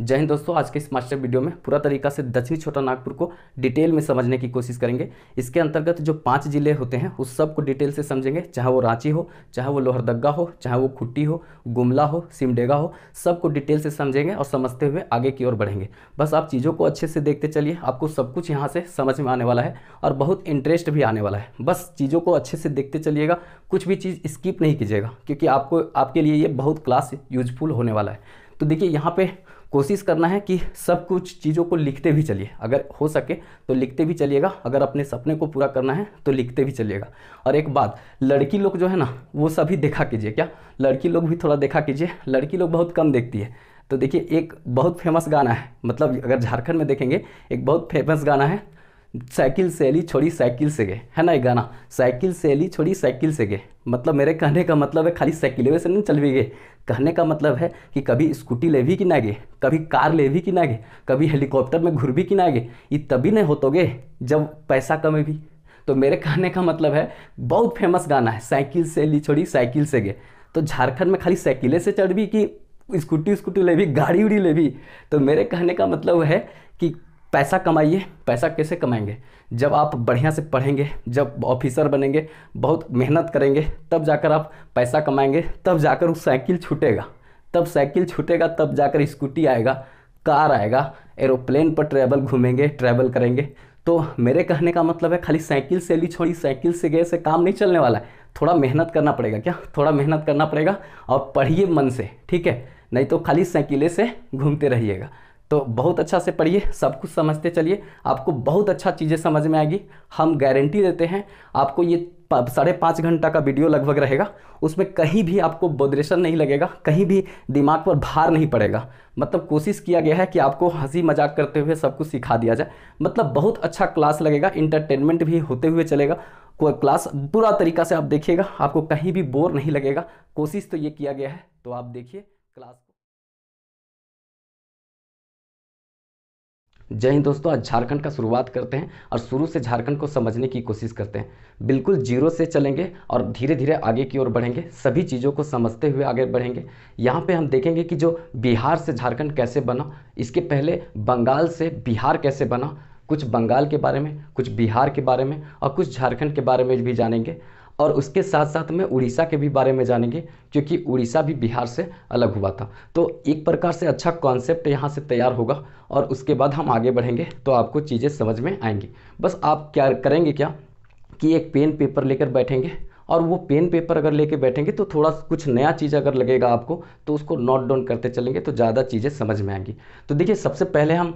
जय हिंद दोस्तों आज के इस मास्टर वीडियो में पूरा तरीका से दक्षिणी छोटा नागपुर को डिटेल में समझने की कोशिश करेंगे इसके अंतर्गत जो पांच जिले होते हैं उस सब को डिटेल से समझेंगे चाहे वो रांची हो चाहे वो लोहरदगा हो चाहे वो खुट्टी हो गुमला हो सिमडेगा हो सबको डिटेल से समझेंगे और समझते हुए आगे की ओर बढ़ेंगे बस आप चीज़ों को अच्छे से देखते चलिए आपको सब कुछ यहाँ से समझ में आने वाला है और बहुत इंटरेस्ट भी आने वाला है बस चीज़ों को अच्छे से देखते चलिएगा कुछ भी चीज़ स्किप नहीं कीजिएगा क्योंकि आपको आपके लिए ये बहुत क्लास यूजफुल होने वाला है तो देखिए यहाँ पर कोशिश करना है कि सब कुछ चीज़ों को लिखते भी चलिए अगर हो सके तो लिखते भी चलिएगा अगर अपने सपने को पूरा करना है तो लिखते भी चलिएगा और एक बात लड़की लोग जो है ना वो सभी देखा कीजिए क्या लड़की लोग भी थोड़ा देखा कीजिए लड़की लोग बहुत कम देखती है तो देखिए एक बहुत फेमस गाना है मतलब अगर झारखंड में देखेंगे एक बहुत फेमस गाना है साइकिल से छोड़ी साइकिल से गए है ना ये गाना साइकिल से ली छोड़ी साइकिल से गए मतलब मेरे कहने का मतलब है खाली साइकिल से नहीं चल भी गए कहने का मतलब है कि कभी स्कूटी ले भी कि ना गए कभी कार ले भी कि ना गए कभी हेलीकॉप्टर में घुर भी कि ना गए ये तभी नहीं हो तो गे जब पैसा कमे भी तो मेरे कहने का मतलब है बहुत फेमस गाना है साइकिल से ली छोड़ी साइकिल से गए तो झारखंड में खाली साइकिले से चढ़ भी कि स्कूटी स्कूटी ले भी गाड़ी उड़ी ले भी तो मेरे कहने का मतलब है कि पैसा कमाइए पैसा कैसे कमाएंगे जब आप बढ़िया से पढ़ेंगे जब ऑफिसर बनेंगे बहुत मेहनत करेंगे तब जाकर आप पैसा कमाएंगे तब जाकर वो साइकिल छूटेगा तब साइकिल छूटेगा तब जाकर स्कूटी आएगा कार आएगा एरोप्लेन पर ट्रैवल घूमेंगे ट्रैवल करेंगे तो मेरे कहने का मतलब है खाली साइकिल से ली छोड़ी साइकिल से गए से काम नहीं चलने वाला है थोड़ा मेहनत करना पड़ेगा क्या थोड़ा मेहनत करना पड़ेगा और पढ़िए मन से ठीक है नहीं तो खाली साइकिले से घूमते रहिएगा तो बहुत अच्छा से पढ़िए सब कुछ समझते चलिए आपको बहुत अच्छा चीज़ें समझ में आएगी हम गारंटी देते हैं आपको ये साढ़े पाँच घंटा का वीडियो लगभग रहेगा उसमें कहीं भी आपको बोद्रेशन नहीं लगेगा कहीं भी दिमाग पर भार नहीं पड़ेगा मतलब कोशिश किया गया है कि आपको हंसी मजाक करते हुए सब कुछ सिखा दिया जाए मतलब बहुत अच्छा क्लास लगेगा इंटरटेनमेंट भी होते हुए चलेगा कोई क्लास पूरा तरीका से आप देखिएगा आपको कहीं भी बोर नहीं लगेगा कोशिश तो ये किया गया है तो आप देखिए क्लास जय हिंद दोस्तों आज झारखंड का शुरुआत करते हैं और शुरू से झारखंड को समझने की कोशिश करते हैं बिल्कुल जीरो से चलेंगे और धीरे धीरे आगे की ओर बढ़ेंगे सभी चीज़ों को समझते हुए आगे बढ़ेंगे यहाँ पे हम देखेंगे कि जो बिहार से झारखंड कैसे बना इसके पहले बंगाल से बिहार कैसे बना कुछ बंगाल के बारे में कुछ बिहार के बारे में और कुछ झारखंड के बारे में भी जानेंगे और उसके साथ साथ में उड़ीसा के भी बारे में जानेंगे क्योंकि उड़ीसा भी बिहार से अलग हुआ था तो एक प्रकार से अच्छा कॉन्सेप्ट यहाँ से तैयार होगा और उसके बाद हम आगे बढ़ेंगे तो आपको चीज़ें समझ में आएंगी बस आप क्या करेंगे क्या कि एक पेन पेपर लेकर बैठेंगे और वो पेन पेपर अगर लेके बैठेंगे तो थोड़ा कुछ नया चीज़ अगर लगेगा आपको तो उसको नोट डाउन करते चलेंगे तो ज़्यादा चीज़ें समझ में आएंगी तो देखिए सबसे पहले हम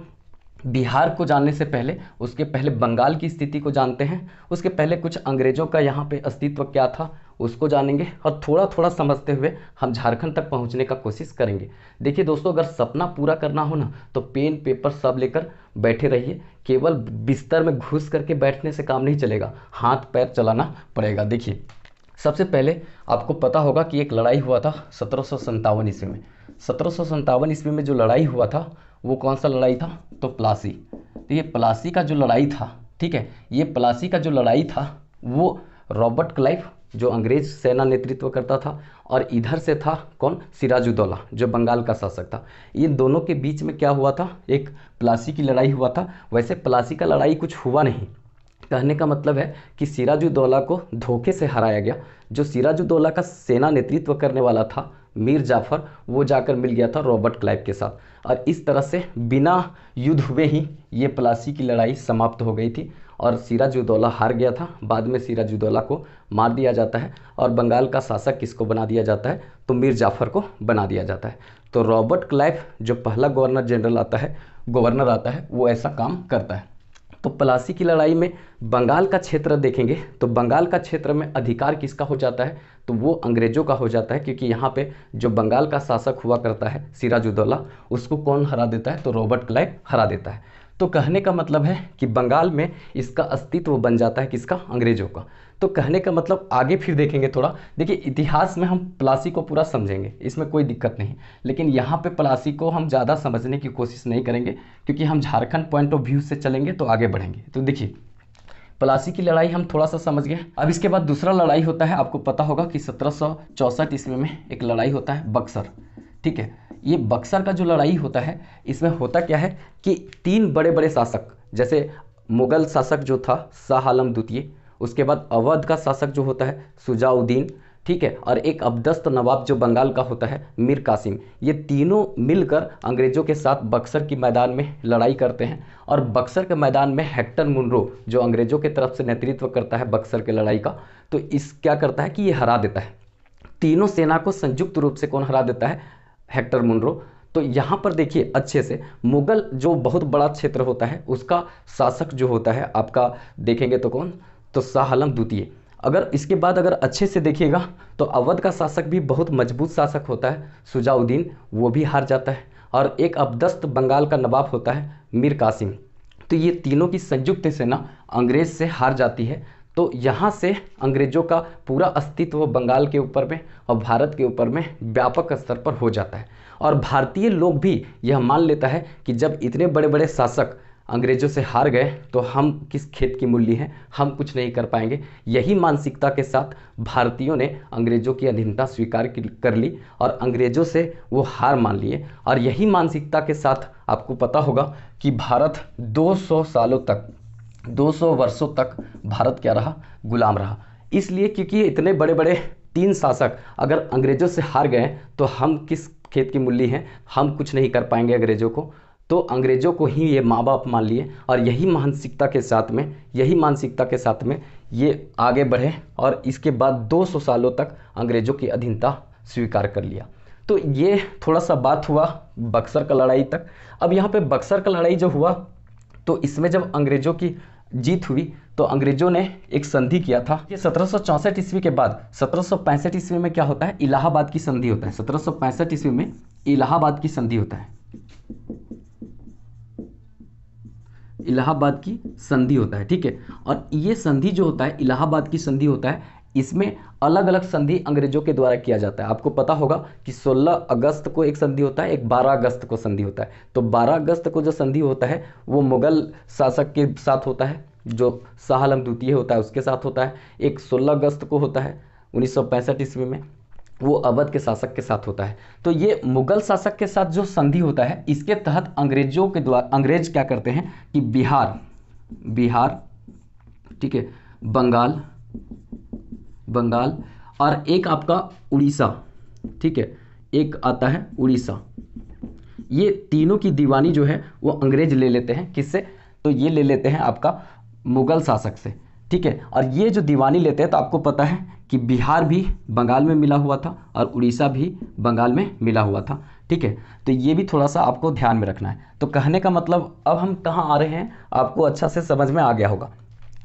बिहार को जानने से पहले उसके पहले बंगाल की स्थिति को जानते हैं उसके पहले कुछ अंग्रेज़ों का यहाँ पे अस्तित्व क्या था उसको जानेंगे और थोड़ा थोड़ा समझते हुए हम झारखंड तक पहुँचने का कोशिश करेंगे देखिए दोस्तों अगर सपना पूरा करना हो ना तो पेन पेपर सब लेकर बैठे रहिए केवल बिस्तर में घुस करके बैठने से काम नहीं चलेगा हाथ पैर चलाना पड़ेगा देखिए सबसे पहले आपको पता होगा कि एक लड़ाई हुआ था सत्रह ईस्वी में सत्रह ईस्वी में जो लड़ाई हुआ था वो कौन सा लड़ाई था तो प्लासी तो ये प्लासी का जो लड़ाई था ठीक है ये प्लासी का जो लड़ाई था वो रॉबर्ट क्लाइफ जो अंग्रेज सेना नेतृत्व करता था और इधर से था कौन सिराजुद्दौला जो बंगाल का शासक था इन दोनों के बीच में क्या हुआ था एक प्लासी की लड़ाई हुआ था वैसे प्लासी का लड़ाई कुछ हुआ नहीं कहने का मतलब है कि सिराजुद्दौला को धोखे से हराया गया जो सिराजुद्दौला का सेना नेतृत्व करने वाला था मीर जाफर वो जाकर मिल गया था रॉबर्ट क्लाइव के साथ और इस तरह से बिना युद्ध हुए ही ये प्लासी की लड़ाई समाप्त हो गई थी और सिराजुद्दौला हार गया था बाद में सिराजुद्दौला को मार दिया जाता है और बंगाल का शासक किसको बना दिया जाता है तो मीर जाफ़र को बना दिया जाता है तो रॉबर्ट क्लाइफ जो पहला गवर्नर जनरल आता है गवर्नर आता है वो ऐसा काम करता है तो पलासी की लड़ाई में बंगाल का क्षेत्र देखेंगे तो बंगाल का क्षेत्र में अधिकार किसका हो जाता है तो वो अंग्रेज़ों का हो जाता है क्योंकि यहाँ पे जो बंगाल का शासक हुआ करता है सिराजुद्दौला उसको कौन हरा देता है तो रॉबर्ट क्लाइव हरा देता है तो कहने का मतलब है कि बंगाल में इसका अस्तित्व बन जाता है किसका अंग्रेज़ों का तो कहने का मतलब आगे फिर देखेंगे थोड़ा देखिए इतिहास में हम प्लासी को पूरा समझेंगे इसमें कोई दिक्कत नहीं लेकिन यहाँ पे प्लासी को हम ज़्यादा समझने की कोशिश नहीं करेंगे क्योंकि हम झारखंड पॉइंट ऑफ व्यू से चलेंगे तो आगे बढ़ेंगे तो देखिए प्लासी की लड़ाई हम थोड़ा सा समझ गए अब इसके बाद दूसरा लड़ाई होता है आपको पता होगा कि सत्रह ईस्वी में एक लड़ाई होता है बक्सर ठीक है ये बक्सर का जो लड़ाई होता है इसमें होता क्या है कि तीन बड़े बड़े शासक जैसे मुगल शासक जो था शाह आलम द्वितीय उसके बाद अवध का शासक जो होता है सुजाउद्दीन ठीक है और एक अबदस्त नवाब जो बंगाल का होता है मीर कासिम ये तीनों मिलकर अंग्रेजों के साथ बक्सर के मैदान में लड़ाई करते हैं और बक्सर के मैदान में हेक्टर मुनरो जो अंग्रेजों के तरफ से नेतृत्व करता है बक्सर के लड़ाई का तो इस क्या करता है कि ये हरा देता है तीनों सेना को संयुक्त रूप से कौन हरा देता है हेक्टर मुनरो तो यहाँ पर देखिए अच्छे से मुगल जो बहुत बड़ा क्षेत्र होता है उसका शासक जो होता है आपका देखेंगे तो कौन तो शाहआलम द्वितीय अगर इसके बाद अगर अच्छे से देखिएगा तो अवध का शासक भी बहुत मजबूत शासक होता है सुजाउद्दीन वो भी हार जाता है और एक अबदस्त बंगाल का नवाब होता है मीर कासिम तो ये तीनों की संयुक्त सेना अंग्रेज से हार जाती है तो यहाँ से अंग्रेजों का पूरा अस्तित्व बंगाल के ऊपर में और भारत के ऊपर में व्यापक स्तर पर हो जाता है और भारतीय लोग भी यह मान लेता है कि जब इतने बड़े बड़े शासक अंग्रेजों से हार गए तो हम किस खेत की मूल्य हैं हम कुछ नहीं कर पाएंगे यही मानसिकता के साथ भारतीयों ने अंग्रेजों की अधीनता स्वीकार कर ली और अंग्रेजों से वो हार मान लिए और यही मानसिकता के साथ आपको पता होगा कि भारत 200 सालों तक 200 वर्षों तक भारत क्या रहा गुलाम रहा इसलिए क्योंकि इतने बड़े बड़े तीन शासक अगर अंग्रेजों से हार गए तो हम किस खेत की मूल्य हैं हम कुछ नहीं कर पाएंगे अंग्रेजों को तो अंग्रेज़ों को ही ये माँ बाप मान लिए और यही मानसिकता के साथ में यही मानसिकता के साथ में ये आगे बढ़े और इसके बाद 200 सालों तक अंग्रेज़ों की अधीनता स्वीकार कर लिया तो ये थोड़ा सा बात हुआ बक्सर का लड़ाई तक अब यहाँ पे बक्सर का लड़ाई जो हुआ तो इसमें जब अंग्रेज़ों की जीत हुई तो अंग्रेजों ने एक संधि किया था ये सत्रह ईस्वी के बाद सत्रह ईस्वी में क्या होता है इलाहाबाद की संधि होता है सत्रह ईस्वी में इलाहाबाद की संधि होता है इलाहाबाद की संधि होता है ठीक है और ये संधि जो होता है इलाहाबाद की संधि होता है इसमें अलग अलग संधि अंग्रेजों के द्वारा किया जाता है आपको पता होगा कि 16 अगस्त को एक संधि होता है एक 12 अगस्त को संधि होता है तो 12 अगस्त को जो संधि होता है वो मुगल शासक के साथ होता है जो शाह आलम द्वितीय होता है उसके साथ होता है एक 16 अगस्त को होता है उन्नीस ईस्वी में वो अवध के शासक के साथ होता है तो ये मुगल शासक के साथ जो संधि होता है इसके तहत अंग्रेजों के द्वारा अंग्रेज क्या करते हैं कि बिहार बिहार ठीक है बंगाल बंगाल और एक आपका उड़ीसा ठीक है एक आता है उड़ीसा ये तीनों की दीवानी जो है वो अंग्रेज ले लेते हैं किससे तो ये ले लेते हैं आपका मुगल शासक से ठीक है और ये जो दीवानी लेते हैं तो आपको पता है कि बिहार भी बंगाल में मिला हुआ था और उड़ीसा भी बंगाल में मिला हुआ था ठीक है तो ये भी थोड़ा सा आपको ध्यान में रखना है तो कहने का मतलब अब हम कहाँ आ रहे हैं आपको अच्छा से समझ में आ गया होगा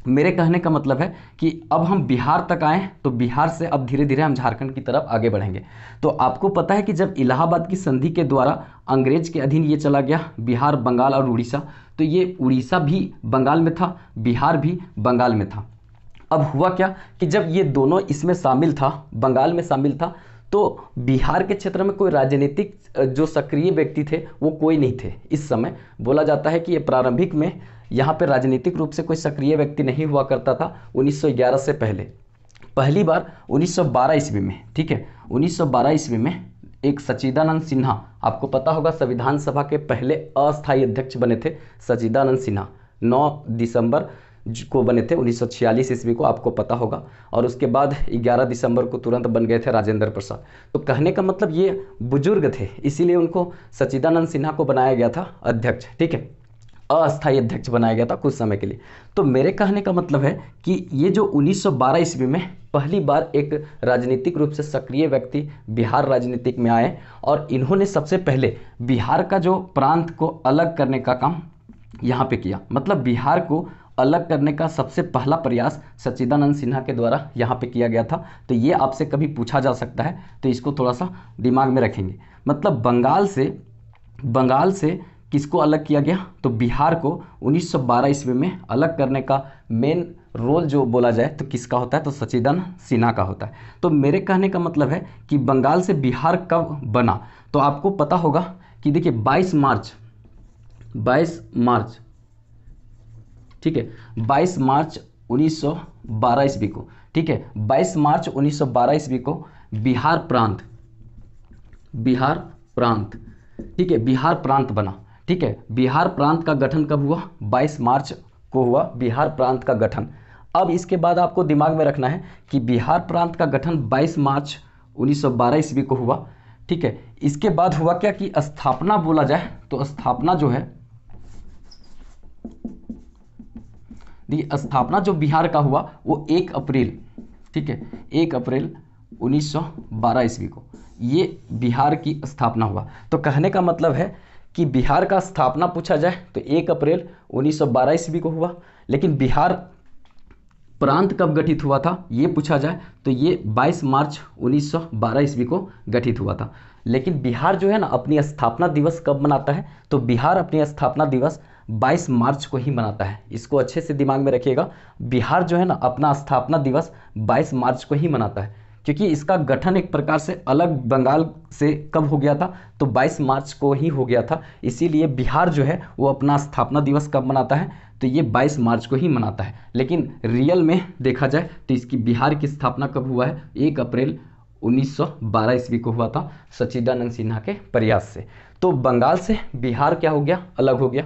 मेरे कहने का मतलब है कि अब हम बिहार तक आए तो बिहार से अब धीरे धीरे हम झारखंड की तरफ आगे बढ़ेंगे तो आपको पता है कि जब इलाहाबाद की संधि के द्वारा अंग्रेज के अधीन ये चला गया बिहार बंगाल और उड़ीसा तो ये उड़ीसा भी बंगाल में था बिहार भी बंगाल में था अब हुआ क्या कि जब ये दोनों इसमें शामिल था बंगाल में शामिल था तो बिहार के क्षेत्र में कोई राजनीतिक जो सक्रिय व्यक्ति थे वो कोई नहीं थे इस समय बोला जाता है कि ये प्रारंभिक में यहाँ पर राजनीतिक रूप से कोई सक्रिय व्यक्ति नहीं हुआ करता था 1911 से पहले पहली बार 1912 ईस्वी में ठीक है 1912 ईस्वी में एक सचिदानंद सिन्हा आपको पता होगा संविधान सभा के पहले अस्थायी अध्यक्ष बने थे सचिदानंद सिन्हा 9 दिसंबर को बने थे 1946 ईस्वी को आपको पता होगा और उसके बाद 11 दिसंबर को तुरंत बन गए थे राजेंद्र प्रसाद तो कहने का मतलब ये बुजुर्ग थे इसीलिए उनको सचिदानंद सिन्हा को बनाया गया था अध्यक्ष ठीक है अस्थायी अध्यक्ष बनाया गया था कुछ समय के लिए तो मेरे कहने का मतलब है कि ये जो 1912 ईस्वी में पहली बार एक राजनीतिक रूप से सक्रिय व्यक्ति बिहार राजनीतिक में आए और इन्होंने सबसे पहले बिहार का जो प्रांत को अलग करने का काम यहाँ पे किया मतलब बिहार को अलग करने का सबसे पहला प्रयास सच्चिदानंद सिन्हा के द्वारा यहाँ पे किया गया था तो ये आपसे कभी पूछा जा सकता है तो इसको थोड़ा सा दिमाग में रखेंगे मतलब बंगाल से बंगाल से किसको अलग किया गया तो बिहार को 1912 ईस्वी में अलग करने का मेन रोल जो बोला जाए तो किसका होता है तो सचिदान सिन्हा का होता है तो मेरे कहने का मतलब है कि बंगाल से बिहार कब बना तो आपको पता होगा कि देखिए 22 मार्च 22 मार्च ठीक है 22 मार्च 1912 ईस्वी को ठीक है 22 मार्च 1912 ईस्वी को बिहार प्रांत बिहार प्रांत ठीक है बिहार प्रांत बना ठीक है बिहार प्रांत का गठन कब हुआ 22 मार्च को हुआ बिहार प्रांत का गठन अब इसके बाद आपको दिमाग में रखना है कि बिहार प्रांत का गठन 22 मार्च 1912 ईस्वी को हुआ ठीक है इसके बाद हुआ क्या कि स्थापना बोला जाए तो स्थापना जो है स्थापना जो बिहार का हुआ वो एक अप्रैल ठीक है एक अप्रैल 1912 ईस्वी को ये बिहार की स्थापना हुआ तो कहने का मतलब है कि बिहार का स्थापना पूछा जाए तो एक अप्रैल 1912 ईस्वी को हुआ लेकिन बिहार प्रांत कब गठित हुआ था ये पूछा जाए तो ये 22 मार्च 1912 ईस्वी को गठित हुआ था लेकिन बिहार जो है ना अपनी स्थापना दिवस कब मनाता है तो बिहार अपनी स्थापना दिवस 22 मार्च को ही मनाता है इसको अच्छे से दिमाग में रखिएगा बिहार जो है ना अपना स्थापना दिवस 22 मार्च को ही मनाता है क्योंकि इसका गठन एक प्रकार से अलग बंगाल से कब हो गया था तो 22 मार्च को ही हो गया था इसीलिए बिहार जो है वो अपना स्थापना दिवस कब मनाता है तो ये 22 मार्च को ही मनाता है लेकिन रियल में देखा जाए तो इसकी बिहार की स्थापना कब हुआ है एक अप्रैल 1912 ईस्वी को हुआ था सचिदानंद सिन्हा के प्रयास से तो बंगाल से बिहार क्या हो गया अलग हो गया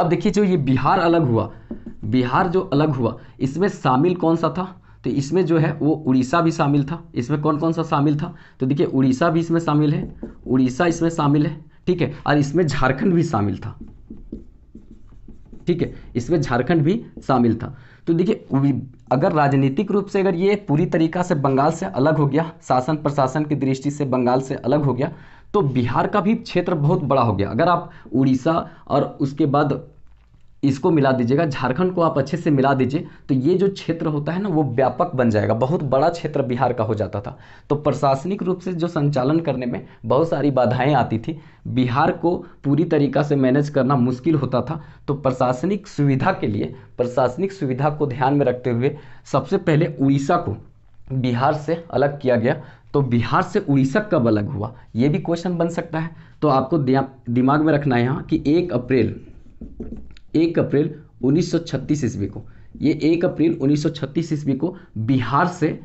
अब देखिए जो ये बिहार अलग हुआ बिहार जो अलग हुआ इसमें शामिल कौन सा था तो इसमें जो है वो उड़ीसा भी शामिल था इसमें कौन कौन सा शामिल था तो देखिए उड़ीसा भी इसमें शामिल है उड़ीसा इसमें शामिल है ठीक है और इसमें झारखंड भी शामिल था ठीक है इसमें झारखंड भी शामिल था तो देखिए अगर राजनीतिक रूप से अगर ये पूरी तरीका से बंगाल से अलग हो गया शासन प्रशासन की दृष्टि से बंगाल से अलग हो गया तो बिहार का भी क्षेत्र बहुत बड़ा हो गया अगर आप उड़ीसा और उसके बाद इसको मिला दीजिएगा झारखंड को आप अच्छे से मिला दीजिए तो ये जो क्षेत्र होता है ना वो व्यापक बन जाएगा बहुत बड़ा क्षेत्र बिहार का हो जाता था तो प्रशासनिक रूप से जो संचालन करने में बहुत सारी बाधाएं आती थी बिहार को पूरी तरीका से मैनेज करना मुश्किल होता था तो प्रशासनिक सुविधा के लिए प्रशासनिक सुविधा को ध्यान में रखते हुए सबसे पहले उड़ीसा को बिहार से अलग किया गया तो बिहार से उड़ीसा कब अलग हुआ ये भी क्वेश्चन बन सकता है तो आपको दिमाग में रखना है यहाँ कि एक अप्रैल एक अप्रैल 1936 ईस्वी को ये एक अप्रैल 1936 ईस्वी को बिहार से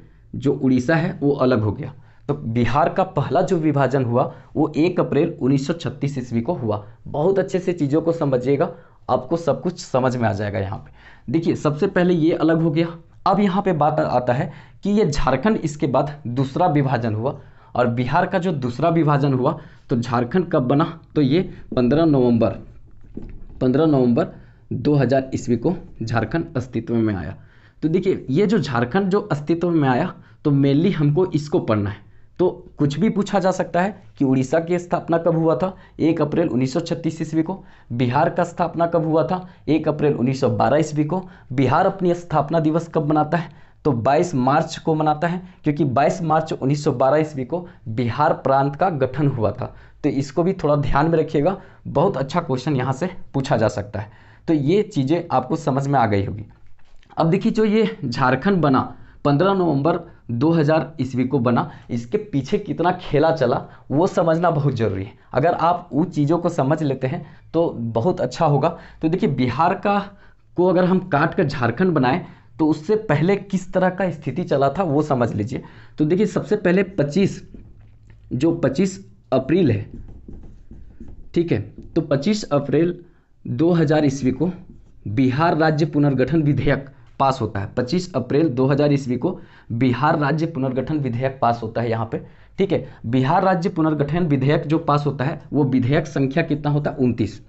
जो उड़ीसा है वो अलग हो गया तो बिहार का पहला जो विभाजन हुआ वो एक अप्रैल 1936 ईस्वी को हुआ बहुत अच्छे से चीज़ों को समझिएगा आपको सब कुछ समझ में आ जाएगा यहाँ पे देखिए सबसे पहले ये अलग हो गया अब यहाँ पे बात आता है कि ये झारखंड इसके बाद दूसरा विभाजन हुआ और बिहार का जो दूसरा विभाजन हुआ तो झारखंड कब बना तो ये 15 नवंबर पंद्रह नवंबर 2000 ईस्वी को झारखंड अस्तित्व में आया तो देखिए ये जो झारखंड जो अस्तित्व में आया तो मेनली हमको इसको पढ़ना है तो कुछ भी पूछा जा सकता है कि उड़ीसा की स्थापना कब हुआ था 1 अप्रैल 1936 ईस्वी को बिहार का स्थापना कब हुआ था 1 अप्रैल 1912 ईस्वी को बिहार अपनी स्थापना दिवस कब मनाता है तो 22 मार्च को मनाता है क्योंकि 22 मार्च 1912 ईस्वी को बिहार प्रांत का गठन हुआ था तो इसको भी थोड़ा ध्यान में रखिएगा बहुत अच्छा क्वेश्चन यहाँ से पूछा जा सकता है तो ये चीज़ें आपको समझ में आ गई होगी अब देखिए जो ये झारखंड बना 15 नवंबर 2000 ईस्वी को बना इसके पीछे कितना खेला चला वो समझना बहुत ज़रूरी है अगर आप उन चीज़ों को समझ लेते हैं तो बहुत अच्छा होगा तो देखिए बिहार का को अगर हम काट कर झारखंड बनाएं तो उससे पहले किस तरह का स्थिति चला था वो समझ लीजिए तो देखिए सबसे पहले 25 जो अप्रैल है ठीक है तो 25 अप्रैल 2000 ईस्वी को बिहार राज्य पुनर्गठन विधेयक पास होता है 25 अप्रैल 2000 ईस्वी को बिहार राज्य पुनर्गठन विधेयक पास होता है यहाँ पे ठीक है बिहार राज्य पुनर्गठन विधेयक जो पास होता है वो विधेयक संख्या कितना होता है उनतीस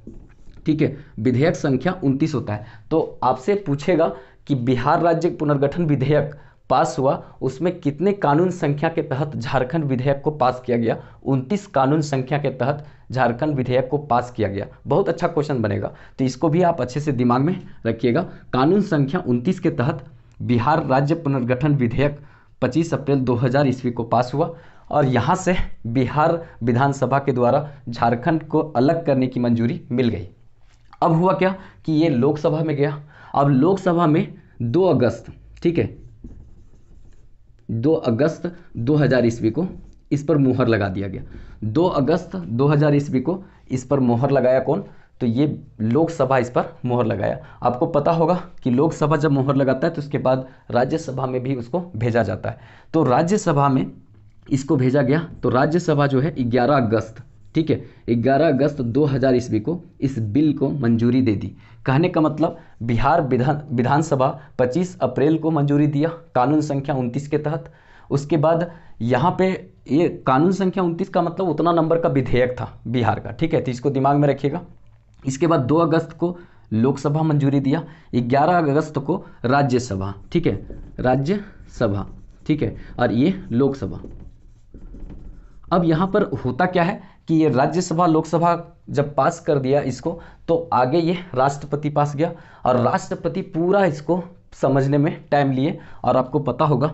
ठीक है विधेयक संख्या उनतीस होता है तो आपसे पूछेगा कि बिहार राज्य पुनर्गठन विधेयक पास हुआ उसमें कितने कानून संख्या के तहत झारखंड विधेयक को पास किया गया उनतीस कानून संख्या के तहत झारखंड विधेयक को पास किया गया बहुत अच्छा क्वेश्चन बनेगा तो इसको भी आप अच्छे से दिमाग में रखिएगा कानून संख्या उनतीस के तहत बिहार राज्य पुनर्गठन विधेयक 25 अप्रैल 2000 ईस्वी को पास हुआ और यहाँ से बिहार विधानसभा के द्वारा झारखंड को अलग करने की मंजूरी मिल गई अब हुआ क्या कि ये लोकसभा में गया अब लोकसभा में 2 अगस्त ठीक है दो अगस्त 2000 ईस्वी को इस पर मुहर लगा दिया गया दो अगस्त 2000 ईस्वी को इस पर मोहर लगाया कौन तो ये लोकसभा इस पर मोहर लगाया आपको पता होगा कि लोकसभा जब मोहर लगाता है तो उसके बाद राज्यसभा में भी उसको भेजा जाता है तो राज्यसभा में इसको भेजा गया तो राज्यसभा जो है 11 अगस्त ठीक है 11 अगस्त 2000 ईस्वी को इस बिल को मंजूरी दे दी कहने का मतलब बिहार विधान विधानसभा 25 अप्रैल को मंजूरी दिया कानून संख्या 29 के तहत उसके बाद यहाँ पे ये कानून संख्या 29 का मतलब उतना नंबर का विधेयक था बिहार का ठीक है तो इसको दिमाग में रखिएगा इसके बाद 2 अगस्त को लोकसभा मंजूरी दिया 11 अगस्त को राज्यसभा ठीक है राज्यसभा ठीक है और ये लोकसभा अब यहाँ पर होता क्या है कि ये राज्यसभा लोकसभा जब पास कर दिया इसको तो आगे ये राष्ट्रपति पास गया और राष्ट्रपति पूरा इसको समझने में टाइम लिए और आपको पता होगा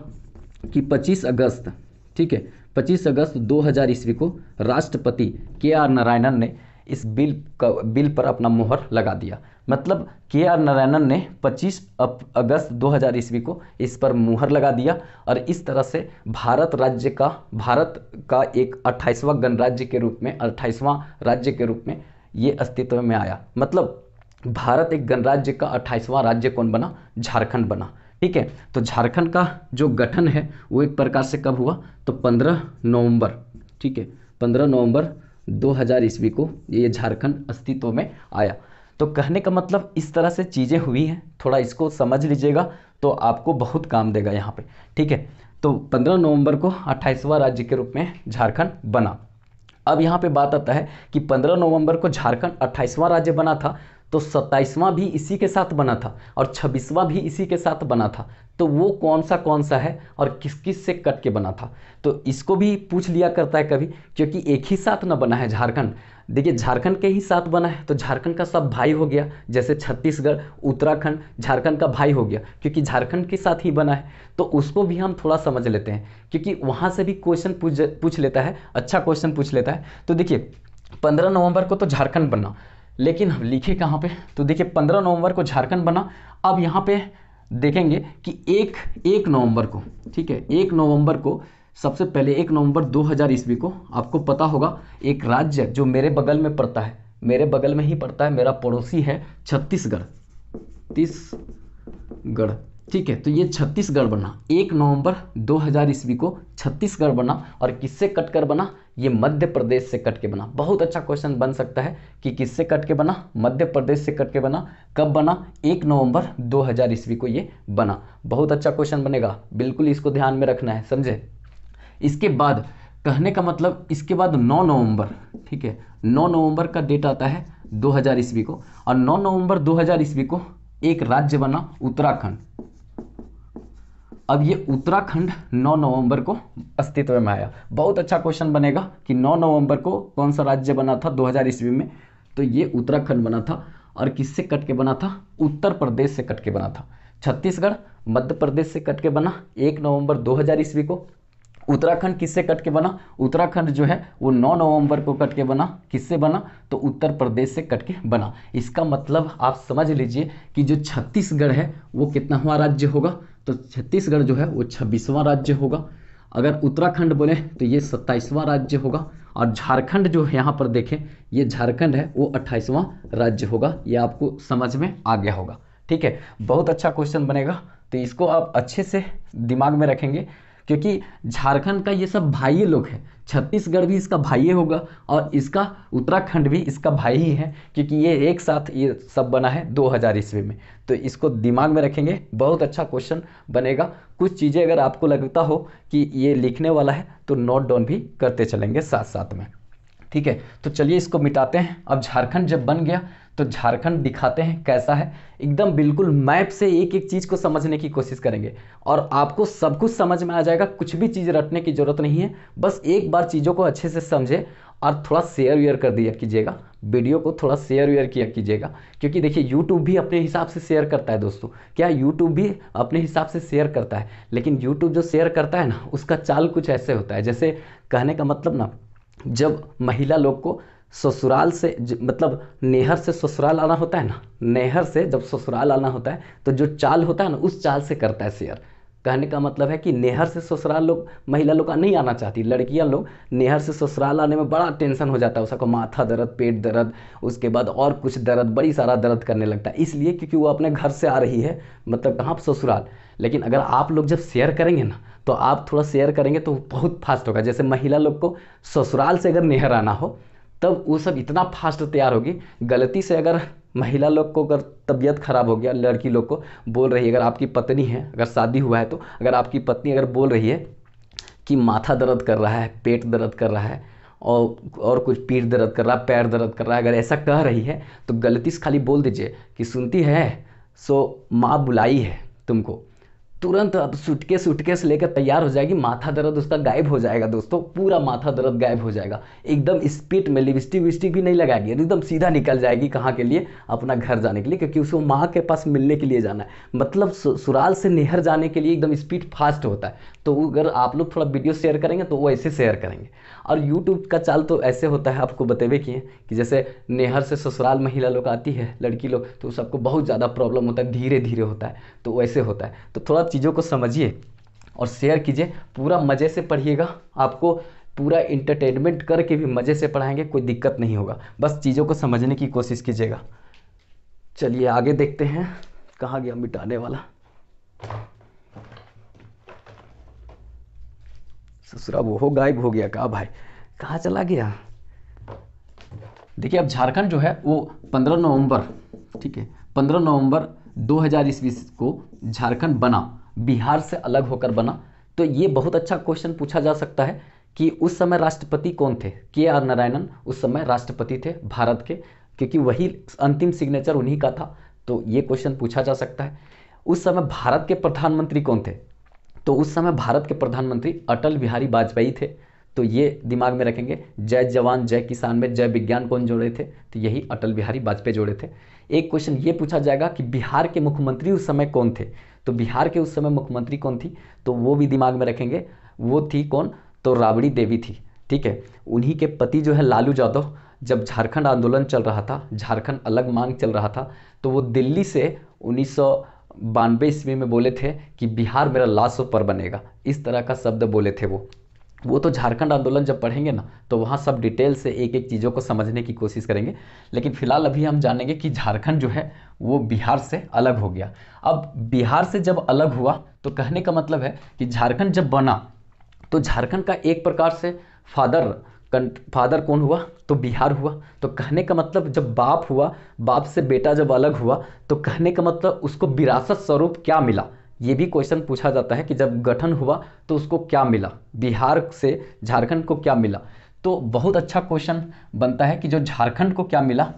कि 25 अगस्त ठीक है 25 अगस्त 2000 ईस्वी को राष्ट्रपति के आर नारायणन ने इस बिल का बिल पर अपना मोहर लगा दिया मतलब के आर नारायणन ने 25 अगस्त 2000 ईस्वी को इस पर मुहर लगा दिया और इस तरह से भारत राज्य का भारत का एक 28वां गणराज्य के रूप में 28वां राज्य के रूप में ये अस्तित्व में आया मतलब भारत एक गणराज्य का 28वां राज्य कौन बना झारखंड बना ठीक है तो झारखंड का जो गठन है वो एक प्रकार से कब हुआ तो पंद्रह नवम्बर ठीक है पंद्रह नवम्बर 2000 ईस्वी को ये झारखंड अस्तित्व में आया तो कहने का मतलब इस तरह से चीज़ें हुई हैं थोड़ा इसको समझ लीजिएगा तो आपको बहुत काम देगा यहाँ पे ठीक है तो 15 नवंबर को 28वां राज्य के रूप में झारखंड बना अब यहाँ पे बात आता है कि 15 नवंबर को झारखंड 28वां राज्य बना था तो 27वां भी इसी के साथ बना था और 26वां भी इसी के साथ बना था तो वो कौन सा कौन सा है और किस किस से कट के बना था तो इसको भी पूछ लिया करता है कभी क्योंकि एक ही साथ ना बना है झारखंड देखिए झारखंड के ही साथ बना है तो झारखंड का सब भाई हो गया जैसे छत्तीसगढ़ उत्तराखंड झारखंड का भाई हो गया क्योंकि झारखंड के साथ ही बना है तो उसको भी हम थोड़ा समझ लेते हैं क्योंकि वहाँ से भी क्वेश्चन पूछ पूछ लेता है अच्छा क्वेश्चन पूछ लेता है तो देखिए पंद्रह नवंबर को तो झारखंड बना लेकिन हम लिखे कहाँ पे तो देखिए पंद्रह नवंबर को झारखंड बना अब यहाँ पे देखेंगे कि एक एक नवंबर को ठीक है एक नवंबर को सबसे पहले एक नवंबर 2000 ईस्वी को आपको पता होगा एक राज्य जो मेरे बगल में पड़ता है मेरे बगल में ही पड़ता है मेरा पड़ोसी है छत्तीसगढ़ छत्तीसगढ़ ठीक है तो ये छत्तीसगढ़ बना एक नवंबर 2000 ईस्वी को छत्तीसगढ़ बना और किससे कटकर बना ये मध्य प्रदेश से कट के बना बहुत अच्छा क्वेश्चन बन सकता है कि किससे कट के बना मध्य प्रदेश से कट के बना कब बना एक नवंबर 2000 ईस्वी को ये बना बहुत अच्छा क्वेश्चन बनेगा बिल्कुल इसको ध्यान में रखना है समझे इसके बाद कहने का मतलब इसके बाद नौ नवंबर ठीक है नौ नवंबर का डेट आता है दो ईस्वी को और नौ नवंबर दो ईस्वी को एक राज्य बना उत्तराखंड अब ये उत्तराखंड 9 नवंबर को अस्तित्व में आया बहुत अच्छा क्वेश्चन बनेगा कि 9 नवंबर को कौन सा राज्य बना था 2000 ईस्वी में तो ये उत्तराखंड बना था और किससे कट के बना था उत्तर प्रदेश से कट के बना था छत्तीसगढ़ मध्य प्रदेश से कट के बना एक नवंबर 2000 ईस्वी को उत्तराखंड किससे कट के बना उत्तराखंड जो है वो 9 नवंबर को कट के बना किससे बना तो उत्तर प्रदेश से कट के बना इसका मतलब आप समझ लीजिए कि जो छत्तीसगढ़ है वो कितना हुआ राज्य होगा तो छत्तीसगढ़ जो है वो छब्बीसवां राज्य होगा अगर उत्तराखंड बोले तो ये सत्ताईसवां राज्य होगा और झारखंड जो है यहाँ पर देखें ये झारखंड है वो अट्ठाईसवां राज्य होगा ये आपको समझ में आ गया होगा ठीक है बहुत अच्छा क्वेश्चन बनेगा तो इसको आप अच्छे से दिमाग में रखेंगे क्योंकि झारखंड का ये सब भाई लोग हैं छत्तीसगढ़ भी इसका भाई होगा और इसका उत्तराखंड भी इसका भाई ही है क्योंकि ये एक साथ ये सब बना है 2000 ईस्वी में तो इसको दिमाग में रखेंगे बहुत अच्छा क्वेश्चन बनेगा कुछ चीज़ें अगर आपको लगता हो कि ये लिखने वाला है तो नोट डाउन भी करते चलेंगे साथ साथ में ठीक है तो चलिए इसको मिटाते हैं अब झारखंड जब बन गया तो झारखंड दिखाते हैं कैसा है एकदम बिल्कुल मैप से एक एक चीज़ को समझने की कोशिश करेंगे और आपको सब कुछ समझ में आ जाएगा कुछ भी चीज़ रटने की ज़रूरत नहीं है बस एक बार चीज़ों को अच्छे से समझे और थोड़ा शेयर वेयर कर दिया कीजिएगा वीडियो को थोड़ा शेयर वेयर किया कीजिएगा क्योंकि देखिए यूट्यूब भी अपने हिसाब से शेयर करता है दोस्तों क्या यूट्यूब भी अपने हिसाब से शेयर करता है लेकिन यूट्यूब जो शेयर करता है ना उसका चाल कुछ ऐसे होता है जैसे कहने का मतलब ना जब महिला लोग को ससुराल से मतलब नहर से ससुराल आना होता है ना नहर से जब ससुराल आना होता है तो जो चाल होता है ना उस चाल से करता है शेयर कहने का मतलब है कि नहर से ससुराल लोग महिला लोग का नहीं आना चाहती लड़कियां लोग नहर से ससुराल आने में बड़ा टेंशन हो जाता है उसको माथा दर्द पेट दर्द उसके बाद और कुछ दर्द बड़ी सारा दर्द करने लगता है इसलिए क्योंकि वो अपने घर से आ रही है मतलब कहाँ ससुराल लेकिन अगर आप लोग जब शेयर करेंगे ना तो आप थोड़ा शेयर करेंगे तो बहुत फास्ट होगा जैसे महिला लोग को ससुराल से अगर नहर आना हो तब वो सब इतना फास्ट तैयार होगी गलती से अगर महिला लोग को अगर तबीयत खराब हो गया लड़की लोग को बोल रही है अगर आपकी पत्नी है अगर शादी हुआ है तो अगर आपकी पत्नी अगर बोल रही है कि माथा दर्द कर रहा है पेट दर्द कर रहा है और और कुछ पीठ दर्द कर रहा है पैर दर्द कर रहा है अगर ऐसा कह रही है तो गलती से खाली बोल दीजिए कि सुनती है सो माँ बुलाई है तुमको तुरंत अब सूटकेस से लेकर तैयार हो जाएगी माथा दर्द उसका गायब हो जाएगा दोस्तों पूरा माथा दर्द गायब हो जाएगा एकदम स्पीड में लिपस्टिक विस्टिक भी नहीं लगाएगी एकदम सीधा निकल जाएगी कहाँ के लिए अपना घर जाने के लिए क्योंकि उसको माँ के पास मिलने के लिए जाना है मतलब सुराल से नहर जाने के लिए एकदम स्पीड फास्ट होता है तो अगर आप लोग थोड़ा वीडियो शेयर करेंगे तो वो ऐसे शेयर करेंगे और यूट्यूब का चाल तो ऐसे होता है आपको बतेवे किए कि जैसे नेहर से ससुराल महिला लोग आती है लड़की लोग तो सबको बहुत ज़्यादा प्रॉब्लम होता है धीरे धीरे होता है तो वैसे होता है तो थोड़ा चीज़ों को समझिए और शेयर कीजिए पूरा मज़े से पढ़िएगा आपको पूरा इंटरटेनमेंट करके भी मज़े से पढ़ाएंगे कोई दिक्कत नहीं होगा बस चीज़ों को समझने की कोशिश कीजिएगा चलिए आगे देखते हैं कहाँ गया मिटाने वाला ससुरा वो हो गायब हो गया कहा भाई कहाँ चला गया देखिए अब झारखंड जो है वो 15 नवंबर ठीक है 15 नवंबर 2000 ईस्वी को झारखंड बना बिहार से अलग होकर बना तो ये बहुत अच्छा क्वेश्चन पूछा जा सकता है कि उस समय राष्ट्रपति कौन थे के आर नारायणन उस समय राष्ट्रपति थे भारत के क्योंकि वही अंतिम सिग्नेचर उन्हीं का था तो ये क्वेश्चन पूछा जा सकता है उस समय भारत के प्रधानमंत्री कौन थे तो उस समय भारत के प्रधानमंत्री अटल बिहारी वाजपेयी थे तो ये दिमाग में रखेंगे जय जवान जय किसान में जय विज्ञान कौन जोड़े थे तो यही अटल बिहारी वाजपेयी जोड़े थे एक क्वेश्चन ये पूछा जाएगा कि बिहार के मुख्यमंत्री उस समय कौन थे तो बिहार के उस समय मुख्यमंत्री कौन थी तो वो भी दिमाग में रखेंगे वो थी कौन तो राबड़ी देवी थी ठीक है उन्हीं के पति जो है लालू यादव जब झारखंड आंदोलन चल रहा था झारखंड अलग मांग चल रहा था तो वो दिल्ली से उन्नीस सौ बानवे ईस्वी में बोले थे कि बिहार मेरा लास्ट ऊपर बनेगा इस तरह का शब्द बोले थे वो वो तो झारखंड आंदोलन जब पढ़ेंगे ना तो वहाँ सब डिटेल से एक एक चीज़ों को समझने की कोशिश करेंगे लेकिन फिलहाल अभी हम जानेंगे कि झारखंड जो है वो बिहार से अलग हो गया अब बिहार से जब अलग हुआ तो कहने का मतलब है कि झारखंड जब बना तो झारखंड का एक प्रकार से फादर फादर कौन हुआ तो बिहार हुआ तो कहने का मतलब जब बाप हुआ बाप से बेटा जब अलग हुआ तो कहने का मतलब उसको विरासत स्वरूप क्या मिला ये भी क्वेश्चन पूछा जाता है कि जब गठन हुआ तो उसको क्या मिला बिहार से झारखंड को क्या मिला तो बहुत अच्छा क्वेश्चन बनता है कि जो झारखंड को क्या मिला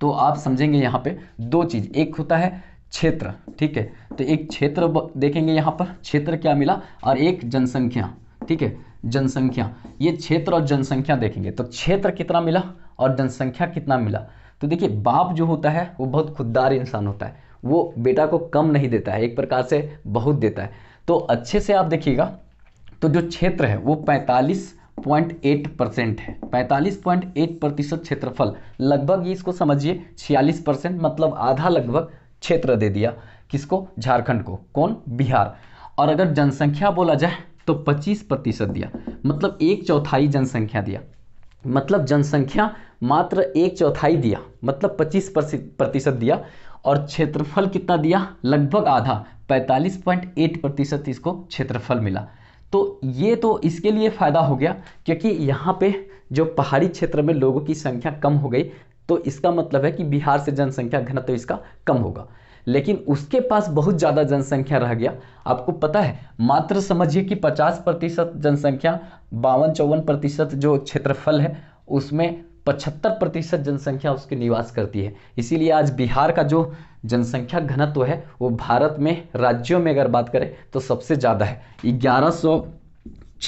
तो आप समझेंगे यहाँ पे दो चीज़ एक होता है क्षेत्र ठीक है तो एक क्षेत्र देखेंगे यहाँ पर क्षेत्र क्या मिला और एक जनसंख्या ठीक है जनसंख्या ये क्षेत्र और जनसंख्या देखेंगे तो क्षेत्र कितना मिला और जनसंख्या कितना मिला तो देखिए बाप जो होता है वो बहुत खुददार इंसान होता है वो बेटा को कम नहीं देता है एक प्रकार से बहुत देता है तो अच्छे से आप देखिएगा तो जो क्षेत्र है वो 45.8 परसेंट है 45.8 प्रतिशत क्षेत्रफल लगभग इसको समझिए 46 परसेंट मतलब आधा लगभग क्षेत्र दे दिया किसको झारखंड को कौन बिहार और अगर जनसंख्या बोला जाए तो 25 प्रतिशत दिया मतलब एक चौथाई जनसंख्या दिया मतलब जनसंख्या मात्र एक चौथाई दिया मतलब 25 प्रतिशत दिया और क्षेत्रफल कितना दिया लगभग आधा 45.8 प्रतिशत इसको क्षेत्रफल मिला तो ये तो इसके लिए फ़ायदा हो गया क्योंकि यहाँ पे जो पहाड़ी क्षेत्र में लोगों की संख्या कम हो गई तो इसका मतलब है कि बिहार से जनसंख्या घनत्व तो इसका कम होगा लेकिन उसके पास बहुत ज़्यादा जनसंख्या रह गया आपको पता है मात्र समझिए कि 50 प्रतिशत जनसंख्या बावन चौवन प्रतिशत जो क्षेत्रफल है उसमें पचहत्तर प्रतिशत जनसंख्या उसके निवास करती है इसीलिए आज बिहार का जो जनसंख्या घनत्व है वो भारत में राज्यों में अगर बात करें तो सबसे ज़्यादा है ग्यारह सौ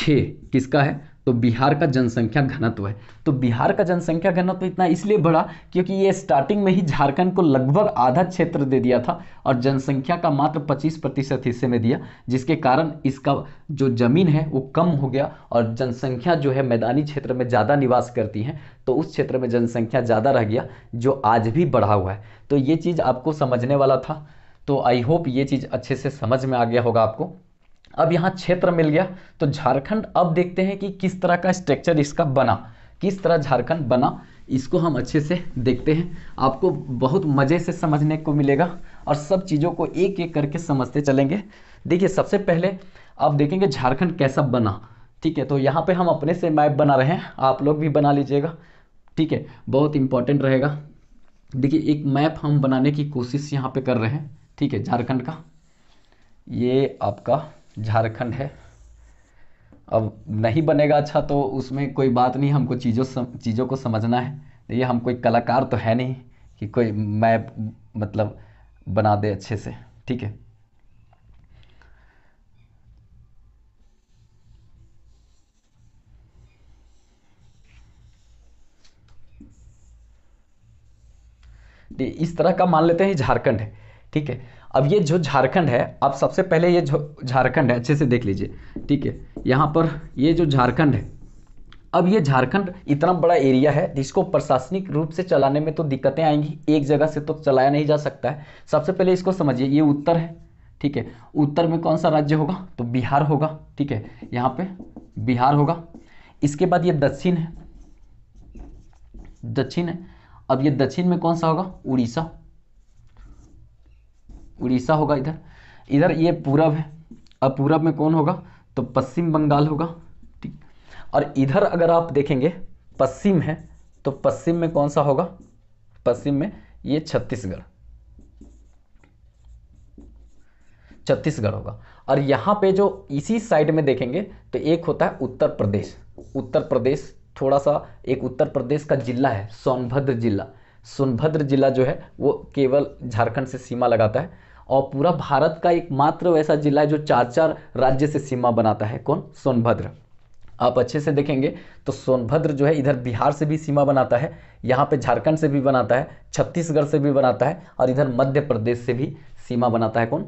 किसका है तो बिहार का जनसंख्या घनत्व है तो बिहार का जनसंख्या घनत्व इतना इसलिए बढ़ा क्योंकि ये स्टार्टिंग में ही झारखंड को लगभग आधा क्षेत्र दे दिया था और जनसंख्या का मात्र 25 प्रतिशत हिस्से में दिया जिसके कारण इसका जो जमीन है वो कम हो गया और जनसंख्या जो है मैदानी क्षेत्र में ज़्यादा निवास करती हैं तो उस क्षेत्र में जनसंख्या ज़्यादा रह गया जो आज भी बढ़ा हुआ है तो ये चीज़ आपको समझने वाला था तो आई होप ये चीज़ अच्छे से समझ में आ गया होगा आपको अब यहाँ क्षेत्र मिल गया तो झारखंड अब देखते हैं कि किस तरह का स्ट्रक्चर इसका बना किस तरह झारखंड बना इसको हम अच्छे से देखते हैं आपको बहुत मज़े से समझने को मिलेगा और सब चीज़ों को एक एक करके समझते चलेंगे देखिए सबसे पहले आप देखेंगे झारखंड कैसा बना ठीक है तो यहाँ पे हम अपने से मैप बना रहे हैं आप लोग भी बना लीजिएगा ठीक है बहुत इंपॉर्टेंट रहेगा देखिए एक मैप हम बनाने की कोशिश यहाँ पर कर रहे हैं ठीक है झारखंड का ये आपका झारखंड है अब नहीं बनेगा अच्छा तो उसमें कोई बात नहीं हमको चीज़ों सम, चीज़ों को समझना है तो ये हम कोई कलाकार तो है नहीं कि कोई मैप मतलब बना दे अच्छे से ठीक है तो इस तरह का मान लेते हैं झारखंड है ठीक है अब ये जो झारखंड है अब सबसे पहले ये जो झारखंड है अच्छे से देख लीजिए ठीक है यहाँ पर ये जो झारखंड है अब ये झारखंड इतना बड़ा एरिया है जिसको प्रशासनिक रूप से चलाने में तो दिक्कतें आएंगी एक जगह से तो चलाया नहीं जा सकता है सबसे पहले इसको समझिए ये उत्तर है ठीक है उत्तर में कौन सा राज्य होगा तो बिहार होगा ठीक है यहाँ पे बिहार होगा इसके बाद ये दक्षिण है दक्षिण है अब ये दक्षिण में कौन सा होगा उड़ीसा उड़ीसा होगा इधर इधर ये पूरब है अब पूरब में कौन होगा तो पश्चिम बंगाल होगा ठीक और इधर अगर आप देखेंगे पश्चिम है तो पश्चिम में कौन सा होगा पश्चिम में ये छत्तीसगढ़ छत्तीसगढ़ होगा और यहाँ पे जो इसी साइड में देखेंगे तो एक होता है उत्तर प्रदेश उत्तर प्रदेश थोड़ा सा एक उत्तर प्रदेश का जिला है सोनभद्र जिला सोनभद्र जिला जो है वो केवल झारखंड से सीमा लगाता है और पूरा भारत का एकमात्र वैसा जिला है जो चार चार राज्य से सीमा बनाता है कौन सोनभद्र आप अच्छे से देखेंगे तो सोनभद्र जो है इधर बिहार से भी सीमा बनाता है यहाँ पे झारखंड से भी बनाता है छत्तीसगढ़ से भी बनाता है और इधर मध्य प्रदेश से भी सीमा बनाता है कौन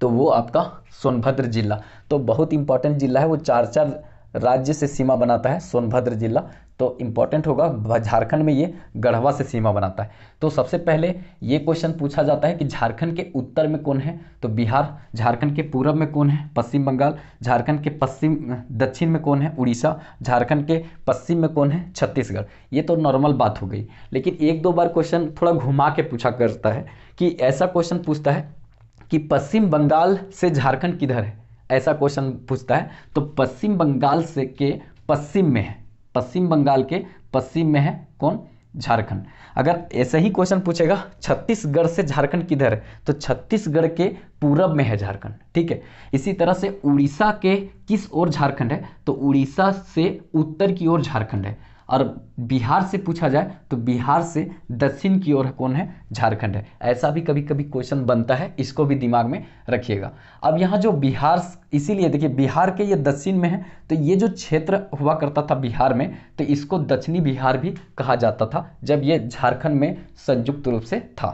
तो वो आपका सोनभद्र जिला तो बहुत इंपॉर्टेंट जिला है वो चार चार राज्य से सीमा बनाता है सोनभद्र जिला तो इम्पॉर्टेंट होगा झारखंड में ये गढ़वा से सीमा बनाता है तो सबसे पहले ये क्वेश्चन पूछा जाता है कि झारखंड के उत्तर में कौन है तो बिहार झारखंड के पूर्व में कौन है पश्चिम बंगाल झारखंड के पश्चिम दक्षिण में कौन है उड़ीसा झारखंड के पश्चिम में कौन है छत्तीसगढ़ ये तो नॉर्मल बात हो गई लेकिन एक दो बार क्वेश्चन थोड़ा घुमा के पूछा करता है कि ऐसा क्वेश्चन पूछता है कि पश्चिम बंगाल से झारखंड किधर है ऐसा क्वेश्चन पूछता है तो पश्चिम बंगाल से के पश्चिम में है पश्चिम बंगाल के पश्चिम में है कौन झारखंड अगर ऐसे ही क्वेश्चन पूछेगा छत्तीसगढ़ से झारखंड किधर है तो छत्तीसगढ़ के पूरब में है झारखंड ठीक है इसी तरह से उड़ीसा के किस ओर झारखंड है तो उड़ीसा से उत्तर की ओर झारखंड है और बिहार से पूछा जाए तो बिहार से दक्षिण की ओर कौन है झारखंड है ऐसा भी कभी कभी क्वेश्चन बनता है इसको भी दिमाग में रखिएगा अब यहाँ जो बिहार इसीलिए देखिए बिहार के ये दक्षिण में है तो ये जो क्षेत्र हुआ करता था बिहार में तो इसको दक्षिणी बिहार भी कहा जाता था जब ये झारखंड में संयुक्त रूप से था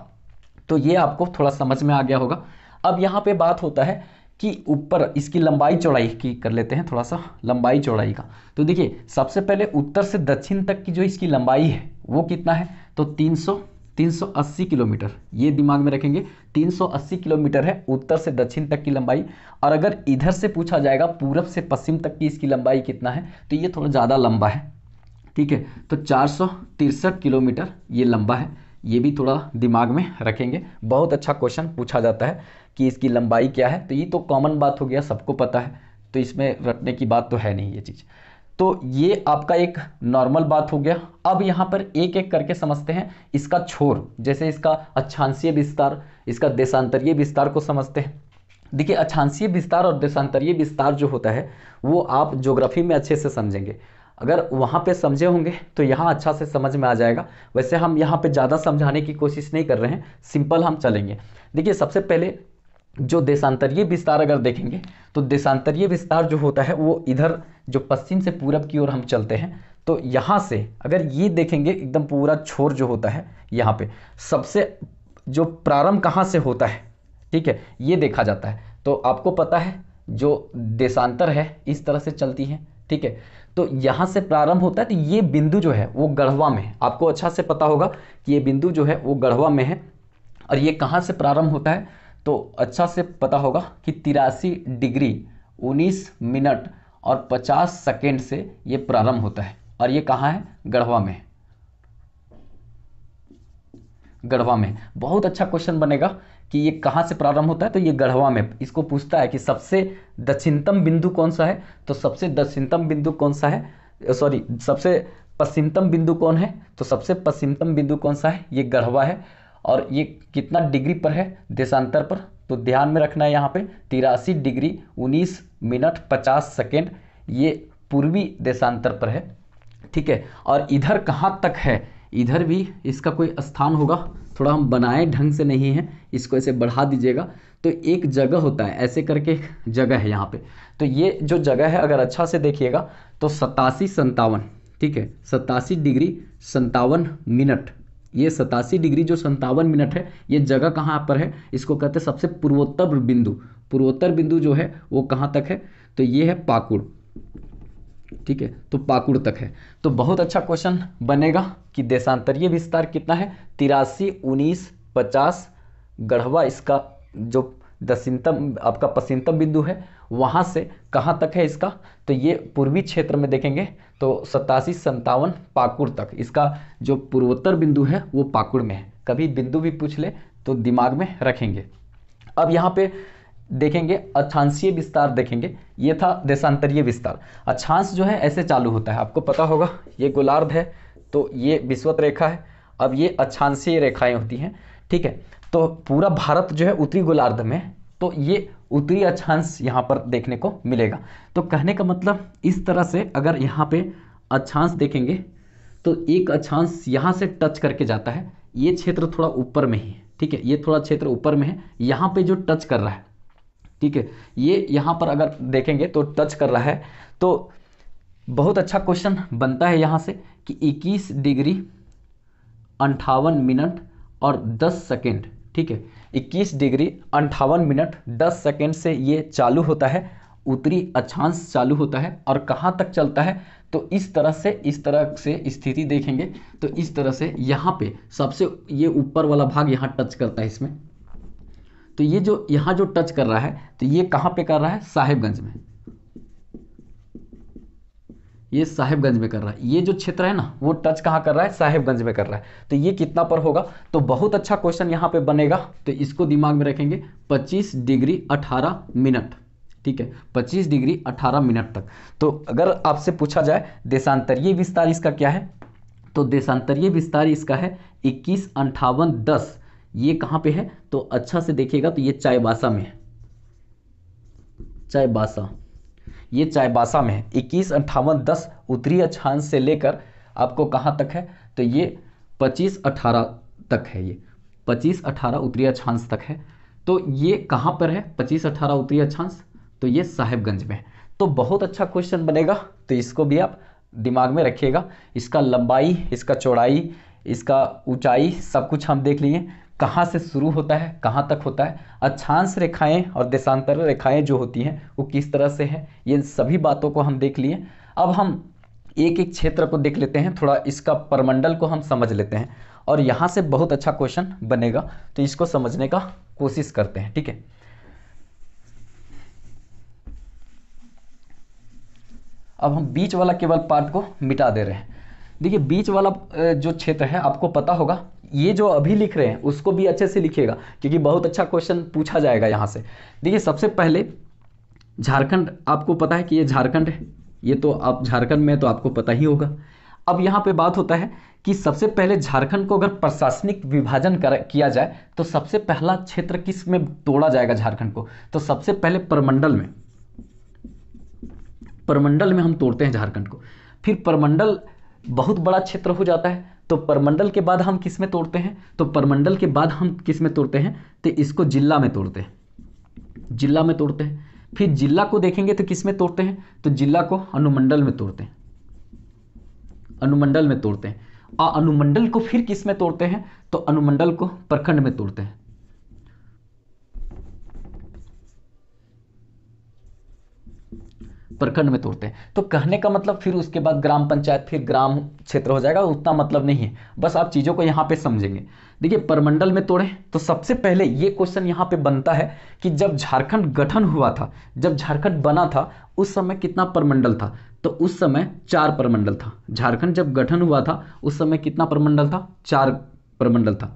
तो ये आपको थोड़ा समझ में आ गया होगा अब यहाँ पे बात होता है कि ऊपर इसकी लंबाई चौड़ाई की कर लेते हैं थोड़ा सा लंबाई चौड़ाई का तो देखिए सबसे पहले उत्तर से दक्षिण तक की जो इसकी लंबाई है वो कितना है तो 300 380 किलोमीटर ये दिमाग में रखेंगे 380 किलोमीटर है उत्तर से दक्षिण तक की लंबाई और अगर इधर से पूछा जाएगा पूरब से पश्चिम तक की इसकी लंबाई कितना है तो ये थोड़ा ज़्यादा लंबा है ठीक है तो चार किलोमीटर ये लंबा है ये भी थोड़ा दिमाग में रखेंगे बहुत अच्छा क्वेश्चन पूछा जाता है कि इसकी लंबाई क्या है तो ये तो कॉमन बात हो गया सबको पता है तो इसमें रटने की बात तो है नहीं ये चीज़ तो ये आपका एक नॉर्मल बात हो गया अब यहाँ पर एक एक करके समझते हैं इसका छोर जैसे इसका अच्छांशीय विस्तार इसका देशांतरीय विस्तार को समझते हैं देखिए अच्छांशीय विस्तार और देशांतरीय विस्तार जो होता है वो आप ज्योग्राफी में अच्छे से समझेंगे अगर वहाँ पे समझे होंगे तो यहाँ अच्छा से समझ में आ जाएगा वैसे हम यहाँ पे ज़्यादा समझाने की कोशिश नहीं कर रहे हैं सिंपल हम चलेंगे देखिए सबसे पहले जो देशांतरीय विस्तार अगर देखेंगे तो देशांतरीय विस्तार जो होता है वो इधर जो पश्चिम से पूरब की ओर हम चलते हैं तो यहाँ से अगर ये देखेंगे एकदम पूरा छोर जो होता है यहाँ पे सबसे जो प्रारंभ कहाँ से होता है ठीक है ये देखा जाता है तो आपको पता है जो देशांतर है इस तरह से चलती है ठीक है तो यहाँ से प्रारंभ होता है तो ये बिंदु जो है वो गढ़वा में है आपको अच्छा से पता होगा कि ये बिंदु जो है वो गढ़वा में है और ये कहाँ से प्रारंभ होता है तो अच्छा से पता होगा कि तिरासी डिग्री 19 मिनट और 50 सेकेंड से ये प्रारंभ होता है और ये कहाँ है गढ़वा में गढ़वा में बहुत अच्छा क्वेश्चन बनेगा कि ये कहाँ से प्रारंभ होता है तो ये गढ़वा में इसको पूछता है कि सबसे दक्षिणतम बिंदु कौन सा है तो सबसे दक्षिणतम बिंदु कौन सा है सॉरी सबसे पश्चिमतम बिंदु कौन है तो सबसे पश्चिमतम बिंदु कौन सा है ये गढ़वा है और ये कितना डिग्री पर है देशांतर पर तो ध्यान में रखना है यहाँ पे तिरासी डिग्री उन्नीस मिनट पचास सेकेंड ये पूर्वी देशांतर पर है ठीक है और इधर कहाँ तक है इधर भी इसका कोई स्थान होगा थोड़ा हम बनाए ढंग से नहीं है इसको ऐसे बढ़ा दीजिएगा तो एक जगह होता है ऐसे करके जगह है यहाँ पे तो ये जो जगह है अगर अच्छा से देखिएगा तो सतासी संतावन ठीक है सतासी डिग्री संतावन मिनट ये सतासी डिग्री जो संतावन मिनट है ये जगह कहाँ पर है इसको कहते हैं सबसे पूर्वोत्तर बिंदु पूर्वोत्तर बिंदु जो है वो कहाँ तक है तो ये है पाकुड़ ठीक है तो पाकुड़ तक है तो बहुत अच्छा क्वेश्चन बनेगा कि देशांतरीय विस्तार कितना है तिरासी उन्नीस पचास गढ़वा इसका जो दसिंतम आपका पसिंतम बिंदु है वहां से कहाँ तक है इसका तो ये पूर्वी क्षेत्र में देखेंगे तो सतासी संतावन पाकुड़ तक इसका जो पूर्वोत्तर बिंदु है वो पाकुड़ में है कभी बिंदु भी पूछ ले तो दिमाग में रखेंगे अब यहाँ पे देखेंगे अक्षांशीय विस्तार देखेंगे ये था देशांतरीय विस्तार अक्षांश जो है ऐसे चालू होता है आपको पता होगा ये गोलार्ध है तो ये विश्वत रेखा है अब ये अक्षांशीय रेखाएं होती हैं ठीक है तो पूरा भारत जो है उत्तरी गोलार्ध में तो ये उत्तरी अक्षांश यहाँ पर देखने को मिलेगा तो कहने का मतलब इस तरह से अगर यहाँ पे अक्षांश देखेंगे तो एक अक्षांश यहाँ से टच करके जाता है ये क्षेत्र थोड़ा ऊपर में ही है ठीक है ये थोड़ा क्षेत्र ऊपर में है यहाँ पे जो टच कर रहा है ठीक है ये यहाँ पर अगर देखेंगे तो टच कर रहा है तो बहुत अच्छा क्वेश्चन बनता है यहाँ से कि इक्कीस डिग्री अंठावन मिनट और दस सेकेंड ठीक है 21 डिग्री अंठावन मिनट 10 सेकेंड से ये चालू होता है उत्तरी अक्षांश चालू होता है और कहाँ तक चलता है तो इस तरह से इस तरह से स्थिति देखेंगे तो इस तरह से यहाँ पे सबसे ये ऊपर वाला भाग यहाँ टच करता है इसमें तो ये जो यहाँ जो टच कर रहा है तो ये कहाँ पे कर रहा है साहेबगंज में ये साहिबगंज में कर रहा है ये जो क्षेत्र है ना वो टच कहाँ कर रहा है साहिबगंज में कर रहा है तो ये कितना पर होगा तो बहुत अच्छा क्वेश्चन यहाँ पे बनेगा तो इसको दिमाग में रखेंगे 25 डिग्री 18 मिनट ठीक है 25 डिग्री 18 मिनट तक तो अगर आपसे पूछा जाए देशांतरीय विस्तार इसका क्या है तो देशांतरीय विस्तार इसका है इक्कीस अंठावन दस ये कहाँ पे है तो अच्छा से देखिएगा तो ये चायबासा में है चायबासा ये चायबासा में है इक्कीस अंठावन दस उत्तरी अक्षांश से लेकर आपको कहाँ तक है तो ये पच्चीस अठारह तक है ये पच्चीस अठारह उत्तरी अक्षांश तक है तो ये कहाँ पर है पच्चीस अठारह उत्तरी अक्षांश तो ये साहेबगंज में है तो बहुत अच्छा क्वेश्चन बनेगा तो इसको भी आप दिमाग में रखिएगा इसका लंबाई इसका चौड़ाई इसका ऊंचाई सब कुछ हम देख लिए कहाँ से शुरू होता है कहाँ तक होता है अक्षांश रेखाएं और देशांतर रेखाएं जो होती हैं वो किस तरह से हैं ये सभी बातों को हम देख लिए अब हम एक एक क्षेत्र को देख लेते हैं थोड़ा इसका परमंडल को हम समझ लेते हैं और यहाँ से बहुत अच्छा क्वेश्चन बनेगा तो इसको समझने का कोशिश करते हैं ठीक है अब हम बीच वाला केवल पार्ट को मिटा दे रहे हैं देखिए बीच वाला जो क्षेत्र है आपको पता होगा ये जो अभी लिख रहे हैं उसको भी अच्छे से लिखिएगा क्योंकि बहुत अच्छा क्वेश्चन पूछा जाएगा यहाँ से देखिए सबसे पहले झारखंड आपको पता है कि ये झारखंड है ये तो आप झारखंड में तो आपको पता ही होगा अब यहाँ पे बात होता है कि सबसे पहले झारखंड को अगर प्रशासनिक विभाजन कर किया जाए तो सबसे पहला क्षेत्र किस में तोड़ा जाएगा झारखंड को तो सबसे पहले परमंडल में परमंडल में हम तोड़ते हैं झारखंड को फिर परमंडल बहुत बड़ा क्षेत्र हो जाता है तो परमंडल के बाद हम किस में तोड़ते हैं तो परमंडल के बाद हम किस में तोड़ते हैं तो इसको जिला में तोड़ते हैं जिला में तोड़ते हैं फिर जिला को देखेंगे तो किस में तोड़ते हैं तो जिला को अनुमंडल में तोड़ते हैं अनुमंडल में तोड़ते हैं अनुमंडल को फिर किस में तोड़ते हैं तो अनुमंडल को प्रखंड में तोड़ते हैं प्रखंड में तोड़ते हैं तो कहने का मतलब फिर उसके बाद ग्राम पंचायत फिर ग्राम क्षेत्र हो जाएगा उतना मतलब नहीं है बस आप चीज़ों को यहाँ पे समझेंगे देखिए परमंडल में तोड़े तो सबसे पहले ये क्वेश्चन यहाँ पे बनता है कि जब झारखंड गठन हुआ था जब झारखंड बना था उस समय कितना परमंडल था तो उस समय चार परमंडल था झारखंड जब गठन हुआ था उस समय कितना परमंडल था चार परमंडल था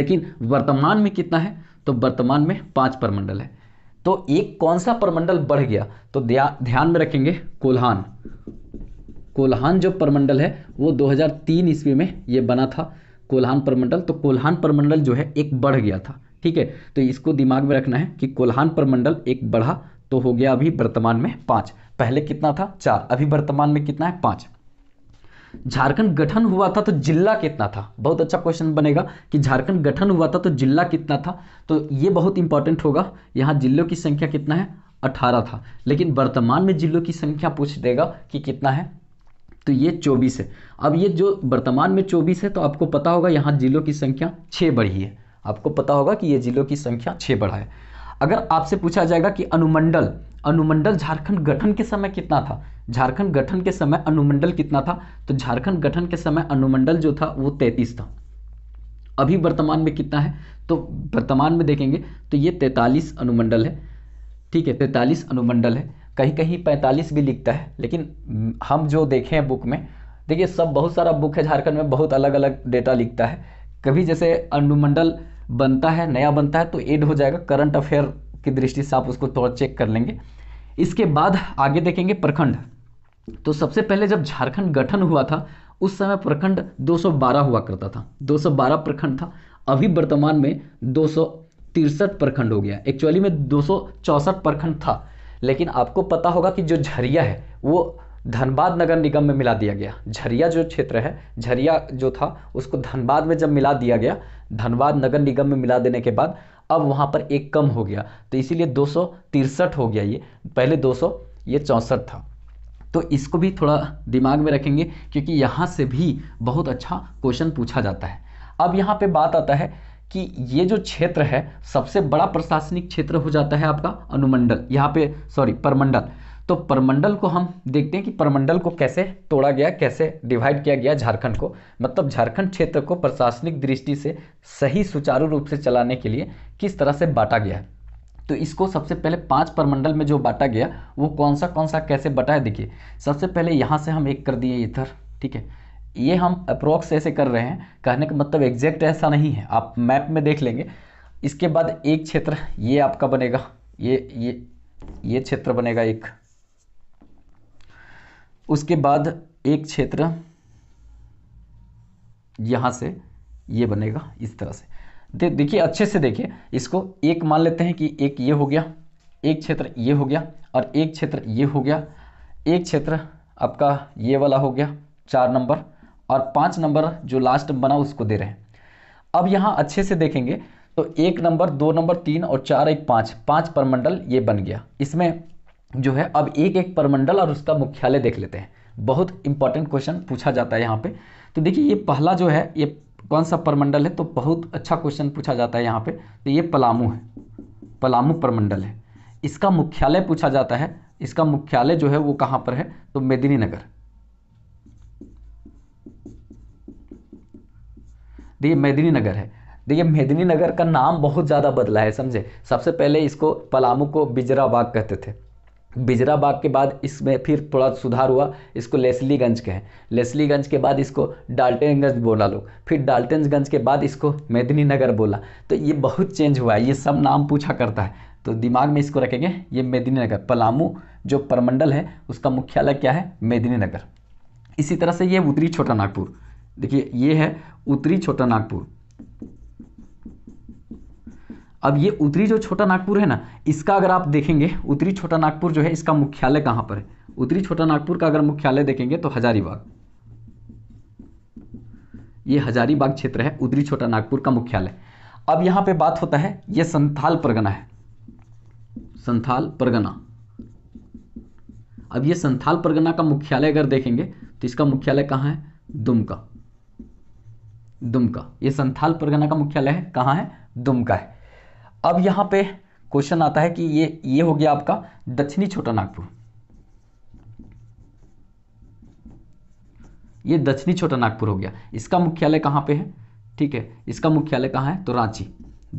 लेकिन वर्तमान में कितना है तो वर्तमान में पांच परमंडल है तो एक कौन सा परमंडल बढ़ गया तो ध्यान में रखेंगे कोल्हान कोल्हान जो परमंडल है वो 2003 ईस्वी में ये बना था कोल्हान परमंडल तो कोल्हान परमंडल जो है एक बढ़ गया था ठीक है तो इसको दिमाग में रखना है कि कोल्हान परमंडल एक बढ़ा तो हो गया अभी वर्तमान में पांच पहले कितना था चार अभी वर्तमान में कितना है पांच झारखंड गठन हुआ था तो जिला कितना था बहुत अच्छा क्वेश्चन बनेगा कि झारखंड गठन हुआ था तो जिला कितना था तो ये बहुत इंपॉर्टेंट होगा यहाँ जिलों की संख्या कितना है अठारह था लेकिन वर्तमान में जिलों की संख्या पूछ देगा कि कितना है तो ये चौबीस है अब ये जो वर्तमान में चौबीस है तो आपको पता होगा यहाँ जिलों की संख्या छः बढ़ी है आपको पता होगा कि ये जिलों की संख्या छः बढ़ा है अगर आपसे पूछा जाएगा कि अनुमंडल अनुमंडल झारखंड गठन के समय कितना था झारखंड गठन के समय अनुमंडल कितना था तो झारखंड गठन के समय अनुमंडल जो था वो तैतीस था अभी वर्तमान में कितना है तो वर्तमान में देखेंगे तो ये तैतालीस अनुमंडल है ठीक है तैतालीस अनुमंडल है कहीं कहीं पैंतालीस भी लिखता है लेकिन हम जो देखें बुक में देखिए सब बहुत सारा बुक है झारखंड में बहुत अलग अलग डेटा लिखता है कभी जैसे अनुमंडल बनता है नया बनता है तो एड हो जाएगा करंट अफेयर की दृष्टि से आप उसको थोड़ा चेक कर लेंगे इसके बाद आगे देखेंगे प्रखंड तो सबसे पहले जब झारखंड गठन हुआ था उस समय प्रखंड 212 हुआ करता था 212 प्रखंड था अभी वर्तमान में दो प्रखंड हो गया एक्चुअली में दो प्रखंड था लेकिन आपको पता होगा कि जो झरिया है वो धनबाद नगर निगम में मिला दिया गया झरिया जो क्षेत्र है झरिया जो था उसको धनबाद में जब मिला दिया गया धनबाद नगर निगम में मिला देने के बाद अब वहाँ पर एक कम हो गया तो इसीलिए दो हो गया ये पहले दो ये चौंसठ था तो इसको भी थोड़ा दिमाग में रखेंगे क्योंकि यहाँ से भी बहुत अच्छा क्वेश्चन पूछा जाता है अब यहाँ पे बात आता है कि ये जो क्षेत्र है सबसे बड़ा प्रशासनिक क्षेत्र हो जाता है आपका अनुमंडल यहाँ पे सॉरी परमंडल तो परमंडल को हम देखते हैं कि परमंडल को कैसे तोड़ा गया कैसे डिवाइड किया गया झारखंड को मतलब झारखंड क्षेत्र को प्रशासनिक दृष्टि से सही सुचारू रूप से चलाने के लिए किस तरह से बांटा गया है तो इसको सबसे पहले पांच परमंडल में जो बांटा गया वो कौन सा कौन सा कैसे बटा है देखिए सबसे पहले यहाँ से हम एक कर दिए इधर ठीक है ये हम अप्रोक्स ऐसे कर रहे हैं कहने का मतलब एग्जैक्ट ऐसा नहीं है आप मैप में देख लेंगे इसके बाद एक क्षेत्र ये आपका बनेगा ये ये ये क्षेत्र बनेगा एक उसके बाद एक क्षेत्र यहां से ये बनेगा इस तरह से दे देखिए अच्छे से देखिए इसको एक मान लेते हैं कि एक ये हो गया एक क्षेत्र ये हो गया और एक क्षेत्र ये हो गया एक क्षेत्र आपका ये वाला हो गया चार नंबर और पांच नंबर जो लास्ट बना उसको दे रहे हैं अब यहां अच्छे से देखेंगे तो एक नंबर दो नंबर तीन और चार एक पांच पांच परमंडल ये बन गया इसमें जो है अब एक एक परमंडल और उसका मुख्यालय देख लेते हैं बहुत इंपॉर्टेंट क्वेश्चन पूछा जाता है यहाँ पे तो देखिए ये पहला जो है ये कौन सा परमंडल है तो बहुत अच्छा क्वेश्चन पूछा जाता है यहाँ पे तो ये पलामू है पलामू परमंडल है इसका मुख्यालय पूछा जाता है इसका मुख्यालय जो है वो कहाँ पर है तो मेदिनीनगर देखिए मेदिनीनगर है देखिए मेदिनीनगर का नाम बहुत ज़्यादा बदला है समझे सबसे पहले इसको पलामू को बिजराबाग कहते थे बिजराबाग के बाद इसमें फिर थोड़ा सुधार हुआ इसको लेसलीगंज के हैं लेसलीगंज के बाद इसको डाल्टनगंज बोला लोग फिर डाल्टनगंज के बाद इसको मेदिनी नगर बोला तो ये बहुत चेंज हुआ है ये सब नाम पूछा करता है तो दिमाग में इसको रखेंगे ये मेदिनी नगर पलामू जो परमंडल है उसका मुख्यालय क्या है मेदिनी नगर इसी तरह से ये उत्तरी छोटा नागपुर देखिए ये है उत्तरी छोटा नागपुर अब ये उत्तरी जो छोटा नागपुर है ना इसका अगर आप देखेंगे उत्तरी छोटा नागपुर जो है इसका मुख्यालय कहाँ पर है उत्तरी छोटा नागपुर का अगर मुख्यालय देखेंगे तो हजारीबाग ये हजारीबाग क्षेत्र है उत्तरी छोटा नागपुर का मुख्यालय अब यहां पे बात होता है ये संथाल परगना है संथाल परगना अब ये संथाल परगना का मुख्यालय अगर देखेंगे तो इसका मुख्यालय कहां है दुमका दुमका ये संथाल परगना का मुख्यालय है कहां है दुमका है अब यहां पे क्वेश्चन आता है कि ये ये हो गया आपका दक्षिणी छोटा नागपुर ये दक्षिणी छोटा नागपुर हो गया इसका मुख्यालय कहां पे है ठीक है इसका मुख्यालय कहां है तो रांची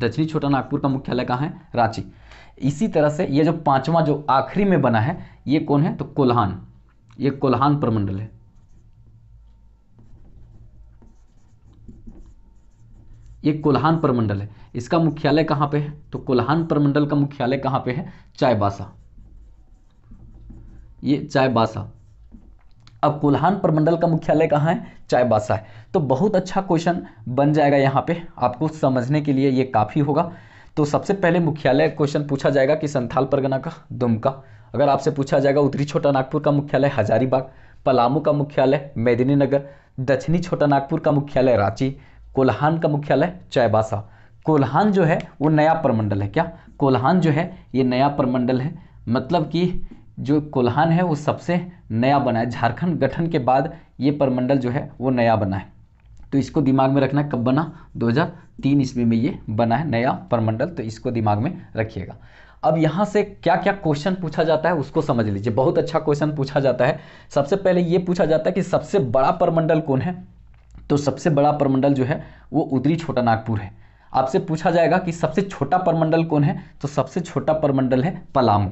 दक्षिणी छोटा नागपुर का मुख्यालय कहां है रांची इसी तरह से ये जो पांचवा जो आखिरी में बना है ये कौन है तो कोल्हान ये कोल्हान प्रमंडल है ये कोल्हान प्रमंडल है इसका मुख्यालय कहाँ पे है तो कोल्हान प्रमंडल का मुख्यालय कहाँ पे है चायबासा ये चायबासा अब कोल्हान प्रमंडल का मुख्यालय कहाँ है चायबासा है तो बहुत अच्छा क्वेश्चन बन जाएगा यहाँ पे आपको समझने के लिए ये काफ़ी होगा तो सबसे पहले मुख्यालय क्वेश्चन पूछा जाएगा कि संथाल परगना का दुमका अगर आपसे पूछा जाएगा उत्तरी छोटा नागपुर का मुख्यालय हजारीबाग पलामू का मुख्यालय मेदिनीनगर दक्षिणी छोटा नागपुर का मुख्यालय रांची कोल्हान का मुख्यालय चायबासा कोल्हान जो है वो नया परमंडल है क्या कोल्हान जो है ये नया परमंडल है मतलब कि जो कोल्हान है वो सबसे नया बना है झारखंड गठन के बाद ये परमंडल जो है वो नया बना है तो इसको दिमाग में रखना कब बना 2003 ईस्वी में ये बना है नया परमंडल तो इसको दिमाग में रखिएगा अब यहाँ से क्या क्या क्वेश्चन पूछा जाता है उसको समझ लीजिए बहुत अच्छा क्वेश्चन पूछा जाता है सबसे पहले ये पूछा जाता है कि सबसे बड़ा परमंडल कौन है तो सबसे बड़ा परमंडल जो है वो उत्तरी छोटा नागपुर है आपसे पूछा जाएगा कि सबसे छोटा परमंडल कौन है तो सबसे छोटा परमंडल है पलामू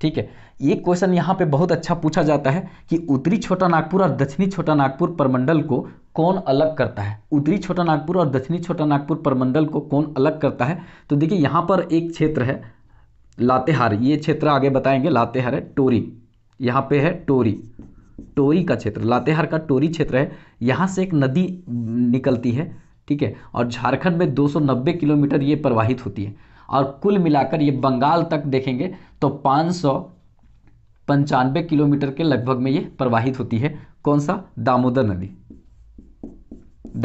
ठीक है ये क्वेश्चन यहाँ पे बहुत अच्छा पूछा जाता है कि उत्तरी छोटा नागपुर और दक्षिणी छोटा नागपुर परमंडल को कौन अलग करता है उत्तरी छोटा नागपुर और दक्षिणी छोटा नागपुर परमंडल को कौन अलग करता है तो देखिए यहाँ पर एक क्षेत्र है लातेहार ये क्षेत्र आगे बताएंगे लातेहार है टोरी यहाँ पे है टोरी टोरी का क्षेत्र लातेहार का टोरी क्षेत्र है यहाँ से एक नदी निकलती है ठीक है और झारखंड में 290 किलोमीटर ये प्रवाहित होती है और कुल मिलाकर ये बंगाल तक देखेंगे तो पाँच सौ पंचानवे किलोमीटर के लगभग में ये प्रवाहित होती है कौन सा दामोदर नदी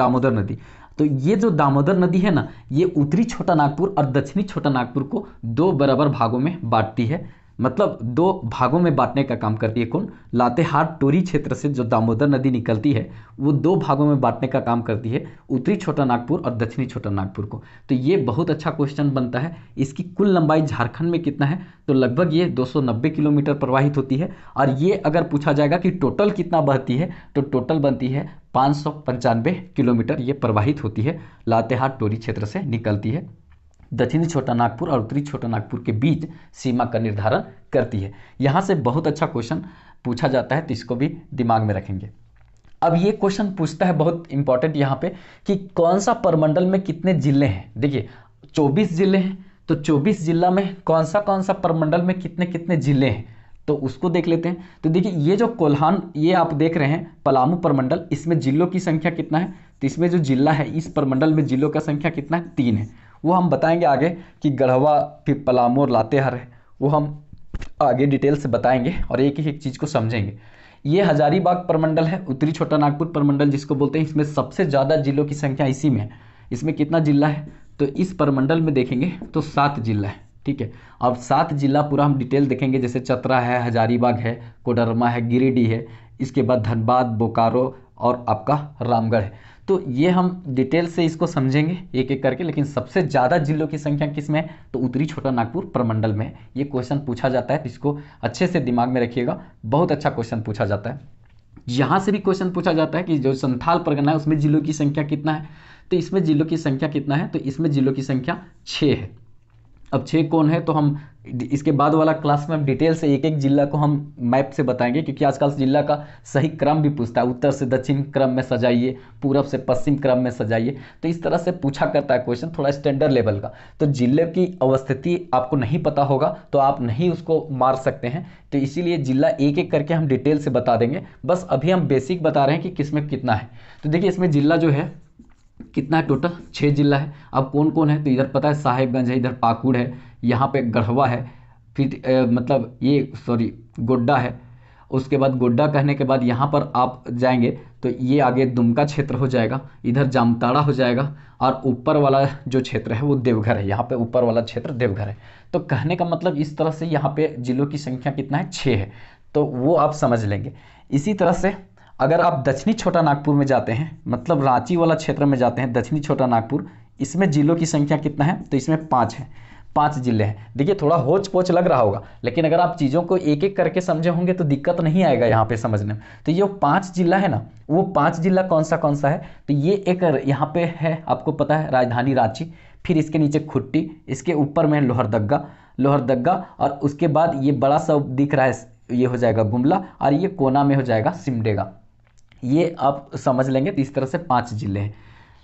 दामोदर नदी तो ये जो दामोदर नदी है ना ये उत्तरी छोटा नागपुर और दक्षिणी छोटा नागपुर को दो बराबर भागों में बांटती है मतलब दो भागों में बांटने का काम करती है कौन लातेहार टोरी क्षेत्र से जो दामोदर नदी निकलती है वो दो भागों में बांटने का काम करती है उत्तरी छोटा नागपुर और दक्षिणी छोटा नागपुर को तो ये बहुत अच्छा क्वेश्चन बनता है इसकी कुल लंबाई झारखंड में कितना है तो लगभग ये 290 किलोमीटर प्रवाहित होती है और ये अगर पूछा जाएगा कि टोटल कितना बहती है तो टोटल बनती है पाँच किलोमीटर ये प्रवाहित होती है लातेहार टोरी क्षेत्र से निकलती है दक्षिणी छोटा नागपुर और उत्तरी छोटा नागपुर के बीच सीमा का निर्धारण करती है यहाँ से बहुत अच्छा क्वेश्चन पूछा जाता है तो इसको भी दिमाग में रखेंगे अब ये क्वेश्चन पूछता है बहुत इंपॉर्टेंट यहाँ पे कि कौन सा परमंडल में कितने जिले हैं देखिए 24 जिले हैं तो 24 जिला में कौन सा कौन सा परमंडल में कितने कितने जिले हैं तो उसको देख लेते हैं तो देखिए ये जो कोल्हान ये आप देख रहे हैं पलामू परमंडल इसमें जिलों की संख्या कितना है तो इसमें जो जिला है इस परमंडल में जिलों का संख्या कितना है तीन है वो हम बताएंगे आगे कि गढ़वा फिर पलामू लातेहार है वो हम आगे डिटेल से बताएंगे और एक ही एक चीज़ को समझेंगे ये हजारीबाग प्रमंडल है उत्तरी छोटा नागपुर प्रमंडल जिसको बोलते हैं इसमें सबसे ज़्यादा जिलों की संख्या इसी में है इसमें कितना जिला है तो इस परमंडल में देखेंगे तो सात जिला है ठीक है अब सात जिला पूरा हम डिटेल देखेंगे जैसे चतरा है हजारीबाग है कोडरमा है गिरिडीह है इसके बाद धनबाद बोकारो और आपका रामगढ़ है तो ये हम डिटेल से इसको समझेंगे एक एक करके लेकिन सबसे ज़्यादा जिलों की संख्या किस में तो उत्तरी छोटा नागपुर प्रमंडल में ये क्वेश्चन पूछा जाता है तो इसको अच्छे से दिमाग में रखिएगा बहुत अच्छा क्वेश्चन पूछा जाता है यहाँ से भी क्वेश्चन पूछा जाता है कि जो संथाल परगना है उसमें जिलों की संख्या कितना है तो इसमें जिलों की संख्या कितना है तो इसमें जिलों की संख्या छः है अब छः कौन है तो हम इसके बाद वाला क्लास में हम डिटेल से एक एक जिला को हम मैप से बताएंगे क्योंकि आजकल जिला का सही क्रम भी पूछता है उत्तर से दक्षिण क्रम में सजाइए पूरब से पश्चिम क्रम में सजाइए तो इस तरह से पूछा करता है क्वेश्चन थोड़ा स्टैंडर्ड लेवल का तो जिले की अवस्थिति आपको नहीं पता होगा तो आप नहीं उसको मार सकते हैं तो इसीलिए जिला एक एक करके हम डिटेल से बता देंगे बस अभी हम बेसिक बता रहे हैं कि किसमें कितना है तो देखिए इसमें जिला जो है कितना टोटल छः जिला है अब कौन कौन है तो इधर पता है साहिबगंज है इधर पाकुड़ है यहाँ पे गढ़वा है फिर ए, मतलब ये सॉरी गोड्डा है उसके बाद गोड्डा कहने के बाद यहाँ पर आप जाएंगे तो ये आगे दुमका क्षेत्र हो जाएगा इधर जामताड़ा हो जाएगा और ऊपर वाला जो क्षेत्र है वो देवघर है यहाँ पे ऊपर वाला क्षेत्र देवघर है तो कहने का मतलब इस तरह से यहाँ पे जिलों की संख्या कितना है छः है तो वो आप समझ लेंगे इसी तरह से अगर आप दक्षिणी छोटा नागपुर में जाते हैं मतलब रांची वाला क्षेत्र में जाते हैं दक्षिणी छोटा नागपुर इसमें जिलों की संख्या कितना है तो इसमें पाँच है पांच जिले हैं देखिए थोड़ा होच पोच लग रहा होगा लेकिन अगर आप चीज़ों को एक एक करके समझे होंगे तो दिक्कत नहीं आएगा यहाँ पे समझने में तो ये पांच जिला है ना वो पांच जिला कौन सा कौन सा है तो ये एक यहाँ पे है आपको पता है राजधानी रांची फिर इसके नीचे खुट्टी इसके ऊपर में लोहरदग्गा लोहरदग्गा और उसके बाद ये बड़ा सा दिख रहा है ये हो जाएगा गुमला और ये कोना में हो जाएगा सिमडेगा ये आप समझ लेंगे तो इस तरह से पाँच ज़िले हैं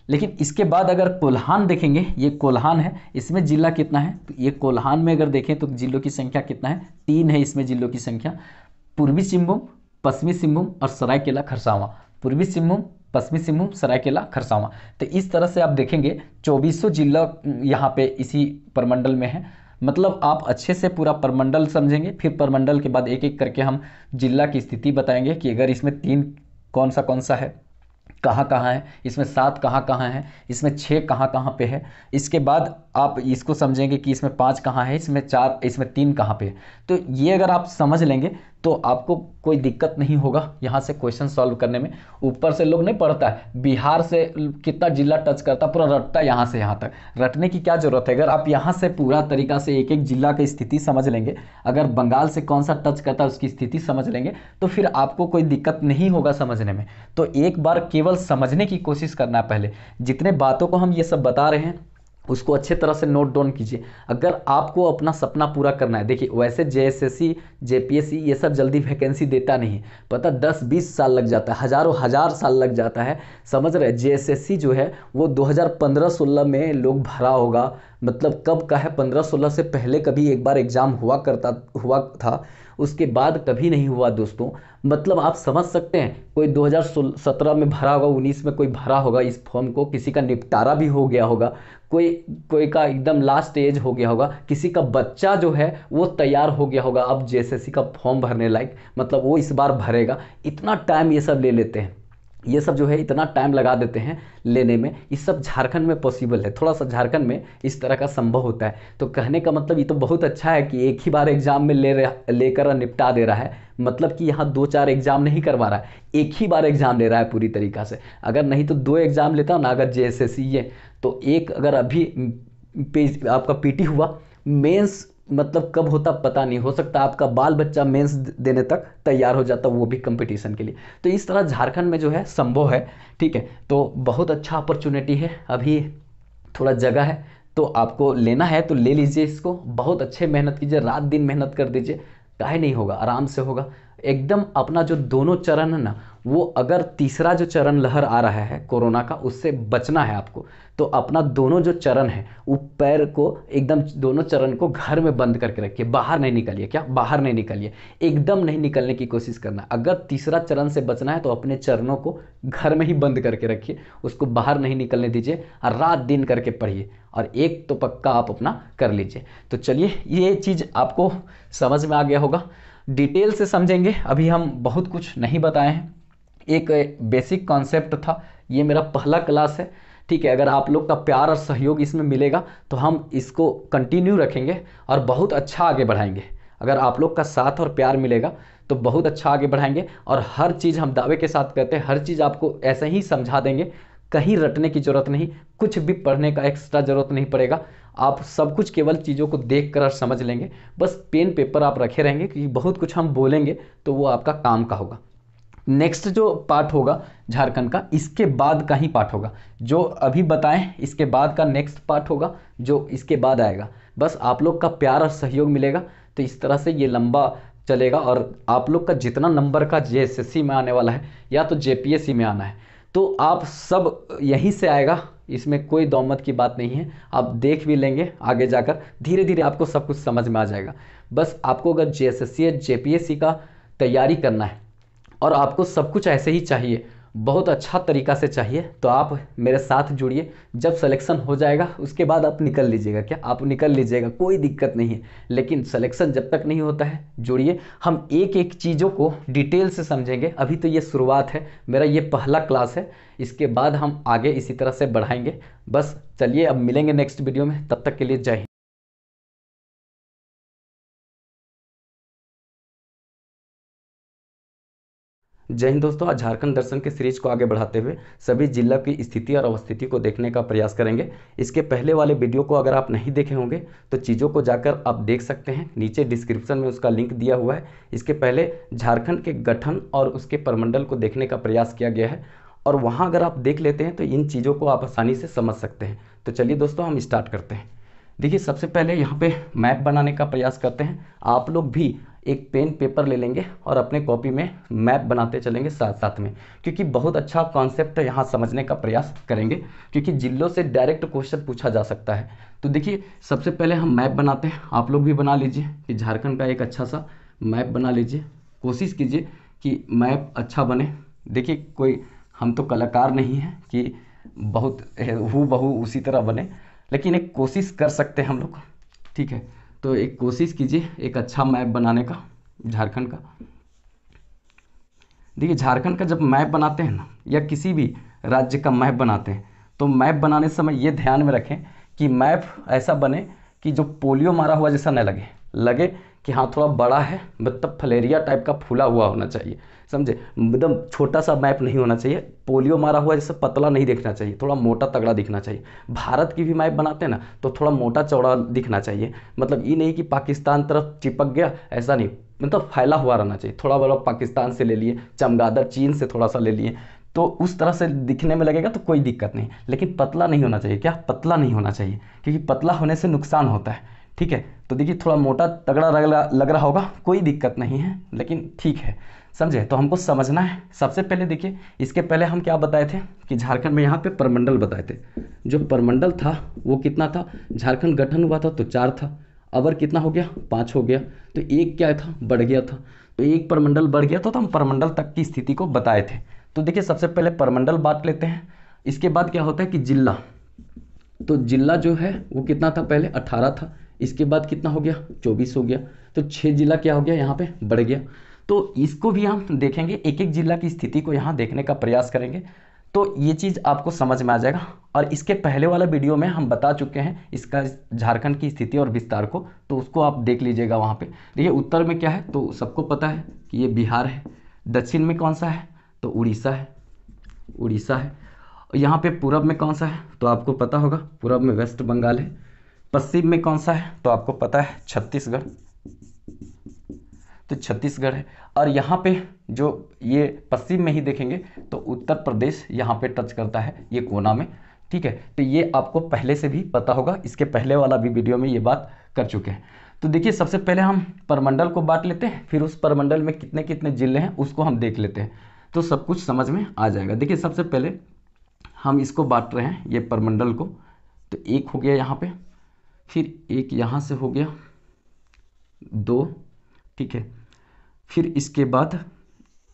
लेकिन इसके बाद अगर कोल्हान देखेंगे ये कोल्हान है इसमें ज़िला कितना है तो ये कोल्हान में अगर देखें तो ज़िलों की संख्या कितना है तीन है इसमें ज़िलों की संख्या पूर्वी सिंहभूम पश्चिमी सिंहभूम और सरायकेला खरसावां पूर्वी सिंहभूम पश्चिमी सिंहभूम सरायकेला खरसावां तो इस तरह से आप देखेंगे चौबीसों जिला यहाँ पे इसी परमंडल में है मतलब आप अच्छे से पूरा परमंडल समझेंगे फिर परमंडल के बाद एक एक करके हम जिला की स्थिति बताएंगे कि अगर इसमें तीन कौन सा कौन सा है कहाँ कहाँ है इसमें सात कहाँ कहाँ है इसमें छः कहाँ कहाँ पे है इसके बाद आप इसको समझेंगे कि इसमें पाँच कहाँ है इसमें चार इसमें तीन कहाँ पे तो ये अगर आप समझ लेंगे तो आपको कोई दिक्कत नहीं होगा यहाँ से क्वेश्चन सॉल्व करने में ऊपर से लोग नहीं पढ़ता है बिहार से कितना जिला टच करता पूरा रटता है यहाँ से यहाँ तक रटने की क्या ज़रूरत है अगर आप यहाँ से पूरा तरीका से एक एक जिला की स्थिति समझ लेंगे अगर बंगाल से कौन सा टच करता है उसकी स्थिति समझ लेंगे तो फिर आपको कोई दिक्कत नहीं होगा समझने में तो एक बार केवल समझने की कोशिश करना पहले जितने बातों को हम ये सब बता रहे हैं उसको अच्छे तरह से नोट डाउन कीजिए अगर आपको अपना सपना पूरा करना है देखिए वैसे J S S C J P S C ये सब जल्दी वैकेंसी देता नहीं पता दस बीस साल लग जाता है हज़ारों हज़ार साल लग जाता है समझ रहे जे एस एस सी जो है वो 2015-16 में लोग भरा होगा मतलब कब का है 15-16 से पहले कभी एक बार एग्ज़ाम हुआ करता हुआ था उसके बाद कभी नहीं हुआ दोस्तों मतलब आप समझ सकते हैं कोई 2017 में भरा होगा उन्नीस में कोई भरा होगा इस फॉर्म को किसी का निपटारा भी हो गया होगा कोई कोई का एकदम लास्ट एज हो गया होगा किसी का बच्चा जो है वो तैयार हो गया होगा अब जे का फॉर्म भरने लायक मतलब वो इस बार भरेगा इतना टाइम ये सब ले लेते हैं ये सब जो है इतना टाइम लगा देते हैं लेने में ये सब झारखंड में पॉसिबल है थोड़ा सा झारखंड में इस तरह का संभव होता है तो कहने का मतलब ये तो बहुत अच्छा है कि एक ही बार एग्ज़ाम में ले लेकर निपटा दे रहा है मतलब कि यहाँ दो चार एग्ज़ाम नहीं करवा रहा है एक ही बार एग्ज़ाम ले रहा है पूरी तरीका से अगर नहीं तो दो एग्ज़ाम लेता ना अगर जे ये e तो एक अगर अभी पेज आपका पी हुआ मेन्स मतलब कब होता पता नहीं हो सकता आपका बाल बच्चा मेंस देने तक तैयार हो जाता वो भी कंपटीशन के लिए तो इस तरह झारखंड में जो है संभव है ठीक है तो बहुत अच्छा अपॉर्चुनिटी है अभी थोड़ा जगह है तो आपको लेना है तो ले लीजिए इसको बहुत अच्छे मेहनत कीजिए रात दिन मेहनत कर दीजिए काहे नहीं होगा आराम से होगा एकदम अपना जो दोनों चरण है ना वो अगर तीसरा जो चरण लहर आ रहा है कोरोना का उससे बचना है आपको तो अपना दोनों जो चरण है वो पैर को एकदम दोनों चरण को घर में बंद करके रखिए बाहर नहीं निकलिए क्या बाहर नहीं निकलिए एकदम नहीं निकलने की कोशिश करना अगर तीसरा चरण से बचना है तो अपने चरणों को घर में ही बंद करके रखिए उसको बाहर नहीं निकलने दीजिए और रात दिन करके पढ़िए और एक तो पक्का आप अपना कर लीजिए तो चलिए ये चीज़ आपको समझ में आ गया होगा डिटेल से समझेंगे अभी हम बहुत कुछ नहीं बताए हैं एक बेसिक कॉन्सेप्ट था ये मेरा पहला क्लास है ठीक है अगर आप लोग का प्यार और सहयोग इसमें मिलेगा तो हम इसको कंटिन्यू रखेंगे और बहुत अच्छा आगे बढ़ाएंगे अगर आप लोग का साथ और प्यार मिलेगा तो बहुत अच्छा आगे बढ़ाएंगे और हर चीज़ हम दावे के साथ कहते हैं हर चीज़ आपको ऐसे ही समझा देंगे कहीं रटने की ज़रूरत नहीं कुछ भी पढ़ने का एक्स्ट्रा ज़रूरत नहीं पड़ेगा आप सब कुछ केवल चीज़ों को देख कर समझ लेंगे बस पेन पेपर आप रखे रहेंगे क्योंकि बहुत कुछ हम बोलेंगे तो वो आपका काम का होगा नेक्स्ट जो पार्ट होगा झारखंड का इसके बाद का ही पार्ट होगा जो अभी बताएं इसके बाद का नेक्स्ट पार्ट होगा जो इसके बाद आएगा बस आप लोग का प्यार और सहयोग मिलेगा तो इस तरह से ये लंबा चलेगा और आप लोग का जितना नंबर का जे में आने वाला है या तो जे में आना है तो आप सब यहीं से आएगा इसमें कोई दौमत की बात नहीं है आप देख भी लेंगे आगे जाकर धीरे धीरे आपको सब कुछ समझ में आ जाएगा बस आपको अगर जे एस एस सी या जे पी एस सी का तैयारी करना है और आपको सब कुछ ऐसे ही चाहिए बहुत अच्छा तरीका से चाहिए तो आप मेरे साथ जुड़िए जब सिलेक्शन हो जाएगा उसके बाद आप निकल लीजिएगा क्या आप निकल लीजिएगा कोई दिक्कत नहीं है लेकिन सिलेक्शन जब तक नहीं होता है जुड़िए हम एक एक चीज़ों को डिटेल से समझेंगे अभी तो ये शुरुआत है मेरा ये पहला क्लास है इसके बाद हम आगे इसी तरह से बढ़ाएंगे बस चलिए अब मिलेंगे नेक्स्ट वीडियो में तब तक के लिए जय हिंद जय हिंद दोस्तों आज झारखंड दर्शन के सीरीज को आगे बढ़ाते हुए सभी जिला की स्थिति और अवस्थिति को देखने का प्रयास करेंगे इसके पहले वाले वीडियो को अगर आप नहीं देखे होंगे तो चीज़ों को जाकर आप देख सकते हैं नीचे डिस्क्रिप्शन में उसका लिंक दिया हुआ है इसके पहले झारखंड के गठन और उसके परमंडल को देखने का प्रयास किया गया है और वहाँ अगर आप देख लेते हैं तो इन चीज़ों को आप आसानी से समझ सकते हैं तो चलिए दोस्तों हम स्टार्ट करते हैं देखिए सबसे पहले यहाँ पे मैप बनाने का प्रयास करते हैं आप लोग भी एक पेन पेपर ले लेंगे और अपने कॉपी में मैप बनाते चलेंगे साथ साथ में क्योंकि बहुत अच्छा कॉन्सेप्ट यहाँ समझने का प्रयास करेंगे क्योंकि जिलों से डायरेक्ट क्वेश्चन पूछा जा सकता है तो देखिए सबसे पहले हम मैप बनाते हैं आप लोग भी बना लीजिए कि झारखंड का एक अच्छा सा मैप बना लीजिए कोशिश कीजिए कि मैप अच्छा बने देखिए कोई हम तो कलाकार नहीं हैं कि बहुत हु बहू उसी तरह बने लेकिन एक कोशिश कर सकते हैं हम लोग ठीक है तो एक कोशिश कीजिए एक अच्छा मैप बनाने का झारखंड का देखिए झारखंड का जब मैप बनाते हैं ना या किसी भी राज्य का मैप बनाते हैं तो मैप बनाने समय ये ध्यान में रखें कि मैप ऐसा बने कि जो पोलियो मारा हुआ जैसा न लगे लगे कि हाँ थोड़ा बड़ा है मतलब फलेरिया टाइप का फूला हुआ होना चाहिए समझे एकदम छोटा सा मैप नहीं होना चाहिए पोलियो मारा हुआ जैसे पतला नहीं देखना चाहिए थोड़ा मोटा तगड़ा दिखना चाहिए भारत की भी मैप बनाते हैं ना तो थोड़ा मोटा चौड़ा दिखना चाहिए मतलब ये नहीं कि पाकिस्तान तरफ चिपक गया ऐसा नहीं मतलब फैला हुआ रहना चाहिए थोड़ा बड़ा पाकिस्तान से ले लिए चमगादड़ चीन से थोड़ा सा ले लिए तो उस तरह से दिखने में लगेगा तो कोई दिक्कत नहीं लेकिन पतला नहीं होना चाहिए क्या पतला नहीं होना चाहिए क्योंकि पतला होने से नुकसान होता है ठीक है तो देखिए थोड़ा मोटा तगड़ा लग रहा होगा कोई दिक्कत नहीं है लेकिन ठीक है समझे तो हमको समझना है सबसे पहले देखिए इसके पहले हम क्या बताए थे कि झारखंड में यहाँ पे परमंडल बताए थे जो परमंडल था वो कितना था झारखंड गठन हुआ था तो चार था अवर कितना हो गया पाँच हो गया तो एक क्या था बढ़ गया था तो एक परमंडल बढ़ गया था तो, तो हम परमंडल तक की स्थिति को बताए थे तो देखिए सबसे पहले परमंडल बांट लेते हैं इसके बाद क्या होता है कि जिला तो जिला जो है वो कितना था पहले अट्ठारह था इसके बाद कितना हो गया चौबीस हो गया तो छः जिला क्या हो गया यहाँ पे बढ़ गया तो इसको भी हम देखेंगे एक एक जिला की स्थिति को यहाँ देखने का प्रयास करेंगे तो ये चीज़ आपको समझ में आ जाएगा और इसके पहले वाला वीडियो में हम बता चुके हैं इसका झारखंड की स्थिति और विस्तार को तो उसको आप देख लीजिएगा वहाँ पे देखिए उत्तर में क्या है तो सबको पता है कि ये बिहार है दक्षिण में कौन सा है तो उड़ीसा है उड़ीसा है और यहाँ पे पूरब में कौन सा है तो आपको पता होगा पूरब में वेस्ट बंगाल है पश्चिम में कौन सा है तो आपको पता है छत्तीसगढ़ तो छत्तीसगढ़ है और यहाँ पे जो ये पश्चिम में ही देखेंगे तो उत्तर प्रदेश यहाँ पे टच करता है ये कोना में ठीक है तो ये आपको पहले से भी पता होगा इसके पहले वाला भी वीडियो में ये बात कर चुके हैं तो देखिए सबसे पहले हम परमंडल को बांट लेते हैं फिर उस परमंडल में कितने कितने जिले हैं उसको हम देख लेते हैं तो सब कुछ समझ में आ जाएगा देखिए सबसे पहले हम इसको बांट रहे हैं ये परमंडल को तो एक हो गया यहाँ पे फिर एक यहाँ से हो गया दो ठीक है फिर इसके बाद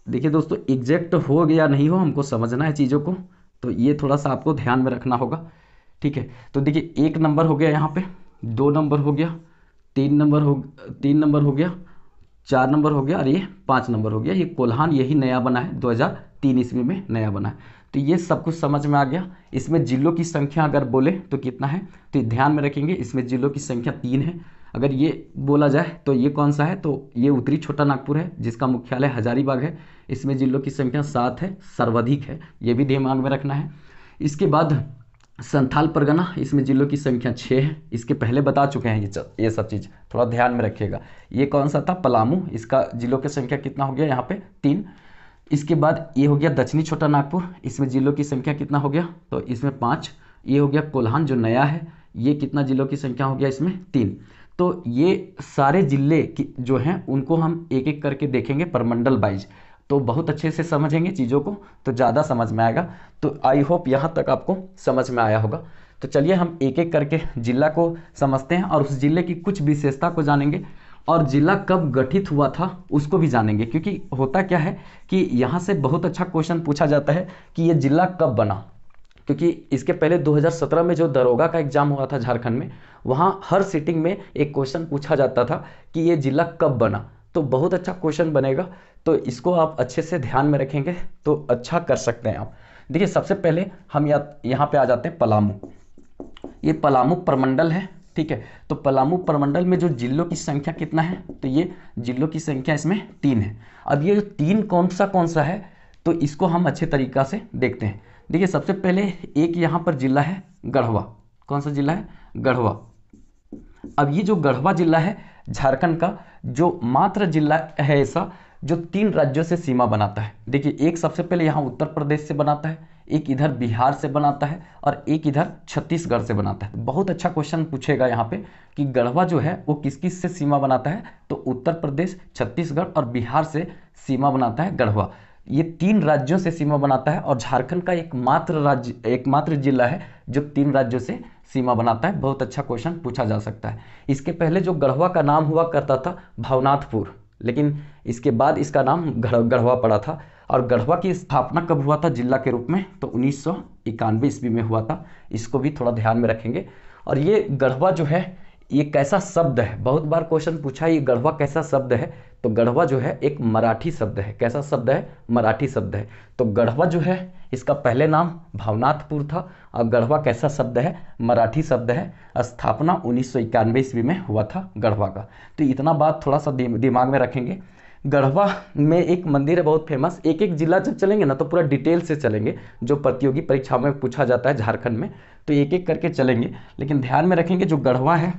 देखिए दोस्तों एग्जैक्ट हो गया नहीं हो हमको समझना है चीज़ों को तो ये थोड़ा सा आपको ध्यान में रखना होगा ठीक है तो देखिए एक नंबर हो गया यहाँ पे दो नंबर हो गया तीन नंबर हो तीन नंबर हो गया चार नंबर हो गया और ये पाँच नंबर हो गया ये कोल्हान यही नया बना है तीन ईस्वी में नया बना है तो ये सब कुछ समझ में आ गया इसमें जिलों की संख्या अगर बोले तो कितना है तो ध्यान में रखेंगे इसमें जिलों की संख्या तीन है अगर ये बोला जाए तो ये कौन सा है तो ये उत्तरी छोटा नागपुर है जिसका मुख्यालय हजारीबाग है इसमें जिलों की संख्या सात है सर्वाधिक है ये भी दिमाग में रखना है इसके बाद संथाल परगना इसमें जिलों की संख्या छः है इसके पहले बता चुके हैं ये ये सब चीज़ थोड़ा ध्यान में रखिएगा ये कौन सा था पलामू इसका जिलों की संख्या कितना हो गया यहाँ पे तीन इसके बाद ये हो गया दक्षिणी छोटा नागपुर इसमें जिलों की संख्या कितना हो गया तो इसमें पाँच ये हो गया कोल्हान जो नया है ये कितना जिलों की संख्या हो गया इसमें तीन तो ये सारे ज़िले की जो हैं उनको हम एक एक करके देखेंगे परमंडल वाइज तो बहुत अच्छे से समझेंगे चीज़ों को तो ज़्यादा समझ में आएगा तो आई होप यहाँ तक आपको समझ में आया होगा तो चलिए हम एक एक करके जिला को समझते हैं और उस जिले की कुछ विशेषता को जानेंगे और जिला कब गठित हुआ था उसको भी जानेंगे क्योंकि होता क्या है कि यहाँ से बहुत अच्छा क्वेश्चन पूछा जाता है कि ये जिला कब बना क्योंकि इसके पहले 2017 में जो दरोगा का एग्जाम हुआ था झारखंड में वहाँ हर सिटिंग में एक क्वेश्चन पूछा जाता था कि ये जिला कब बना तो बहुत अच्छा क्वेश्चन बनेगा तो इसको आप अच्छे से ध्यान में रखेंगे तो अच्छा कर सकते हैं आप देखिए सबसे पहले हम या यहाँ पे आ जाते हैं पलामू ये पलामू प्रमंडल है ठीक है तो पलामू प्रमंडल में जो जिलों की संख्या कितना है तो ये जिलों की संख्या इसमें तीन है अब ये जो तीन कौन सा कौन सा है तो इसको हम अच्छे तरीका से देखते हैं देखिए सबसे पहले एक यहाँ पर जिला है गढ़वा कौन सा जिला है गढ़वा अब ये जो गढ़वा जिला है झारखंड का जो मात्र जिला है ऐसा जो तीन राज्यों से सीमा बनाता है देखिए एक सबसे पहले यहाँ उत्तर प्रदेश से बनाता है एक इधर बिहार से बनाता है और एक इधर छत्तीसगढ़ से बनाता है बहुत अच्छा क्वेश्चन पूछेगा यहाँ पे कि गढ़वा जो है वो किस किस से सीमा बनाता है तो उत्तर प्रदेश छत्तीसगढ़ और बिहार से सीमा बनाता है गढ़वा ये तीन राज्यों से सीमा बनाता है और झारखंड का एकमात्र राज्य एकमात्र जिला है जो तीन राज्यों से सीमा बनाता है बहुत अच्छा क्वेश्चन पूछा जा सकता है इसके पहले जो गढ़वा का नाम हुआ करता था भावनाथपुर लेकिन इसके बाद इसका नाम गढ़वा पड़ा था और गढ़वा की स्थापना कब हुआ था जिला के रूप में तो उन्नीस सौ ईस्वी में हुआ था इसको भी थोड़ा ध्यान में रखेंगे और ये गढ़वा जो है ये कैसा शब्द है बहुत बार क्वेश्चन पूछा ये गढ़वा कैसा शब्द है तो गढ़वा जो है एक मराठी शब्द है कैसा शब्द है मराठी शब्द है तो गढ़वा जो है इसका पहले नाम भावनाथपुर था और गढ़वा कैसा शब्द है मराठी शब्द है स्थापना उन्नीस सौ ईस्वी में हुआ था गढ़वा का तो इतना बात थोड़ा सा दिमाग में रखेंगे गढ़वा में एक मंदिर है बहुत फेमस एक एक जिला जब चलेंगे ना तो पूरा डिटेल से चलेंगे जो प्रतियोगी परीक्षाओं में पूछा जाता है झारखंड में तो एक एक करके चलेंगे लेकिन ध्यान में रखेंगे जो गढ़वा है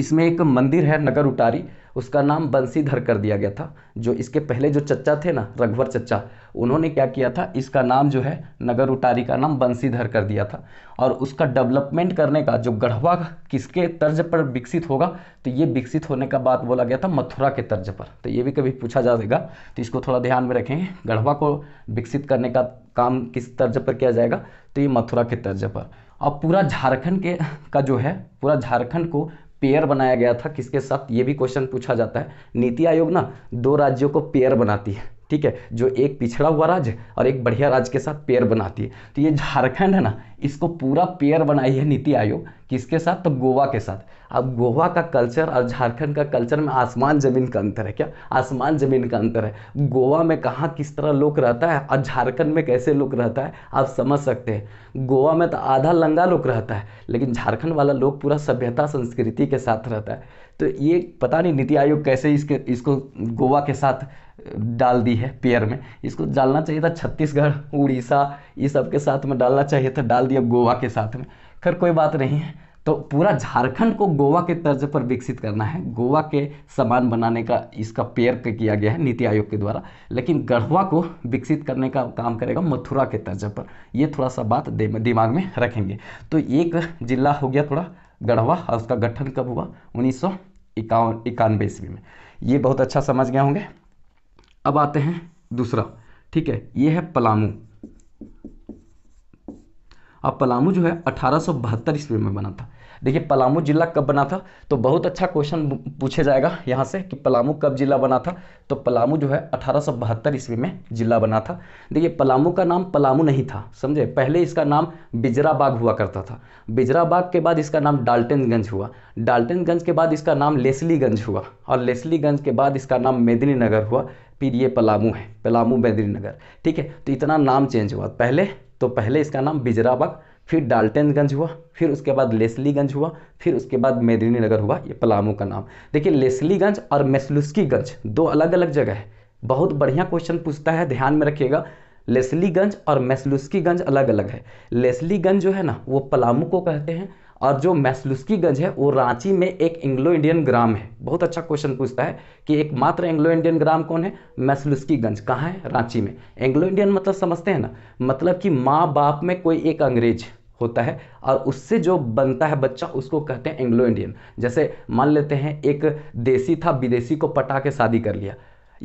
इसमें एक मंदिर है नगर उटारी उसका नाम बंसीधर कर दिया गया था जो इसके पहले जो चच्चा थे ना रघुवर चच्चा उन्होंने क्या किया था इसका नाम जो है नगर उटारी का नाम बंसीधर कर दिया था और उसका डेवलपमेंट करने का जो गढ़वा किसके तर्ज पर विकसित होगा तो ये विकसित होने का बात बोला गया था मथुरा के तर्ज पर तो ये भी कभी पूछा जाएगा तो इसको थोड़ा ध्यान में रखेंगे गढ़वा को विकसित करने का काम किस तर्ज पर किया जाएगा तो ये मथुरा के तर्ज पर अब पूरा झारखंड के का जो है पूरा झारखंड को पेयर बनाया गया था किसके साथ ये भी क्वेश्चन पूछा जाता है नीति आयोग ना दो राज्यों को पेयर बनाती है ठीक है जो एक पिछड़ा हुआ राज्य और एक बढ़िया राज्य के साथ पेयर बनाती है तो ये झारखंड है ना इसको पूरा पेयर बनाई है नीति आयोग किसके साथ तो गोवा के साथ अब गोवा का कल्चर और झारखंड का कल्चर में आसमान ज़मीन का अंतर है क्या आसमान ज़मीन का अंतर है गोवा में कहाँ किस तरह लोग रहता है और झारखंड में कैसे लोग रहता है आप समझ सकते हैं गोवा में तो आधा लंगा लोग रहता है लेकिन झारखंड वाला लोग पूरा सभ्यता संस्कृति के साथ रहता है तो ये पता नहीं नीति आयोग कैसे इसके इसको गोवा के साथ डाल दी है पेयर में इसको डालना चाहिए था छत्तीसगढ़ उड़ीसा ये सब के साथ में डालना चाहिए था डाल दिया गोवा के साथ में खैर कोई बात नहीं है तो पूरा झारखंड को गोवा के तर्ज पर विकसित करना है गोवा के समान बनाने का इसका पेयर किया गया है नीति आयोग के द्वारा लेकिन गढ़वा को विकसित करने का काम करेगा मथुरा के तर्ज पर ये थोड़ा सा बात दिमाग में रखेंगे तो एक जिला हो गया थोड़ा गढ़वा और उसका गठन कब हुआ उन्नीस सौ इक्यावन इक्यानवे ईस्वी में ये बहुत अच्छा समझ गए होंगे अब आते हैं दूसरा ठीक है ये है पलामू अब पलामू जो है अठारह ईस्वी में बना था देखिए पलामू जिला कब बना था तो बहुत अच्छा क्वेश्चन पूछे जाएगा यहाँ से कि पलामू कब जिला बना था तो पलामू जो है अठारह ईस्वी में जिला बना था देखिए पलामू का नाम पलामू नहीं था समझे पहले इसका नाम बिजराबाग हुआ करता था बिजराबाग के बाद इसका नाम डाल्टनगंज हुआ डाल्टनगंज के बाद इसका नाम लेसलीगंज हुआ और लेसलीगंज के बाद इसका नाम मेदिनीनगर हुआ फिर ये पलामू है पलामू बेदरी नगर ठीक है तो इतना नाम चेंज हुआ पहले तो पहले इसका नाम बिजराबाग फिर डाल्टनगंज हुआ फिर उसके बाद लेसलीगंज हुआ फिर उसके बाद मेदिनीनगर हुआ ये पलामू का नाम देखिए लेसलीगंज और मेसलुस्कीगंज दो अलग अलग जगह है बहुत बढ़िया क्वेश्चन पूछता है ध्यान में रखिएगा लेसलीगंज और मेसलुस्कीगंज अलग अलग है लेसलीगंज जो है ना वो पलामू को कहते हैं और जो मैसलुस्कीगंज है वो रांची में एक एंग्लो इंडियन ग्राम है बहुत अच्छा क्वेश्चन पूछता है कि एकमात्र एंग्लो इंडियन ग्राम कौन है मैसलुस्कीगंज कहाँ है रांची में एंग्लो इंडियन मतलब समझते हैं ना मतलब कि माँ बाप में कोई एक अंग्रेज होता है और उससे जो बनता है बच्चा उसको कहते हैं एंग्लो इंडियन जैसे मान लेते हैं एक देसी था विदेशी को पटा के शादी कर लिया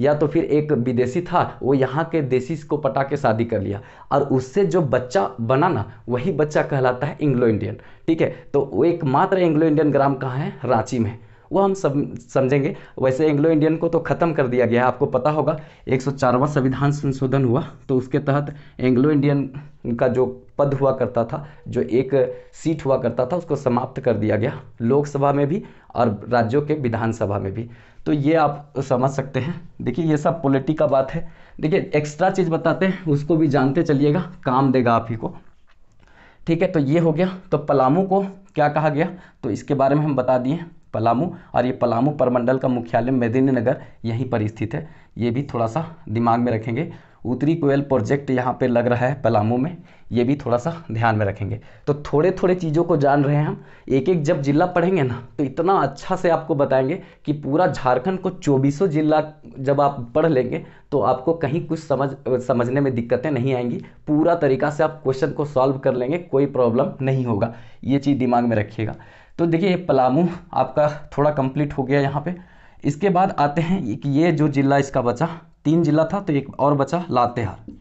या तो फिर एक विदेशी था वो यहाँ के देशी को पटा के शादी कर लिया और उससे जो बच्चा बना ना वही बच्चा कहलाता है एंग्लो इंडियन ठीक है तो वो एक मात्र एंग्लो इंडियन ग्राम कहाँ है रांची में वो हम सब समझेंगे वैसे एंग्लो इंडियन को तो ख़त्म कर दिया गया है आपको पता होगा एक संविधान संशोधन हुआ तो उसके तहत एंग्लो इंडियन का जो पद हुआ करता था जो एक सीट हुआ करता था उसको समाप्त कर दिया गया लोकसभा में भी और राज्यों के विधानसभा में भी तो ये आप समझ सकते हैं देखिए ये सब पॉलिटी का बात है देखिए एक्स्ट्रा चीज़ बताते हैं उसको भी जानते चलिएगा काम देगा आप ही को ठीक है तो ये हो गया तो पलामू को क्या कहा गया तो इसके बारे में हम बता दिए पलामू और ये पलामू परमंडल का मुख्यालय मेदिनी नगर यहीं पर स्थित है ये भी थोड़ा सा दिमाग में रखेंगे उत्तरी कोयल प्रोजेक्ट यहाँ पर लग रहा है पलामू में ये भी थोड़ा सा ध्यान में रखेंगे तो थोड़े थोड़े चीज़ों को जान रहे हैं हम एक एक जब जिला पढ़ेंगे ना तो इतना अच्छा से आपको बताएंगे कि पूरा झारखंड को चौबीसों जिला जब आप पढ़ लेंगे तो आपको कहीं कुछ समझ समझने में दिक्कतें नहीं आएंगी पूरा तरीका से आप क्वेश्चन को सॉल्व कर लेंगे कोई प्रॉब्लम नहीं होगा ये चीज़ दिमाग में रखिएगा तो देखिए ये पलामू आपका थोड़ा कंप्लीट हो गया यहाँ पर इसके बाद आते हैं कि ये जो जिला इसका बचा तीन जिला था तो एक और बचा लातेहार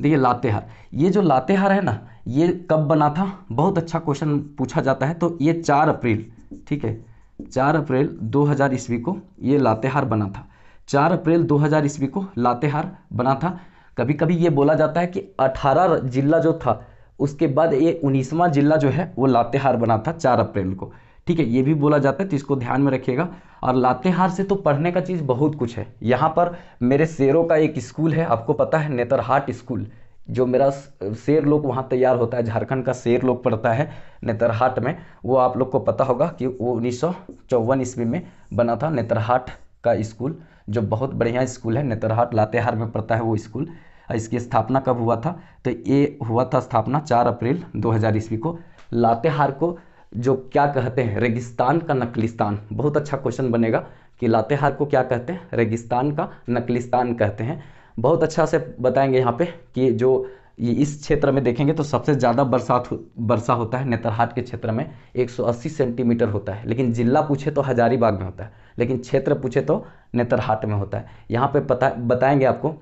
देखिए लातेहार ये जो लातेहार है ना ये कब बना था बहुत अच्छा क्वेश्चन पूछा जाता है तो ये चार अप्रैल ठीक है चार अप्रैल 2000 ईस्वी को ये लातेहार बना था चार अप्रैल 2000 ईस्वी को लातेहार बना था कभी कभी ये बोला जाता है कि 18 जिला जो था उसके बाद ये उन्नीसवां जिला जो है वो लातेहार बना था चार अप्रैल को ठीक है ये भी बोला जाता है तो इसको ध्यान में रखिएगा और लातेहार से तो पढ़ने का चीज़ बहुत कुछ है यहाँ पर मेरे शेरों का एक स्कूल है आपको पता है नेतरहाट स्कूल जो मेरा शेर लोग वहाँ तैयार होता है झारखंड का शेर लोग पढ़ता है नेतरहाट में वो आप लोग को पता होगा कि वो उन्नीस ईस्वी में बना था नेतरहाट का स्कूल जो बहुत बढ़िया स्कूल है नेतरहाट लातेहार में पढ़ता है वो स्कूल इसकी स्थापना कब हुआ था तो ये हुआ था स्थापना चार अप्रैल दो ईस्वी को लातेहार को जो क्या कहते हैं रेगिस्तान का नकलिस्तान बहुत अच्छा क्वेश्चन बनेगा कि लातेहार को क्या कहते हैं रेगिस्तान का नकलिस्तान कहते हैं बहुत अच्छा से बताएंगे यहाँ पे कि जो ये इस क्षेत्र में देखेंगे तो सबसे ज़्यादा बरसात बरसा होता है नेतरहाट के क्षेत्र में 180 सेंटीमीटर होता है लेकिन जिला पूछे तो हजारीबाग में होता है लेकिन क्षेत्र पूछे तो नेतरहाट में होता है यहाँ पे पता बताएंगे आपको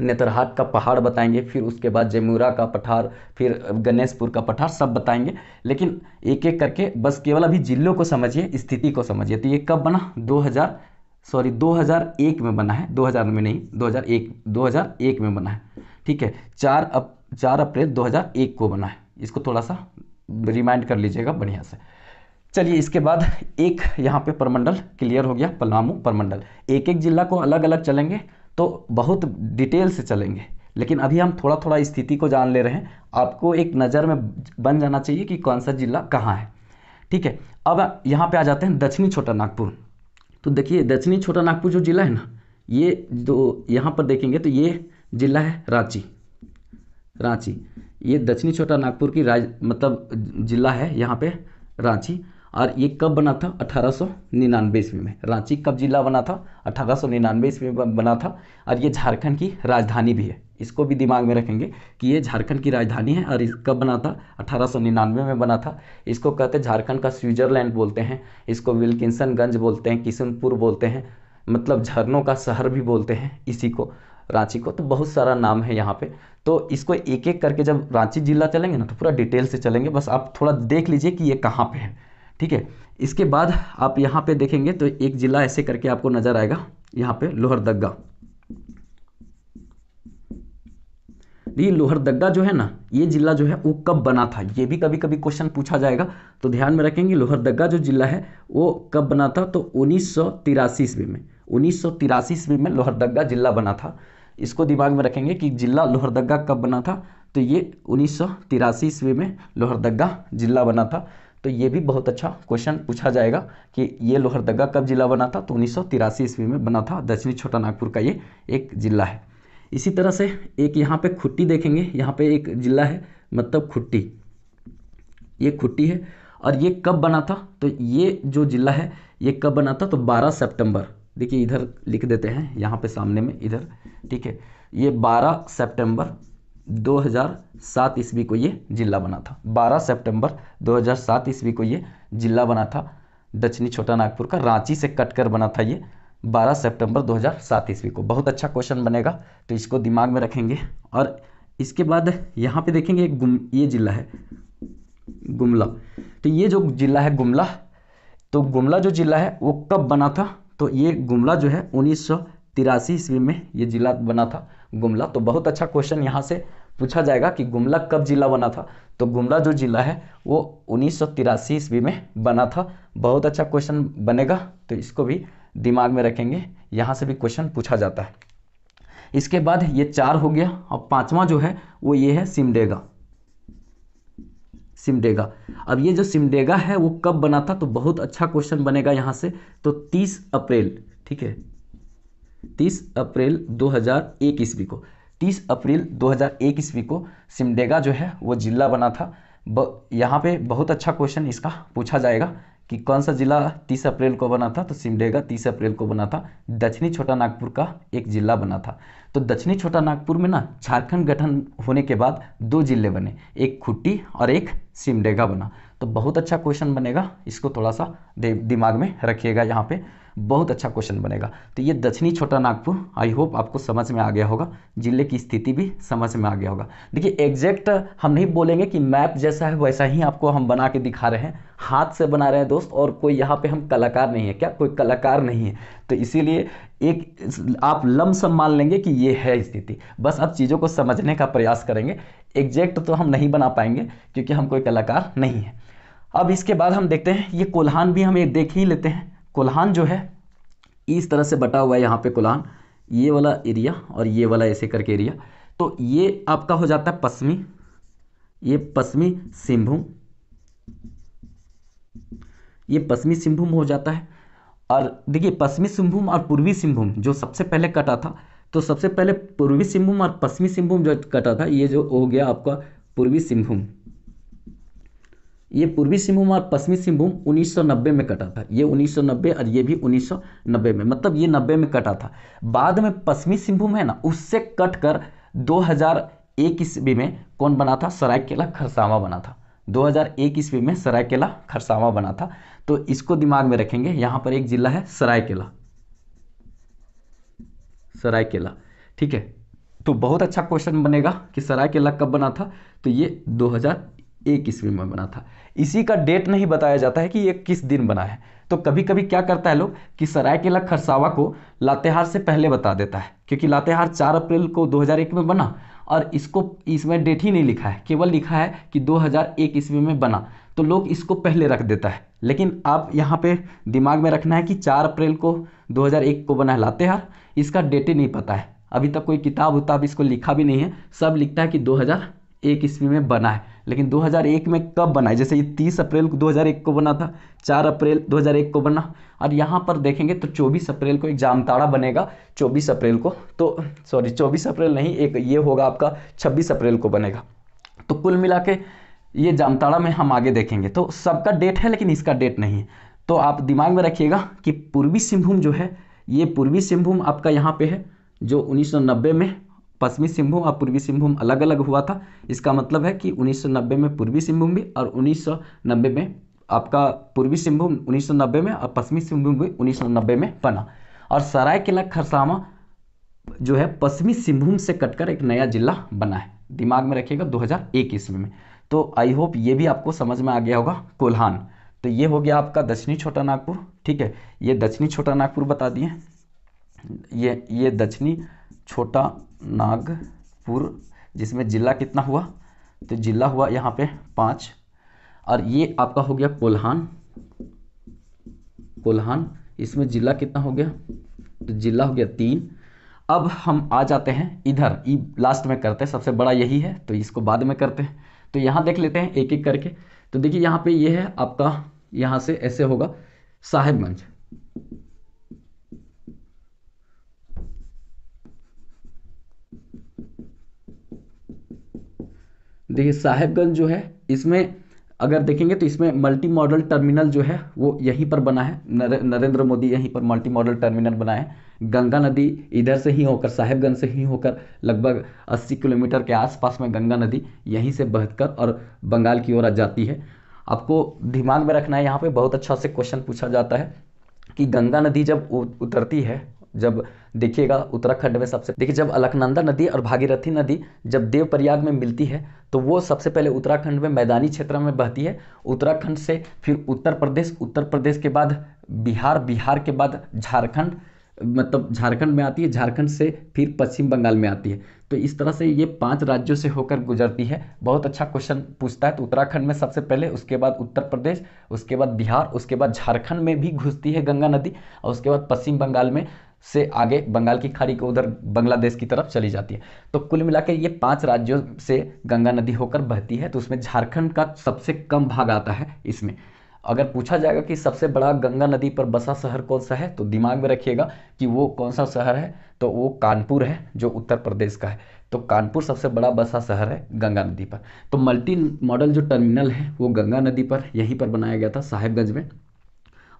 नेतरहाट का पहाड़ बताएंगे फिर उसके बाद जयमूरा का पठार फिर गणेशपुर का पठार सब बताएंगे लेकिन एक एक करके बस केवल अभी जिलों को समझिए स्थिति को समझिए तो ये कब बना 2000 सॉरी 2001 में बना है 2000 में नहीं 2001 2001 में बना है ठीक है चार अप चार अप्रैल 2001 को बना है इसको थोड़ा सा रिमाइंड कर लीजिएगा बढ़िया से चलिए इसके बाद एक यहाँ पे परमंडल क्लियर हो गया पलामू परमंडल एक एक जिला को अलग अलग चलेंगे तो बहुत डिटेल से चलेंगे लेकिन अभी हम थोड़ा थोड़ा स्थिति को जान ले रहे हैं आपको एक नज़र में बन जाना चाहिए कि कौन सा जिला कहाँ है ठीक है अब यहाँ पे आ जाते हैं दक्षिणी छोटा नागपुर तो देखिए दक्षिणी छोटा नागपुर जो जिला है ना ये जो यहाँ पर देखेंगे तो ये जिला है रांची रांची ये दक्षिणी छोटा नागपुर की राज मतलब जिला है यहाँ पे रांची और ये कब बना था अठारह सौ निन्यानवे ईस्वी में रांची कब जिला बना था अठारह सौ निन्यानवे ईस्वी में बना था और ये झारखंड की राजधानी भी है इसको भी दिमाग में रखेंगे कि ये झारखंड की राजधानी है और कब बना था अठारह में बना था इसको कहते हैं झारखंड का स्विट्जरलैंड बोलते हैं इसको विल्किसनगंज बोलते हैं किशनपुर बोलते हैं मतलब झरनों का शहर भी बोलते हैं इसी को रांची को तो बहुत सारा नाम है यहाँ पे तो इसको एक एक करके जब रांची जिला चलेंगे ना तो पूरा डिटेल से चलेंगे बस आप थोड़ा देख लीजिए कि ये कहाँ पे है ठीक है इसके बाद आप यहाँ पे देखेंगे तो एक ज़िला ऐसे करके आपको नज़र आएगा यहाँ पे लोहरदग्गा ये लोहरदग्गा जो है ना ये जिला जो है वो कब बना था ये भी कभी कभी क्वेश्चन पूछा जाएगा तो ध्यान में रखेंगे लोहरदग्गा जो जिला है वो कब बना था तो उन्नीस सौ तिरासी ईस्वी में उन्नीस सौ तिरासी ईस्वी में लोहरदग्गा जिला बना था इसको दिमाग में रखेंगे कि जिला लोहरदग्गा कब बना था तो ये उन्नीस सौ तिरासी ईस्वी में लोहरदग्गा जिला बना था तो ये भी बहुत अच्छा क्वेश्चन पूछा जाएगा कि ये लोहरदगा कब जिला बना था तो उन्नीस ईस्वी में बना था दक्षिणी छोटा नागपुर का ये एक जिला है इसी तरह से एक यहाँ पे खुट्टी देखेंगे यहाँ पे एक जिला है मतलब खुट्टी ये खुट्टी है और ये कब बना था तो ये जो जिला है ये कब बना था तो 12 सितंबर देखिए इधर लिख देते हैं यहाँ पे सामने में इधर ठीक है ये 12 सितंबर 2007 ईस्वी को ये जिला बना था 12 सितंबर 2007 ईस्वी को ये जिला बना था दक्षिणी छोटा नागपुर का रांची से कटकर बना था ये 12 सितंबर 2007 ईस्वी को बहुत अच्छा क्वेश्चन बनेगा तो इसको दिमाग में रखेंगे और इसके बाद यहाँ पे देखेंगे एक गुम ये जिला है गुमला तो ये जो जिला है गुमला तो गुमला जो जिला है वो कब बना था तो ये गुमला जो है उन्नीस ईस्वी में ये जिला बना था गुमला तो बहुत अच्छा क्वेश्चन यहाँ से पूछा जाएगा कि गुमला कब जिला बना था तो गुमला जो जिला है वो उन्नीस सौ ईस्वी में बना था बहुत अच्छा क्वेश्चन बनेगा तो इसको भी दिमाग में रखेंगे यहाँ से भी क्वेश्चन पूछा जाता है इसके बाद ये चार हो गया और पांचवा जो है वो ये है सिमडेगा सिमडेगा अब ये जो सिमडेगा है वो कब बना था तो बहुत अच्छा क्वेश्चन बनेगा यहाँ से तो 30 अप्रैल ठीक है तीस अप्रैल 2001 ईस्वी को तीस अप्रैल 2001 ईस्वी को सिमडेगा जो है वो जिला बना था ब, यहाँ पे बहुत अच्छा क्वेश्चन इसका पूछा जाएगा कि कौन सा जिला 30 अप्रैल को बना था तो सिमडेगा 30 अप्रैल को बना था दक्षिणी छोटा नागपुर का एक जिला बना था तो दक्षिणी छोटा नागपुर में ना झारखंड गठन होने के बाद दो जिले बने एक खुट्टी और एक सिमडेगा बना तो बहुत अच्छा क्वेश्चन बनेगा इसको थोड़ा सा दिमाग में रखिएगा यहाँ पे बहुत अच्छा क्वेश्चन बनेगा तो ये दक्षिणी छोटा नागपुर आई होप आपको समझ में आ गया होगा जिले की स्थिति भी समझ में आ गया होगा देखिए एग्जैक्ट हम नहीं बोलेंगे कि मैप जैसा है वैसा ही आपको हम बना के दिखा रहे हैं हाथ से बना रहे हैं दोस्त और कोई यहाँ पे हम कलाकार नहीं है क्या कोई कलाकार नहीं है तो इसीलिए एक आप लमसम मान लेंगे कि ये है स्थिति बस आप चीज़ों को समझने का प्रयास करेंगे एग्जैक्ट तो हम नहीं बना पाएंगे क्योंकि हम कोई कलाकार नहीं है अब इसके बाद हम देखते हैं ये कोल्हान भी हम एक देख ही लेते हैं कोल्हान जो है इस तरह से बटा हुआ है यहाँ पे कोल्हान ये वाला एरिया और ये वाला ऐसे करके एरिया तो ये आपका हो जाता है पश्चिमी ये पश्चिमी सिंहभूम ये पश्चिमी सिंहभूम हो जाता है और देखिए पश्चिमी सिंहभूम और पूर्वी सिंहभूम जो सबसे पहले कटा था तो सबसे पहले पूर्वी सिंहभूम और पश्चिमी सिंहभूम जो कटा था ये जो हो गया आपका पूर्वी सिंहभूम ये पूर्वी सिंहभूम और पश्चिमी सिंहभूम 1990 में कटा था ये 1990 और ये भी 1990 में मतलब ये 90 में कटा था बाद में पश्चिमी सिंहभूम है ना उससे कट कर एक ईस्वी में कौन बना था सरायकेला खरसावा बना था 2001 ईस्वी में सरायकेला खरसावा बना था तो इसको दिमाग में रखेंगे यहाँ पर एक जिला है सरायकेला सरायकेला ठीक है तो बहुत अच्छा क्वेश्चन बनेगा कि सरायकेला कब बना था तो ये 2001 ईस्वी में बना था इसी का डेट नहीं बताया जाता है कि ये किस दिन बना है तो कभी कभी क्या करता है लोग कि सरायकेला खरसावा को लातेहार से पहले बता देता है क्योंकि लातेहार चार अप्रैल को 2001 में बना और इसको इसमें डेट ही नहीं लिखा है केवल लिखा है कि 2001 ईस्वी में बना तो लोग इसको पहले रख देता है लेकिन आप यहाँ पे दिमाग में रखना है कि 4 अप्रैल को 2001 को बना है लातेहार इसका डेट ही नहीं पता है अभी तक कोई किताब उताब इसको लिखा भी नहीं है सब लिखता है कि 2001 ईस्वी में बना है लेकिन 2001 में कब बना है जैसे ये 30 अप्रैल 2001 को बना था 4 अप्रैल 2001 को बना और यहाँ पर देखेंगे तो 24 अप्रैल को एक जामताड़ा बनेगा 24 अप्रैल को तो सॉरी 24 अप्रैल नहीं एक ये होगा आपका 26 अप्रैल को बनेगा तो कुल मिला के ये जामताड़ा में हम आगे देखेंगे तो सबका डेट है लेकिन इसका डेट नहीं है तो आप दिमाग में रखिएगा कि पूर्वी सिंहभूम जो है ये पूर्वी सिंहभूम आपका यहाँ पे है जो उन्नीस में पश्चिमी सिंहभूम और पूर्वी सिंहभूम अलग अलग हुआ था इसका मतलब है कि 1990 में पूर्वी सिंहभूम भी और 1990 में आपका पूर्वी सिंहभूम 1990 में और पश्चिमी सिंहभूम भी 1990 में बना और सरायकेला खरसावा जो है पश्चिमी सिंहभूम से कटकर एक नया जिला बना है दिमाग में रखिएगा दो ईस्वी में तो आई होप ये भी आपको समझ में आ गया होगा कोल्हान तो ये हो गया आपका दक्षिणी छोटा नागपुर ठीक है ये दक्षिणी छोटा नागपुर बता दिए ये ये दक्षिणी छोटा नागपुर जिसमें ज़िला कितना हुआ तो ज़िला हुआ यहाँ पे पाँच और ये आपका हो गया कोल्हान कोल्हान इसमें ज़िला कितना हो गया तो ज़िला हो गया तीन अब हम आ जाते हैं इधर ई लास्ट में करते हैं सबसे बड़ा यही है तो इसको बाद में करते हैं तो यहाँ देख लेते हैं एक एक करके तो देखिए यहाँ पे ये यह है आपका यहाँ से ऐसे होगा साहेबगंज देखिए साहेबगंज जो है इसमें अगर देखेंगे तो इसमें मल्टी मॉडल टर्मिनल जो है वो यहीं पर बना है नरे, नरेंद्र मोदी यहीं पर मल्टी मॉडल टर्मिनल बना है गंगा नदी इधर से ही होकर साहेबगंज से ही होकर लगभग 80 किलोमीटर के आसपास में गंगा नदी यहीं से बहकर और बंगाल की ओर जाती है आपको दिमाग में रखना है यहाँ पर बहुत अच्छा से क्वेश्चन पूछा जाता है कि गंगा नदी जब उतरती है जब देखिएगा उत्तराखंड में सबसे देखिए जब अलकनंदा नदी और भागीरथी नदी जब देवप्रयाग में मिलती है तो वो सबसे पहले उत्तराखंड में मैदानी क्षेत्र में बहती है उत्तराखंड से फिर उत्तर प्रदेश उत्तर प्रदेश के बाद बिहार बिहार के बाद झारखंड मतलब झारखंड में आती है झारखंड से फिर पश्चिम बंगाल में आती है तो इस तरह से ये पांच राज्यों से होकर गुजरती है बहुत अच्छा क्वेश्चन पूछता है तो उत्तराखंड में सबसे पहले उसके बाद उत्तर प्रदेश उसके बाद बिहार उसके बाद झारखंड में भी घुसती है गंगा नदी और उसके बाद पश्चिम बंगाल में से आगे बंगाल की खाड़ी को उधर बांग्लादेश की तरफ चली जाती है तो कुल मिलाकर ये पांच राज्यों से गंगा नदी होकर बहती है तो उसमें झारखंड का सबसे कम भाग आता है इसमें अगर पूछा जाएगा कि सबसे बड़ा गंगा नदी पर बसा शहर कौन सा है तो दिमाग में रखिएगा कि वो कौन सा शहर है तो वो कानपुर है जो उत्तर प्रदेश का है तो कानपुर सबसे बड़ा बसा शहर है गंगा नदी पर तो मल्टी मॉडल जो टर्मिनल है वो गंगा नदी पर यहीं पर बनाया गया था साहेबगंज में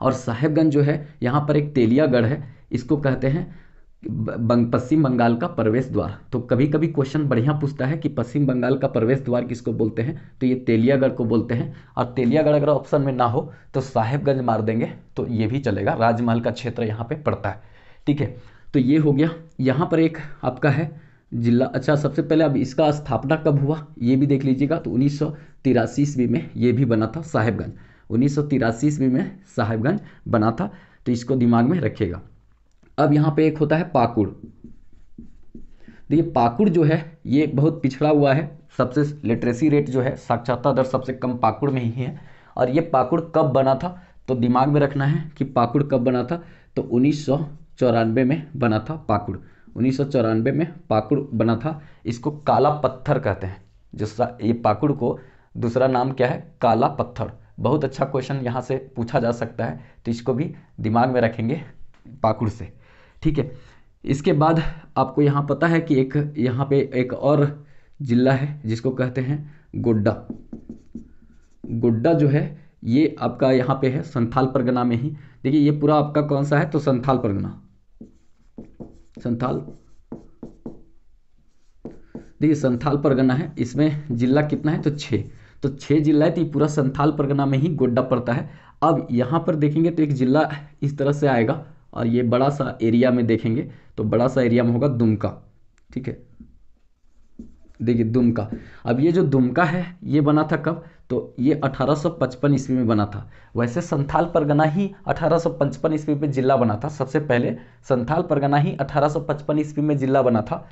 और साहेबगंज जो है यहाँ पर एक तेलियागढ़ है इसको कहते हैं बंग, पश्चिम बंगाल का प्रवेश द्वार तो कभी कभी क्वेश्चन बढ़िया पूछता है कि पश्चिम बंगाल का प्रवेश द्वार किसको बोलते हैं तो ये तेलियागढ़ को बोलते हैं और तेलियागढ़ अगर ऑप्शन में ना हो तो साहेबगंज मार देंगे तो ये भी चलेगा राजमहल का क्षेत्र यहाँ पे पड़ता है ठीक है तो ये हो गया यहाँ पर एक आपका है जिला अच्छा सबसे पहले अब इसका स्थापना कब हुआ ये भी देख लीजिएगा तो उन्नीस सौ तिरासी ईस्वी में ये भी बना था साहेबगंज उन्नीस सौ तिरासी ईस्वी में साहेबगंज बना था तो इसको दिमाग में रखिएगा अब यहां पे एक होता है पाकुड़ देखिए पाकुड़ जो है ये बहुत पिछड़ा हुआ है सबसे लिटरेसी रेट जो है साक्षरता दर सबसे कम पाकुड़ में ही है और ये पाकुड़ कब बना था तो दिमाग में रखना है कि पाकुड़ कब बना था तो उन्नीस में बना था पाकुड़ उन्नीस में पाकुड़ बना था इसको काला पत्थर कहते हैं जिसका ये पाकुड़ को दूसरा नाम क्या है काला पत्थर बहुत अच्छा क्वेश्चन यहाँ से पूछा जा सकता है तो इसको भी दिमाग में रखेंगे पाकुड़ से ठीक है इसके बाद आपको यहाँ पता है कि एक यहाँ पे एक और जिला है जिसको कहते हैं गोड्डा गोड्डा जो है ये आपका यहाँ पे है संथाल परगना में ही देखिए ये पूरा आपका कौन सा है तो संथाल परगना संथाल देखिए संथाल परगना है इसमें जिला कितना है तो छः तो छः जिला है तो ये पूरा संथाल परगना में ही गोड्डा पड़ता है अब यहाँ पर देखेंगे तो एक जिला इस तरह से आएगा और ये बड़ा सा एरिया में देखेंगे तो बड़ा सा एरिया में होगा दुमका ठीक है देखिए दुमका अब ये जो दुमका है ये बना था कब तो ये 1855 ईस्वी में बना था वैसे संथाल परगना ही 1855 ईस्वी में जिला बना था सबसे पहले संथाल परगना ही 1855 ईस्वी में जिला बना था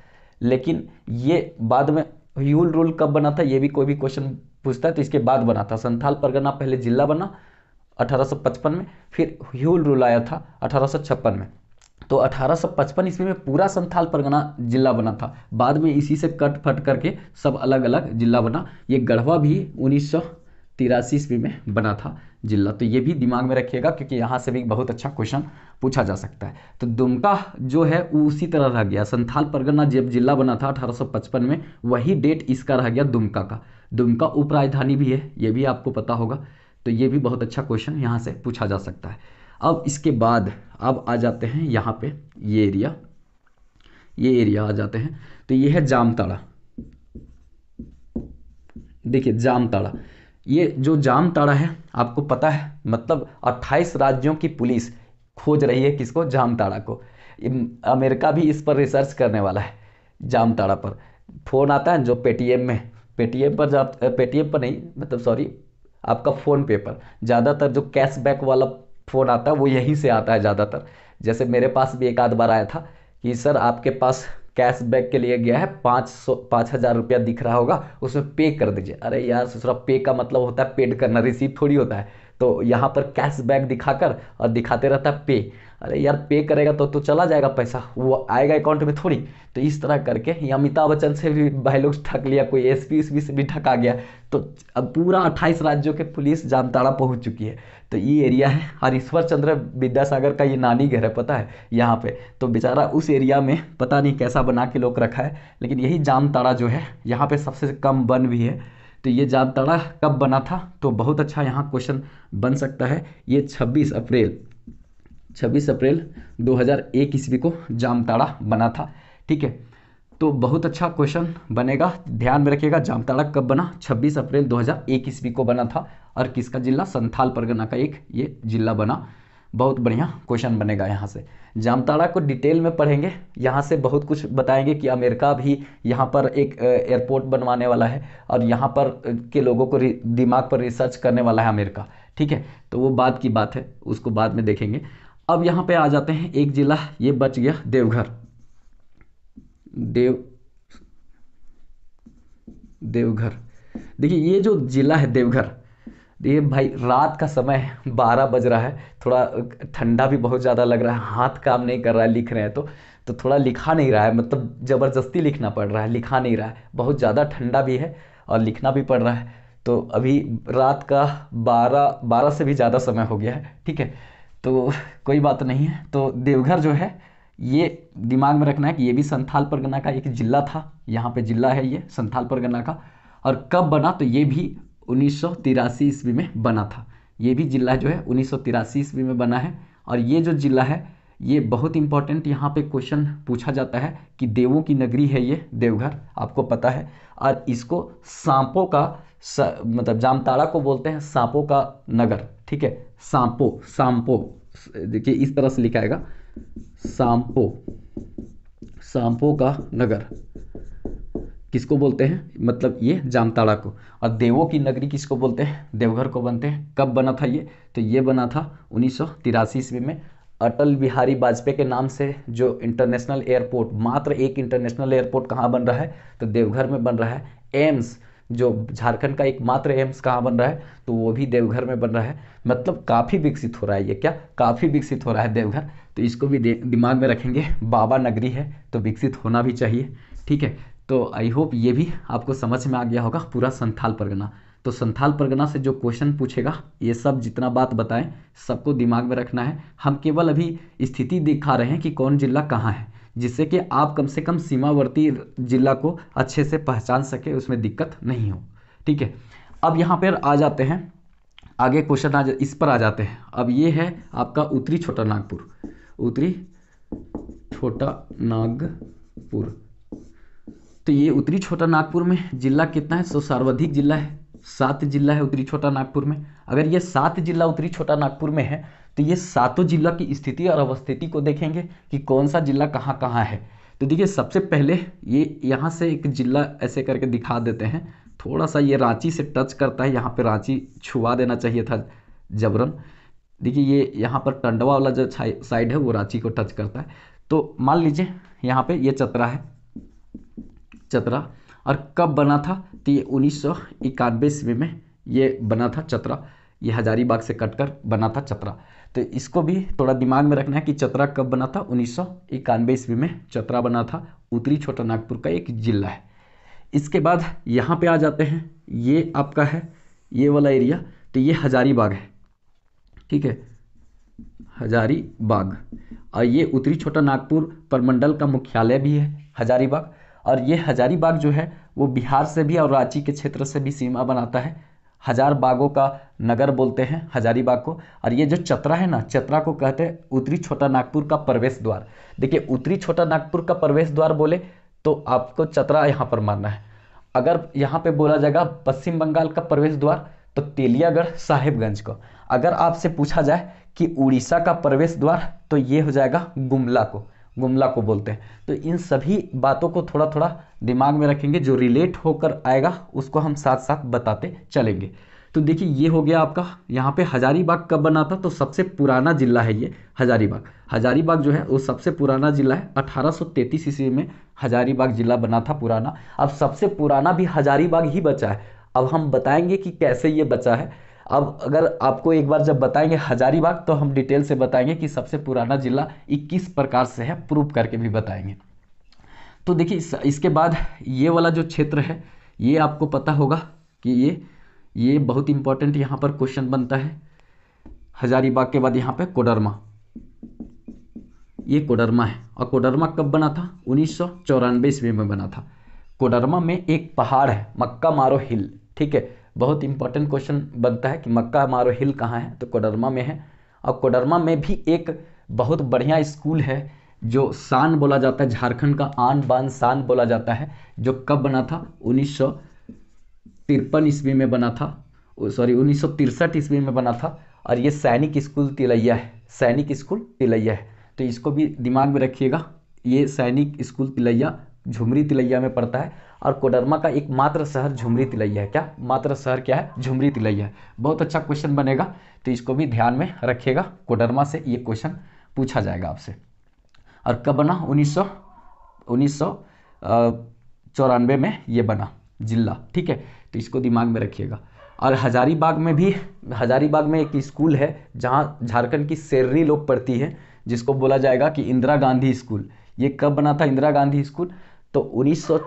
लेकिन ये बाद में ह्यूल रूल कब बना था ये भी कोई भी क्वेश्चन पूछता है तो इसके बाद बना था संथाल परगना पहले जिला बना 1855 में फिर ह्यूल रूल आया था 1856 में तो 1855 ईस्वी में पूरा संथाल परगना जिला बना था बाद में इसी से कट फट करके सब अलग अलग जिला बना ये गढ़वा भी उन्नीस तिरासी ईस्वी में बना था जिला तो ये भी दिमाग में रखिएगा क्योंकि यहाँ से भी बहुत अच्छा क्वेश्चन पूछा जा सकता है तो दुमका जो है वो उसी तरह रह गया संथाल परगना जब जिला बना था 1855 में वही डेट इसका रह गया दुमका का दुमका उपराजधानी भी है ये भी आपको पता होगा तो ये भी बहुत अच्छा क्वेश्चन यहाँ से पूछा जा सकता है अब इसके बाद अब आ जाते हैं यहाँ पे ये एरिया ये एरिया आ जाते हैं तो ये है जामताड़ा देखिए जामताड़ा ये जो जामताड़ा है आपको पता है मतलब 28 राज्यों की पुलिस खोज रही है किसको जामताड़ा को अमेरिका भी इस पर रिसर्च करने वाला है जामताड़ा पर फ़ोन आता है जो पेटीएम में पेटीएम पर जा पेटीएम पर नहीं मतलब सॉरी आपका फ़ोन पे पर ज़्यादातर जो कैशबैक वाला फ़ोन आता है वो यहीं से आता है ज़्यादातर जैसे मेरे पास भी एक आध बार आया था कि सर आपके पास कैशबैक के लिए गया है पाँच सौ पाँच हज़ार रुपया दिख रहा होगा उसमें पे कर दीजिए अरे यार ससुरा पे का मतलब होता है पेड करना रिसीव थोड़ी होता है तो यहाँ पर कैशबैक दिखाकर और दिखाते रहता है पे अरे यार पे करेगा तो तो चला जाएगा पैसा वो आएगा अकाउंट में थोड़ी तो इस तरह करके अमिताभ बच्चन से भी भाई लोग ठक लिया कोई एस पी उस से भी ठका गया तो अब पूरा अट्ठाईस राज्यों के पुलिस जामताड़ा पहुंच चुकी है तो ये एरिया है और ईश्वर चंद्र विद्यासागर का ये नानी घर है पता है यहाँ पे तो बेचारा उस एरिया में पता नहीं कैसा बना के लोग रखा है लेकिन यही जामताड़ा जो है यहाँ पे सबसे कम वन भी है तो ये जामताड़ा कब बना था तो बहुत अच्छा यहाँ क्वेश्चन बन सकता है ये 26 अप्रैल छब्बीस अप्रैल 2001 ईस्वी को जामताड़ा बना था ठीक है तो बहुत अच्छा क्वेश्चन बनेगा ध्यान में रखिएगा जामताड़ा कब बना 26 अप्रैल 2001 ईस्वी को बना था और किसका जिला संथाल परगना का एक ये जिला बना बहुत बढ़िया क्वेश्चन बनेगा यहाँ से जामताड़ा को डिटेल में पढ़ेंगे यहाँ से बहुत कुछ बताएंगे कि अमेरिका भी यहाँ पर एक एयरपोर्ट बनवाने वाला है और यहाँ पर के लोगों को दिमाग पर रिसर्च करने वाला है अमेरिका ठीक है तो वो बाद की बात है उसको बाद में देखेंगे अब यहाँ पे आ जाते हैं एक जिला ये बच गया देवघर देव देवघर देखिए ये जो जिला है देवघर ये भाई रात का समय बारह बज रहा है थोड़ा ठंडा भी बहुत ज़्यादा लग रहा है हाथ काम नहीं कर रहा है लिख रहे हैं तो तो थोड़ा लिखा नहीं रहा है मतलब ज़बरदस्ती लिखना पड़ रहा है लिखा नहीं रहा है बहुत ज़्यादा ठंडा भी है और लिखना भी पड़ रहा है तो अभी रात का बारह बारह से भी ज़्यादा समय हो गया है ठीक है तो कोई बात नहीं है तो देवघर जो है ये दिमाग में रखना है कि ये भी संथाल परगना का एक जिला था यहाँ पे जिला है ये संथाल परगना का और कब बना तो ये भी उन्नीस ईस्वी में बना था ये भी जिला जो है उन्नीस ईस्वी में बना है और ये जो जिला है ये बहुत इंपॉर्टेंट यहाँ पे क्वेश्चन पूछा जाता है कि देवों की नगरी है ये देवघर आपको पता है और इसको सांपों का स, मतलब जामताड़ा को बोलते हैं सांपों का नगर ठीक है सांपो सांपो देखिए इस तरह से लिखा आएगा सांपो सांपो का नगर किसको बोलते हैं मतलब ये जामताड़ा को और देवों की नगरी किसको बोलते हैं देवघर को बनते हैं कब बना था ये तो ये बना था उन्नीस सौ ईस्वी में अटल बिहारी वाजपेयी के नाम से जो इंटरनेशनल एयरपोर्ट मात्र एक इंटरनेशनल एयरपोर्ट कहाँ बन रहा है तो देवघर में बन रहा है एम्स जो झारखंड का एकमात्र एम्स कहाँ बन रहा है तो वो भी देवघर में बन रहा है मतलब काफ़ी विकसित हो रहा है ये क्या काफ़ी विकसित हो रहा है देवघर तो इसको भी दिमाग में रखेंगे बाबा नगरी है तो विकसित होना भी चाहिए ठीक है तो आई होप ये भी आपको समझ में आ गया होगा पूरा संथाल परगना तो संथाल परगना से जो क्वेश्चन पूछेगा ये सब जितना बात बताएं सबको दिमाग में रखना है हम केवल अभी स्थिति दिखा रहे हैं कि कौन जिला कहाँ है जिससे कि आप कम से कम सीमावर्ती जिला को अच्छे से पहचान सके उसमें दिक्कत नहीं हो ठीक है अब यहाँ पर आ जाते हैं आगे क्वेश्चन आ इस पर आ जाते हैं अब ये है आपका उत्तरी छोटा नागपुर उत्तरी छोटा नागपुर तो ये उत्तरी छोटा नागपुर में जिला कितना है सो सर्वाधिक जिला है सात जिला है उत्तरी छोटा नागपुर में अगर ये सात जिला उत्तरी छोटा नागपुर में है तो ये सातों जिला की स्थिति और अवस्थिति को देखेंगे कि कौन सा जिला कहाँ कहाँ है तो देखिए सबसे पहले ये यहाँ से एक जिला ऐसे करके दिखा देते हैं थोड़ा सा ये रांची से टच करता है यहाँ पे रांची छुआ देना चाहिए था जबरन देखिए ये यहाँ पर टंडवा वाला जो साइड है वो रांची को टच करता है तो मान लीजिए यहाँ पे ये चतरा है चतरा और कब बना था तो ये उन्नीस सौ ईस्वी में ये बना था चतरा ये हजारीबाग से कटकर बना था चतरा तो इसको भी थोड़ा दिमाग में रखना है कि चतरा कब बना था उन्नीस सौ इक्यानवे ईस्वी में चतरा बना था उत्तरी छोटा नागपुर का एक जिला है इसके बाद यहाँ पे आ जाते हैं ये आपका है ये वाला एरिया तो ये हजारीबाग है ठीक है हजारीबाग और ये उत्तरी छोटा नागपुर परमंडल का मुख्यालय भी है हजारीबाग और ये हजारीबाग जो है वो बिहार से भी और रांची के क्षेत्र से भी सीमा बनाता है हजार बागों का नगर बोलते हैं हजारी बाग को और ये जो चतरा है ना चतरा को कहते हैं उत्तरी छोटा नागपुर का प्रवेश द्वार देखिए उत्तरी छोटा नागपुर का प्रवेश द्वार बोले तो आपको चतरा यहाँ पर मानना है अगर यहाँ पे बोला जाएगा पश्चिम बंगाल का प्रवेश द्वार तो तेलियागढ़ साहिबगंज को अगर आपसे पूछा जाए कि उड़ीसा का प्रवेश द्वार तो ये हो जाएगा गुमला को गुमला को बोलते हैं तो इन सभी बातों को थोड़ा थोड़ा दिमाग में रखेंगे जो रिलेट होकर आएगा उसको हम साथ साथ बताते चलेंगे तो देखिए ये हो गया आपका यहाँ पे हजारीबाग कब बना था तो सबसे पुराना जिला है ये हजारीबाग हजारीबाग जो है वो सबसे पुराना जिला है 1833 ईस्वी में हजारीबाग जिला बना था पुराना अब सबसे पुराना भी हजारीबाग ही बचा है अब हम बताएंगे कि कैसे ये बचा है अब अगर आपको एक बार जब बताएंगे हजारीबाग तो हम डिटेल से बताएंगे कि सबसे पुराना जिला इक्कीस प्रकार से है प्रूफ करके भी बताएंगे तो देखिए इस, इसके बाद ये वाला जो क्षेत्र है ये आपको पता होगा कि ये ये बहुत इंपॉर्टेंट यहाँ पर क्वेश्चन बनता है हजारीबाग के बाद यहाँ पे कोडरमा ये कोडरमा है और कोडरमा कब बना था उन्नीस सौ ईस्वी में बना था कोडरमा में एक पहाड़ है मक्का मारो हिल ठीक है बहुत इंपॉर्टेंट क्वेश्चन बनता है कि मक्का मारो हिल कहाँ है तो कोडरमा में है और कोडरमा में भी एक बहुत बढ़िया स्कूल है जो शान बोला जाता है झारखंड का आन बान शान बोला जाता है जो कब बना था उन्नीस सौ तिरपन ईस्वी में बना था सॉरी उन्नीस सौ तिरसठ ईस्वी में बना था और ये सैनिक स्कूल तिलैया है सैनिक स्कूल तिलैया है तो इसको भी दिमाग में रखिएगा ये सैनिक स्कूल तिलैया झुमरी तिलैया में पड़ता है और कोडरमा का एकमात्र शहर झुमरी तिलैया है क्या मात्र शहर क्या है झुमरी तिलैया है बहुत अच्छा क्वेश्चन बनेगा तो इसको भी ध्यान में रखिएगा कोडरमा से ये क्वेश्चन पूछा जाएगा आपसे और कब बना उन्नीस सौ चौरानवे में ये बना जिला ठीक है तो इसको दिमाग में रखिएगा और हजारीबाग में भी हजारीबाग में एक स्कूल है जहाँ झारखंड की शेरनी लोग पढ़ती है जिसको बोला जाएगा कि इंदिरा गांधी स्कूल ये कब बना था इंदिरा गांधी स्कूल तो उन्नीस सौ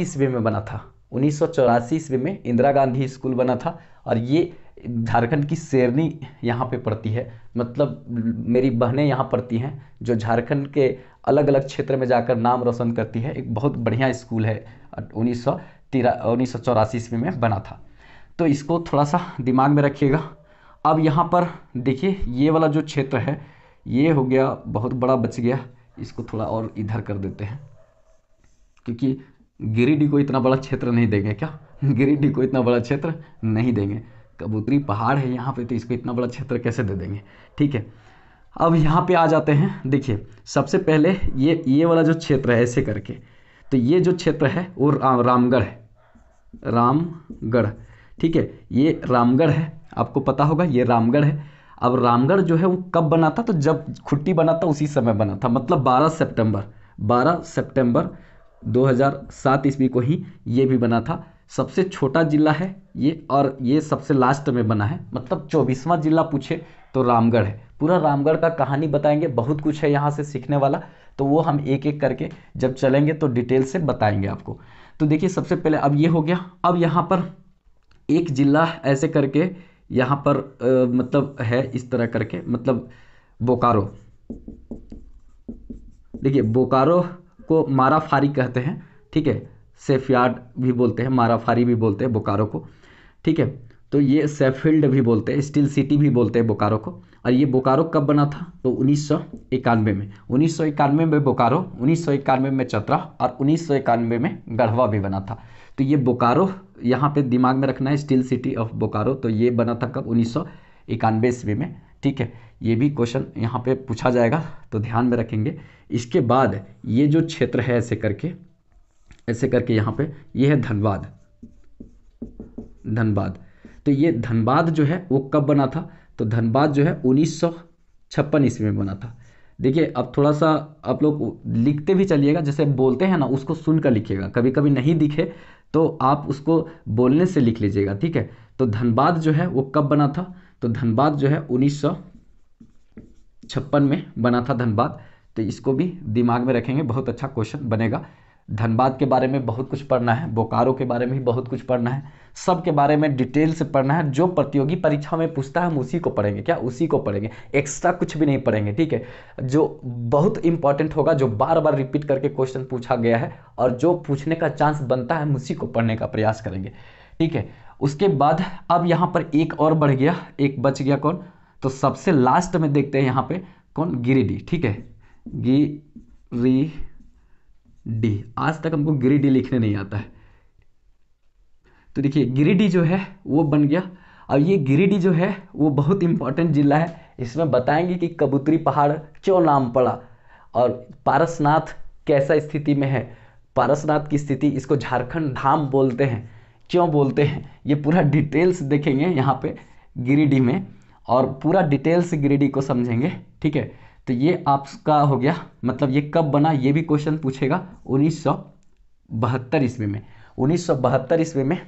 ईस्वी में बना था उन्नीस सौ ईस्वी में इंदिरा गांधी स्कूल बना था और ये झारखंड की शेरनी यहाँ पे पड़ती है मतलब मेरी बहनें यहाँ पढ़ती हैं जो झारखंड के अलग अलग क्षेत्र में जाकर नाम रोशन करती है एक बहुत बढ़िया स्कूल है उन्नीस सौ तिरा उन्नीस सौ ईस्वी में बना था तो इसको थोड़ा सा दिमाग में रखिएगा अब यहाँ पर देखिए ये वाला जो क्षेत्र है ये हो गया बहुत बड़ा बच गया इसको थोड़ा और इधर कर देते हैं क्योंकि गिरिडीह को इतना बड़ा क्षेत्र नहीं देंगे क्या गिरिडीह को इतना बड़ा क्षेत्र नहीं देंगे कबूतरी पहाड़ है यहाँ पे तो इसको इतना बड़ा क्षेत्र कैसे दे देंगे ठीक है अब यहाँ पे आ जाते हैं देखिए सबसे पहले ये ये वाला जो क्षेत्र है ऐसे करके तो ये जो क्षेत्र है वो राम रामगढ़ है रामगढ़ ठीक है ये रामगढ़ है आपको पता होगा ये रामगढ़ है अब रामगढ़ जो है वो कब बना था तो जब खुट्टी बना था उसी समय बना था मतलब 12 सितंबर 12 सितंबर 2007 ईस्वी को ही ये भी बना था सबसे छोटा जिला है ये और ये सबसे लास्ट में बना है मतलब चौबीसवां जिला पूछे तो रामगढ़ है पूरा रामगढ़ का कहानी बताएंगे बहुत कुछ है यहाँ से सीखने वाला तो वो हम एक एक करके जब चलेंगे तो डिटेल से बताएंगे आपको तो देखिए सबसे पहले अब ये हो गया अब यहाँ पर एक जिला ऐसे करके यहाँ पर आ, मतलब है इस तरह करके मतलब बोकारो देखिए बोकारो को माराफारी कहते हैं ठीक है सेफ यार्ड भी बोलते हैं माराफारी भी बोलते हैं बोकारो को ठीक है तो ये सेफील्ड भी बोलते हैं स्टील सिटी भी बोलते हैं बोकारो को और ये बोकारो कब बना था तो उन्नीस में उन्नीस में बोकारो उन्नीस में चतरा और उन्नीस में गढ़वा भी बना था तो ये बोकारो यहाँ पे दिमाग में रखना है स्टील सिटी ऑफ बोकारो तो ये बना था कब उन्नीस ईस्वी में ठीक है ये भी क्वेश्चन यहाँ पे पूछा जाएगा तो ध्यान में रखेंगे इसके बाद ये जो क्षेत्र है ऐसे करके ऐसे करके यहाँ पे ये है धनबाद धनबाद तो ये धनबाद जो है वो कब बना था तो धनबाद जो है उन्नीस सौ छप्पन ईस्वी में बना था देखिए अब थोड़ा सा आप लोग लिखते भी चलिएगा जैसे बोलते हैं ना उसको सुनकर लिखिएगा कभी कभी नहीं दिखे तो आप उसको बोलने से लिख लीजिएगा ठीक है तो धनबाद जो है वो कब बना था तो धनबाद जो है उन्नीस में बना था धनबाद तो इसको भी दिमाग में रखेंगे बहुत अच्छा क्वेश्चन बनेगा धनबाद के बारे में बहुत कुछ पढ़ना है बोकारो के बारे में भी बहुत कुछ पढ़ना है सब के बारे में डिटेल से पढ़ना है जो प्रतियोगी परीक्षा में पूछता है हम उसी को पढ़ेंगे क्या उसी को पढ़ेंगे एक्स्ट्रा कुछ भी नहीं पढ़ेंगे ठीक है जो बहुत इंपॉर्टेंट होगा जो बार बार रिपीट करके क्वेश्चन पूछा गया है और जो पूछने का चांस बनता है हम उसी को पढ़ने का प्रयास करेंगे ठीक है उसके बाद अब यहाँ पर एक और बढ़ गया एक बच गया कौन तो सबसे लास्ट में देखते हैं यहाँ पर कौन गिरिडीह ठीक है गिरी डी आज तक हमको गिरी डी लिखने नहीं आता है तो देखिए गिरिडीह जो है वो बन गया और ये गिरिडीह जो है वो बहुत इंपॉर्टेंट जिला है इसमें बताएंगे कि कबूतरी पहाड़ क्यों नाम पड़ा और पारसनाथ कैसा स्थिति में है पारसनाथ की स्थिति इसको झारखंड धाम बोलते हैं क्यों बोलते हैं ये पूरा डिटेल्स देखेंगे यहाँ पे गिरिडीह में और पूरा डिटेल्स गिरिडीह को समझेंगे ठीक है तो ये आपका हो गया मतलब ये कब बना ये भी क्वेश्चन पूछेगा उन्नीस सौ बहत्तर ईस्वी में उन्नीस सौ बहत्तर ईस्वी में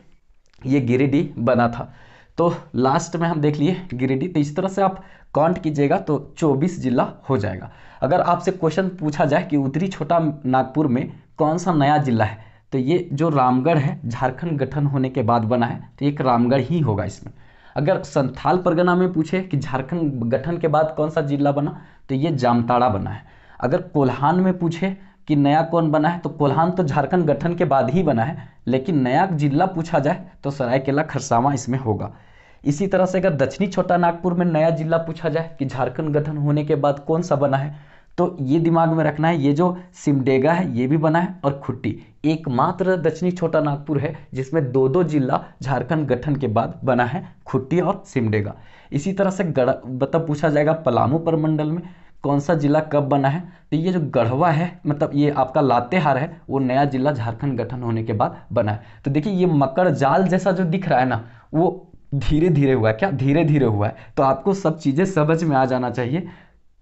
ये गिरिडीह बना था तो लास्ट में हम देख लिए गिरिडीह तो इस तरह से आप काउंट कीजिएगा तो 24 जिला हो जाएगा अगर आपसे क्वेश्चन पूछा जाए कि उत्तरी छोटा नागपुर में कौन सा नया जिला है तो ये जो रामगढ़ है झारखंड गठन होने के बाद बना है तो एक रामगढ़ ही होगा इसमें अगर संथाल परगना में पूछे कि झारखंड गठन के बाद कौन सा जिला बना तो ये जामताड़ा बना है अगर कोल्हान में पूछे कि नया कौन बना है तो कोल्हान तो झारखंड गठन के बाद ही बना है लेकिन नया जिला पूछा जाए तो सरायकेला खरसावां इसमें होगा इसी तरह से अगर दक्षिणी छोटा नागपुर में नया जिला पूछा जाए कि झारखंड गठन होने के बाद कौन सा बना है तो ये दिमाग में रखना है ये जो सिमडेगा है ये भी बना है और खुट्टी एकमात्र दक्षिणी छोटा नागपुर है जिसमें दो दो जिला झारखंड गठन के बाद बना है खुट्टी और सिमडेगा इसी तरह से गढ़ मतलब पूछा जाएगा पलामू परमंडल में कौन सा जिला कब बना है तो ये जो गढ़वा है मतलब ये आपका लातेहार है वो नया जिला झारखंड गठन होने के बाद बना है तो देखिए ये मकर जाल जैसा जो दिख रहा है ना वो धीरे धीरे हुआ है क्या धीरे धीरे हुआ है तो आपको सब चीज़ें समझ में आ जाना चाहिए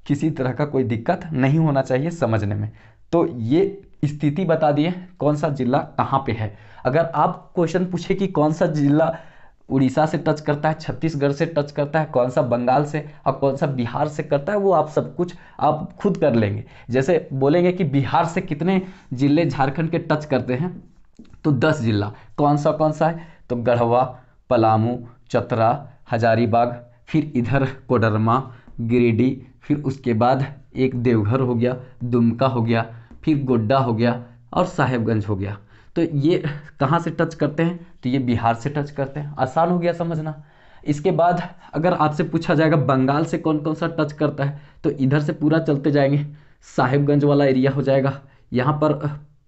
किसी तरह का कोई दिक्कत नहीं होना चाहिए समझने में तो ये स्थिति बता दिए कौन सा जिला कहाँ पे है अगर आप क्वेश्चन पूछे कि कौन सा जिला उड़ीसा से टच करता है छत्तीसगढ़ से टच करता है कौन सा बंगाल से और कौन सा बिहार से करता है वो आप सब कुछ आप खुद कर लेंगे जैसे बोलेंगे कि बिहार से कितने जिले झारखंड के टच करते हैं तो दस जिला कौन सा कौन सा है तो गढ़वा पलामू चतरा हजारीबाग फिर इधर कोडरमा गिरिडीह फिर उसके बाद एक देवघर हो गया दुमका हो गया फिर गोड्डा हो गया और साहेबगंज हो गया तो ये कहाँ से टच करते हैं तो ये बिहार से टच करते हैं आसान हो गया समझना इसके बाद अगर आपसे पूछा जाएगा बंगाल से कौन कौन सा टच करता है तो इधर से पूरा चलते जाएंगे साहेबगंज वाला एरिया हो जाएगा यहाँ पर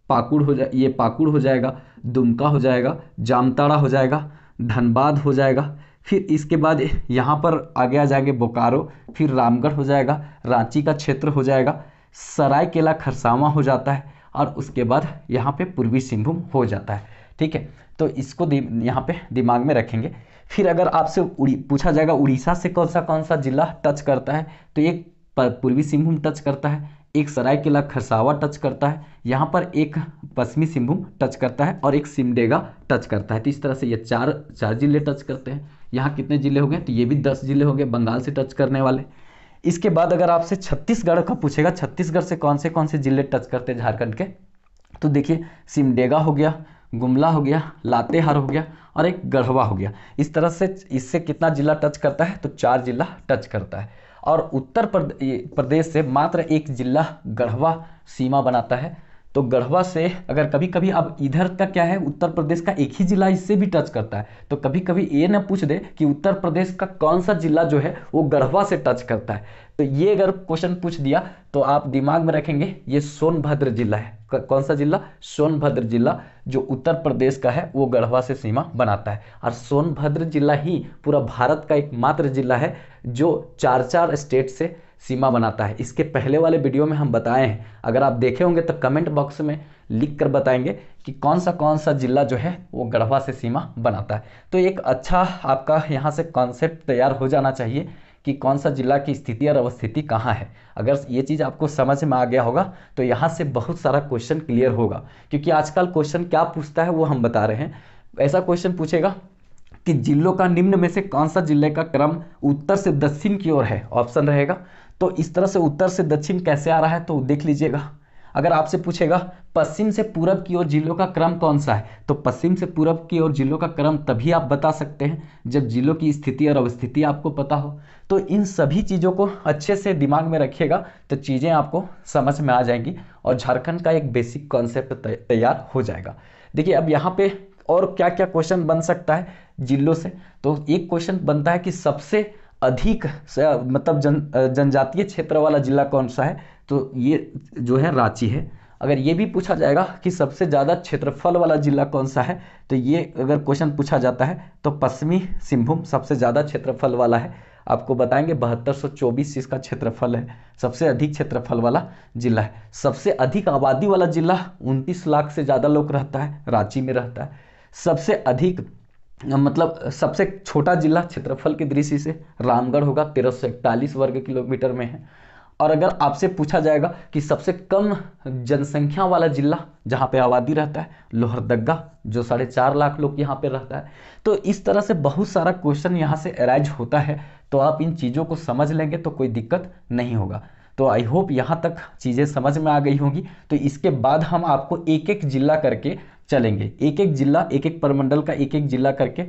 पाकुड़ हो जाए ये पाकुड़ हो जाएगा दुमका हो जाएगा जामताड़ा हो जाएगा धनबाद हो जाएगा फिर इसके बाद यहाँ पर आगे आ जाएंगे बोकारो फिर रामगढ़ हो जाएगा रांची का क्षेत्र हो जाएगा सरायकेला खरसावा हो जाता है और उसके बाद यहाँ पे पूर्वी सिंहभूम हो जाता है ठीक है तो इसको यहाँ पे दिमाग में रखेंगे फिर अगर आपसे उड़ी पूछा जाएगा उड़ीसा से कौन सा कौन सा जिला टच करता है तो एक पूर्वी सिंहभूम टच करता है एक सरायकेला खरसावा टच करता है यहाँ पर एक पश्चिमी सिंहभूम टच करता है और एक सिमडेगा टच करता है तो इस तरह से ये चार चार जिले टच करते हैं यहाँ कितने जिले हो गए तो ये भी दस जिले हो गए बंगाल से टच करने वाले इसके बाद अगर आपसे छत्तीसगढ़ का पूछेगा छत्तीसगढ़ से कौन से कौन से जिले टच करते हैं झारखंड के तो देखिए सिमडेगा हो गया गुमला हो गया लातेहार हो गया और एक गढ़वा हो गया इस तरह से इससे कितना जिला टच करता है तो चार जिला टच करता है और उत्तर प्रदेश से मात्र एक जिला गढ़वा सीमा बनाता है तो गढ़वा से अगर कभी कभी अब इधर का क्या है उत्तर प्रदेश का एक ही जिला इससे भी टच करता है तो कभी कभी ये ना पूछ दे कि उत्तर प्रदेश का कौन सा जिला जो है वो गढ़वा से टच करता है तो ये अगर क्वेश्चन पूछ दिया तो आप दिमाग में रखेंगे ये सोनभद्र जिला है कौन सा जिला सोनभद्र जिला जो उत्तर प्रदेश का है वो गढ़वा से सीमा बनाता है और सोनभद्र जिला ही पूरा भारत का एकमात्र जिला है जो चार चार स्टेट से सीमा बनाता है इसके पहले वाले वीडियो में हम बताए हैं अगर आप देखे होंगे तो कमेंट बॉक्स में लिख कर बताएंगे कि कौन सा कौन सा जिला जो है वो गढ़वा से सीमा बनाता है तो एक अच्छा आपका यहाँ से कॉन्सेप्ट तैयार हो जाना चाहिए कि कौन सा जिला की स्थिति और अवस्थिति कहाँ है अगर ये चीज़ आपको समझ में आ गया होगा तो यहाँ से बहुत सारा क्वेश्चन क्लियर होगा क्योंकि आजकल क्वेश्चन क्या पूछता है वो हम बता रहे हैं ऐसा क्वेश्चन पूछेगा कि जिलों का निम्न में से कौन सा जिले का क्रम उत्तर से दक्षिण की ओर है ऑप्शन रहेगा तो इस तरह से उत्तर से दक्षिण कैसे आ रहा है तो देख लीजिएगा अगर आपसे पूछेगा पश्चिम से पूरब की ओर जिलों का क्रम कौन सा है तो पश्चिम से पूरब की ओर जिलों का क्रम तभी आप बता सकते हैं जब जिलों की स्थिति और अवस्थिति आपको पता हो तो इन सभी चीज़ों को अच्छे से दिमाग में रखिएगा तो चीज़ें आपको समझ में आ जाएंगी और झारखंड का एक बेसिक कॉन्सेप्ट तैयार हो जाएगा देखिए अब यहाँ पे और क्या क्या क्वेश्चन बन सकता है जिलों से तो एक क्वेश्चन बनता है कि सबसे अधिक मतलब जन जनजातीय क्षेत्र वाला जिला कौन सा है तो ये जो है रांची है अगर ये भी पूछा जाएगा कि सबसे ज़्यादा क्षेत्रफल वाला जिला कौन सा है तो ये अगर क्वेश्चन पूछा जाता है तो पश्चिमी सिंहभूम सबसे ज़्यादा क्षेत्रफल वाला है आपको बताएंगे बहत्तर सौ चौबीस इसका क्षेत्रफल है सबसे अधिक क्षेत्रफल वाला जिला है सबसे अधिक आबादी वाला जिला उनतीस लाख से ज़्यादा लोग रहता है रांची में रहता है सबसे अधिक मतलब सबसे छोटा जिला क्षेत्रफल की दृष्टि से रामगढ़ होगा तेरह सौ इकतालीस वर्ग किलोमीटर में है और अगर आपसे पूछा जाएगा कि सबसे कम जनसंख्या वाला जिला जहाँ पे आबादी रहता है लोहरदगा जो साढ़े चार लाख लोग यहाँ पे रहता है तो इस तरह से बहुत सारा क्वेश्चन यहाँ से अराइज होता है तो आप इन चीज़ों को समझ लेंगे तो कोई दिक्कत नहीं होगा तो आई होप यहाँ तक चीज़ें समझ में आ गई होंगी तो इसके बाद हम आपको एक एक जिला करके चलेंगे एक एक जिला एक एक परमंडल का एक एक जिला करके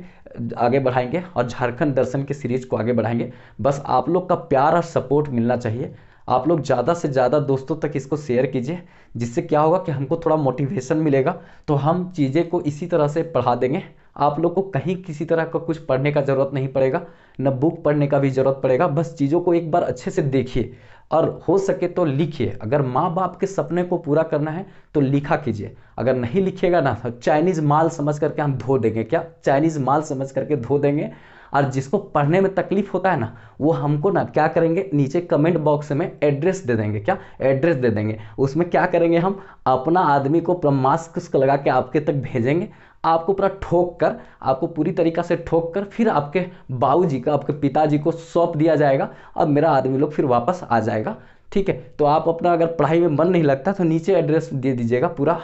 आगे बढ़ाएंगे और झारखंड दर्शन के सीरीज को आगे बढ़ाएंगे बस आप लोग का प्यार और सपोर्ट मिलना चाहिए आप लोग ज़्यादा से ज़्यादा दोस्तों तक इसको शेयर कीजिए जिससे क्या होगा कि हमको थोड़ा मोटिवेशन मिलेगा तो हम चीज़ें को इसी तरह से पढ़ा देंगे आप लोग को कहीं किसी तरह का कुछ पढ़ने का ज़रूरत नहीं पड़ेगा न बुक पढ़ने का भी ज़रूरत पड़ेगा बस चीज़ों को एक बार अच्छे से देखिए और हो सके तो लिखिए अगर माँ बाप के सपने को पूरा करना है तो लिखा कीजिए अगर नहीं लिखिएगा ना तो चाइनीज़ माल समझ करके हम धो देंगे क्या चाइनीज़ माल समझ करके धो देंगे और जिसको पढ़ने में तकलीफ होता है ना वो हमको ना क्या करेंगे नीचे कमेंट बॉक्स में एड्रेस दे देंगे क्या एड्रेस दे देंगे उसमें क्या करेंगे हम अपना आदमी को मास्क लगा के आपके तक भेजेंगे आपको पूरा ठोक कर आपको पूरी तरीका से ठोक कर फिर आपके बाबू जी का आपके पिताजी को सौंप दिया जाएगा अब मेरा आदमी लोग फिर वापस आ जाएगा ठीक है तो आप अपना अगर पढ़ाई में मन नहीं लगता तो नीचे एड्रेस दे दीजिएगा पूरा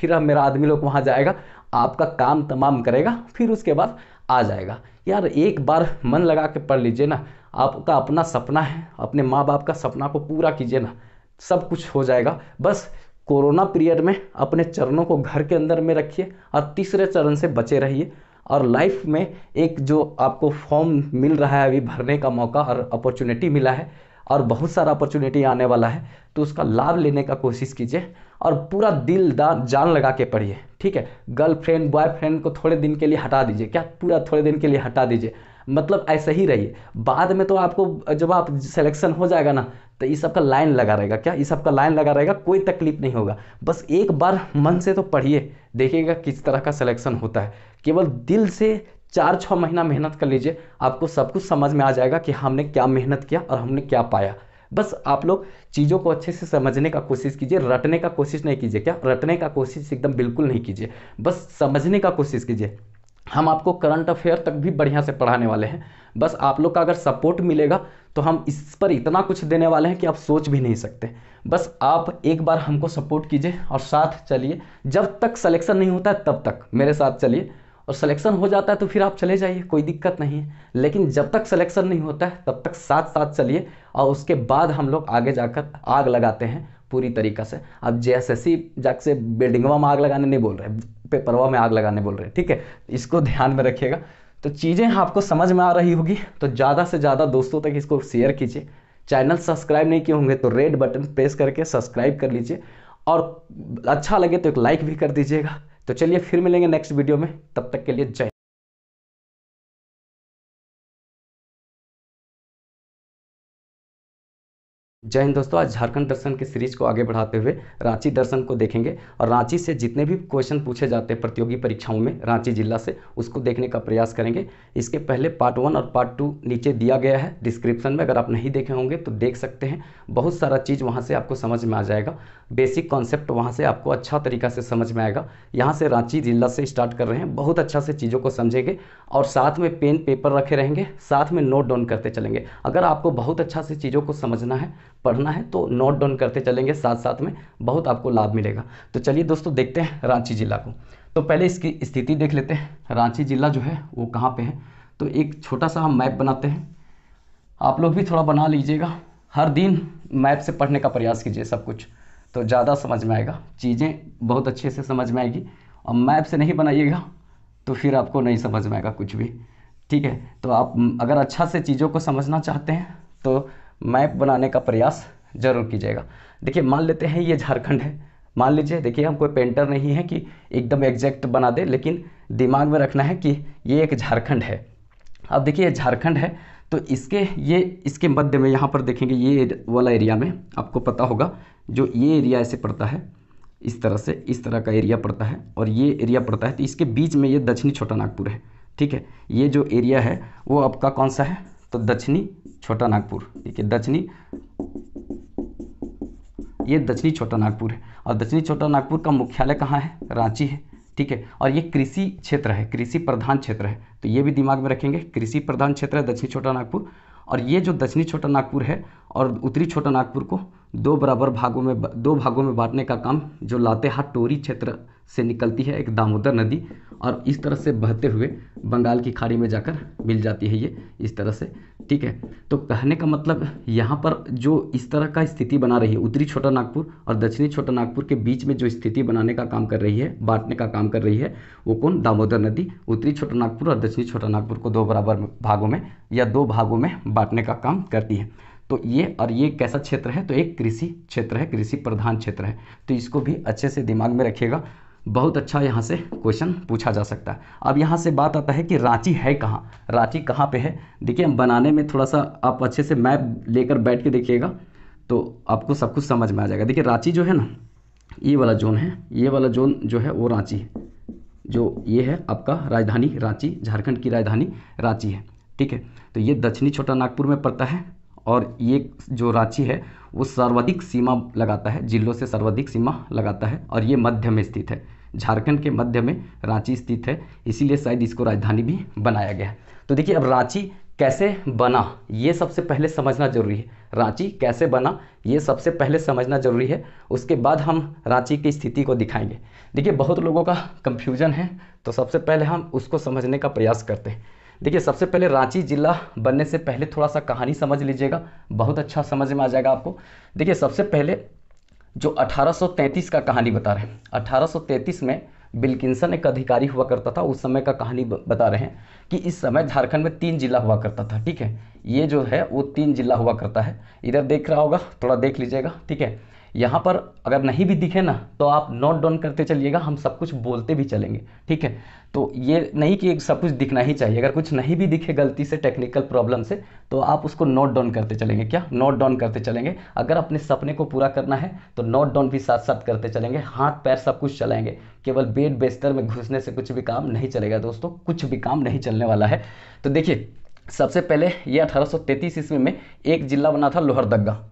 फिर मेरा आदमी लोग वहाँ जाएगा आपका काम तमाम करेगा फिर उसके बाद आ जाएगा यार एक बार मन लगा के पढ़ लीजिए ना आपका अपना सपना है अपने माँ बाप का सपना को पूरा कीजिए ना सब कुछ हो जाएगा बस कोरोना पीरियड में अपने चरणों को घर के अंदर में रखिए और तीसरे चरण से बचे रहिए और लाइफ में एक जो आपको फॉर्म मिल रहा है अभी भरने का मौका और अपॉर्चुनिटी मिला है और बहुत सारा अपॉर्चुनिटी आने वाला है तो उसका लाभ लेने का कोशिश कीजिए और पूरा दिल दान जान लगा के पढ़िए ठीक है गर्लफ्रेंड बॉयफ्रेंड को थोड़े दिन के लिए हटा दीजिए क्या पूरा थोड़े दिन के लिए हटा दीजिए मतलब ऐसे ही रहिए बाद में तो आपको जब आप सिलेक्शन हो जाएगा ना तो ये सबका लाइन लगा रहेगा क्या ये सबका लाइन लगा रहेगा कोई तकलीफ नहीं होगा बस एक बार मन से तो पढ़िए देखिएगा किस तरह का सिलेक्शन होता है केवल दिल से चार छः महीना मेहनत कर लीजिए आपको सब कुछ समझ में आ जाएगा कि हमने क्या मेहनत किया और हमने क्या पाया बस आप लोग चीज़ों को अच्छे से समझने का कोशिश कीजिए रटने का कोशिश नहीं कीजिए क्या रटने का कोशिश एकदम बिल्कुल नहीं कीजिए बस समझने का कोशिश कीजिए हम आपको करंट अफेयर तक भी बढ़िया से पढ़ाने वाले हैं बस आप लोग का अगर सपोर्ट मिलेगा तो हम इस पर इतना कुछ देने वाले हैं कि आप सोच भी नहीं सकते बस आप एक बार हमको सपोर्ट कीजिए और साथ चलिए जब तक सलेक्शन नहीं होता है तब तक मेरे साथ चलिए और सिलेक्शन हो जाता है तो फिर आप चले जाइए कोई दिक्कत नहीं है लेकिन जब तक सिलेक्शन नहीं होता है तब तक साथ साथ चलिए और उसके बाद हम लोग आगे जाकर आग लगाते हैं पूरी तरीका से आप जे एस एस सी जाग से बिल्डिंगवा में आग लगाने नहीं बोल रहे पेपरवा में आग लगाने बोल रहे हैं ठीक है इसको ध्यान में रखिएगा तो चीज़ें आपको समझ में आ रही होगी तो ज़्यादा से ज़्यादा दोस्तों तक इसको शेयर कीजिए चैनल सब्सक्राइब नहीं किए होंगे तो रेड बटन प्रेस करके सब्सक्राइब कर लीजिए और अच्छा लगे तो एक लाइक भी कर दीजिएगा तो चलिए फिर मिलेंगे नेक्स्ट वीडियो में तब तक के लिए जय जय हिंद दोस्तों आज झारखंड दर्शन के सीरीज को आगे बढ़ाते हुए रांची दर्शन को देखेंगे और रांची से जितने भी क्वेश्चन पूछे जाते हैं प्रतियोगी परीक्षाओं में रांची जिला से उसको देखने का प्रयास करेंगे इसके पहले पार्ट वन और पार्ट टू नीचे दिया गया है डिस्क्रिप्शन में अगर आप नहीं देखे होंगे तो देख सकते हैं बहुत सारा चीज़ वहाँ से आपको समझ में आ जाएगा बेसिक कॉन्सेप्ट वहाँ से आपको अच्छा तरीका से समझ में आएगा यहाँ से रांची जिला से स्टार्ट कर रहे हैं बहुत अच्छा से चीज़ों को समझेंगे और साथ में पेन पेपर रखे रहेंगे साथ में नोट डाउन करते चलेंगे अगर आपको बहुत अच्छा से चीज़ों को समझना है पढ़ना है तो नोट डाउन करते चलेंगे साथ साथ में बहुत आपको लाभ मिलेगा तो चलिए दोस्तों देखते हैं रांची ज़िला को तो पहले इसकी स्थिति देख लेते हैं रांची ज़िला जो है वो कहाँ पर है तो एक छोटा सा हम मैप बनाते हैं आप लोग भी थोड़ा बना लीजिएगा हर दिन मैप से पढ़ने का प्रयास कीजिए सब कुछ तो ज़्यादा समझ में आएगा चीज़ें बहुत अच्छे से समझ में आएगी और मैप से नहीं बनाइएगा तो फिर आपको नहीं समझ में आएगा कुछ भी ठीक है तो आप अगर अच्छा से चीज़ों को समझना चाहते हैं तो मैप बनाने का प्रयास जरूर कीजिएगा देखिए मान लेते हैं ये झारखंड है मान लीजिए देखिए हम कोई पेंटर नहीं है कि एकदम एग्जैक्ट बना दे लेकिन दिमाग में रखना है कि ये एक झारखंड है अब देखिए ये झारखंड है तो इसके ये इसके मध्य में यहाँ पर देखेंगे ये वाला एरिया में आपको पता होगा जो ये एरिया ऐसे पड़ता है इस तरह से इस तरह का एरिया पड़ता है और ये एरिया पड़ता है तो इसके बीच में ये दक्षिणी छोटा नागपुर है ठीक है ये जो एरिया है वो आपका कौन सा है तो दक्षिणी छोटा नागपुर ठीक है दक्षिणी ये दक्षिणी छोटा नागपुर है और दक्षिणी छोटा नागपुर का मुख्यालय कहाँ है रांची है ठीक है और ये कृषि क्षेत्र है कृषि प्रधान क्षेत्र है तो ये भी दिमाग में रखेंगे कृषि प्रधान क्षेत्र है दक्षिणी छोटा नागपुर और ये जो दक्षिणी छोटा नागपुर है और उत्तरी छोटा नागपुर को दो बराबर भागों में दो भागों में बांटने का काम जो लातेहार टोरी क्षेत्र से निकलती है एक दामोदर नदी और इस तरह से बहते हुए बंगाल की खाड़ी में जाकर मिल जाती है ये इस तरह से ठीक है तो कहने का मतलब यहाँ पर जो इस तरह का स्थिति बना रही है उत्तरी छोटा नागपुर और दक्षिणी छोटा नागपुर के बीच में जो स्थिति बनाने का काम कर रही है बांटने का काम कर रही है वो कौन दामोदर नदी उत्तरी छोटा नागपुर और दक्षिणी छोटा नागपुर को दो बराबर भागों में या दो भागों में बांटने का काम करती है तो ये और ये कैसा क्षेत्र है तो एक कृषि क्षेत्र है कृषि प्रधान क्षेत्र है तो इसको भी अच्छे से दिमाग में रखिएगा बहुत अच्छा यहाँ से क्वेश्चन पूछा जा सकता है अब यहाँ से बात आता है कि रांची है कहाँ रांची कहाँ पे है देखिए हम बनाने में थोड़ा सा आप अच्छे से मैप लेकर बैठ के देखिएगा तो आपको सब कुछ समझ में आ जाएगा देखिए रांची जो है ना ये वाला जोन है ये वाला जोन जो है वो रांची है जो ये है आपका राजधानी रांची झारखंड की राजधानी रांची है ठीक है तो ये दक्षिणी छोटा नागपुर में पड़ता है और ये जो रांची है वो सर्वाधिक सीमा लगाता है जिलों से सर्वाधिक सीमा लगाता है और ये मध्य में स्थित है झारखंड के मध्य में रांची स्थित है इसीलिए शायद इसको राजधानी भी बनाया गया है तो देखिए अब रांची कैसे बना ये सबसे पहले समझना जरूरी है रांची कैसे बना ये सबसे पहले समझना जरूरी है उसके बाद हम रांची की स्थिति को दिखाएंगे देखिए बहुत लोगों का कंफ्यूजन है तो सबसे पहले हम उसको समझने का प्रयास करते हैं देखिए सबसे पहले रांची ज़िला बनने से पहले थोड़ा सा कहानी समझ लीजिएगा बहुत अच्छा समझ में आ जाएगा आपको देखिए सबसे पहले जो 1833 का कहानी बता रहे हैं 1833 में बिल्किंसन एक अधिकारी हुआ करता था उस समय का कहानी बता रहे हैं कि इस समय झारखंड में तीन जिला हुआ करता था ठीक है ये जो है वो तीन जिला हुआ करता है इधर देख रहा होगा थोड़ा देख लीजिएगा ठीक है यहाँ पर अगर नहीं भी दिखे ना तो आप नोट डाउन करते चलिएगा हम सब कुछ बोलते भी चलेंगे ठीक है तो ये नहीं कि सब कुछ दिखना ही चाहिए अगर कुछ नहीं भी दिखे गलती से टेक्निकल प्रॉब्लम से तो आप उसको नोट डाउन करते चलेंगे क्या नोट डाउन करते चलेंगे अगर अपने सपने को पूरा करना है तो नोट डाउन भी साथ साथ करते चलेंगे हाथ पैर सब कुछ चलाएंगे केवल बेड बेस्तर में घुसने से कुछ भी काम नहीं चलेगा दोस्तों कुछ भी काम नहीं चलने वाला है तो देखिए सबसे पहले ये अठारह ईस्वी में एक जिला बना था लोहरदगा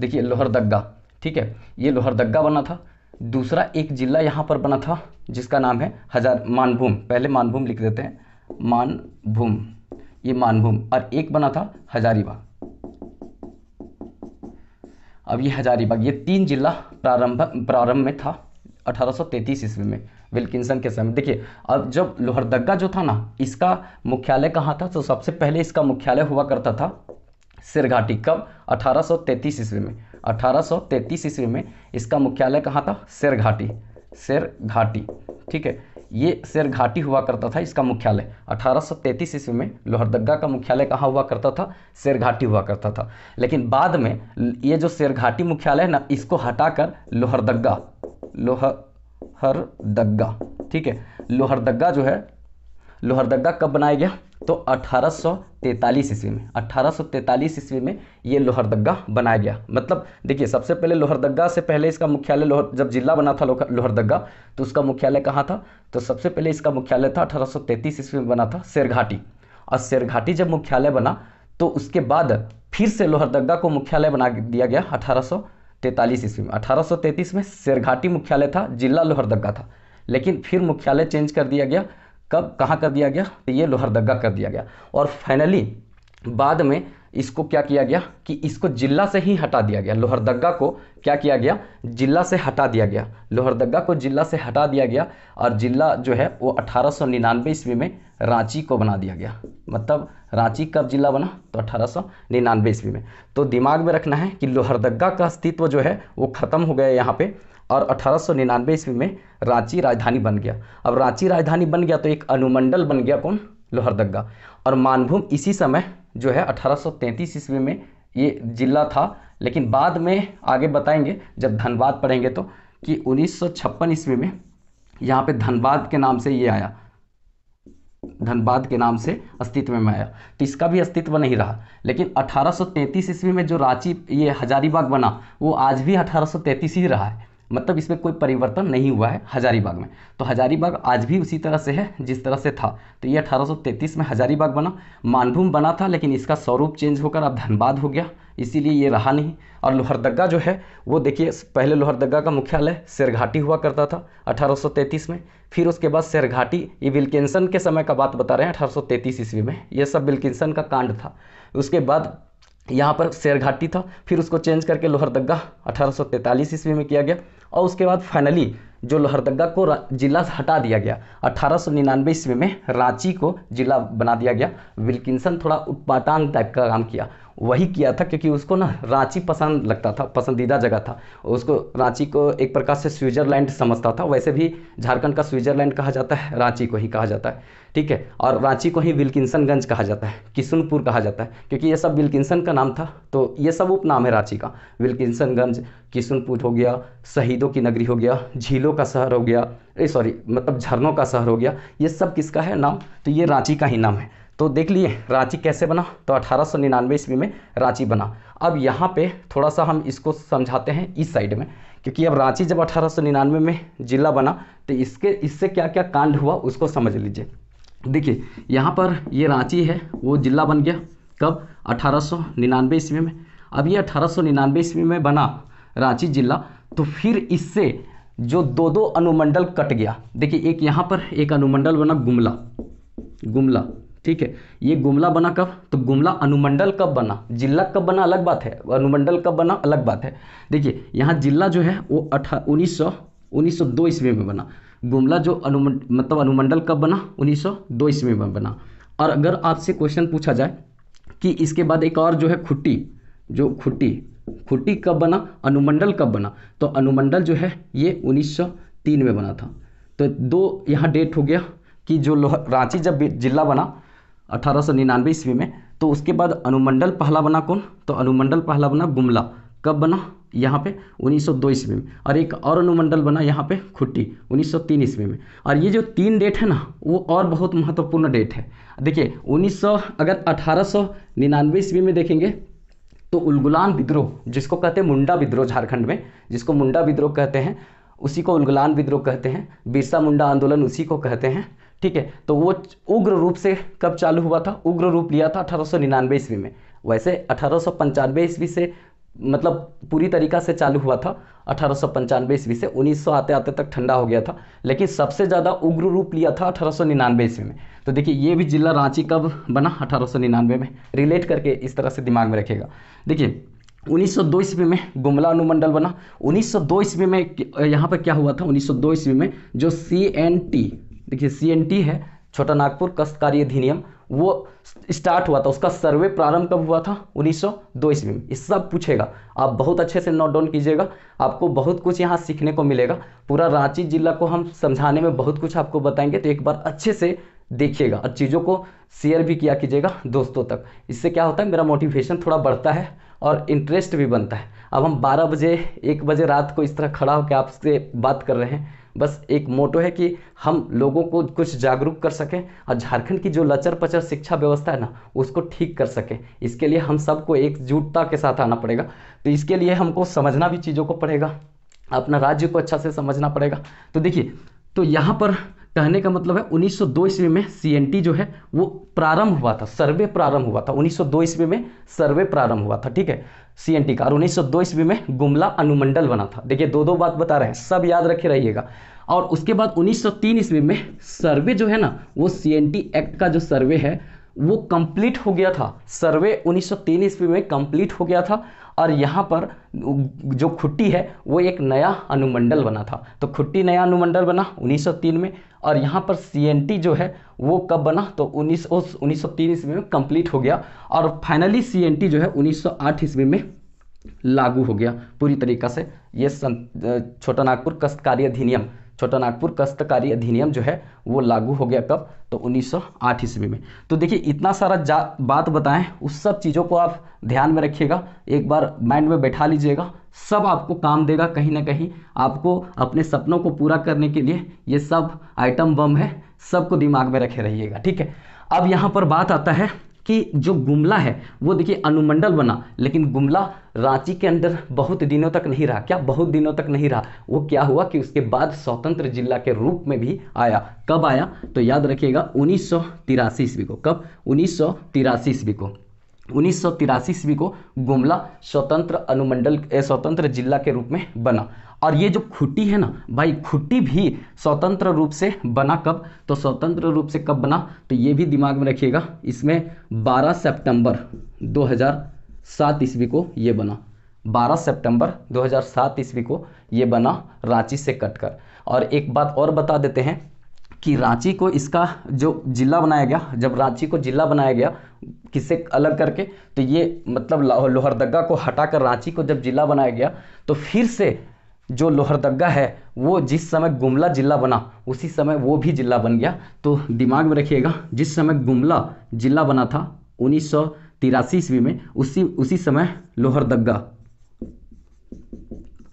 देखिए लोहरदग्गा ठीक है ये लोहरदग्गा बना था दूसरा एक जिला यहाँ पर बना था जिसका नाम है हजार मानभूम पहले मानभूम लिख देते हैं मानभूम ये मानभूम और एक बना था हजारीबाग अब ये हजारीबाग ये तीन जिला प्रारंभ प्रारंभ में था 1833 ईस्वी में विल्किंसन के समय देखिए अब जब लोहरदग्गा जो था ना इसका मुख्यालय कहाँ था तो सबसे पहले इसका मुख्यालय हुआ करता था सिरघाटी कब 1833 ईस्वी में 1833 ईस्वी में इसका मुख्यालय कहाँ था सिरघाटी सिरघाटी ठीक है ये सिरघाटी हुआ करता था इसका मुख्यालय 1833 ईस्वी में लोहरदगा का मुख्यालय कहाँ हुआ करता था सिरघाटी हुआ करता था लेकिन बाद में ये जो सिरघाटी मुख्यालय है ना इसको हटाकर लोहरदगा लोहरदगा ठीक है लोहरदगा जो है लोहरदगा कब बनाया गया तो 1843 ईस्वी में 1843 ईस्वी में ये लोहरदगा बनाया गया मतलब देखिए सबसे पहले लोहरदगा से पहले इसका मुख्यालय लोहर जब जिला बना था लोहरदगा तो उसका मुख्यालय कहाँ था तो सबसे पहले इसका मुख्यालय था 1833 ईस्वी में बना था शेरघाटी और शेरघाटी जब मुख्यालय बना तो उसके बाद फिर से लोहरदगा को मुख्यालय बना दिया गया अठारह तैतालीस ईस्वी में 1833 में शेरघाटी मुख्यालय था जिला लोहरदगा था लेकिन फिर मुख्यालय चेंज कर दिया गया कब कहाँ कर दिया गया तो ये लोहरदगा कर दिया गया और फाइनली बाद में इसको क्या किया गया कि इसको जिला से ही हटा दिया गया लोहरदगा को क्या किया गया जिला से हटा दिया गया लोहरदगा को जिला से हटा दिया गया और जिला जो है वो अठारह सौ निन्यानवे ईस्वी में रांची को बना दिया गया मतलब रांची कब जिला बना तो अठारह सौ निन्यानवे ईस्वी में तो दिमाग में रखना है कि लोहरदगा का अस्तित्व जो है वो ख़त्म हो गया यहाँ पर और 1899 ईस्वी में रांची राजधानी बन गया अब रांची राजधानी बन गया तो एक अनुमंडल बन गया कौन लोहरदगा और मानभूम इसी समय जो है 1833 ईस्वी में ये जिला था लेकिन बाद में आगे बताएंगे जब धनबाद पढ़ेंगे तो कि उन्नीस ईस्वी में यहाँ पे धनबाद के नाम से ये आया धनबाद के नाम से अस्तित्व में आया तो इसका भी अस्तित्व नहीं रहा लेकिन 1833 ईस्वी में जो रांची ये हजारीबाग बना वो आज भी 1833 ही रहा है मतलब इसमें कोई परिवर्तन नहीं हुआ है हजारीबाग में तो हजारीबाग आज भी उसी तरह से है जिस तरह से था तो ये 1833 में हजारीबाग बना मानभूम बना था लेकिन इसका स्वरूप चेंज होकर अब धनबाद हो गया इसीलिए ये रहा नहीं और लोहरदगा जो है वो देखिए पहले लोहरदगा का मुख्यालय शेरघाटी हुआ करता था 1833 में फिर उसके बाद सेरघाटी ये विल्किसन के समय का बात बता रहे हैं अठारह ईस्वी में यह सब विल्किसन का कांड था उसके बाद यहाँ पर शेरघाटी था फिर उसको चेंज करके लोहरदगा 1843 ईस्वी में किया गया और उसके बाद फाइनली जो लोहरदगा को जिला हटा दिया गया अठारह सौ निन्यानवे ईस्वी में रांची को जिला बना दिया गया विल्किंसन थोड़ा उत्पाटांग टाइप का काम किया वही किया था क्योंकि उसको ना रांची पसंद लगता था पसंदीदा जगह था उसको रांची को एक प्रकार से स्विट्ज़रलैंड समझता था वैसे भी झारखंड का स्विट्ज़रलैंड कहा जाता है रांची को ही कहा जाता है ठीक है और रांची को ही विल्किंसनगंज कहा जाता है किशनपुर कहा जाता है क्योंकि ये सब विल्किंसन का नाम था तो ये सब उपनाम है रांची का विल्किंसनगंज किशनपुर हो गया शहीदों की नगरी हो गया झीलों का शहर हो गया सॉरी मतलब झरनों का शहर हो गया ये सब किसका है नाम तो ये रांची का ही नाम है तो देख लिए रांची कैसे बना तो अठारह ईस्वी में रांची बना अब यहाँ पे थोड़ा सा हम इसको समझाते हैं इस साइड में क्योंकि अब रांची जब अठारह में जिला बना तो इसके इससे क्या क्या कांड हुआ उसको समझ लीजिए देखिए यहाँ पर ये रांची है वो जिला बन गया कब अठारह ईस्वी में अब ये अठारह ईस्वी में बना रांची जिला तो फिर इससे जो दो दो अनुमंडल कट गया देखिए एक यहाँ पर एक अनुमंडल बना गुमला गुमला ठीक है ये गुमला बना कब तो गुमला अनुमंडल कब बना जिला कब बना अलग बात है अनुमंडल कब बना अलग बात है देखिए यहाँ जिला जो है वो अठा उन्नीस सौ उन्नीस सौ दो ईस्वी में बना गुमला जो अनुमंड मतलब अनुमंडल कब बना उन्नीस सौ दो ईस्वी में बना और अगर आपसे क्वेश्चन पूछा जाए कि इसके बाद एक और जो है खुट्टी जो खुट्टी खुट्टी कब बना अनुमंडल कब बना तो अनुमंडल जो है ये 1903 में बना था तो दो यहाँ डेट हो गया कि जो रांची जब जिला बना अठारह ईस्वी में तो उसके बाद अनुमंडल पहला बना कौन तो अनुमंडल पहला बना गुमला कब बना यहाँ पे 1902 ईस्वी में और एक और अनुमंडल बना यहाँ पे खुट्टी 1903 ईस्वी में और ये जो तीन डेट है ना वो और बहुत महत्वपूर्ण डेट है देखिए 1900 अगर अठारह ईस्वी में देखेंगे तो उलगुलान विद्रोह जिसको कहते हैं मुंडा विद्रोह झारखंड में जिसको मुंडा विद्रोह कहते हैं उसी को उलगुलान विद्रोह कहते हैं बिरसा मुंडा आंदोलन उसी को कहते हैं ठीक है तो वो उग्र रूप से कब चालू हुआ था उग्र रूप लिया था अठारह ईस्वी में वैसे अठारह ईस्वी से मतलब पूरी तरीका से चालू हुआ था अठारह ईस्वी से 1900 आते आते तक ठंडा हो गया था लेकिन सबसे ज़्यादा उग्र रूप लिया था अठारह ईस्वी में तो देखिए ये भी जिला रांची कब बना अठारह में रिलेट करके इस तरह से दिमाग में रखेगा देखिए 1902 ईस्वी में गुमला अनुमंडल बना 1902 ईस्वी में यहाँ पर क्या हुआ था 1902 ईस्वी में जो सी एन टी देखिए सी है छोटा नागपुर कस्तकारी अधिनियम वो स्टार्ट हुआ था उसका सर्वे प्रारंभ कब हुआ था 1902 ईस्वी में इस सब पूछेगा आप बहुत अच्छे से नोट डाउन कीजिएगा आपको बहुत कुछ यहाँ सीखने को मिलेगा पूरा रांची जिला को हम समझाने में बहुत कुछ आपको बताएंगे तो एक बार अच्छे से देखिएगा और चीज़ों को शेयर भी किया कीजिएगा दोस्तों तक इससे क्या होता है मेरा मोटिवेशन थोड़ा बढ़ता है और इंटरेस्ट भी बनता है अब हम 12 बजे एक बजे रात को इस तरह खड़ा होकर आपसे बात कर रहे हैं बस एक मोटो है कि हम लोगों को कुछ जागरूक कर सकें और झारखंड की जो लचर पचर शिक्षा व्यवस्था है ना उसको ठीक कर सकें इसके लिए हम सबको एकजुटता के साथ आना पड़ेगा तो इसके लिए हमको समझना भी चीज़ों को पड़ेगा अपना राज्य को अच्छा से समझना पड़ेगा तो देखिए तो यहाँ पर कहने का मतलब है 1902 ईस्वी में टी जो है वो प्रारंभ हुआ था सर्वे प्रारंभ हुआ था 1902 ईस्वी में सर्वे प्रारंभ हुआ था ठीक है सीएनटी का और उन्नीस सौ दो ईस्वी में गुमला अनुमंडल बना था देखिए दो दो बात बता रहे हैं सब याद रखे रहिएगा और उसके बाद 1903 ईस्वी में सर्वे जो है ना वो सीएनटी एक्ट का जो सर्वे है वो कंप्लीट हो गया था सर्वे 1903 ईस्वी में कंप्लीट हो गया था और यहाँ पर जो खुट्टी है वो एक नया अनुमंडल बना था तो खुट्टी नया अनुमंडल बना 1903 में और यहाँ पर सीएनटी जो है वो कब बना तो उन्नीस उन्नीस सौ तीन ईस्वी में कंप्लीट हो गया और फाइनली सी जो है 1908 ईस्वी में लागू हो गया पूरी तरीका से ये छोटा नागपुर कष्टकारी अधिनियम छोटा नागपुर कष्टकारी अधिनियम जो है वो लागू हो गया कब तो 1908 ईस्वी में तो देखिए इतना सारा जा बात बताएं उस सब चीज़ों को आप ध्यान में रखिएगा एक बार माइंड में बैठा लीजिएगा सब आपको काम देगा कहीं ना कहीं आपको अपने सपनों को पूरा करने के लिए ये सब आइटम बम है सबको दिमाग में रखे रहिएगा ठीक है अब यहाँ पर बात आता है कि जो गुमला है वो देखिए अनुमंडल बना लेकिन गुमला रांची के अंदर बहुत दिनों तक नहीं रहा क्या बहुत दिनों तक नहीं रहा वो क्या हुआ कि उसके बाद स्वतंत्र जिला के रूप में भी आया कब आया तो याद रखिएगा उन्नीस सौ ईस्वी को कब उन्नीस सौ ईस्वी को उन्नीस सौ ईस्वी को गुमला स्वतंत्र अनुमंडल स्वतंत्र जिला के रूप में बना और ये जो खुट्टी है ना भाई खुट्टी भी स्वतंत्र रूप से बना कब तो स्वतंत्र रूप से कब बना तो ये भी दिमाग में रखिएगा इसमें 12 सितंबर 2007 ईस्वी को ये बना 12 सितंबर 2007 ईस्वी को ये बना रांची से कटकर और एक बात और बता देते हैं कि रांची को इसका जो ज़िला बनाया गया जब रांची को ज़िला बनाया गया किसे अलग करके तो ये मतलब लोहरदगा को हटाकर रांची को जब ज़िला बनाया गया तो फिर से जो लोहरदगा है वो जिस समय गुमला जिला बना उसी समय वो भी जिला बन गया तो दिमाग में रखिएगा जिस समय गुमला जिला बना था उन्नीस सौ तिरासी ईस्वी में उसी उसी समय लोहरदगा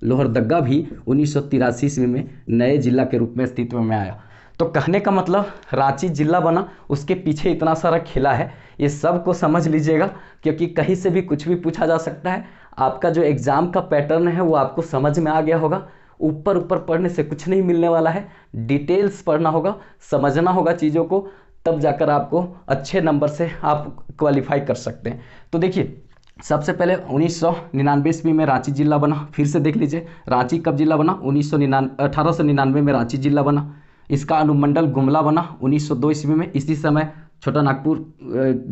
लोहरदगा भी उन्नीस सौ तिरासी ईस्वी में नए जिला के रूप में अस्तित्व में आया तो कहने का मतलब रांची जिला बना उसके पीछे इतना सारा खिला है ये सब को समझ लीजिएगा क्योंकि कहीं से भी कुछ भी पूछा जा सकता है आपका जो एग्ज़ाम का पैटर्न है वो आपको समझ में आ गया होगा ऊपर ऊपर पढ़ने से कुछ नहीं मिलने वाला है डिटेल्स पढ़ना होगा समझना होगा चीज़ों को तब जाकर आपको अच्छे नंबर से आप क्वालिफाई कर सकते हैं तो देखिए सबसे पहले उन्नीस सौ निन्यानवे ईस्वी में रांची जिला बना फिर से देख लीजिए रांची कब जिला बना उन्नीस सौ निन्यानवे अठारह सौ निन्यानवे में रांची जिला बना इसका अनुमंडल गुमला बना उन्नीस सौ दो ईस्वी में इसी समय छोटा नागपुर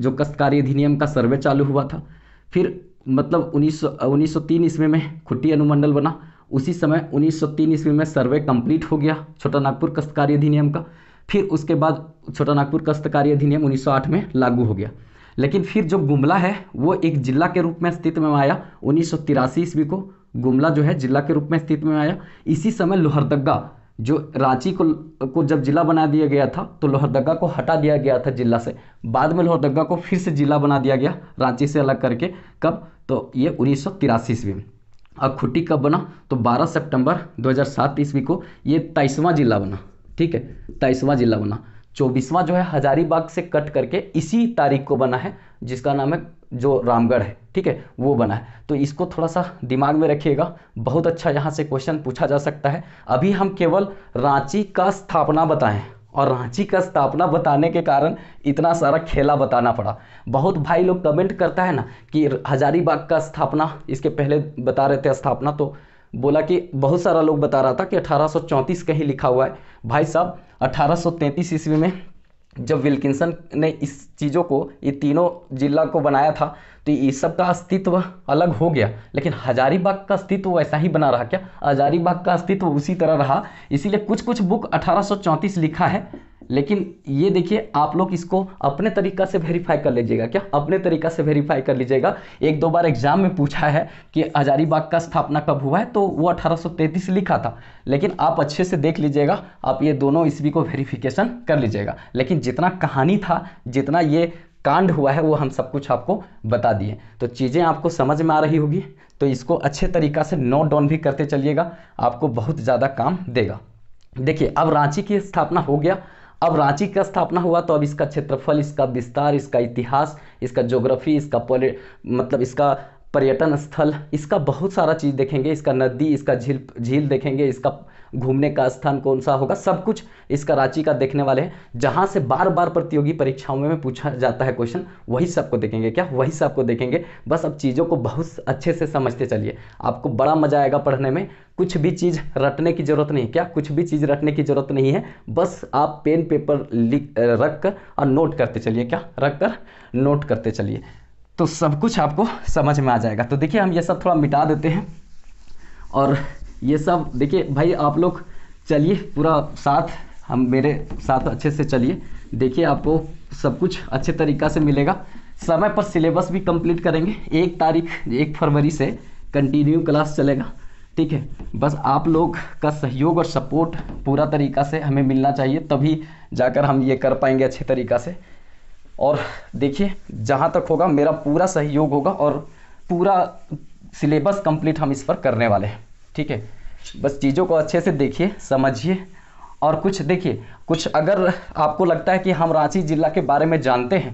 जो कस्तकारी अधिनियम का सर्वे चालू हुआ था फिर मतलब उन्नीस उन्नीस सौ तीन ईस्वी में खुट्टी अनुमंडल बना उसी समय 1903 ईस्वी में सर्वे कंप्लीट हो गया छोटा नागपुर कस्तकारी अधिनियम का फिर उसके बाद छोटा नागपुर कस्तकारी अधिनियम 1908 में लागू हो गया लेकिन फिर जो गुमला है वो एक जिला के रूप में अस्तित्व में आया उन्नीस ईस्वी को गुमला जो है जिला के रूप में अस्तित्व में आया इसी समय लोहरदगा जो रांची को को जब जिला बना दिया गया था तो लोहरदगा को हटा दिया गया था जिला से बाद में लोहरदगा को फिर से जिला बना दिया गया रांची से अलग करके कब तो ये उन्नीस सौ तिरासी ईस्वी में और खुट्टी कब बना तो 12 सितंबर 2007 ईस्वी को ये तेईसवां जिला बना ठीक है तेईसवां जिला बना चौबीसवां जो है हजारीबाग से कट करके इसी तारीख को बना है जिसका नाम है जो रामगढ़ है ठीक है वो बना है तो इसको थोड़ा सा दिमाग में रखिएगा बहुत अच्छा यहाँ से क्वेश्चन पूछा जा सकता है अभी हम केवल रांची का स्थापना बताएं और रांची का स्थापना बताने के कारण इतना सारा खेला बताना पड़ा बहुत भाई लोग कमेंट करता है ना कि हजारीबाग का स्थापना इसके पहले बता रहे थे स्थापना तो बोला कि बहुत सारा लोग बता रहा था कि अठारह कहीं लिखा हुआ है भाई साहब अठारह ईस्वी में जब विल्किंसन ने इस चीज़ों को ये तीनों जिला को बनाया था तो ये सब का अस्तित्व अलग हो गया लेकिन हजारीबाग का अस्तित्व वैसा ही बना रहा क्या हजारीबाग का अस्तित्व उसी तरह रहा इसीलिए कुछ कुछ बुक अठारह लिखा है लेकिन ये देखिए आप लोग इसको अपने तरीका से वेरीफाई कर लीजिएगा क्या अपने तरीका से वेरीफाई कर लीजिएगा एक दो बार एग्जाम में पूछा है कि हजारीबाग का स्थापना कब हुआ है तो वो 1833 लिखा था लेकिन आप अच्छे से देख लीजिएगा आप ये दोनों ईस्वी को वेरीफिकेशन कर लीजिएगा लेकिन जितना कहानी था जितना ये कांड हुआ है वो हम सब कुछ आपको बता दिए तो चीज़ें आपको समझ में आ रही होगी तो इसको अच्छे तरीका से नोट डाउन भी करते चलिएगा आपको बहुत ज़्यादा काम देगा देखिए अब रांची की स्थापना हो गया अब रांची का स्थापना हुआ तो अब इसका क्षेत्रफल इसका विस्तार इसका इतिहास इसका ज्योग्राफी इसका पर्य मतलब इसका पर्यटन स्थल इसका बहुत सारा चीज़ देखेंगे इसका नदी इसका झील झील देखेंगे इसका घूमने का स्थान कौन सा होगा सब कुछ इस कराची का देखने वाले हैं जहाँ से बार बार प्रतियोगी परीक्षाओं में पूछा जाता है क्वेश्चन वही सबको देखेंगे क्या वही सबको देखेंगे बस अब चीज़ों को बहुत अच्छे से समझते चलिए आपको बड़ा मज़ा आएगा पढ़ने में कुछ भी चीज़ रटने की ज़रूरत नहीं क्या कुछ भी चीज़ रटने की ज़रूरत नहीं है बस आप पेन पेपर लिख रख कर और नोट करते चलिए क्या रख कर नोट करते चलिए तो सब कुछ आपको समझ में आ जाएगा तो देखिए हम ये सब थोड़ा मिटा देते हैं और ये सब देखिए भाई आप लोग चलिए पूरा साथ हम मेरे साथ अच्छे से चलिए देखिए आपको सब कुछ अच्छे तरीका से मिलेगा समय पर सिलेबस भी कंप्लीट करेंगे एक तारीख एक फरवरी से कंटिन्यू क्लास चलेगा ठीक है बस आप लोग का सहयोग और सपोर्ट पूरा तरीका से हमें मिलना चाहिए तभी जाकर हम ये कर पाएंगे अच्छे तरीका से और देखिए जहाँ तक होगा मेरा पूरा सहयोग होगा और पूरा सिलेबस कंप्लीट हम इस पर करने वाले हैं ठीक है बस चीज़ों को अच्छे से देखिए समझिए और कुछ देखिए कुछ अगर आपको लगता है कि हम रांची ज़िला के बारे में जानते हैं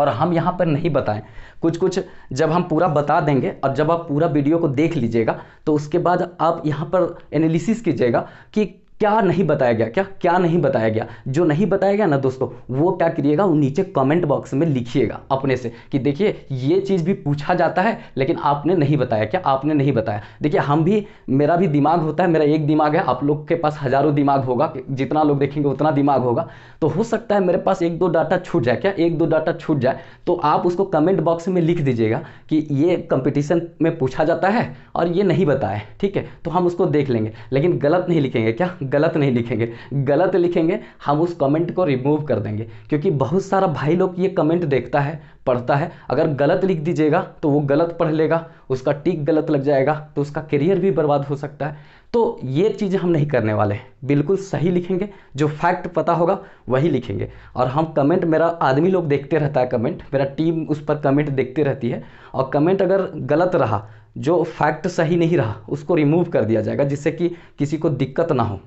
और हम यहाँ पर नहीं बताएं कुछ कुछ जब हम पूरा बता देंगे और जब आप पूरा वीडियो को देख लीजिएगा तो उसके बाद आप यहाँ पर एनालिसिस कीजिएगा कि क्या नहीं बताया गया क्या क्या नहीं बताया गया जो नहीं बताया गया ना दोस्तों वो क्या करिएगा वो नीचे कमेंट बॉक्स में लिखिएगा अपने से कि देखिए ये चीज़ भी पूछा जाता है लेकिन आपने नहीं बताया क्या आपने नहीं बताया देखिए हम भी मेरा भी दिमाग होता है मेरा एक दिमाग है आप लोग के पास हज़ारों दिमाग होगा जितना लोग देखेंगे उतना दिमाग होगा तो हो सकता है मेरे पास एक दो डाटा छूट जाए क्या एक दो डाटा छूट जाए तो आप उसको कमेंट बॉक्स में लिख दीजिएगा कि ये कंपटीशन में पूछा जाता है और ये नहीं बताया ठीक है तो हम उसको देख लेंगे लेकिन गलत नहीं लिखेंगे क्या गलत नहीं लिखेंगे गलत लिखेंगे हम उस कमेंट को रिमूव कर देंगे क्योंकि बहुत सारा भाई लोग ये कमेंट देखता है पढ़ता है अगर गलत लिख दीजिएगा तो वो गलत पढ़ लेगा उसका टिक गलत लग जाएगा तो उसका करियर भी बर्बाद हो सकता है तो ये चीज़ें हम नहीं करने वाले हैं बिल्कुल सही लिखेंगे जो फैक्ट पता होगा वही लिखेंगे और हम कमेंट मेरा आदमी लोग देखते रहता है कमेंट मेरा टीम उस पर कमेंट देखते रहती है और कमेंट अगर गलत रहा जो फैक्ट सही नहीं रहा उसको रिमूव कर दिया जाएगा जिससे कि किसी को दिक्कत ना हो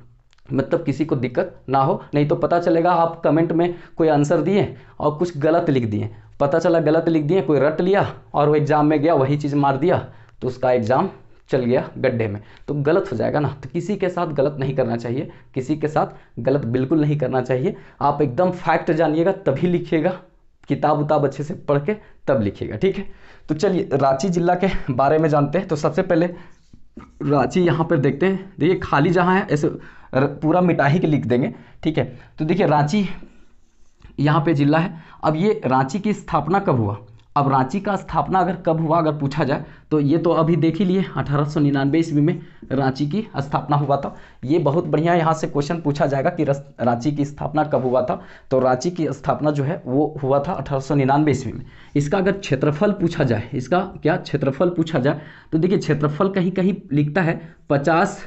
मतलब किसी को दिक्कत ना हो नहीं तो पता चलेगा आप कमेंट में कोई आंसर दिए और कुछ गलत लिख दिए पता चला गलत लिख दिए कोई रट लिया और वो एग्ज़ाम में गया वही चीज़ मार दिया तो उसका एग्ज़ाम चल गया गड्ढे में तो गलत हो जाएगा ना तो किसी के साथ गलत नहीं करना चाहिए किसी के साथ गलत बिल्कुल नहीं करना चाहिए आप एकदम फैक्ट जानिएगा तभी लिखिएगा किताब उताब अच्छे से पढ़ के तब लिखिएगा ठीक है तो चलिए रांची जिला के बारे में जानते हैं तो सबसे पहले रांची यहाँ पर देखते हैं देखिए खाली जहाँ है ऐसे पूरा मिटाही के लिख देंगे ठीक है तो देखिए रांची यहाँ पे जिला है अब ये रांची की स्थापना कब हुआ अब रांची का स्थापना अगर कब हुआ अगर पूछा जाए तो ये तो अभी देख ही लिए अठारह सौ निन्यानवे ईस्वी में रांची की स्थापना हुआ था ये बहुत बढ़िया यहाँ से क्वेश्चन पूछा जाएगा कि रांची की स्थापना कब हुआ था तो रांची की स्थापना जो है वो हुआ था अठारह सौ निन्यानवे ईस्वी में इसका अगर क्षेत्रफल पूछा जाए इसका क्या क्षेत्रफल पूछा जाए तो देखिए क्षेत्रफल कहीं कहीं लिखता है पचास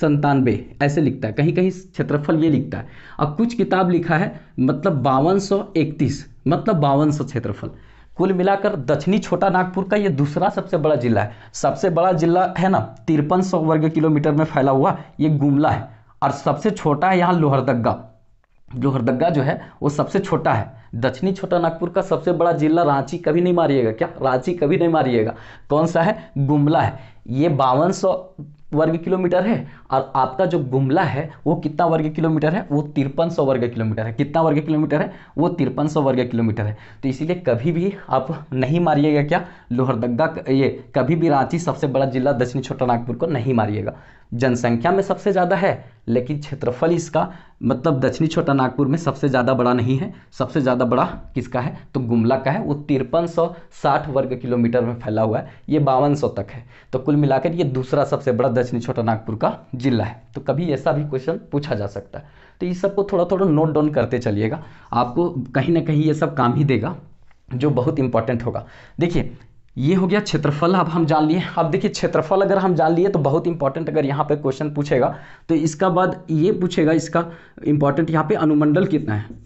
संतानवे ऐसे लिखता है कहीं कहीं क्षेत्रफल ये लिखता है अब कुछ किताब लिखा है मतलब बावन सौ इकतीस मतलब बावन सौ क्षेत्रफल कुल मिलाकर दक्षिणी छोटा नागपुर का ये दूसरा सबसे बड़ा जिला है सबसे बड़ा जिला है ना तिरपन सौ वर्ग किलोमीटर में फैला हुआ ये गुमला है और सबसे छोटा है यहाँ लोहरदग्गा लोहरदग्गा जो है वो सबसे छोटा है दक्षिणी छोटा नागपुर का सबसे बड़ा जिला रांची कभी नहीं मारिएगा क्या रांची कभी नहीं मारिएगा कौन सा है गुमला है ये बावन सौ वर्ग किलोमीटर है और आपका जो गुमला है वो कितना वर्ग किलोमीटर है वो तिरपन सौ वर्ग किलोमीटर है कितना वर्ग किलोमीटर है वो तिरपन सौ वर्ग किलोमीटर है तो इसीलिए कभी भी आप नहीं मारिएगा क्या लोहरदगा ये कभी भी रांची सबसे बड़ा जिला दक्षिणी छोटा नागपुर को नहीं मारिएगा जनसंख्या में सबसे ज़्यादा है लेकिन क्षेत्रफल इसका मतलब दक्षिणी छोटा नागपुर में सबसे ज़्यादा बड़ा नहीं है सबसे ज़्यादा बड़ा किसका है तो गुमला का है वो तिरपन वर्ग किलोमीटर में फैला हुआ है ये बावन तक है तो कुल मिलाकर ये दूसरा सबसे बड़ा दक्षिणी छोटा नागपुर का जिला है तो कभी ऐसा भी क्वेश्चन पूछा जा सकता है तो ये सबको थोड़ा थोड़ा नोट डाउन करते चलिएगा आपको कहीं ना कहीं ये सब काम ही देगा जो बहुत इंपॉर्टेंट होगा देखिए ये हो गया क्षेत्रफल अब हम जान लिए अब देखिए क्षेत्रफल अगर हम जान लिए तो बहुत इंपॉर्टेंट अगर यहाँ पे क्वेश्चन पूछेगा तो इसका बाद ये पूछेगा इसका इंपॉर्टेंट यहाँ पे अनुमंडल कितना है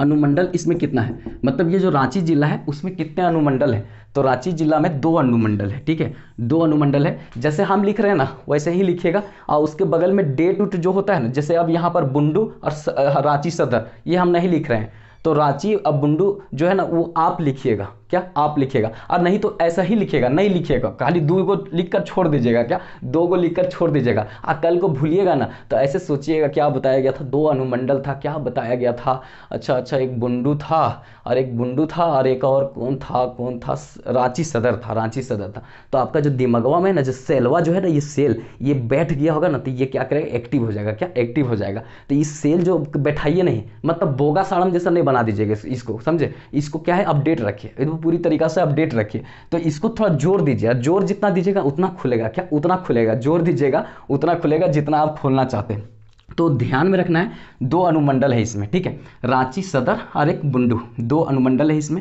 अनुमंडल इसमें कितना है मतलब ये जो रांची जिला है उसमें कितने अनुमंडल है तो रांची जिला में दो अनुमंडल है ठीक है दो अनुमंडल है जैसे हम लिख रहे हैं ना वैसे ही लिखेगा और उसके बगल में डेट उट जो होता है ना जैसे अब यहाँ पर बुंडू और रांची सदर ये हम नहीं लिख रहे हैं तो रांची और बुंडू जो है ना वो आप लिखिएगा क्या आप लिखेगा और नहीं तो ऐसा ही लिखेगा नहीं लिखेगा खाली दो को लिख कर छोड़ दीजिएगा क्या दो को लिख कर छोड़ दीजिएगा आ कल को भूलिएगा ना तो ऐसे सोचिएगा क्या बताया गया था दो अनुमंडल था क्या बताया गया था अच्छा अच्छा एक बुंडू था और एक बुंडू था और एक और कौन था कौन था रांची सदर था रांची सदर था तो आपका जो दिमागवा में ना जो सेलवा जो है ना ये सेल ये बैठ गया होगा ना तो ये क्या करेगा एक्टिव हो जाएगा क्या एक्टिव हो जाएगा तो ये सेल जो बैठाइए नहीं मतलब बोगा साड़म जैसा नहीं बना दीजिएगा इसको समझे इसको क्या है अपडेट रखिए पूरी तरीका से अपडेट रखिए तो इसको थोड़ा जोर दीजिए जोर जितना दीजिएगा उतना खुलेगा क्या उतना खुलेगा जोर दीजिएगा उतना खुलेगा जितना आप खोलना चाहते हैं तो ध्यान में रखना है दो अनुमंडल है इसमें ठीक है रांची सदर और एक बुंडू दो अनुमंडल है इसमें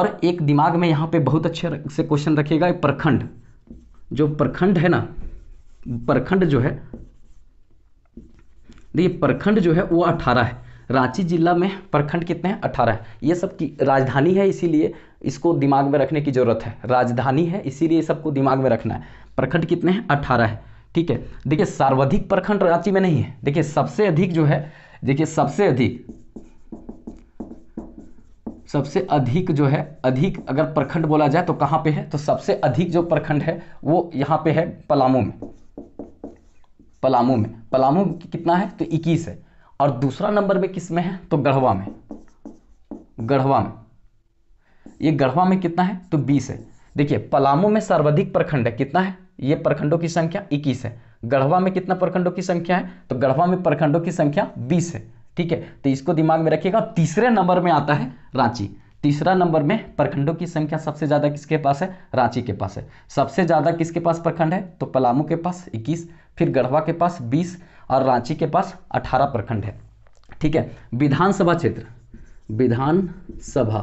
और एक दिमाग में यहाँ पे बहुत अच्छे से क्वेश्चन रखिएगा प्रखंड जो प्रखंड है ना प्रखंड जो है देखिए प्रखंड जो है वो अठारह है रांची जिला में प्रखंड कितने हैं अठारह ये सब की राजधानी है इसीलिए इसको दिमाग में रखने की ज़रूरत है राजधानी है इसीलिए सबको दिमाग में रखना है प्रखंड कितने हैं अठारह है ठीक है देखिए सर्वाधिक प्रखंड रांची में नहीं है देखिए सबसे अधिक जो है देखिए सबसे अधिक सबसे अधिक जो है अधिक अगर प्रखंड बोला जाए तो कहां पे है तो सबसे अधिक जो प्रखंड है वो यहां पे है पलामू में पलामू में पलामू कितना है तो इक्कीस है और दूसरा नंबर में किस में है तो गढ़वा में गढ़वा में ये गढ़वा में कितना है तो बीस है देखिए पलामू में सर्वाधिक प्रखंड है कितना है ये प्रखंडों की संख्या इक्कीस है गढ़वा में कितना प्रखंडों की संख्या है तो गढ़वा में प्रखंडों की संख्या बीस है ठीक है तो इसको दिमाग में रखिएगा तीसरे नंबर में आता है रांची तीसरा नंबर में प्रखंडों की संख्या सबसे ज़्यादा किसके पास है रांची के पास है सबसे ज़्यादा किसके पास प्रखंड है तो पलामू के पास इक्कीस फिर गढ़वा के पास बीस और रांची के पास अठारह प्रखंड है ठीक है विधानसभा क्षेत्र विधानसभा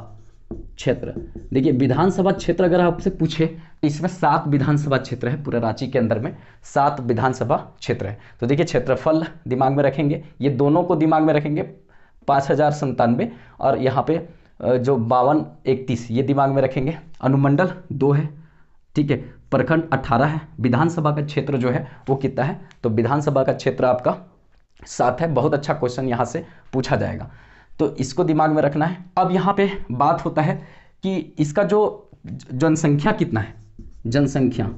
क्षेत्र देखिए विधानसभा क्षेत्र अगर आपसे पूछे तो इसमें सात विधानसभा क्षेत्र है पूरे रांची के अंदर में सात विधानसभा क्षेत्र है तो देखिए क्षेत्रफल दिमाग में रखेंगे ये दोनों को दिमाग में रखेंगे पाँच हज़ार संतानवे और यहाँ पे जो बावन इकतीस ये दिमाग में रखेंगे अनुमंडल दो है ठीक है प्रखंड 18 है विधानसभा का क्षेत्र जो है वो कितना है तो विधानसभा का क्षेत्र आपका सात है बहुत अच्छा क्वेश्चन यहाँ से पूछा जाएगा तो इसको दिमाग में रखना है अब यहाँ पे बात होता है कि इसका जो जनसंख्या कितना है जनसंख्या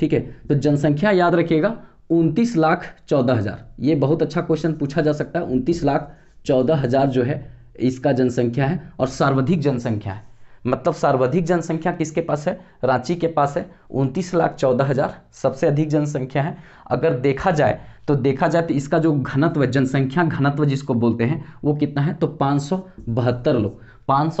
ठीक है तो जनसंख्या याद रखिएगा उनतीस लाख चौदह हज़ार ये बहुत अच्छा क्वेश्चन पूछा जा सकता है उनतीस लाख चौदह हज़ार जो है इसका जनसंख्या है और सर्वाधिक जनसंख्या है मतलब सर्वाधिक जनसंख्या किसके पास है रांची के पास है उनतीस लाख चौदह हज़ार सबसे अधिक जनसंख्या है अगर देखा जाए तो देखा जाए तो इसका जो घनत्व जनसंख्या घनत्व जिसको बोलते हैं वो कितना है तो पाँच लोग पाँच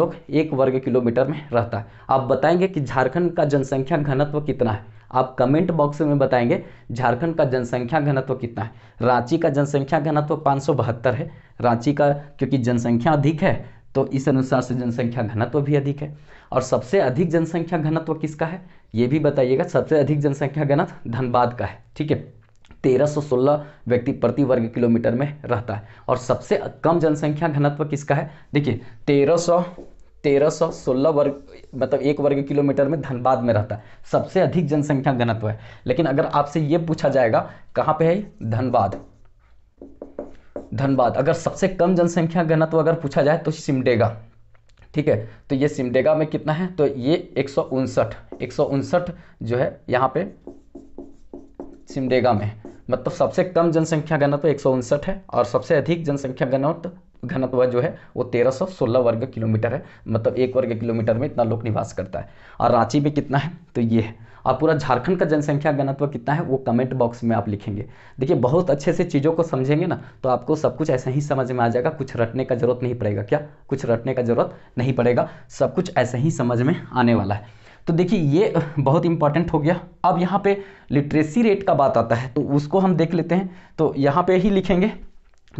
लोग एक वर्ग किलोमीटर में रहता है आप बताएंगे कि झारखंड का जनसंख्या घनत्व कितना है आप कमेंट बॉक्स में बताएंगे झारखंड का जनसंख्या घनत्व कितना है रांची का जनसंख्या घनत्व पाँच है रांची का क्योंकि जनसंख्या अधिक है तो इस अनुसार से जनसंख्या घनत्व भी अधिक है और सबसे अधिक जनसंख्या घनत्व किसका है ये भी बताइएगा सबसे अधिक जनसंख्या घनत्व धनबाद का है ठीक है 1316 व्यक्ति प्रति वर्ग किलोमीटर में रहता है और सबसे कम जनसंख्या घनत्व किसका है देखिए 1300 1316 वर्ग मतलब एक वर्ग किलोमीटर में धनबाद में रहता है सबसे अधिक जनसंख्या घनत्व है लेकिन अगर आपसे ये पूछा जाएगा कहाँ पे है धनबाद धनबाद अगर सबसे कम जनसंख्या घनत्व तो अगर पूछा जाए तो सिमडेगा ठीक है तो ये सिमडेगा में कितना है तो ये एक सौ उनसठ जो है यहाँ पे सिमडेगा में मतलब सबसे कम जनसंख्या घनत्व तो एक है और सबसे अधिक जनसंख्या घनत्व तो घनत्व जो है वो 1316 वर्ग किलोमीटर है मतलब एक वर्ग किलोमीटर में इतना लोग निवास करता है और रांची में कितना है तो ये है और पूरा झारखंड का जनसंख्या घनत्व कितना है वो कमेंट बॉक्स में आप लिखेंगे देखिए बहुत अच्छे से चीज़ों को समझेंगे ना तो आपको सब कुछ ऐसे ही समझ में आ जाएगा कुछ रटने का जरूरत नहीं पड़ेगा क्या कुछ रटने का जरूरत नहीं पड़ेगा सब कुछ ऐसे ही समझ में आने वाला है तो देखिए ये बहुत इंपॉर्टेंट हो गया अब यहाँ पे लिटरेसी रेट का बात आता है तो उसको हम देख लेते हैं तो यहाँ पे ही लिखेंगे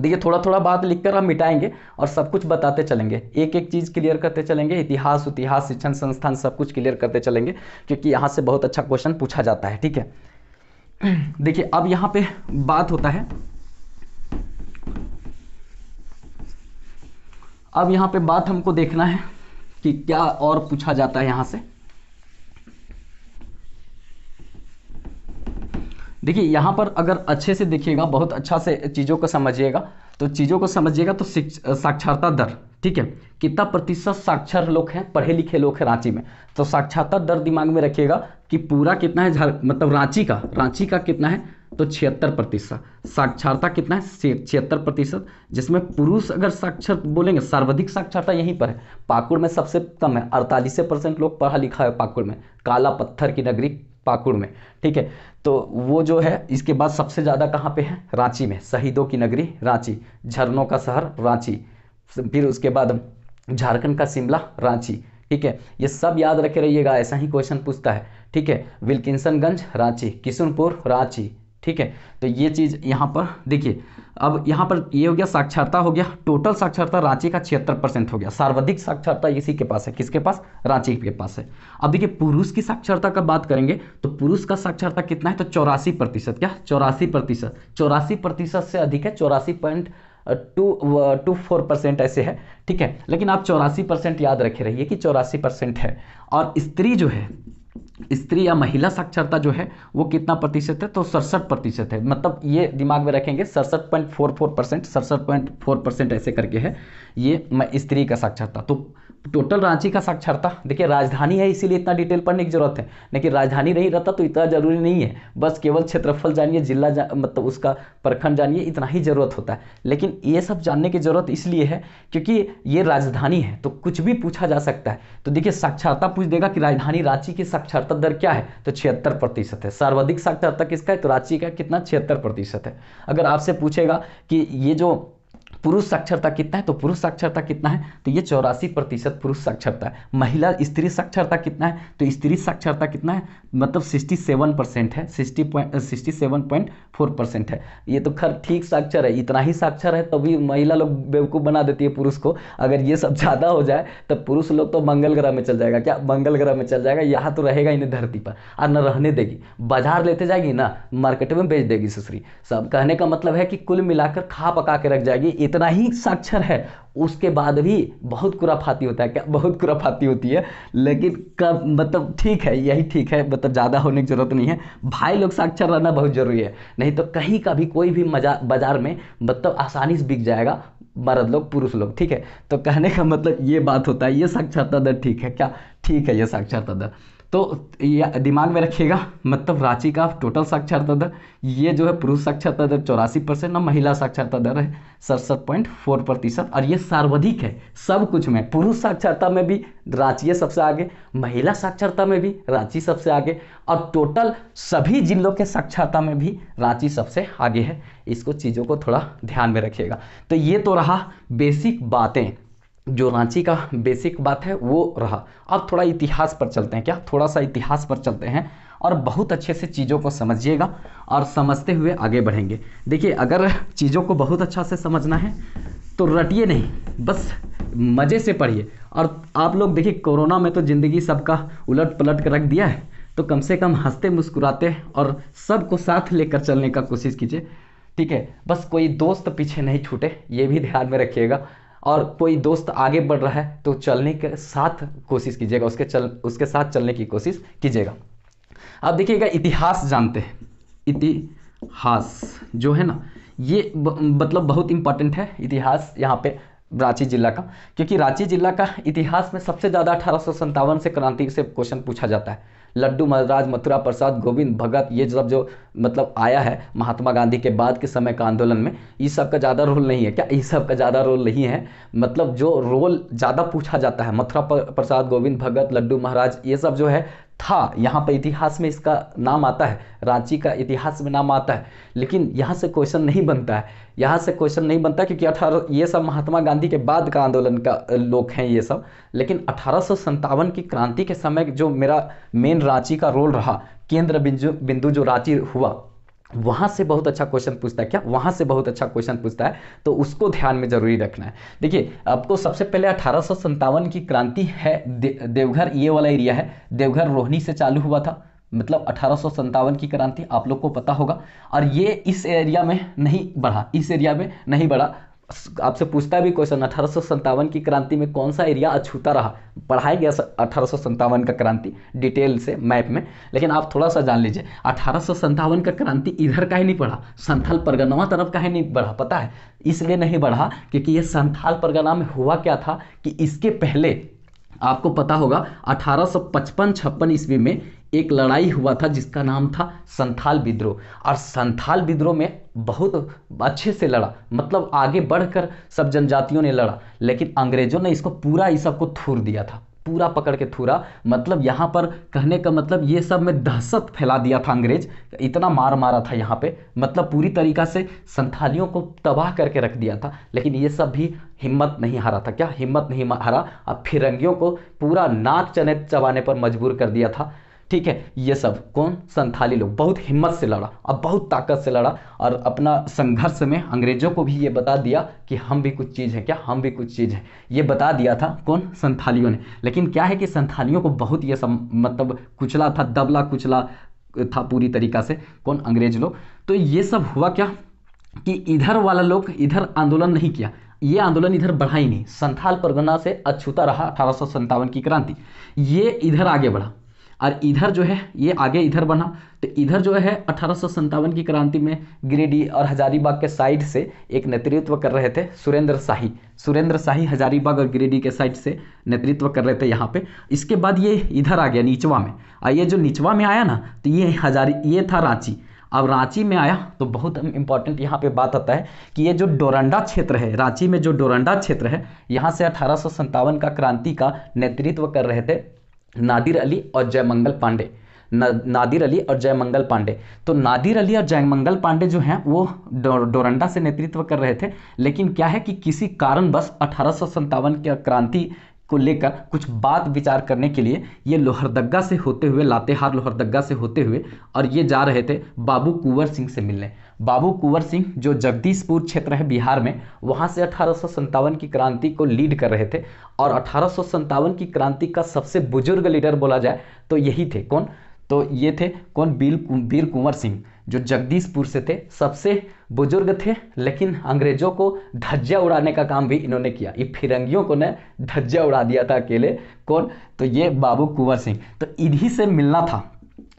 देखिए थोड़ा थोड़ा बात लिखकर हम मिटाएंगे और सब कुछ बताते चलेंगे एक एक चीज़ क्लियर करते चलेंगे इतिहास उतिहास शिक्षण संस्थान सब कुछ क्लियर करते चलेंगे क्योंकि यहाँ से बहुत अच्छा क्वेश्चन पूछा जाता है ठीक है देखिए अब यहाँ पे बात होता है अब यहाँ पे बात हमको देखना है कि क्या और पूछा जाता है यहाँ से देखिए यहाँ पर अगर अच्छे से देखिएगा बहुत अच्छा से चीज़ों को समझिएगा तो चीज़ों को समझिएगा तो साक्षरता दर ठीक है कितना प्रतिशत साक्षर लोग हैं पढ़े लिखे लोग हैं रांची में तो साक्षरता दर दिमाग में रखिएगा कि पूरा कितना है मतलब रांची का रांची का कितना है तो छिहत्तर प्रतिशत साक्षरता कितना है छिहत्तर प्रतिशत जिसमें पुरुष अगर साक्षर बोलेंगे सर्वाधिक साक्षरता यहीं पर है पाकुड़ में सबसे कम है अड़तालीस परसेंट लोग पढ़ा लिखा है पाकुड़ में काला पत्थर की नगरी पाकुड़ में ठीक है तो वो जो है इसके बाद सबसे ज़्यादा कहाँ पे है रांची में शहीदों की नगरी रांची झरनों का शहर रांची फिर उसके बाद झारखंड का शिमला रांची ठीक है ये सब याद रखे रहिएगा ऐसा ही क्वेश्चन पूछता है ठीक है विल्किसनगंज रांची किशनपुर रांची ठीक है तो ये चीज़ यहाँ पर देखिए अब यहाँ पर ये हो गया साक्षरता हो गया टोटल साक्षरता रांची का छिहत्तर परसेंट हो गया सर्वाधिक साक्षरता इसी के पास है किसके पास रांची के पास है अब देखिए पुरुष की साक्षरता का बात करेंगे तो पुरुष का साक्षरता कितना है तो चौरासी प्रतिशत क्या चौरासी प्रतिशत चौरासी प्रतिशत से अधिक है चौरासी point two two four percent ऐसे है ठीक है लेकिन आप चौरासी परसेंट याद रखे रहिए कि चौरासी परसेंट है और स्त्री जो है स्त्री या महिला साक्षरता जो है वो कितना प्रतिशत है तो सड़सठ प्रतिशत है मतलब ये दिमाग में रखेंगे सड़सठ पॉइंट फोर फोर परसेंट सड़सठ पॉइंट फोर परसेंट ऐसे करके है ये स्त्री का साक्षरता तो टोटल रांची का साक्षरता देखिए राजधानी है इसीलिए इतना डिटेल पढ़ने की जरूरत है लेकिन राजधानी नहीं रहता तो इतना जरूरी नहीं है बस केवल क्षेत्रफल जानिए जिला जा, मतलब उसका प्रखंड जानिए इतना ही जरूरत होता है लेकिन ये सब जानने की जरूरत इसलिए है क्योंकि ये राजधानी है तो कुछ भी पूछा जा सकता है तो देखिए साक्षरता पूछ देगा कि राजधानी रांची की साक्षरता दर क्या है तो छिहत्तर प्रतिशत है सर्वाधिक साक्षरता किसका है तो रांची का कितना छिहत्तर प्रतिशत है अगर आपसे पूछेगा कि ये जो पुरुष साक्षरता कितना है तो पुरुष साक्षरता कितना है तो ये चौरासी प्रतिशत पुरुष साक्षरता है महिला स्त्री साक्षरता कितना है तो स्त्री साक्षरता कितना है मतलब सिक्सटी सेवन परसेंट है sixty point sixty seven point four percent है ये तो खर ठीक साक्षर है इतना ही साक्षर है तभी महिला लोग बेवकूफ़ बना देती है पुरुष को अगर ये सब ज़्यादा हो जाए तो पुरुष लोग तो मंगल ग्रह में चल जाएगा क्या मंगल ग्रह में चल जाएगा यहाँ तो रहेगा इन्हें धरती पर और न रहने देगी बाजार लेते जाएगी ना मार्केट में बेच देगी सुसरी सब कहने का मतलब है कि कुल मिलाकर खा पका के रख जाएगी इतना ही साक्षर है उसके बाद भी बहुत कुराफाती होता है क्या बहुत कुराफाती होती है लेकिन कब मतलब ठीक है यही ठीक है मतलब ज़्यादा होने की ज़रूरत नहीं है भाई लोग साक्षर रहना बहुत ज़रूरी है नहीं तो कहीं का भी कोई भी मजा बाज़ार में मतलब आसानी से बिक जाएगा मर्द लोग पुरुष लोग ठीक है तो कहने का मतलब ये बात होता है ये साक्षरता दर ठीक है क्या ठीक है ये साक्षरता दर तो दिमाग में रखिएगा मतलब रांची का टोटल साक्षरता दर ये जो है पुरुष साक्षरता दर चौरासी परसेंट और महिला साक्षरता दर है सड़सठ पॉइंट फोर प्रतिशत और ये सर्वाधिक है सब कुछ में पुरुष साक्षरता में भी रांची है सबसे आगे महिला साक्षरता में भी रांची सबसे आगे और टोटल सभी जिलों के साक्षरता में भी रांची सबसे आगे है इसको चीज़ों को थोड़ा ध्यान में रखिएगा तो ये तो रहा बेसिक बातें जो रांची का बेसिक बात है वो रहा अब थोड़ा इतिहास पर चलते हैं क्या थोड़ा सा इतिहास पर चलते हैं और बहुत अच्छे से चीज़ों को समझिएगा और समझते हुए आगे बढ़ेंगे देखिए अगर चीज़ों को बहुत अच्छा से समझना है तो रटिए नहीं बस मज़े से पढ़िए और आप लोग देखिए कोरोना में तो ज़िंदगी सबका उलट पलट कर रख दिया है तो कम से कम हंसते मुस्कुराते और सबको साथ लेकर चलने का कोशिश कीजिए ठीक है बस कोई दोस्त पीछे नहीं छूटे ये भी ध्यान में रखिएगा और कोई दोस्त आगे बढ़ रहा है तो चलने के साथ कोशिश कीजिएगा उसके चल उसके साथ चलने की कोशिश कीजिएगा अब देखिएगा इतिहास जानते हैं इतिहास जो है ना ये मतलब बहुत इंपॉर्टेंट है इतिहास यहाँ पे रांची जिला का क्योंकि रांची जिला का इतिहास में सबसे ज़्यादा अठारह से क्रांति से क्वेश्चन पूछा जाता है लड्डू महाराज मथुरा प्रसाद गोविंद भगत ये सब जो मतलब आया है महात्मा गांधी के बाद के समय का आंदोलन में ये सब का ज़्यादा रोल नहीं है क्या ये सब का ज़्यादा रोल नहीं है मतलब जो रोल ज़्यादा पूछा जाता है मथुरा प्रसाद गोविंद भगत लड्डू महाराज ये सब जो है था यहाँ पर इतिहास में इसका नाम आता है रांची का इतिहास में नाम आता है लेकिन यहाँ से क्वेश्चन नहीं बनता है यहाँ से क्वेश्चन नहीं बनता क्योंकि अठारह ये सब महात्मा गांधी के बाद का आंदोलन का लोग हैं ये सब लेकिन अठारह की क्रांति के समय जो मेरा मेन रांची का रोल रहा केंद्र बिंदु जो रांची हुआ वहां से बहुत अच्छा क्वेश्चन पूछता है क्या वहां से बहुत अच्छा क्वेश्चन पूछता है तो उसको ध्यान में जरूरी रखना है देखिए आपको तो सबसे पहले अठारह की क्रांति है दे, देवघर ये वाला एरिया है देवघर रोहनी से चालू हुआ था मतलब अठारह की क्रांति आप लोग को पता होगा और ये इस एरिया में नहीं बढ़ा इस एरिया में नहीं बढ़ा आपसे पूछता भी क्वेश्चन अठारह की क्रांति में कौन सा एरिया अछूता रहा पढ़ाया गया अठारह का क्रांति डिटेल से मैप में लेकिन आप थोड़ा सा जान लीजिए अठारह का क्रांति इधर का ही नहीं पढ़ा संथाल परगनवा तरफ का ही नहीं बढ़ा पता है इसलिए नहीं बढ़ा क्योंकि ये संथाल परगना में हुआ क्या था कि इसके पहले आपको पता होगा अठारह सौ पचपन छप्पन ईस्वी में एक लड़ाई हुआ था जिसका नाम था संथाल विद्रोह और संथाल विद्रोह में बहुत अच्छे से लड़ा मतलब आगे बढ़कर सब जनजातियों ने लड़ा लेकिन अंग्रेजों ने इसको पूरा इस को थूर दिया था पूरा पकड़ के थूरा मतलब यहाँ पर कहने का मतलब ये सब में दहशत फैला दिया था अंग्रेज इतना मार मारा था यहाँ पे मतलब पूरी तरीका से संथालियों को तबाह करके रख दिया था लेकिन ये सब भी हिम्मत नहीं हारा था क्या हिम्मत नहीं हारा अब फिरंगियों को पूरा नाक चने चबाने पर मजबूर कर दिया था ठीक है ये सब कौन संथाली लोग बहुत हिम्मत से लड़ा और बहुत ताकत से लड़ा और अपना संघर्ष में अंग्रेजों को भी ये बता दिया कि हम भी कुछ चीज़ है क्या हम भी कुछ चीज़ है ये बता दिया था कौन संथालियों ने लेकिन क्या है कि संथालियों को बहुत ये सब मतलब कुचला था दबला कुचला था पूरी तरीका से कौन अंग्रेज लोग तो ये सब हुआ क्या कि इधर वाला लोग इधर आंदोलन नहीं किया ये आंदोलन इधर बढ़ा ही नहीं संथाल परगना से अछूता रहा अठारह की क्रांति ये इधर आगे बढ़ा और इधर जो है ये आगे इधर बना तो इधर जो है अठारह की क्रांति में गिरिडीह और हजारीबाग के साइड से एक नेतृत्व कर रहे थे सुरेंद्र शाही सुरेंद्र शाही हजारीबाग और गिरिडीह के साइड से नेतृत्व कर रहे थे यहाँ पे इसके बाद ये इधर आ गया नीचवा में और ये जो नीचवा में आया ना तो ये हजारी ये था रांची अब रांची में आया तो बहुत इंपॉर्टेंट यहाँ पे बात आता है कि ये जो डोरंडा क्षेत्र है रांची में जो डोरंडा क्षेत्र है यहाँ से अठारह का क्रांति का नेतृत्व कर रहे थे नादिर अली और जयमंगल पांडे नादिर अली और जयमंगल पांडे तो नादिर अली और जयमंगल पांडे जो हैं वो डोरंडा से नेतृत्व कर रहे थे लेकिन क्या है कि किसी कारणवश अठारह के क्रांति को लेकर कुछ बात विचार करने के लिए ये लोहरदग्गा से होते हुए लातेहार लोहरदग्गा से होते हुए और ये जा रहे थे बाबू कुंवर सिंह से मिलने बाबू कुंवर सिंह जो जगदीशपुर क्षेत्र है बिहार में वहाँ से अठारह की क्रांति को लीड कर रहे थे और अठारह की क्रांति का सबसे बुजुर्ग लीडर बोला जाए तो यही थे कौन तो ये थे कौन बीर बीर कुंवर सिंह जो जगदीशपुर से थे सबसे बुजुर्ग थे लेकिन अंग्रेजों को धज्जा उड़ाने का काम भी इन्होंने किया ये फिरंगियों को ने धज्जा उड़ा दिया था अकेले कौन तो ये बाबू कुंवर सिंह तो इन्हीं से मिलना था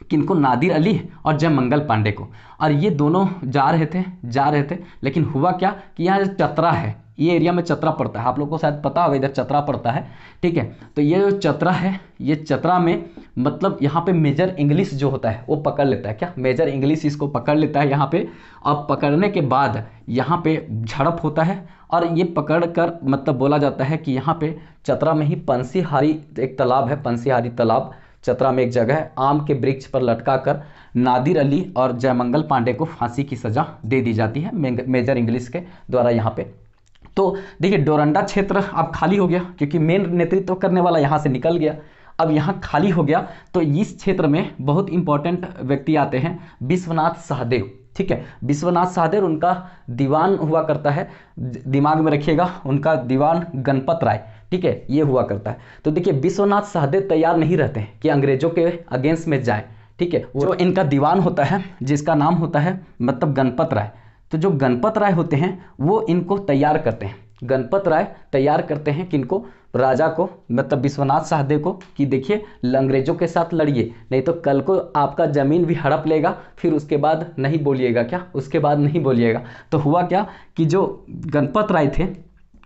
किनको नादिर अली और जय मंगल पांडे को और ये दोनों जा रहे थे जा रहे थे लेकिन हुआ क्या कि यहाँ चतरा है ये एरिया में चतरा पड़ता है आप लोग को शायद पता होगा इधर चतरा पड़ता है ठीक है तो ये जो चतरा है ये चतरा में मतलब यहाँ पे मेजर इंग्लिश जो होता है वो पकड़ लेता है क्या मेजर इंग्लिश इसको पकड़ लेता है यहाँ पे और पकड़ने के बाद यहाँ पे झड़प होता है और ये पकड़ कर मतलब बोला जाता है कि यहाँ पे चतरा में ही पंसीहारी एक तालाब है पंसीहारी तालाब चतरा में एक जगह है आम के वृक्ष पर लटका कर नादिर अली और जयमंगल पांडे को फांसी की सजा दे दी जाती है मेजर इंग्लिश के द्वारा यहाँ पे तो देखिए डोरंडा क्षेत्र अब खाली हो गया क्योंकि मेन नेतृत्व करने वाला यहाँ से निकल गया अब यहाँ खाली हो गया तो इस क्षेत्र में बहुत इंपॉर्टेंट व्यक्ति आते हैं विश्वनाथ सहदेव ठीक है विश्वनाथ सहदेव उनका दीवान हुआ करता है दिमाग में रखिएगा उनका दीवान गणपत राय ठीक है ये हुआ करता है तो देखिए विश्वनाथ साहदे तैयार नहीं रहते हैं कि अंग्रेजों के अगेंस्ट में जाए ठीक है वो इनका दीवान होता है जिसका नाम होता है मतलब गणपत राय तो जो गणपत राय होते हैं वो इनको तैयार करते हैं गणपत राय तैयार करते हैं कि इनको राजा को मतलब विश्वनाथ साहदेव को कि देखिए अंग्रेजों के साथ लड़िए नहीं तो कल को आपका ज़मीन भी हड़प लेगा फिर उसके बाद नहीं बोलिएगा क्या उसके बाद नहीं बोलिएगा तो हुआ क्या कि जो गणपत राय थे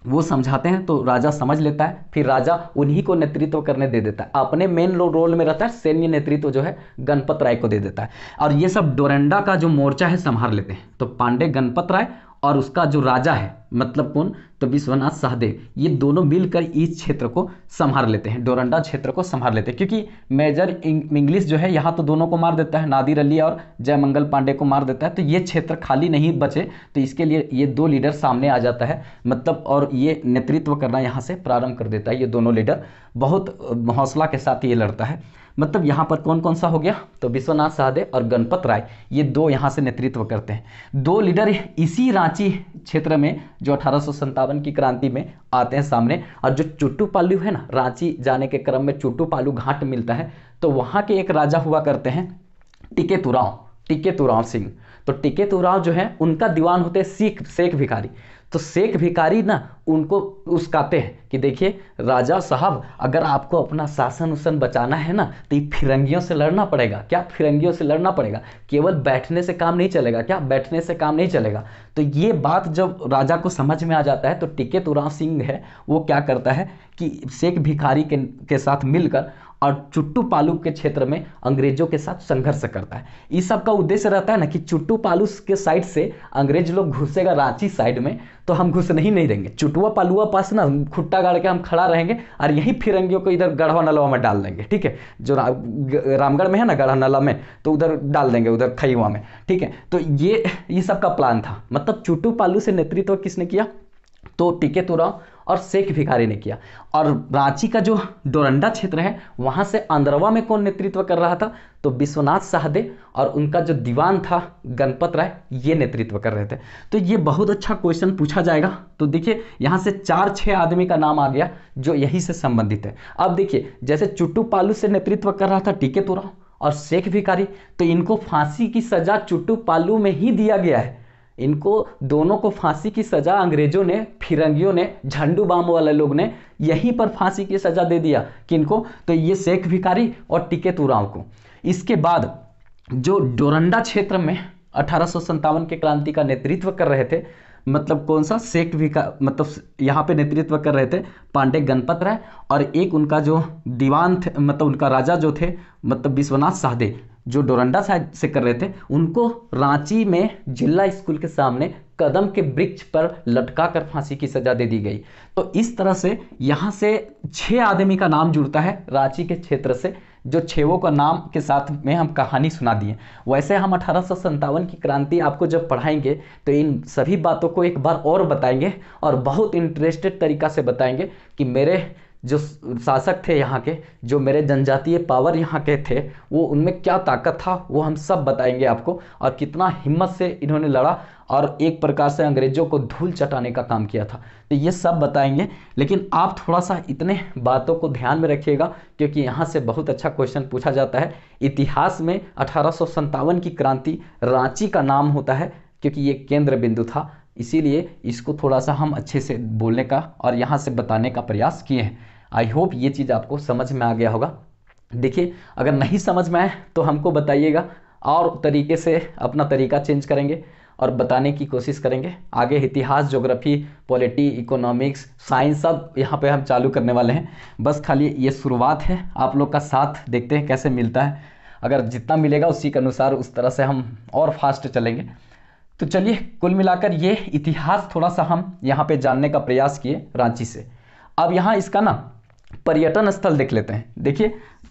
वो समझाते हैं तो राजा समझ लेता है फिर राजा उन्हीं को नेतृत्व करने दे देता है अपने मेन रोल में रहता है सैन्य नेतृत्व जो है गणपत राय को दे देता है और ये सब डोरेंडा का जो मोर्चा है संभाल लेते हैं तो पांडे गणपत राय और उसका जो राजा है मतलब कौन तो विश्वनाथ सहदेव ये दोनों मिलकर इस क्षेत्र को संभाल लेते हैं डोरंडा क्षेत्र को संभाल लेते हैं क्योंकि मेजर इंग्लिश जो है यहाँ तो दोनों को मार देता है नादिर अली और जयमंगल पांडे को मार देता है तो ये क्षेत्र खाली नहीं बचे तो इसके लिए ये दो लीडर सामने आ जाता है मतलब और ये नेतृत्व करना यहाँ से प्रारंभ कर देता है ये दोनों लीडर बहुत हौसला के साथ ये लड़ता है मतलब यहाँ पर कौन कौन सा हो गया तो विश्वनाथ सहदेव और गणपत राय ये दो यहाँ से नेतृत्व करते हैं दो लीडर इसी रांची क्षेत्र में जो अठारह की क्रांति में आते हैं सामने और जो चुट्टू पालू है ना रांची जाने के क्रम में चुट्टू पालू घाट मिलता है तो वहाँ के एक राजा हुआ करते हैं तुराव टिके तुराव सिंह तो तुराव जो है उनका दीवान होते हैं सिख शेख भिखारी तो शेख भिकारी ना उनको उसकाते हैं कि देखिए राजा साहब अगर आपको अपना शासन उसन बचाना है ना तो ये फिरंगियों से लड़ना पड़ेगा क्या फिरंगियों से लड़ना पड़ेगा केवल बैठने से काम नहीं चलेगा क्या बैठने से काम नहीं चलेगा तो ये बात जब राजा को समझ में आ जाता है तो टिकेत उराव सिंह है वो क्या करता है कि शेख भिखारी के, के साथ मिलकर और चुट्टू पालू के क्षेत्र में अंग्रेजों के साथ संघर्ष करता है इस सब का उद्देश्य रहता है ना कि चुट्टू पालू के साइड से अंग्रेज लोग घुसेगा रांची साइड में तो हम घुस नहीं नहीं देंगे चुटुआ पालुआ पास ना खुट्टा गाड़ के हम खड़ा रहेंगे और यहीं फिरंगियों को इधर गढ़वा नलवा में डाल देंगे ठीक है जो रामगढ़ में है ना गढ़ा नला में तो उधर डाल देंगे उधर खईवा में ठीक है तो ये ये सब का प्लान था मतलब चुटू पालू से नेतृत्व किसने किया तो टीके तुराव और शेख भिखारी ने किया और रांची का जो डोरंडा क्षेत्र है वहाँ से आंद्रवा में कौन नेतृत्व कर रहा था तो विश्वनाथ साहदे और उनका जो दीवान था गणपत राय ये नेतृत्व कर रहे थे तो ये बहुत अच्छा क्वेश्चन पूछा जाएगा तो देखिए यहाँ से चार छः आदमी का नाम आ गया जो यही से संबंधित है अब देखिए जैसे चुट्टू पालू से नेतृत्व कर रहा था टीके तोरा और शेख भिकारी तो इनको फांसी की सजा चुट्टू पालू में ही दिया गया है इनको दोनों को फांसी की सज़ा अंग्रेजों ने फिरंगियों ने झंडू बाम वाले लोग ने यहीं पर फांसी की सज़ा दे दिया किनको तो ये शेख भिकारी और टिकेत उराव को इसके बाद जो डोरंडा क्षेत्र में अठारह के क्रांति का नेतृत्व कर रहे थे मतलब कौन सा सेक्ट विका मतलब यहाँ पे नेतृत्व कर रहे थे पांडे गणपत राय और एक उनका जो दीवान थे मतलब उनका राजा जो थे मतलब विश्वनाथ साहदे जो डोरंडा साइड से कर रहे थे उनको रांची में जिला स्कूल के सामने कदम के वृक्ष पर लटका कर फांसी की सजा दे दी गई तो इस तरह से यहाँ से छः आदमी का नाम जुड़ता है रांची के क्षेत्र से जो छेवों का नाम के साथ में हम कहानी सुना दिए वैसे हम अठारह की क्रांति आपको जब पढ़ाएंगे तो इन सभी बातों को एक बार और बताएंगे और बहुत इंटरेस्टेड तरीका से बताएंगे कि मेरे जो शासक थे यहाँ के जो मेरे जनजातीय पावर यहाँ के थे वो उनमें क्या ताकत था वो हम सब बताएंगे आपको और कितना हिम्मत से इन्होंने लड़ा और एक प्रकार से अंग्रेजों को धूल चटाने का काम किया था तो ये सब बताएंगे लेकिन आप थोड़ा सा इतने बातों को ध्यान में रखिएगा क्योंकि यहाँ से बहुत अच्छा क्वेश्चन पूछा जाता है इतिहास में अठारह की क्रांति रांची का नाम होता है क्योंकि ये केंद्र बिंदु था इसीलिए इसको थोड़ा सा हम अच्छे से बोलने का और यहाँ से बताने का प्रयास किए हैं आई होप ये चीज़ आपको समझ में आ गया होगा देखिए अगर नहीं समझ में आए तो हमको बताइएगा और तरीके से अपना तरीका चेंज करेंगे और बताने की कोशिश करेंगे आगे इतिहास ज्योग्राफी पॉलिटी इकोनॉमिक्स साइंस सब यहाँ पे हम चालू करने वाले हैं बस खाली ये शुरुआत है आप लोग का साथ देखते हैं कैसे मिलता है अगर जितना मिलेगा उसी के अनुसार उस तरह से हम और फास्ट चलेंगे तो चलिए कुल मिलाकर ये इतिहास थोड़ा सा हम यहाँ पे जानने का प्रयास किए रांची से अब यहाँ इसका ना पर्यटन स्थल देख लेते हैं देखिए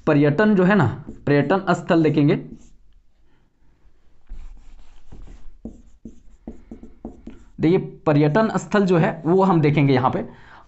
पर्यटन जो है ना पर्यटन स्थल देखेंगे देखिए पर्यटन स्थल जो है वो हम देखेंगे यहां पे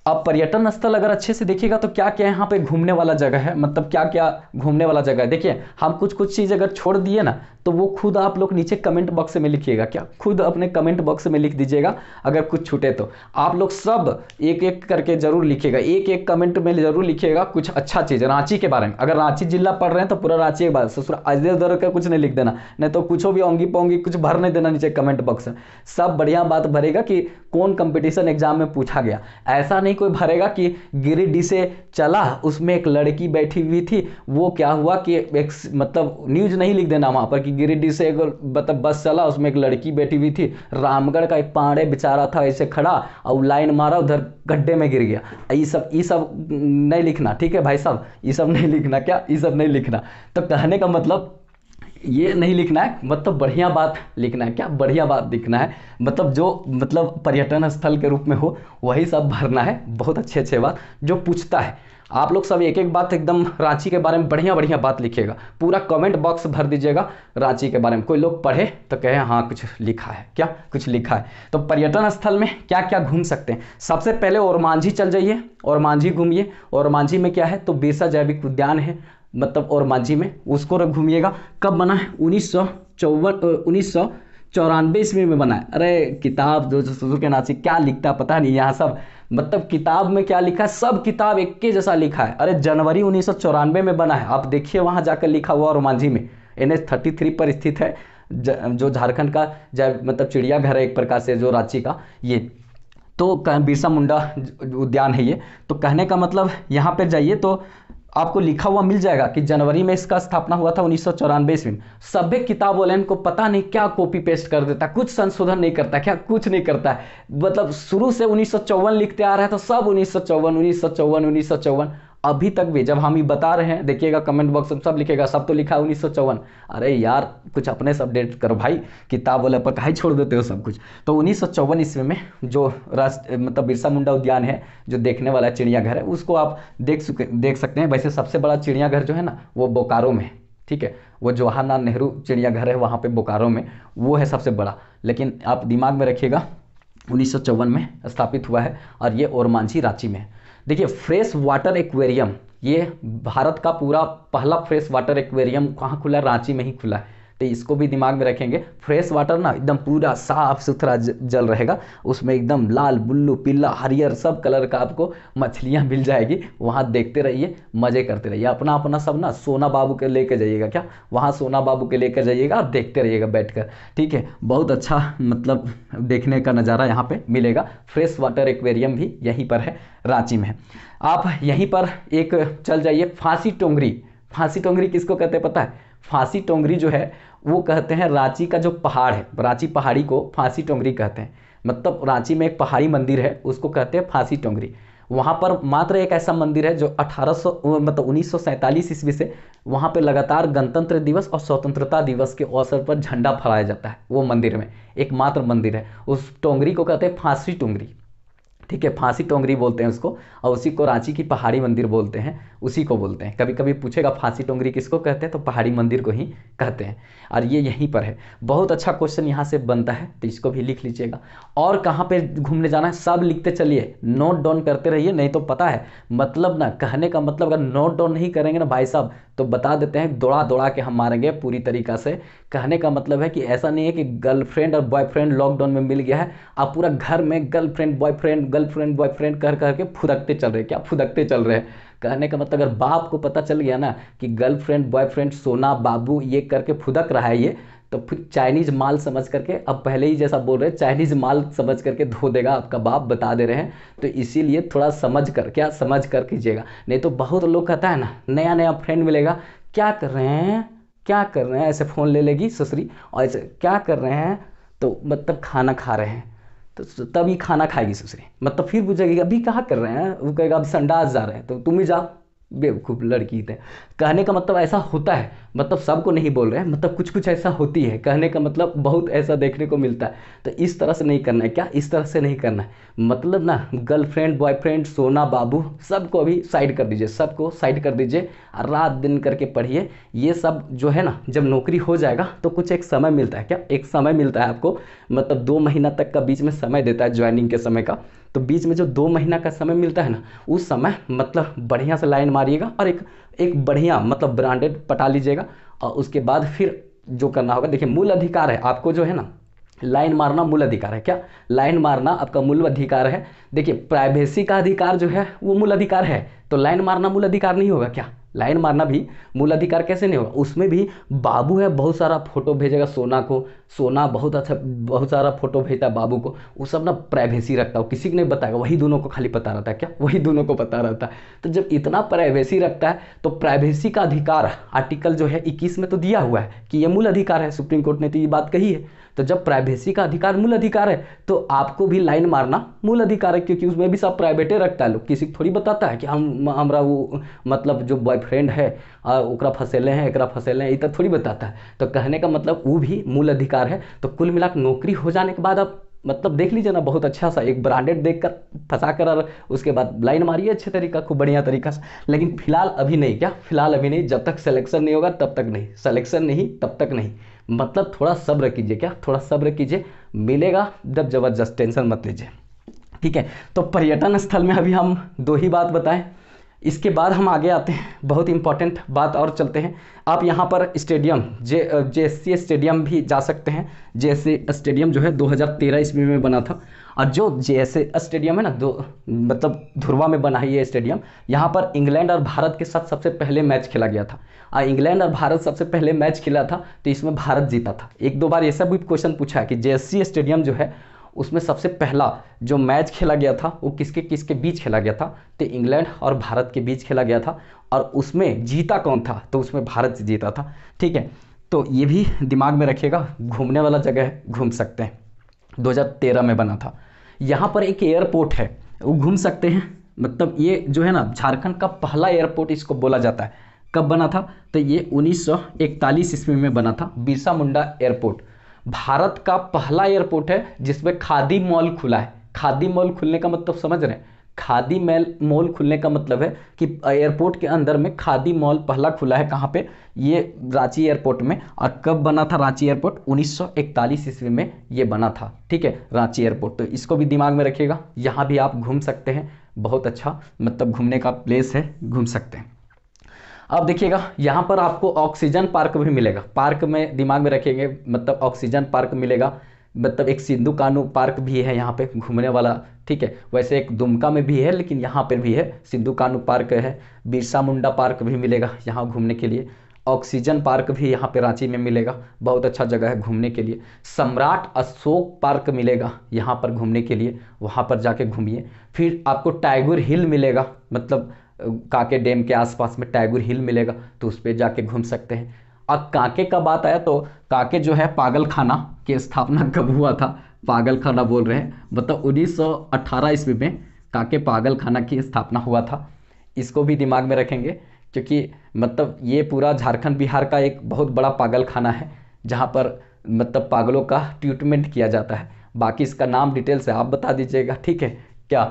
अब पर्यटन स्थल अगर अच्छे से देखिएगा तो क्या क्या यहाँ पे घूमने वाला जगह है मतलब क्या क्या घूमने वाला जगह है देखिए हम कुछ कुछ चीज़ अगर छोड़ दिए ना तो वो खुद आप लोग नीचे कमेंट बॉक्स में लिखिएगा क्या खुद अपने कमेंट बॉक्स में लिख दीजिएगा अगर कुछ छूटे तो आप लोग सब एक एक करके जरूर लिखिएगा एक एक कमेंट में जरूर लिखिएगा कुछ अच्छा चीज़ रांची के बारे में अगर रांची जिला पढ़ रहे हैं तो पूरा रांची के बारे में ससुरा अजय उधर का कुछ नहीं लिख देना नहीं तो कुछ भी ओंगी पोंगी कुछ भर नहीं देना नीचे कमेंट बॉक्स में सब बढ़िया बात भरेगा कि कौन कंपिटिशन एग्जाम में पूछा गया ऐसा नहीं नहीं कोई भरेगा कि गिरिडीह से चला उसमें एक लड़की बैठी हुई थी वो क्या हुआ कि एक मतलब न्यूज नहीं लिख देना वहां पर कि गिरिडीह से एक मतलब बस चला उसमें एक लड़की बैठी हुई थी रामगढ़ का एक पाड़े बेचारा था ऐसे खड़ा और लाइन मारा उधर गड्ढे में गिर गया ये सब ये सब नहीं लिखना ठीक है भाई साहब ये सब नहीं लिखना क्या ये सब नहीं लिखना तो कहने का मतलब ये नहीं लिखना है मतलब बढ़िया बात लिखना है क्या बढ़िया बात लिखना है मतलब जो मतलब पर्यटन स्थल के रूप में हो वही सब भरना है बहुत अच्छे अच्छे बात जो पूछता है आप लोग सब एक एक बात एकदम रांची के बारे में बढ़िया बढ़िया बात लिखिएगा पूरा कमेंट बॉक्स भर दीजिएगा रांची के बारे में कोई लोग पढ़े तो कहे हाँ कुछ लिखा है क्या कुछ लिखा है तो पर्यटन स्थल में क्या क्या घूम सकते हैं सबसे पहले ओरमांझी चल जाइए ओरमांझी घूमिए ओरमांझी में क्या है तो बिरसा जैविक उद्यान है मतलब और मांझी में उसको रख घूमिएगा कब बना है उन्नीस सौ चौवन उन्नीस सौ चौरानवे ईस्वी में बना है अरे किताब जो जो के नाची क्या लिखता पता नहीं यहाँ सब मतलब किताब में क्या लिखा है सब किताब एक के जैसा लिखा है अरे जनवरी उन्नीस में बना है आप देखिए वहाँ जाकर लिखा हुआ और मांझी में एन एच पर स्थित है ज, जो झारखंड का जय मतलब चिड़ियाघर है एक प्रकार से जो रांची का ये तो बिरसा मुंडा उद्यान है ये तो कहने का मतलब यहाँ पर जाइए तो आपको लिखा हुआ मिल जाएगा कि जनवरी में इसका स्थापना हुआ था उन्नीस ईस्वी में सभ्य किताब वाले इनको पता नहीं क्या कॉपी पेस्ट कर देता कुछ संशोधन नहीं करता क्या कुछ नहीं करता है मतलब शुरू से उन्नीस लिखते आ रहा है तो सब उन्नीस सौ चौवन उन्नीस सौ चौवन उन्नीस सौ चौवन अभी तक भी जब हम ये बता रहे हैं देखिएगा कमेंट बॉक्स में सब लिखेगा सब तो लिखा है उन्नीस अरे यार कुछ अपने से अपडेट करो भाई किताब वाले पर कहा छोड़ देते हो सब कुछ तो उन्नीस ईस्वी में जो राष्ट्र मतलब बिरसा मुंडा उद्यान है जो देखने वाला चिड़ियाघर है उसको आप देख देख सकते हैं वैसे सबसे बड़ा चिड़ियाघर जो है ना वो बोकारो में है ठीक है वो जवाहरलाल नेहरू चिड़ियाघर है वहाँ पे बोकारो में वो है सबसे बड़ा लेकिन आप दिमाग में रखिएगा उन्नीस में स्थापित हुआ है और ये ओरमांझी रांची में है देखिए फ्रेश वाटर एक्वेरियम ये भारत का पूरा पहला फ्रेश वाटर एक्वेरियम कहाँ खुला है रांची में ही खुला है तो इसको भी दिमाग में रखेंगे फ्रेश वाटर ना एकदम पूरा साफ सुथरा जल रहेगा उसमें एकदम लाल बुल्लू पीला हरियर सब कलर का आपको मछलियाँ मिल जाएगी वहाँ देखते रहिए मज़े करते रहिए अपना अपना सब ना सोना बाबू के लेकर जाइएगा क्या वहाँ सोना बाबू के लेकर जाइएगा और देखते रहिएगा बैठ ठीक है बहुत अच्छा मतलब देखने का नज़ारा यहाँ पर मिलेगा फ्रेश वाटर एक्वेरियम भी यहीं पर है रांची में आप यहीं पर एक चल जाइए फांसी टोंगरी फांसी टोंगरी किसको कहते हैं पता है फांसी टोंगरी जो है वो कहते हैं रांची का जो पहाड़ है रांची पहाड़ी को फांसी टोंगरी कहते हैं मतलब रांची में एक पहाड़ी मंदिर है उसको कहते हैं फांसी टोंगरी वहाँ पर मात्र एक ऐसा मंदिर है जो 1800 मतलब उन्नीस ईस्वी से वहाँ पर लगातार गणतंत्र दिवस और स्वतंत्रता दिवस के अवसर पर झंडा फहराया जाता है वो मंदिर में एक मात्र मंदिर है उस टोंगरी को कहते हैं फांसी टोंगरी ठीक है फांसी टोंगरी तो बोलते हैं उसको और उसी को रांची की पहाड़ी मंदिर बोलते हैं उसी को बोलते हैं कभी कभी पूछेगा फांसी टोंगरी तो किसको कहते हैं तो पहाड़ी मंदिर को ही कहते हैं और ये यहीं पर है बहुत अच्छा क्वेश्चन यहाँ से बनता है तो इसको भी लिख लीजिएगा और कहाँ पर घूमने जाना है सब लिखते चलिए नोट डाउन करते रहिए नहीं तो पता है मतलब ना कहने का मतलब अगर नोट डाउन नहीं करेंगे ना भाई साहब तो बता देते हैं दौड़ा दौड़ा के हम मारेंगे पूरी तरीका से कहने का मतलब है कि ऐसा नहीं है कि गर्लफ्रेंड और बॉयफ्रेंड लॉकडाउन में मिल गया है आप पूरा घर में गर्लफ्रेंड बॉयफ्रेंड गर्लफ्रेंड बॉयफ्रेंड कर करके फुदकते चल रहे क्या फुदकते चल रहे कहने का मतलब अगर बाप को पता चल गया ना कि गर्लफ्रेंड बॉयफ्रेंड सोना बाबू ये करके फुदक रहा है ये तो फिर चाइनीज़ माल समझ करके अब पहले ही जैसा बोल रहे हैं चाइनीज़ माल समझ करके धो देगा आपका बाप बता दे रहे हैं तो इसीलिए थोड़ा समझ कर क्या समझ कर कीजिएगा नहीं तो बहुत लोग कहता है ना नया नया फ्रेंड मिलेगा क्या कर रहे हैं क्या कर रहे हैं ऐसे फ़ोन ले लेगी ससुरी और ऐसे क्या कर रहे हैं तो मतलब खाना खा रहे हैं तो तभी खाना खाएगी ससुरी मतलब फिर पूछेगी अभी कहाँ कर रहे हैं वो कहेगा अब संडास जा रहे हैं तो तुम ही जाओ बेवकूफ़ लड़की थे कहने का मतलब ऐसा होता है मतलब सबको नहीं बोल रहे हैं मतलब कुछ कुछ ऐसा होती है कहने का मतलब बहुत ऐसा देखने को मिलता है तो इस तरह से नहीं करना है क्या इस तरह से नहीं करना है मतलब ना गर्लफ्रेंड बॉयफ्रेंड सोना बाबू सबको अभी साइड कर दीजिए सबको साइड कर दीजिए रात दिन करके पढ़िए ये सब जो है ना जब नौकरी हो जाएगा तो कुछ एक समय मिलता है क्या एक समय मिलता है आपको मतलब दो महीना तक का बीच में समय देता है ज्वाइनिंग के समय का तो बीच में जो दो महीना का समय मिलता है ना उस समय मतलब बढ़िया से लाइन मारिएगा और एक एक बढ़िया मतलब ब्रांडेड पटा लीजिएगा और उसके बाद फिर जो करना होगा देखिए मूल अधिकार है आपको जो है ना लाइन मारना मूल अधिकार है क्या लाइन मारना आपका मूल अधिकार है देखिए प्राइवेसी का अधिकार जो है वो मूल अधिकार है तो लाइन मारना मूल अधिकार नहीं होगा क्या लाइन मारना भी मूल अधिकार कैसे नहीं होगा उसमें भी बाबू है बहुत सारा फोटो भेजेगा सोना को सोना बहुत अच्छा बहुत सारा फोटो भेजता है बाबू को वो सब ना प्राइवेसी रखता हो किसी को नहीं बताएगा वही दोनों को खाली पता रहता है क्या वही दोनों को पता रहता है तो जब इतना प्राइवेसी रखता है तो प्राइवेसी का अधिकार आर्टिकल जो है इक्कीस में तो दिया हुआ है कि यह मूल अधिकार है सुप्रीम कोर्ट ने तो ये बात कही है तो जब प्राइवेसी का अधिकार मूल अधिकार है तो आपको भी लाइन मारना मूल अधिकार है क्योंकि उसमें भी सब प्राइवेटे रखता है लोग किसी को थोड़ी बताता है कि हम हमारा वो मतलब जो बॉयफ्रेंड है ओकरा फंसेले हैं एकरा फंसेले हैं ये तो थोड़ी बताता है तो कहने का मतलब वो भी मूल अधिकार है तो कुल मिलाकर नौकरी हो जाने के बाद आप मतलब देख लीजिए ना बहुत अच्छा सा एक ब्रांडेड देख कर फंसा कर और उसके बाद लाइन मारिए अच्छे तरीका खूब बढ़िया तरीका से लेकिन फिलहाल अभी नहीं क्या फिलहाल अभी नहीं जब तक सिलेक्शन नहीं होगा तब तक नहीं सिलेक्शन नहीं तब तक नहीं मतलब थोड़ा सब्र कीजिए क्या थोड़ा सब्र कीजिए मिलेगा जब ज़बरदस्त टेंशन मत लीजिए ठीक है तो पर्यटन स्थल में अभी हम दो ही बात बताएं इसके बाद हम आगे आते हैं बहुत इंपॉर्टेंट बात और चलते हैं आप यहाँ पर स्टेडियम जे जे स्टेडियम भी जा सकते हैं जे स्टेडियम जो है 2013 ईस्वी में बना था और जो जैसे स्टेडियम है ना दो मतलब धुरवा में बना है स्टेडियम यहाँ पर इंग्लैंड और भारत के साथ सबसे पहले मैच खेला गया था और इंग्लैंड और भारत सबसे पहले मैच खेला था तो इसमें भारत जीता था एक दो बार ऐसा भी क्वेश्चन पूछा है कि जे स्टेडियम जो है उसमें सबसे पहला जो मैच खेला गया था वो किसके किसके बीच खेला गया था तो इंग्लैंड और भारत के बीच खेला गया था और उसमें जीता कौन था तो उसमें भारत जीता था ठीक है तो ये भी दिमाग में रखिएगा घूमने वाला जगह है घूम सकते हैं 2013 में बना था यहाँ पर एक एयरपोर्ट है वो घूम सकते हैं मतलब ये जो है ना झारखंड का पहला एयरपोर्ट इसको बोला जाता है कब बना था तो ये 1941 ईस्वी में बना था बिरसा मुंडा एयरपोर्ट भारत का पहला एयरपोर्ट है जिसमें खादी मॉल खुला है खादी मॉल खुलने का मतलब समझ रहे हैं खादी मेल मॉल खुलने का मतलब है कि एयरपोर्ट के अंदर में खादी मॉल पहला खुला है कहाँ पे ये रांची एयरपोर्ट में और कब बना था रांची एयरपोर्ट 1941 ईस्वी में ये बना था ठीक है रांची एयरपोर्ट तो इसको भी दिमाग में रखिएगा यहाँ भी आप घूम सकते हैं बहुत अच्छा मतलब घूमने का प्लेस है घूम सकते हैं अब देखिएगा यहाँ पर आपको ऑक्सीजन पार्क भी मिलेगा पार्क में दिमाग में रखेंगे मतलब ऑक्सीजन पार्क मिलेगा मतलब एक सिंधु कानू पार्क भी है यहाँ पे घूमने वाला ठीक है वैसे एक दुमका में भी है लेकिन यहाँ पर भी है सिंधु कानू पार्क है बिरसा मुंडा पार्क भी मिलेगा यहाँ घूमने के लिए ऑक्सीजन पार्क भी यहाँ पे रांची में मिलेगा बहुत अच्छा जगह है घूमने के लिए सम्राट अशोक पार्क मिलेगा यहाँ पर घूमने के लिए वहाँ पर जाके घूमिए फिर आपको टाइगर हिल मिलेगा मतलब काके डैम के आसपास में टाइगर हिल मिलेगा तो उस पर जाके घूम सकते हैं अब काके का बात आया तो काके जो है पागल खाना की स्थापना कब हुआ था पागल खाना बोल रहे हैं मतलब अट्ठारह ईस्वी में काके पागल खाना की स्थापना हुआ था इसको भी दिमाग में रखेंगे क्योंकि मतलब ये पूरा झारखंड बिहार का एक बहुत बड़ा पागल खाना है जहाँ पर मतलब पागलों का ट्रीटमेंट किया जाता है बाकी इसका नाम डिटेल से आप बता दीजिएगा ठीक है क्या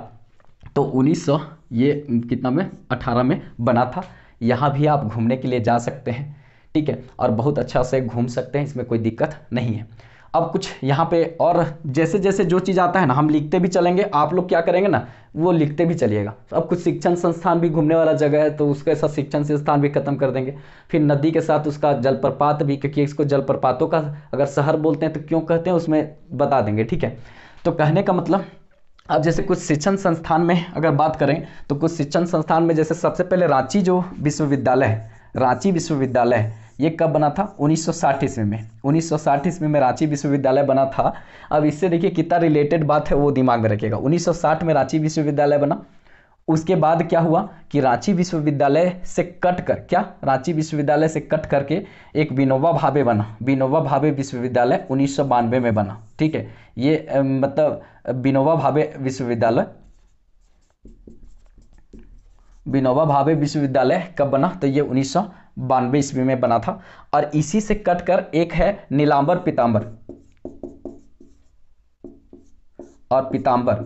तो 1900 ये कितना में 18 में बना था यहाँ भी आप घूमने के लिए जा सकते हैं ठीक है और बहुत अच्छा से घूम सकते हैं इसमें कोई दिक्कत नहीं है अब कुछ यहाँ पे और जैसे जैसे जो चीज़ आता है ना हम लिखते भी चलेंगे आप लोग क्या करेंगे ना वो लिखते भी चलिएगा अब कुछ शिक्षण संस्थान भी घूमने वाला जगह है तो उसके साथ शिक्षण संस्थान भी खत्म कर देंगे फिर नदी के साथ उसका जलप्रपात भी क्योंकि इसको जलप्रपातों का अगर शहर बोलते हैं तो क्यों कहते हैं उसमें बता देंगे ठीक है तो कहने का मतलब अब जैसे कुछ शिक्षण संस्थान में अगर बात करें तो कुछ शिक्षण संस्थान में जैसे सबसे पहले रांची जो विश्वविद्यालय है रांची विश्वविद्यालय ये कब बना था 1960 ईस्वी में 1960 सौ में रांची विश्वविद्यालय बना था अब इससे देखिए कितना रिलेटेड बात है वो दिमाग में रखेगा 1960 में रांची विश्वविद्यालय बना उसके बाद क्या हुआ कि रांची विश्वविद्यालय से कट कर क्या रांची विश्वविद्यालय से कट करके एक विनोबा भावे बना विनोबा भावे विश्वविद्यालय उन्नीस में बना ठीक है ये मतलब विनोबा भावे विश्वविद्यालय विनोबा भावे विश्वविद्यालय कब बना तो ये उन्नीस सौ बानवे ईस्वी में बना था और इसी से कट कर एक है नीलांबर पीताम्बर और पीताम्बर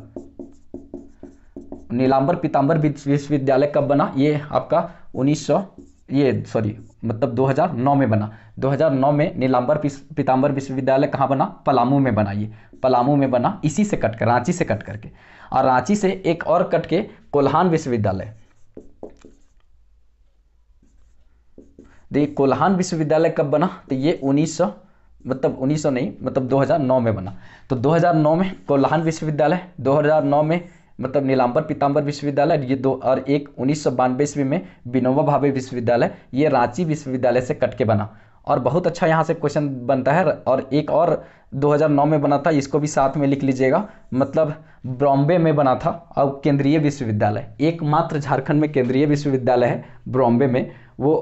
नीलांबर पीताम्बर विश्वविद्यालय कब बना ये आपका 1900 ये सॉरी मतलब 2009 में बना 2009 में नीलांबर पीताम्बर विश्वविद्यालय कहाँ बना पलामू में बना ये पलामू में बना इसी से कट कर रांची से कट करके और रांची से एक और कट के कोल्हान विश्वविद्यालय तो ये कोल्हान विश्वविद्यालय कब बना तो ये उन्नीस मतलब 1900 नहीं मतलब 2009 में बना तो 2009 में कोल्हान विश्वविद्यालय 2009 में मतलब नीलांबर पीताम्बर विश्वविद्यालय ये दो और एक उन्नीस सौ ईस्वी में विनोबा भावे विश्वविद्यालय ये रांची विश्वविद्यालय से कट के बना और बहुत अच्छा यहाँ से क्वेश्चन बनता है और एक और 2009 में बना था इसको भी साथ में लिख लीजिएगा मतलब बॉम्बे में बना था अब केंद्रीय विश्वविद्यालय एकमात्र झारखंड में केंद्रीय विश्वविद्यालय है बॉम्बे में वो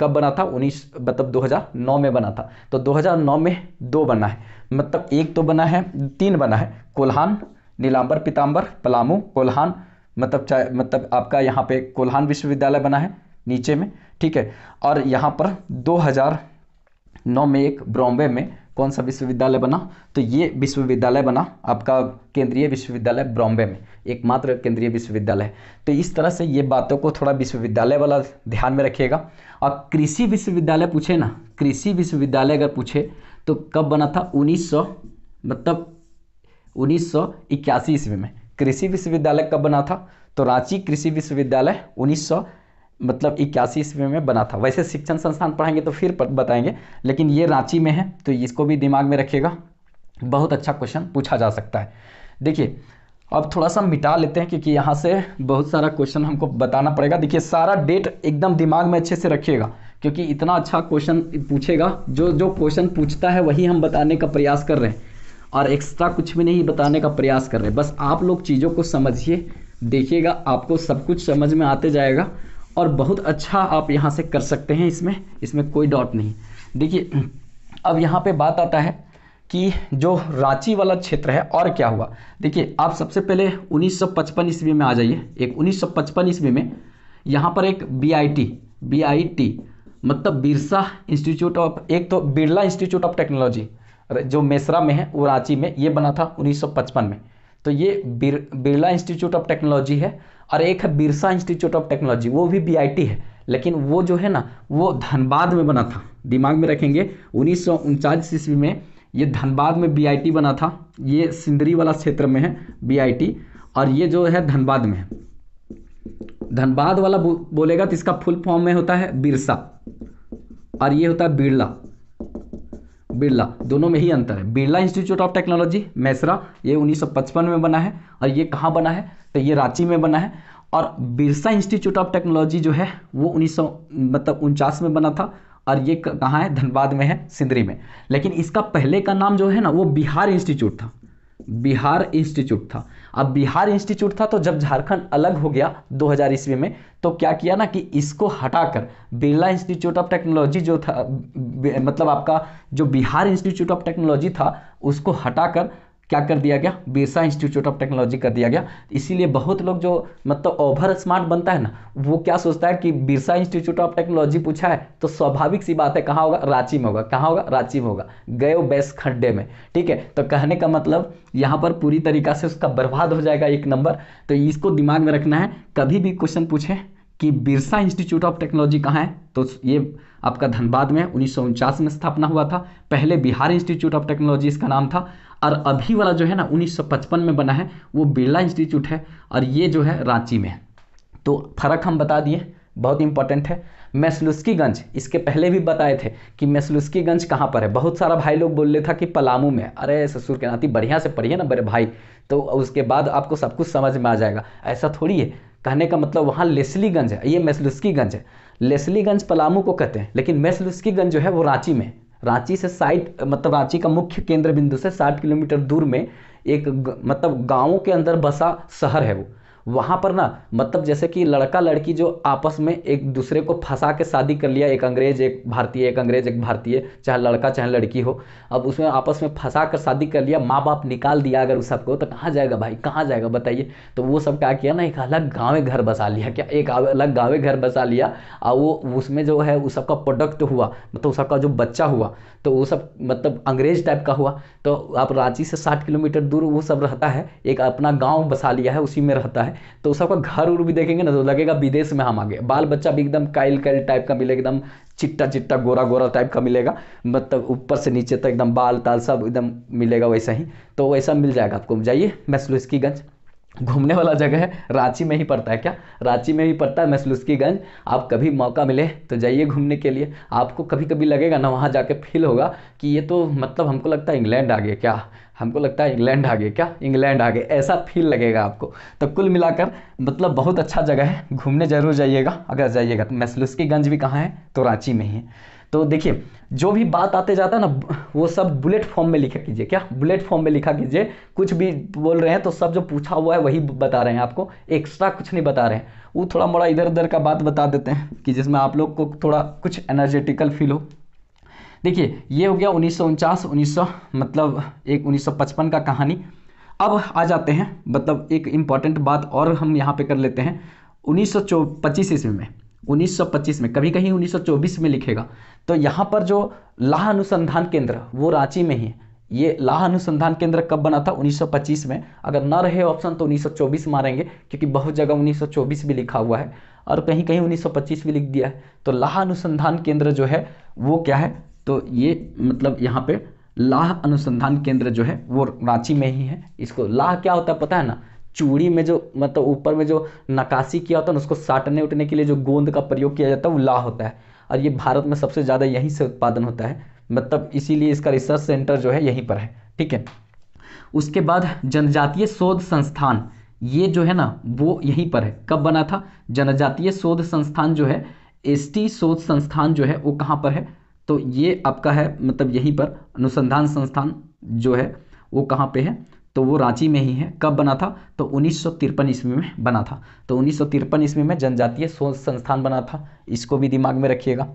कब बना था उन्नीस मतलब 2009 में बना था तो 2009 में दो बना है मतलब एक तो बना है तीन बना है कोल्हान नीलांबर पीताम्बर पलामू कोल्हान मतलब चाहे मतलब आपका यहाँ पे कोल्हान विश्वविद्यालय बना है नीचे में ठीक है और यहाँ पर 2009 में एक ब्रॉम्बे में कौन सा विश्वविद्यालय बना तो ये विश्वविद्यालय बना आपका केंद्रीय विश्वविद्यालय बॉम्बे में एकमात्र केंद्रीय विश्वविद्यालय तो इस तरह से ये बातों को थोड़ा विश्वविद्यालय वाला ध्यान में रखिएगा और कृषि विश्वविद्यालय पूछे ना कृषि विश्वविद्यालय अगर पूछे तो कब बना था उन्नीस मतलब उन्नीस ईस्वी में कृषि विश्वविद्यालय कब बना था तो रांची कृषि विश्वविद्यालय उन्नीस मतलब इक्यासी ईस्वी में बना था वैसे शिक्षण संस्थान पढ़ाएंगे तो फिर बताएंगे लेकिन ये रांची में है तो इसको भी दिमाग में रखिएगा बहुत अच्छा क्वेश्चन पूछा जा सकता है देखिए अब थोड़ा सा मिटा लेते हैं क्योंकि यहाँ से बहुत सारा क्वेश्चन हमको बताना पड़ेगा देखिए सारा डेट एकदम दिमाग में अच्छे से रखिएगा क्योंकि इतना अच्छा क्वेश्चन पूछेगा जो जो क्वेश्चन पूछता है वही हम बताने का प्रयास कर रहे हैं और एक्स्ट्रा कुछ भी नहीं बताने का प्रयास कर रहे हैं बस आप लोग चीज़ों को समझिए देखिएगा आपको सब कुछ समझ में आते जाएगा और बहुत अच्छा आप यहाँ से कर सकते हैं इसमें इसमें कोई डाउट नहीं देखिए अब यहाँ पे बात आता है कि जो रांची वाला क्षेत्र है और क्या हुआ देखिए आप सबसे पहले 1955 ईस्वी में आ जाइए एक 1955 ईस्वी में यहाँ पर एक बी आई मतलब बिरसा इंस्टीट्यूट ऑफ एक तो बिरला इंस्टीट्यूट ऑफ टेक्नोलॉजी जो मेसरा में है वो रांची में ये बना था 1955 में तो ये बिरला इंस्टीट्यूट ऑफ टेक्नोलॉजी है और एक है बिरसा इंस्टीट्यूट ऑफ टेक्नोलॉजी वो भी बी है लेकिन वो जो है ना वो धनबाद में बना था दिमाग में रखेंगे उन्नीस सौ ईस्वी में ये धनबाद में बी बना था ये सिंदरी वाला क्षेत्र में है बी और ये जो है धनबाद में है धनबाद वाला बोलेगा तो इसका फुल फॉर्म में होता है बिरसा और ये होता है बिरला बिरला दोनों में ही अंतर है Birla institute of technology Mesra ये 1955 में बना है और ये कहाँ बना है तो ये रांची में बना है और बिरसा इंस्टीट्यूट ऑफ टेक्नोलॉजी जो है वो उन्नीस मतलब उनचास में बना था और ये कहाँ है धनबाद में है सिंदरी में लेकिन इसका पहले का नाम जो है ना वो बिहार इंस्टीट्यूट था बिहार इंस्टीट्यूट था अब बिहार इंस्टीट्यूट था तो जब झारखंड अलग हो गया 2000 ईस्वी में तो क्या किया ना कि इसको हटाकर बिरला इंस्टीट्यूट ऑफ टेक्नोलॉजी जो था मतलब आपका जो बिहार इंस्टीट्यूट ऑफ टेक्नोलॉजी था उसको हटाकर क्या कर दिया गया बिरसा इंस्टीट्यूट ऑफ टेक्नोलॉजी कर दिया गया इसीलिए बहुत लोग जो मतलब ओवर स्मार्ट बनता है ना वो क्या सोचता है कि बिरसा इंस्टीट्यूट ऑफ टेक्नोलॉजी पूछा है तो स्वाभाविक सी बात है कहाँ होगा रांची में होगा कहाँ होगा रांची में होगा गए बेस खड्डे में ठीक है तो कहने का मतलब यहाँ पर पूरी तरीका से उसका बर्बाद हो जाएगा एक नंबर तो इसको दिमाग में रखना है कभी भी क्वेश्चन पूछे कि बिरसा इंस्टीट्यूट ऑफ टेक्नोलॉजी कहाँ है तो ये आपका धनबाद में उन्नीस में स्थापना हुआ था पहले बिहार इंस्टीट्यूट ऑफ टेक्नोलॉजी इसका नाम था और अभी वाला जो है ना 1955 में बना है वो बिरला इंस्टीट्यूट है और ये जो है रांची में है तो फर्क हम बता दिए बहुत इंपॉर्टेंट है मैसलुस्कीगंज इसके पहले भी बताए थे कि मैसलुस्कीगंज कहाँ पर है बहुत सारा भाई लोग बोल रहे था कि पलामू में अरे ससुर के नाती बढ़िया से पढ़िए ना बड़े भाई तो उसके बाद आपको सब कुछ समझ में आ जाएगा ऐसा थोड़ी है कहने का मतलब वहाँ लेसलीगंज है ये मैसलुस्कीगंज है लेसलीगंज पलामू को कहते हैं लेकिन मैसलुस्कीगंज जो है वो रांची में रांची से साइट मतलब रांची का मुख्य केंद्र बिंदु से साठ किलोमीटर दूर में एक मतलब गाँव के अंदर बसा शहर है वो वहाँ पर ना मतलब जैसे कि लड़का लड़की जो आपस में एक दूसरे को फंसा के शादी कर लिया एक अंग्रेज एक भारतीय एक अंग्रेज एक भारतीय चाहे लड़का चाहे लड़की हो अब उसमें आपस में फंसा कर शादी कर लिया माँ बाप निकाल दिया अगर उस सबको तो कहाँ जाएगा भाई कहाँ जाएगा बताइए तो वो सब क्या किया ना एक अलग गाँव घर बसा लिया क्या एक अलग गाँव घर बसा लिया और वो उसमें जो है उस सबका प्रोडक्ट हुआ मतलब उस सबका जो बच्चा हुआ तो वो सब मतलब अंग्रेज टाइप का हुआ तो आप रांची से साठ किलोमीटर दूर वो सब रहता है एक अपना गाँव बसा लिया है उसी में रहता है तो सबका घर उर भी देखेंगे ना तो लगेगा विदेश में हम आगे बाल बच्चा भी एकदम काइल काइल टाइप का मिलेगा एकदम चिट्टा चिट्टा गोरा गोरा टाइप का मिलेगा मतलब ऊपर से नीचे तक तो एकदम बाल ताल सब एकदम मिलेगा वैसा ही तो वैसा मिल जाएगा आपको जाइए मैसलुस्कीगंज घूमने वाला जगह है रांची में ही पड़ता है क्या रांची में ही पड़ता है मैसलुस्कीगंज आप कभी मौका मिले तो जाइए घूमने के लिए आपको कभी कभी लगेगा ना वहाँ जाके फील होगा कि ये तो मतलब हमको लगता है इंग्लैंड आ गया क्या हमको लगता है इंग्लैंड आ गए क्या इंग्लैंड आ गए ऐसा फील लगेगा आपको तो कुल मिलाकर मतलब बहुत अच्छा जगह है घूमने जरूर जाइएगा अगर जाइएगा तो मैसलुस्की गंज भी कहाँ है तो रांची में ही है तो देखिए जो भी बात आते जाता है ना वो सब बुलेट फॉर्म में लिखा कीजिए क्या बुलेट फॉर्म में लिखा कीजिए कुछ भी बोल रहे हैं तो सब जो पूछा हुआ है वही बता रहे हैं आपको एक्स्ट्रा कुछ नहीं बता रहे हैं वो थोड़ा मोड़ा इधर उधर का बात बता देते हैं कि जिसमें आप लोग को थोड़ा कुछ एनर्जेटिकल फील हो देखिए ये हो गया उन्नीस सौ मतलब एक 1955 का कहानी अब आ जाते हैं मतलब एक इम्पॉर्टेंट बात और हम यहाँ पे कर लेते हैं उन्नीस सौ ईस्वी में 1925 में कभी कहीं 1924 में लिखेगा तो यहाँ पर जो लाह अनुसंधान केंद्र वो रांची में ही ये लाह अनुसंधान केंद्र कब बना था 1925 में अगर ना रहे ऑप्शन तो 1924 मारेंगे क्योंकि बहुत जगह 1924 भी लिखा हुआ है और कहीं कहीं 1925 भी लिख दिया है तो लाह अनुसंधान केंद्र जो है वो क्या है तो ये मतलब यहाँ पे लाह अनुसंधान केंद्र जो है वो रांची में ही है इसको लाह क्या होता है पता है ना चूड़ी में जो मतलब ऊपर में जो नकाशी किया होता है ना उसको साटने उठने के लिए जो गोंद का प्रयोग किया जाता है वो लाह होता है और ये भारत में सबसे ज़्यादा यहीं से उत्पादन होता है मतलब इसीलिए इसका रिसर्च सेंटर जो है यहीं पर है ठीक है उसके बाद जनजातीय शोध संस्थान ये जो है ना वो यहीं पर है कब बना था जनजातीय शोध संस्थान जो है एसटी शोध संस्थान जो है वो कहाँ पर है तो ये आपका है मतलब यहीं पर अनुसंधान संस्थान जो है वो कहाँ पे है तो वो रांची में ही है कब बना था तो उन्नीस ईस्वी में बना था तो उन्नीस ईस्वी में जनजातीय शोध संस्थान बना था इसको भी दिमाग में रखिएगा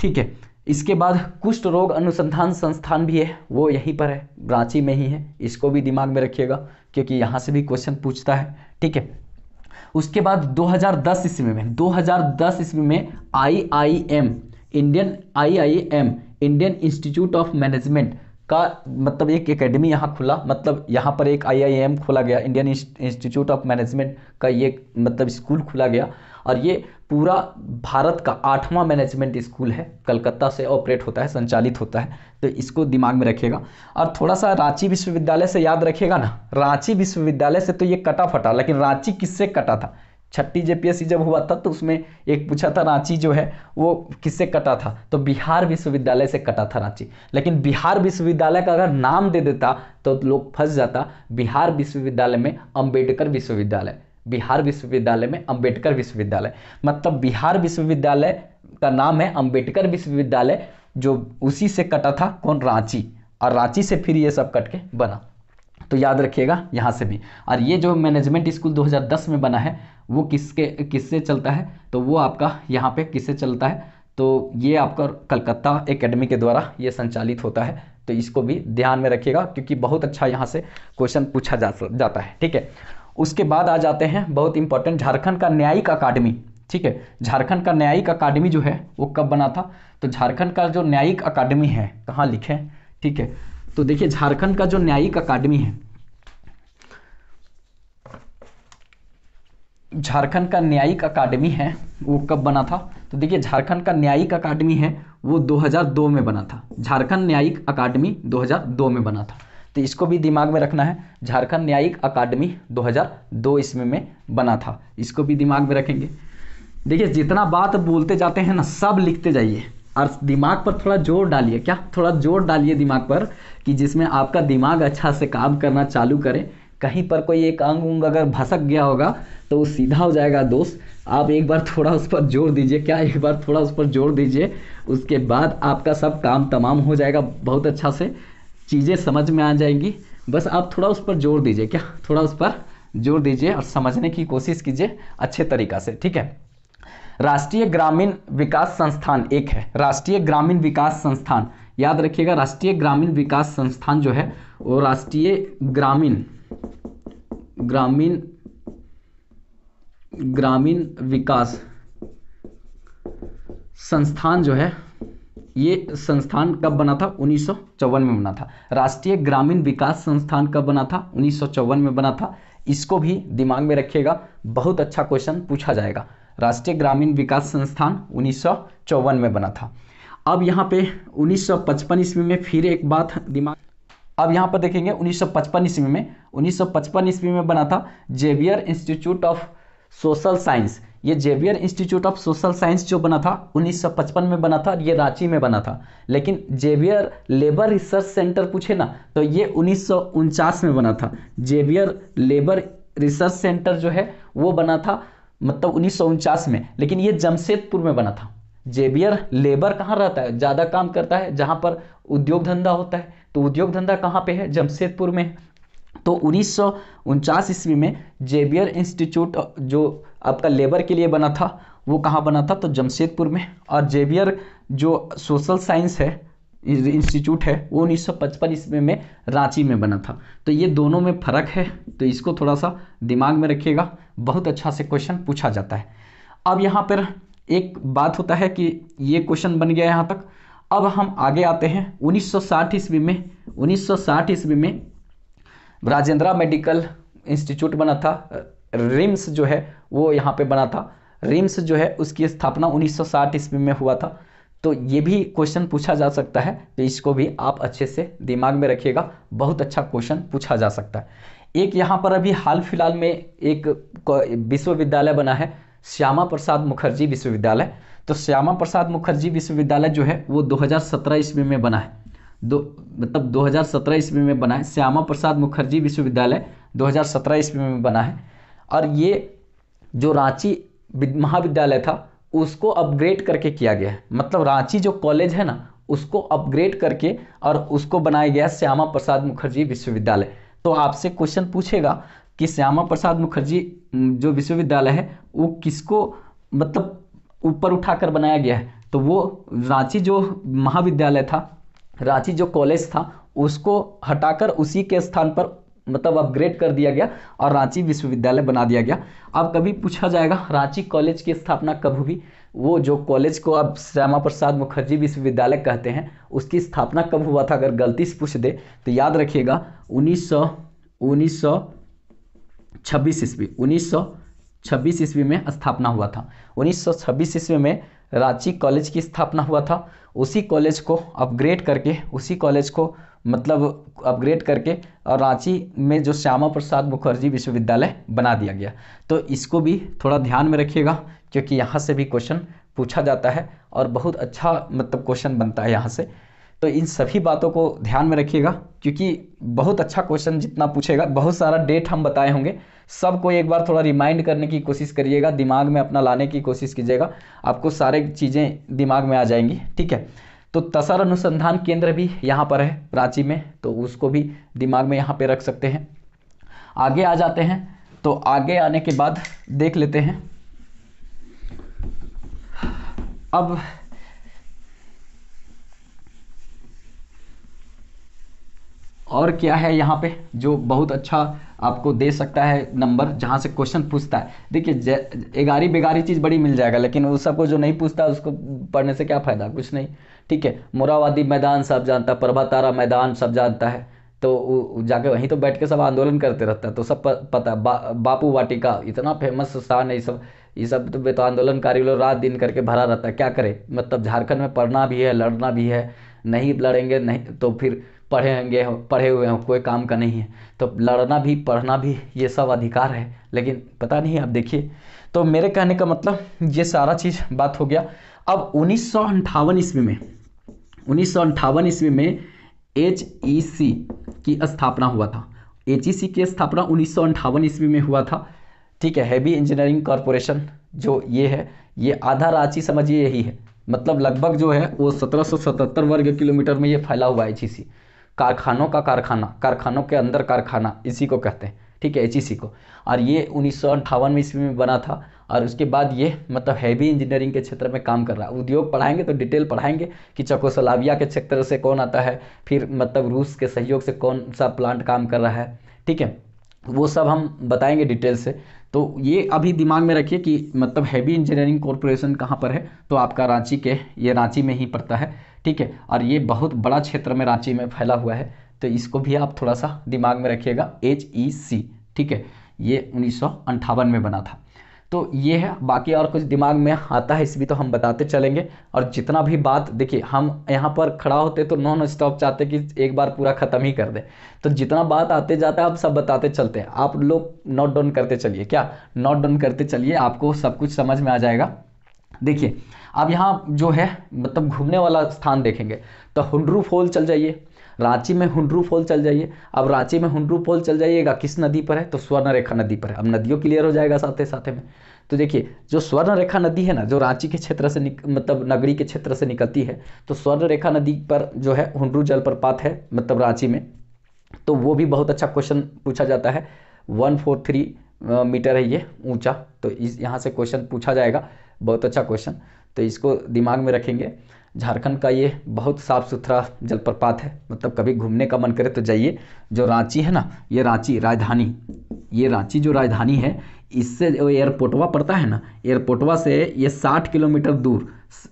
ठीक है इसके बाद कुष्ठ रोग अनुसंधान संस्थान भी है वो यहीं पर है रांची में ही है इसको भी दिमाग में रखिएगा क्योंकि यहाँ से भी क्वेश्चन पूछता है ठीक है उसके बाद 2010 ईस्वी में 2010 ईस्वी में I I M Indian IIM Indian institute of management का मतलब एक एकेडमी यहाँ खुला मतलब यहाँ पर एक आईआईएम खोला गया इंडियन इंस्टीट्यूट ऑफ मैनेजमेंट का ये मतलब स्कूल खुला गया और ये पूरा भारत का आठवां मैनेजमेंट स्कूल है कलकत्ता से ऑपरेट होता है संचालित होता है तो इसको दिमाग में रखिएगा और थोड़ा सा रांची विश्वविद्यालय से याद रखिएगा ना रांची विश्वविद्यालय से तो ये कटा फटा लेकिन रांची किससे कटा था छठी जेपीएससी जब हुआ था तो उसमें एक पूछा था रांची जो है वो किससे कटा था तो बिहार विश्वविद्यालय से कटा था रांची लेकिन बिहार विश्वविद्यालय का अगर नाम दे देता तो लोग फंस जाता बिहार विश्वविद्यालय में अम्बेडकर विश्वविद्यालय बिहार विश्वविद्यालय में अंबेडकर विश्वविद्यालय मतलब बिहार विश्वविद्यालय का नाम है अंबेडकर विश्वविद्यालय जो उसी से कटा था कौन रांची और रांची से फिर ये सब कट के बना तो याद रखिएगा यहाँ से भी और ये जो मैनेजमेंट स्कूल 2010 में बना है वो किसके किससे चलता है तो वो आपका यहाँ पे किससे चलता है तो ये आपका कलकत्ता एकेडमी के द्वारा ये संचालित होता है तो इसको भी ध्यान में रखिएगा क्योंकि बहुत अच्छा यहाँ से क्वेश्चन पूछा जा जाता है ठीक है उसके बाद आ जाते हैं बहुत इंपॉर्टेंट झारखंड का न्यायिक अकाडमी ठीक है झारखंड का न्यायिक अकाडमी जो है वो कब बना था तो झारखंड का जो न्यायिक अकाडमी है कहाँ लिखे ठीक है तो देखिए झारखंड का जो न्यायिक अकाडमी है झारखंड का न्यायिक अकादमी है वो कब बना था तो देखिए झारखंड का न्यायिक अकादमी है वो 2002 में बना था झारखंड न्यायिक अकादमी 2002 में बना था तो इसको भी दिमाग में रखना है झारखंड न्यायिक अकादमी 2002 इसमें में बना था इसको भी दिमाग में रखेंगे देखिए जितना बात बोलते जाते हैं ना सब लिखते जाइए और दिमाग पर थोड़ा जोर डालिए क्या थोड़ा जोर डालिए दिमाग पर कि जिसमें आपका दिमाग अच्छा से काम करना चालू करें कहीं पर कोई एक अंग उंग अगर भसक गया होगा तो वो सीधा हो जाएगा दोस्त आप एक बार थोड़ा उस पर जोर दीजिए क्या एक बार थोड़ा उस पर जोर दीजिए उसके बाद आपका सब काम तमाम हो जाएगा बहुत अच्छा से चीज़ें समझ में आ जाएंगी बस आप थोड़ा उस पर जोर दीजिए क्या थोड़ा उस पर जोर दीजिए और समझने की कोशिश कीजिए अच्छे तरीक़ा से ठीक है राष्ट्रीय ग्रामीण विकास संस्थान एक है राष्ट्रीय ग्रामीण विकास संस्थान याद रखिएगा राष्ट्रीय ग्रामीण विकास संस्थान जो है वो राष्ट्रीय ग्रामीण ग्रामीण ग्रामीण विकास संस्थान जो है ये संस्थान कब बना था उन्नीस में बना था राष्ट्रीय ग्रामीण विकास संस्थान कब बना था उन्नीस में बना था इसको भी दिमाग में रखिएगा बहुत अच्छा क्वेश्चन पूछा जाएगा राष्ट्रीय ग्रामीण विकास संस्थान उन्नीस में बना था अब यहाँ पे 1955 ईस्वी में फिर एक बात दिमाग अब यहाँ पर देखेंगे 1955 ईस्वी में 1955 ईस्वी में बना था Xavier institute of social science ये Xavier institute of social science जो बना था 1955 में बना था ये रांची में बना था लेकिन जेवियर लेबर रिसर्च सेंटर पूछे ना तो ये उन्नीस में बना था जेवियर लेबर रिसर्च सेंटर जो है वो बना था मतलब उन्नीस में लेकिन ये जमशेदपुर में बना था जेबियर लेबर कहाँ रहता है ज़्यादा काम करता है जहाँ पर उद्योग धंधा होता है तो उद्योग धंधा कहाँ पे है जमशेदपुर में तो उन्नीस ईस्वी में जेबियर इंस्टीट्यूट जो आपका लेबर के लिए बना था वो कहाँ बना था तो जमशेदपुर में और जेबियर जो सोशल साइंस है इंस्टीट्यूट है वो 1955 ईस्वी में रांची में बना था तो ये दोनों में फ़र्क है तो इसको थोड़ा सा दिमाग में रखिएगा बहुत अच्छा से क्वेश्चन पूछा जाता है अब यहाँ पर एक बात होता है कि ये क्वेश्चन बन गया यहाँ तक अब हम आगे आते हैं 1960 ईस्वी में 1960 ईस्वी में राजेंद्रा मेडिकल इंस्टीट्यूट बना था रिम्स जो है वो यहाँ पे बना था रिम्स जो है उसकी स्थापना 1960 ईस्वी में हुआ था तो ये भी क्वेश्चन पूछा जा सकता है तो इसको भी आप अच्छे से दिमाग में रखिएगा बहुत अच्छा क्वेश्चन पूछा जा सकता है एक यहाँ पर अभी हाल फिलहाल में एक विश्वविद्यालय बना है श्यामा प्रसाद मुखर्जी विश्वविद्यालय तो श्यामा प्रसाद मुखर्जी विश्वविद्यालय जो है वो 2017 ईस्वी में बना है दो मतलब 2017 ईस्वी में बना है श्यामा प्रसाद मुखर्जी विश्वविद्यालय 2017 ईस्वी में बना है और ये जो रांची महाविद्यालय था उसको अपग्रेड करके किया गया है मतलब रांची जो कॉलेज है ना उसको अपग्रेड करके और उसको बनाया गया श्यामा प्रसाद मुखर्जी विश्वविद्यालय तो आपसे क्वेश्चन पूछेगा कि श्यामा प्रसाद मुखर्जी जो विश्वविद्यालय है वो किसको मतलब ऊपर उठाकर बनाया गया है तो वो रांची जो महाविद्यालय था रांची जो कॉलेज था उसको हटाकर उसी के स्थान पर मतलब अपग्रेड कर दिया गया और रांची विश्वविद्यालय बना दिया गया अब कभी पूछा जाएगा रांची कॉलेज की स्थापना कब हुई वो जो कॉलेज को अब श्यामा प्रसाद मुखर्जी विश्वविद्यालय कहते हैं उसकी स्थापना कब हुआ था अगर गलती से पूछ दे तो याद रखिएगा उन्नीस सौ उन्नीस सौ छब्बीस ईस्वी उन्नीस सौ छब्बीस ईस्वी में स्थापना हुआ था 1926 ईस्वी में रांची कॉलेज की स्थापना हुआ था उसी कॉलेज को अपग्रेड करके उसी कॉलेज को मतलब अपग्रेड करके और रांची में जो श्यामा प्रसाद मुखर्जी विश्वविद्यालय बना दिया गया तो इसको भी थोड़ा ध्यान में रखिएगा क्योंकि यहाँ से भी क्वेश्चन पूछा जाता है और बहुत अच्छा मतलब क्वेश्चन बनता है यहाँ से तो इन सभी बातों को ध्यान में रखिएगा क्योंकि बहुत अच्छा क्वेश्चन जितना पूछेगा बहुत सारा डेट हम बताए होंगे सबको एक बार थोड़ा रिमाइंड करने की कोशिश करिएगा दिमाग में अपना लाने की कोशिश कीजिएगा आपको सारे चीज़ें दिमाग में आ जाएंगी ठीक है तो तसर अनुसंधान केंद्र भी यहाँ पर है रांची में तो उसको भी दिमाग में यहाँ पे रख सकते हैं आगे आ जाते हैं तो आगे आने के बाद देख लेते हैं अब और क्या है यहाँ पे जो बहुत अच्छा आपको दे सकता है नंबर जहाँ से क्वेश्चन पूछता है देखिए एगारी बेगारी चीज़ बड़ी मिल जाएगा लेकिन उस सबको जो नहीं पूछता उसको पढ़ने से क्या फ़ायदा कुछ नहीं ठीक है मोरावादी मैदान सब जानता प्रभा तारा मैदान सब जानता है तो जाके वहीं तो बैठ के सब आंदोलन करते रहता है तो सब पता बा, बापू वाटिका इतना फेमस स्थान है ये सब ये सब तो, तो आंदोलनकारी लोग रात दिन करके भरा रहता है क्या करे मतलब झारखंड में पढ़ना भी है लड़ना भी है नहीं लड़ेंगे नहीं तो फिर पढ़े होंगे पढ़े हुए हों कोई काम का नहीं है तो लड़ना भी पढ़ना भी ये सब अधिकार है लेकिन पता नहीं आप देखिए तो मेरे कहने का मतलब ये सारा चीज़ बात हो गया अब उन्नीस सौ ईस्वी में उन्नीस सौ ईस्वी में एच ई सी की स्थापना हुआ था एच ई सी की स्थापना उन्नीस सौ ईस्वी में हुआ था ठीक है हैवी इंजीनियरिंग कॉरपोरेशन जो ये है ये आधा रांची समझिए यही है मतलब लगभग जो है वो 1777 वर्ग किलोमीटर में ये फैला हुआ है एच ई सी कारखानों का कारखाना कारखानों के अंदर कारखाना इसी को कहते हैं ठीक है एच e को और ये उन्नीस सौ में ईस्वी में बना था और उसके बाद ये मतलब हैवी इंजीनियरिंग के क्षेत्र में काम कर रहा है उद्योग पढ़ाएंगे तो डिटेल पढ़ाएंगे कि चकोसलाविया के क्षेत्र से कौन आता है फिर मतलब रूस के सहयोग से कौन सा प्लांट काम कर रहा है ठीक है वो सब हम बताएंगे डिटेल से तो ये अभी दिमाग में रखिए कि मतलब हैवी इंजीनियरिंग कॉरपोरेशन कहाँ पर है तो आपका रांची के ये रांची में ही पड़ता है ठीक है और ये बहुत बड़ा क्षेत्र में रांची में फैला हुआ है तो इसको भी आप थोड़ा सा दिमाग में रखिएगा एच ई सी ठीक है ये उन्नीस में बना था तो ये है बाकी और कुछ दिमाग में आता है इस भी तो हम बताते चलेंगे और जितना भी बात देखिए हम यहाँ पर खड़ा होते तो नॉन स्टॉप चाहते कि एक बार पूरा ख़त्म ही कर दे तो जितना बात आते जाते आप सब बताते चलते हैं आप लोग नोट डाउन करते चलिए क्या नोट डाउन करते चलिए आपको सब कुछ समझ में आ जाएगा देखिए अब यहाँ जो है मतलब घूमने वाला स्थान देखेंगे तो हुंडरू फॉल चल जाइए रांची में हुंडरू फॉल चल जाइए अब रांची में हुंडरू फॉल चल जाइएगा किस नदी पर है तो स्वर्ण रेखा नदी पर है अब नदियों क्लियर हो जाएगा साथ ही साथ में तो देखिए जो स्वर्ण रेखा नदी है ना जो रांची के क्षेत्र से निक, मतलब नगरी के क्षेत्र से निकलती है तो स्वर्ण रेखा नदी पर जो है हुंडरू जलप्रपात है मतलब रांची में तो वो भी बहुत अच्छा क्वेश्चन पूछा जाता है वन फोर थ्री मीटर है ये ऊंचा तो इस यहाँ से क्वेश्चन पूछा जाएगा बहुत अच्छा क्वेश्चन तो इसको दिमाग में रखेंगे झारखंड का ये बहुत साफ़ सुथरा जलप्रपात है मतलब कभी घूमने का मन करे तो जाइए जो रांची है ना ये रांची राजधानी ये रांची जो राजधानी है इससे जो एयरपोर्टवा पड़ता है ना एयरपोर्टवा से ये 60 किलोमीटर दूर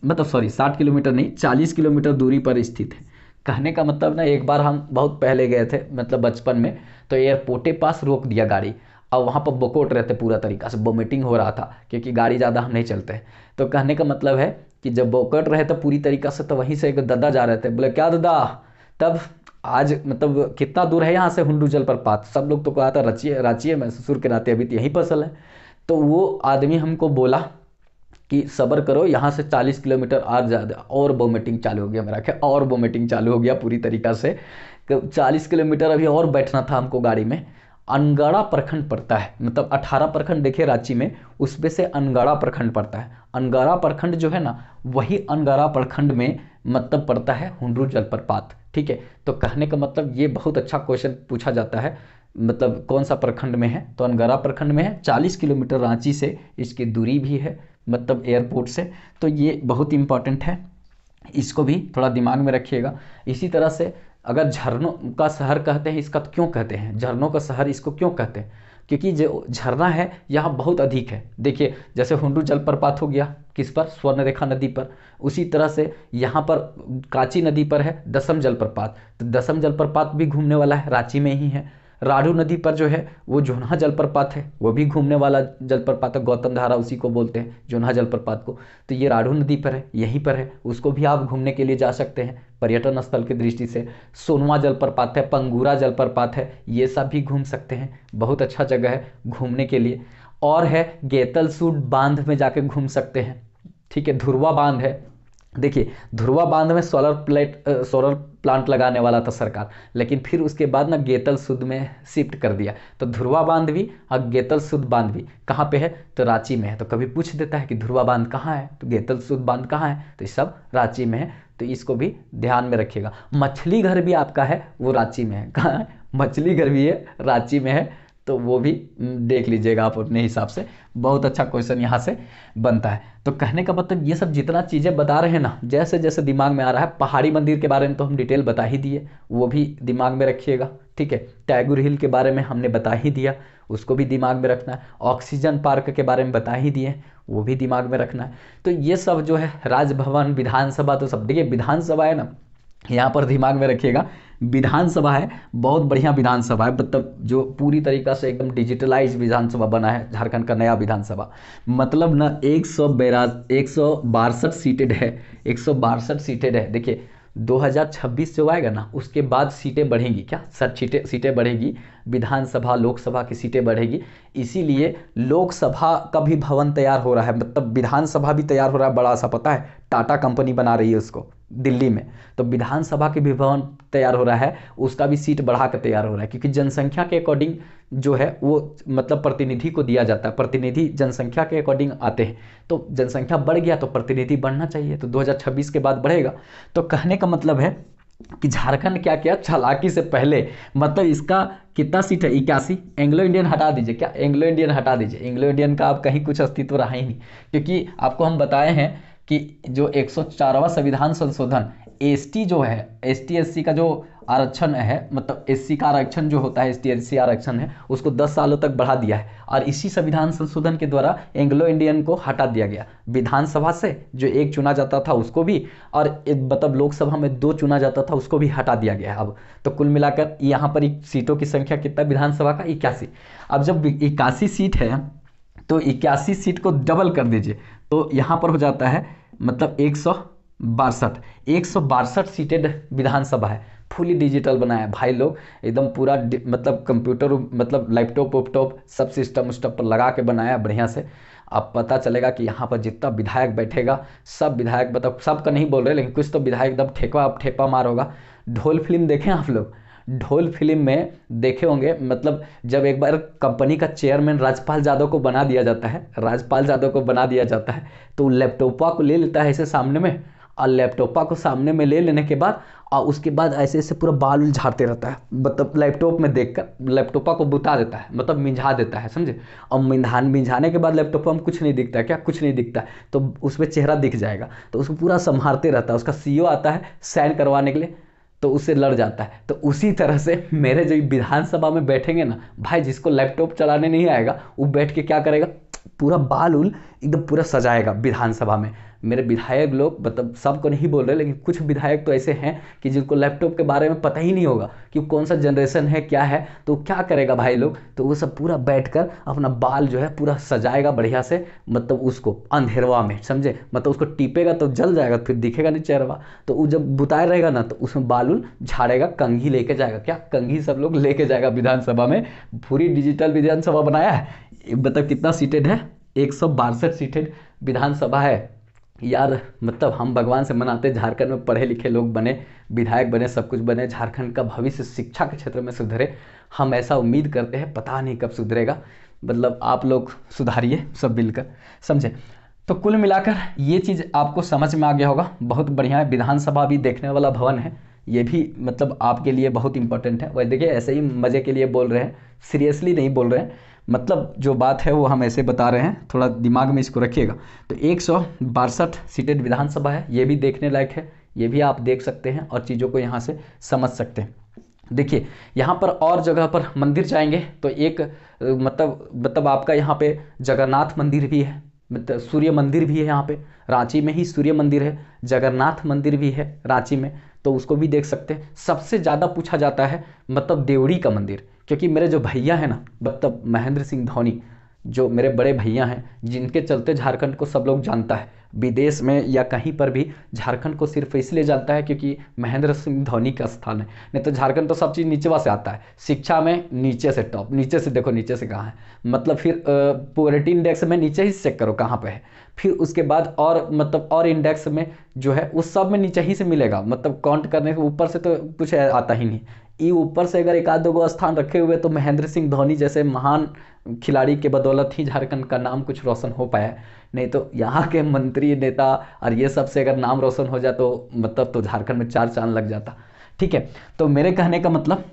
मतलब सॉरी 60 किलोमीटर नहीं 40 किलोमीटर दूरी पर स्थित है कहने का मतलब ना एक बार हम बहुत पहले गए थे मतलब बचपन में तो एयरपोर्टे पास रोक दिया गाड़ी और वहाँ पर बकोट रहते पूरा तरीका से वोमिटिंग हो रहा था क्योंकि गाड़ी ज़्यादा हम नहीं चलते तो कहने का मतलब है कि जब बोकट रहे तो पूरी तरीका से तो वहीं से एक दादा जा रहे थे बोले क्या दादा तब आज मतलब कितना दूर है यहाँ से हुंडू जल पर पात सब लोग तो कहा था रचिए राचिए मैं ससुर के नाते अभी तो यहीं फसल है तो वो आदमी हमको बोला कि सब्र करो यहाँ से 40 किलोमीटर आज ज़्यादा और वोमिटिंग चालू हो गया मेरा क्या और वोमिटिंग चालू हो गया पूरी तरीका से 40 तो किलोमीटर अभी और बैठना था हमको गाड़ी में अनगाड़ा प्रखंड पड़ता है मतलब 18 प्रखंड देखिए रांची में उसमें से अनगाड़ा प्रखंड पड़ता है अनगाड़ा प्रखंड जो है ना वही अनगाड़ा प्रखंड में मतलब पड़ता है हुंडरू जलप्रपात ठीक है तो कहने का मतलब ये बहुत अच्छा क्वेश्चन पूछा जाता है मतलब कौन सा प्रखंड में है तो अनगारा प्रखंड में है 40 किलोमीटर रांची से इसकी दूरी भी है मतलब एयरपोर्ट से तो ये बहुत इंपॉर्टेंट है इसको भी थोड़ा दिमाग में रखिएगा इसी तरह से अगर झरनों का शहर कहते हैं इसका तो क्यों कहते हैं झरनों का शहर इसको क्यों कहते हैं क्योंकि जो झरना है यहाँ बहुत अधिक है देखिए जैसे हुंडू जलप्रपात हो गया किस पर स्वर्णरेखा नदी पर उसी तरह से यहाँ पर काची नदी पर है दसम जलप्रपात तो दसम जलप्रपात भी घूमने वाला है रांची में ही है राडू नदी पर जो है वो जोना जलप्रपात है वो भी घूमने वाला जलप्रपात है गौतम धारा उसी को बोलते हैं जोना जलप्रपात को तो ये राडू नदी पर है यहीं पर है उसको भी आप घूमने के लिए जा सकते हैं पर्यटन स्थल की दृष्टि से सोनवा जलप्रपात है पंगूरा जलप्रपात है ये सब भी घूम सकते हैं बहुत अच्छा जगह है घूमने के लिए और है गेतलसूट बांध में जाके घूम सकते हैं ठीक है धुरवा बांध है देखिए ध्रुवा बांध में सोलर प्लेट सोलर प्लांट लगाने वाला था सरकार लेकिन फिर उसके बाद ना गेतल सुद में शिफ्ट कर दिया तो ध्रुवा बांध भी और गेतल सुद बांध भी कहाँ पे है तो रांची में है तो कभी पूछ देता है कि ध्रुवा बांध कहाँ है तो गेतल सुद बांध कहाँ है तो ये सब रांची में है तो इसको भी ध्यान में रखिएगा मछली घर भी आपका है वो रांची में है कहाँ है मछली घर भी है रांची में है तो वो भी देख लीजिएगा आप अपने हिसाब से बहुत अच्छा क्वेश्चन यहाँ से बनता है तो कहने का मतलब ये सब जितना चीज़ें बता रहे हैं ना जैसे जैसे दिमाग में आ रहा है पहाड़ी मंदिर के बारे में तो हम डिटेल बता ही दिए वो भी दिमाग में रखिएगा ठीक है टैगुर हिल के बारे में हमने बता ही दिया उसको भी दिमाग में रखना है ऑक्सीजन पार्क के बारे में बता ही दिए वो भी दिमाग में रखना है तो ये सब जो है राजभवन विधानसभा तो सब देखिए विधानसभा है ना यहाँ पर दिमाग में रखिएगा विधानसभा है बहुत बढ़िया विधानसभा है मतलब जो पूरी तरीका से एकदम डिजिटलाइज विधानसभा बना है झारखंड का नया विधानसभा मतलब ना एक सौ बैराज एक सौ बासठ सीटेड है एक सौ बासठ सीटेड है देखिए 2026 जो आएगा ना उसके बाद सीटें बढ़ेंगी क्या सर सीटें सीटें बढ़ेगी विधानसभा लोकसभा की सीटें बढ़ेगी इसीलिए लोकसभा का भी भवन तैयार हो रहा है मतलब विधानसभा भी तैयार हो रहा है बड़ा सा पता है टाटा कंपनी बना रही है उसको दिल्ली में तो विधानसभा के भी भवन तैयार हो रहा है उसका भी सीट बढ़ा कर तैयार हो रहा है क्योंकि जनसंख्या के अकॉर्डिंग जो है वो मतलब प्रतिनिधि को दिया जाता है प्रतिनिधि जनसंख्या के अकॉर्डिंग आते हैं तो जनसंख्या बढ़ गया तो प्रतिनिधि बढ़ना चाहिए तो 2026 के बाद बढ़ेगा तो कहने का मतलब है कि झारखंड क्या क्या चालाकी से पहले मतलब इसका कितना सीट है इक्यासी एंग्लो इंडियन हटा दीजिए क्या एंग्लो इंडियन हटा दीजिए एंग्लो इंडियन का अब कहीं कुछ अस्तित्व रहा ही नहीं क्योंकि आपको हम बताए हैं कि जो एक संविधान संशोधन एसटी जो है एस टी का जो आरक्षण है मतलब एससी का आरक्षण जो होता है एस टी आरक्षण है उसको 10 सालों तक बढ़ा दिया है और इसी संविधान संशोधन के द्वारा एंग्लो इंडियन को हटा दिया गया विधानसभा से जो एक चुना जाता था उसको भी और मतलब लोकसभा में दो चुना जाता था उसको भी हटा दिया गया अब तो कुल मिलाकर यहाँ पर सीटों की संख्या कितना विधानसभा का इक्यासी अब जब इक्यासी सीट है तो इक्यासी सीट को डबल कर दीजिए तो यहाँ पर हो जाता है मतलब एक सौ बासठ एक सौ बासठ सीटेड विधानसभा है फुली डिजिटल बनाया है भाई लोग एकदम पूरा मतलब कंप्यूटर मतलब लैपटॉप वैपटॉप सब सिस्टम उस्टम पर लगा के बनाया है बढ़िया से अब पता चलेगा कि यहाँ पर जितना विधायक बैठेगा सब विधायक मतलब सब का नहीं बोल रहे लेकिन कुछ तो विधायक एकदम ठेकवा ठेपा मार होगा ढोल फिल्म देखें आप लोग ढोल फिल्म में देखे होंगे मतलब जब एक बार कंपनी का चेयरमैन राजपाल यादव को बना दिया जाता है राजपाल यादव को बना दिया जाता है तो लैपटॉपा को ले लेता है ऐसे सामने में और लैपटॉपा को सामने में ले लेने के बाद और उसके बाद ऐसे ऐसे पूरा बाल उल झाड़ते रहता है मतलब लैपटॉप में देख कर लैपटॉपा को बुता देता है मतलब मिझा देता है समझे और मिझान मिझाने के बाद लैपटॉपा में कुछ नहीं दिखता है क्या कुछ नहीं दिखता है तो उस पर चेहरा दिख जाएगा तो उसको पूरा संभालते रहता है उसका सी e आता है साइन करवाने के लिए तो उससे लड़ जाता है तो उसी तरह से मेरे जो विधानसभा में बैठेंगे ना भाई जिसको लैपटॉप चलाने नहीं आएगा वो बैठ के क्या करेगा पूरा बाल उल एकदम पूरा सजाएगा विधानसभा में मेरे विधायक लोग मतलब सबको नहीं बोल रहे लेकिन कुछ विधायक तो ऐसे हैं कि जिनको लैपटॉप के बारे में पता ही नहीं होगा कि कौन सा जनरेशन है क्या है तो क्या करेगा भाई लोग तो वो सब पूरा बैठ कर अपना बाल जो है पूरा सजाएगा बढ़िया से मतलब उसको अंधेरवा में समझे मतलब उसको टीपेगा तो जल जाएगा फिर दिखेगा नहीं चेहरा तो वो जब बुताए रहेगा ना तो उसमें उल झाड़ेगा कंघी लेके जाएगा क्या कंघी सब लोग लेके जाएगा विधानसभा में पूरी डिजिटल विधानसभा बनाया है मतलब कितना सीटेड है एक सौ बासठ सीटेड विधानसभा है यार मतलब हम भगवान से मनाते झारखंड में पढ़े लिखे लोग बने विधायक बने सब कुछ बने झारखंड का भविष्य शिक्षा के क्षेत्र में सुधरे हम ऐसा उम्मीद करते हैं पता नहीं कब सुधरेगा मतलब आप लोग सुधारिए सब मिलकर समझे तो कुल मिलाकर ये चीज़ आपको समझ में आ गया होगा बहुत बढ़िया है विधानसभा भी देखने वाला भवन है ये भी मतलब आपके लिए बहुत इंपॉर्टेंट है वैसे देखिए ऐसे ही मज़े के लिए बोल रहे हैं सीरियसली नहीं बोल रहे हैं मतलब जो बात है वो हम ऐसे बता रहे हैं थोड़ा दिमाग में इसको रखिएगा तो एक सौ बासठ सीटेड विधानसभा है ये भी देखने लायक है ये भी आप देख सकते हैं और चीज़ों को यहाँ से समझ सकते हैं देखिए यहाँ पर और जगह पर मंदिर जाएंगे तो एक मतलब मतलब आपका यहाँ पे जगन्नाथ मंदिर भी है मतलब सूर्य मंदिर भी है यहाँ पे रांची में ही सूर्य मंदिर है जगन्नाथ मंदिर भी है रांची में तो उसको भी देख सकते हैं सबसे ज़्यादा पूछा जाता है मतलब देवड़ी का मंदिर क्योंकि मेरे जो भैया हैं ना मतलब महेंद्र सिंह धोनी जो मेरे बड़े भैया हैं जिनके चलते झारखंड को सब लोग जानता है विदेश में या कहीं पर भी झारखंड को सिर्फ इसलिए जानता है क्योंकि महेंद्र सिंह धोनी का स्थान है नहीं तो झारखंड तो सब चीज़ नीचेवा से आता है शिक्षा में नीचे से टॉप नीचे से देखो नीचे से कहाँ है मतलब फिर पोवर्टी इंडेक्स में नीचे ही चेक करो कहाँ पे है फिर उसके बाद और मतलब और इंडेक्स में जो है उस सब में नीचे ही से मिलेगा मतलब काउंट करने के ऊपर से तो कुछ आता ही नहीं ई ऊपर से अगर एक आध दो स्थान रखे हुए तो महेंद्र सिंह धोनी जैसे महान खिलाड़ी के बदौलत ही झारखंड का नाम कुछ रोशन हो पाया नहीं तो यहाँ के मंत्री नेता और ये सब से अगर नाम रोशन हो जाए तो मतलब तो झारखंड में चार चांद लग जाता ठीक है तो मेरे कहने का मतलब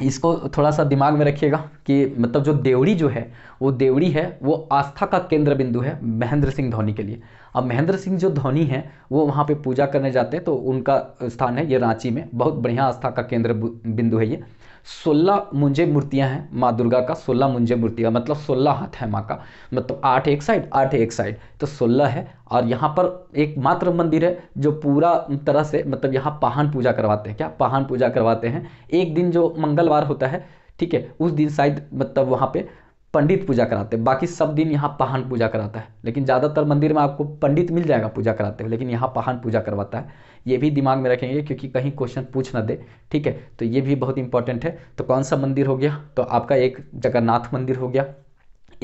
इसको थोड़ा सा दिमाग में रखिएगा कि मतलब जो देवड़ी जो है वो देवड़ी है वो आस्था का केंद्र बिंदु है महेंद्र सिंह धोनी के लिए अब महेंद्र सिंह जो धोनी है वो वहाँ पे पूजा करने जाते हैं तो उनका स्थान है ये रांची में बहुत बढ़िया आस्था का केंद्र बिंदु है ये सोलह मुंजे मूर्तियां हैं माँ दुर्गा का सोलह मुंजे मूर्तियां मतलब सोलह हाथ है माँ का मतलब आठ एक साइड आठ एक साइड तो सोलह है और यहाँ पर एक मात्र मंदिर है जो पूरा तरह से मतलब यहाँ पाहन पूजा करवाते हैं क्या पाहन पूजा करवाते हैं एक दिन जो मंगलवार होता है ठीक है उस दिन शायद मतलब वहाँ पे पंडित पूजा कराते हैं बाकी सब दिन यहाँ पहान पूजा कराता है लेकिन ज़्यादातर मंदिर में आपको पंडित मिल जाएगा पूजा कराते हुए लेकिन यहाँ पहान पूजा करवाता है ये भी दिमाग में रखेंगे क्योंकि कहीं क्वेश्चन पूछ ना दे ठीक है तो ये भी बहुत इंपॉर्टेंट है तो कौन सा मंदिर हो गया तो आपका एक जगन्नाथ मंदिर हो गया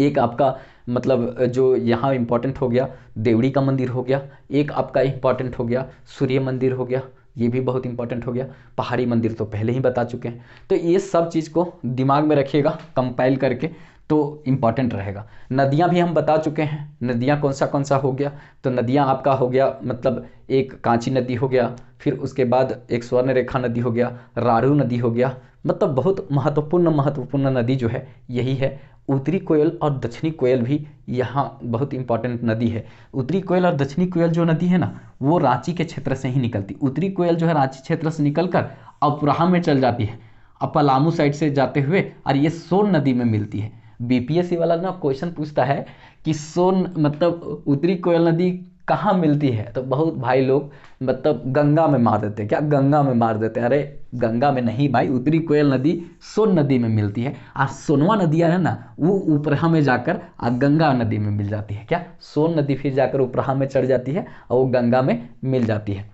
एक आपका मतलब जो यहाँ इम्पॉर्टेंट हो गया देवड़ी का मंदिर हो गया एक आपका इम्पॉर्टेंट हो गया सूर्य मंदिर हो गया ये भी बहुत इंपॉर्टेंट हो गया पहाड़ी मंदिर तो पहले ही बता चुके हैं तो ये सब चीज़ को दिमाग में रखिएगा कंपाइल करके तो इम्पॉर्टेंट रहेगा नदियाँ भी हम बता चुके हैं नदियाँ कौन सा कौन सा हो गया तो नदियाँ आपका हो गया मतलब एक कांची नदी हो गया फिर उसके बाद एक स्वर्ण रेखा नदी हो गया रारू नदी हो गया मतलब बहुत महत्वपूर्ण महत्वपूर्ण नदी जो है यही है उत्तरी कोयल और दक्षिणी कोयल भी यहाँ बहुत इंपॉर्टेंट नदी है उत्तरी कोयल और दक्षिणी कोयल जो नदी है ना वो रांची के क्षेत्र से ही निकलती उत्तरी कोयल जो है रांची क्षेत्र से निकल कर अपराह में चल जाती है और पलामू साइड से जाते हुए और ये सोन नदी में मिलती है बीपीएससी वाला ना क्वेश्चन पूछता है कि सोन मतलब उत्तरी कोयल नदी कहाँ मिलती है तो बहुत भाई लोग मतलब गंगा में मार देते हैं क्या गंगा में मार देते हैं अरे गंगा में नहीं भाई उत्तरी कोयल नदी सोन नदी में मिलती है और सोनवा नदियाँ है ना वो उपरहा में जाकर आ गंगा नदी में मिल जाती है क्या सोन नदी फिर जाकर उपरहा में चढ़ जाती है और वो गंगा में मिल जाती है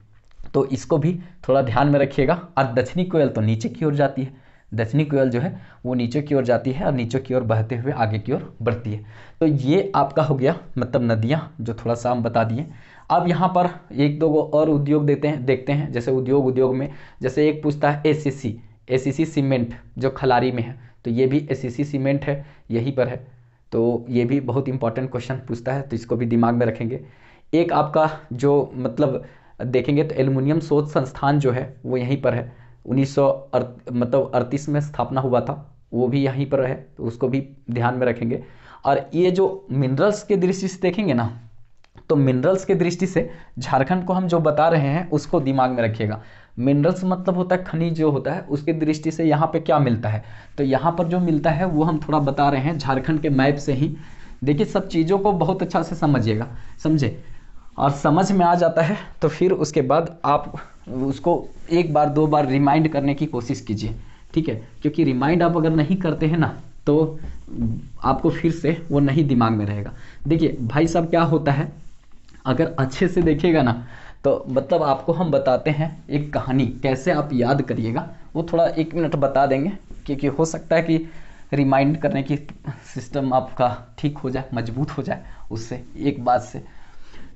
तो इसको भी थोड़ा ध्यान में रखिएगा और दक्षिणी कोयल तो नीचे की ओर जाती है दक्षिणी कोयल जो है वो नीचे की ओर जाती है और नीचे की ओर बहते हुए आगे की ओर बढ़ती है तो ये आपका हो गया मतलब नदियाँ जो थोड़ा सा हम बता दिए अब यहाँ पर एक दो और उद्योग देते हैं देखते हैं जैसे उद्योग उद्योग में जैसे एक पूछता है ए सी सीमेंट जो खलारी में है तो ये भी सी सीमेंट है यहीं पर है तो ये भी बहुत इंपॉर्टेंट क्वेश्चन पूछता है तो इसको भी दिमाग में रखेंगे एक आपका जो मतलब देखेंगे तो एल्युमिनियम शोध संस्थान जो है वो यहीं पर है उन्नीस मतलब अड़तीस में स्थापना हुआ था वो भी यहीं पर है तो उसको भी ध्यान में रखेंगे और ये जो मिनरल्स के दृष्टि से देखेंगे ना तो मिनरल्स के दृष्टि से झारखंड को हम जो बता रहे हैं उसको दिमाग में रखिएगा मिनरल्स मतलब होता है खनिज जो होता है उसके दृष्टि से यहाँ पे क्या मिलता है तो यहाँ पर जो मिलता है वो हम थोड़ा बता रहे हैं झारखंड के मैप से ही देखिए सब चीज़ों को बहुत अच्छा से समझिएगा समझे और समझ में आ जाता है तो फिर उसके बाद आप उसको एक बार दो बार रिमाइंड करने की कोशिश कीजिए ठीक है क्योंकि रिमाइंड आप अगर नहीं करते हैं ना तो आपको फिर से वो नहीं दिमाग में रहेगा देखिए भाई साहब क्या होता है अगर अच्छे से देखिएगा ना तो मतलब आपको हम बताते हैं एक कहानी कैसे आप याद करिएगा वो थोड़ा एक मिनट बता देंगे क्योंकि हो सकता है कि रिमाइंड करने की सिस्टम आपका ठीक हो जाए मजबूत हो जाए उससे एक बात से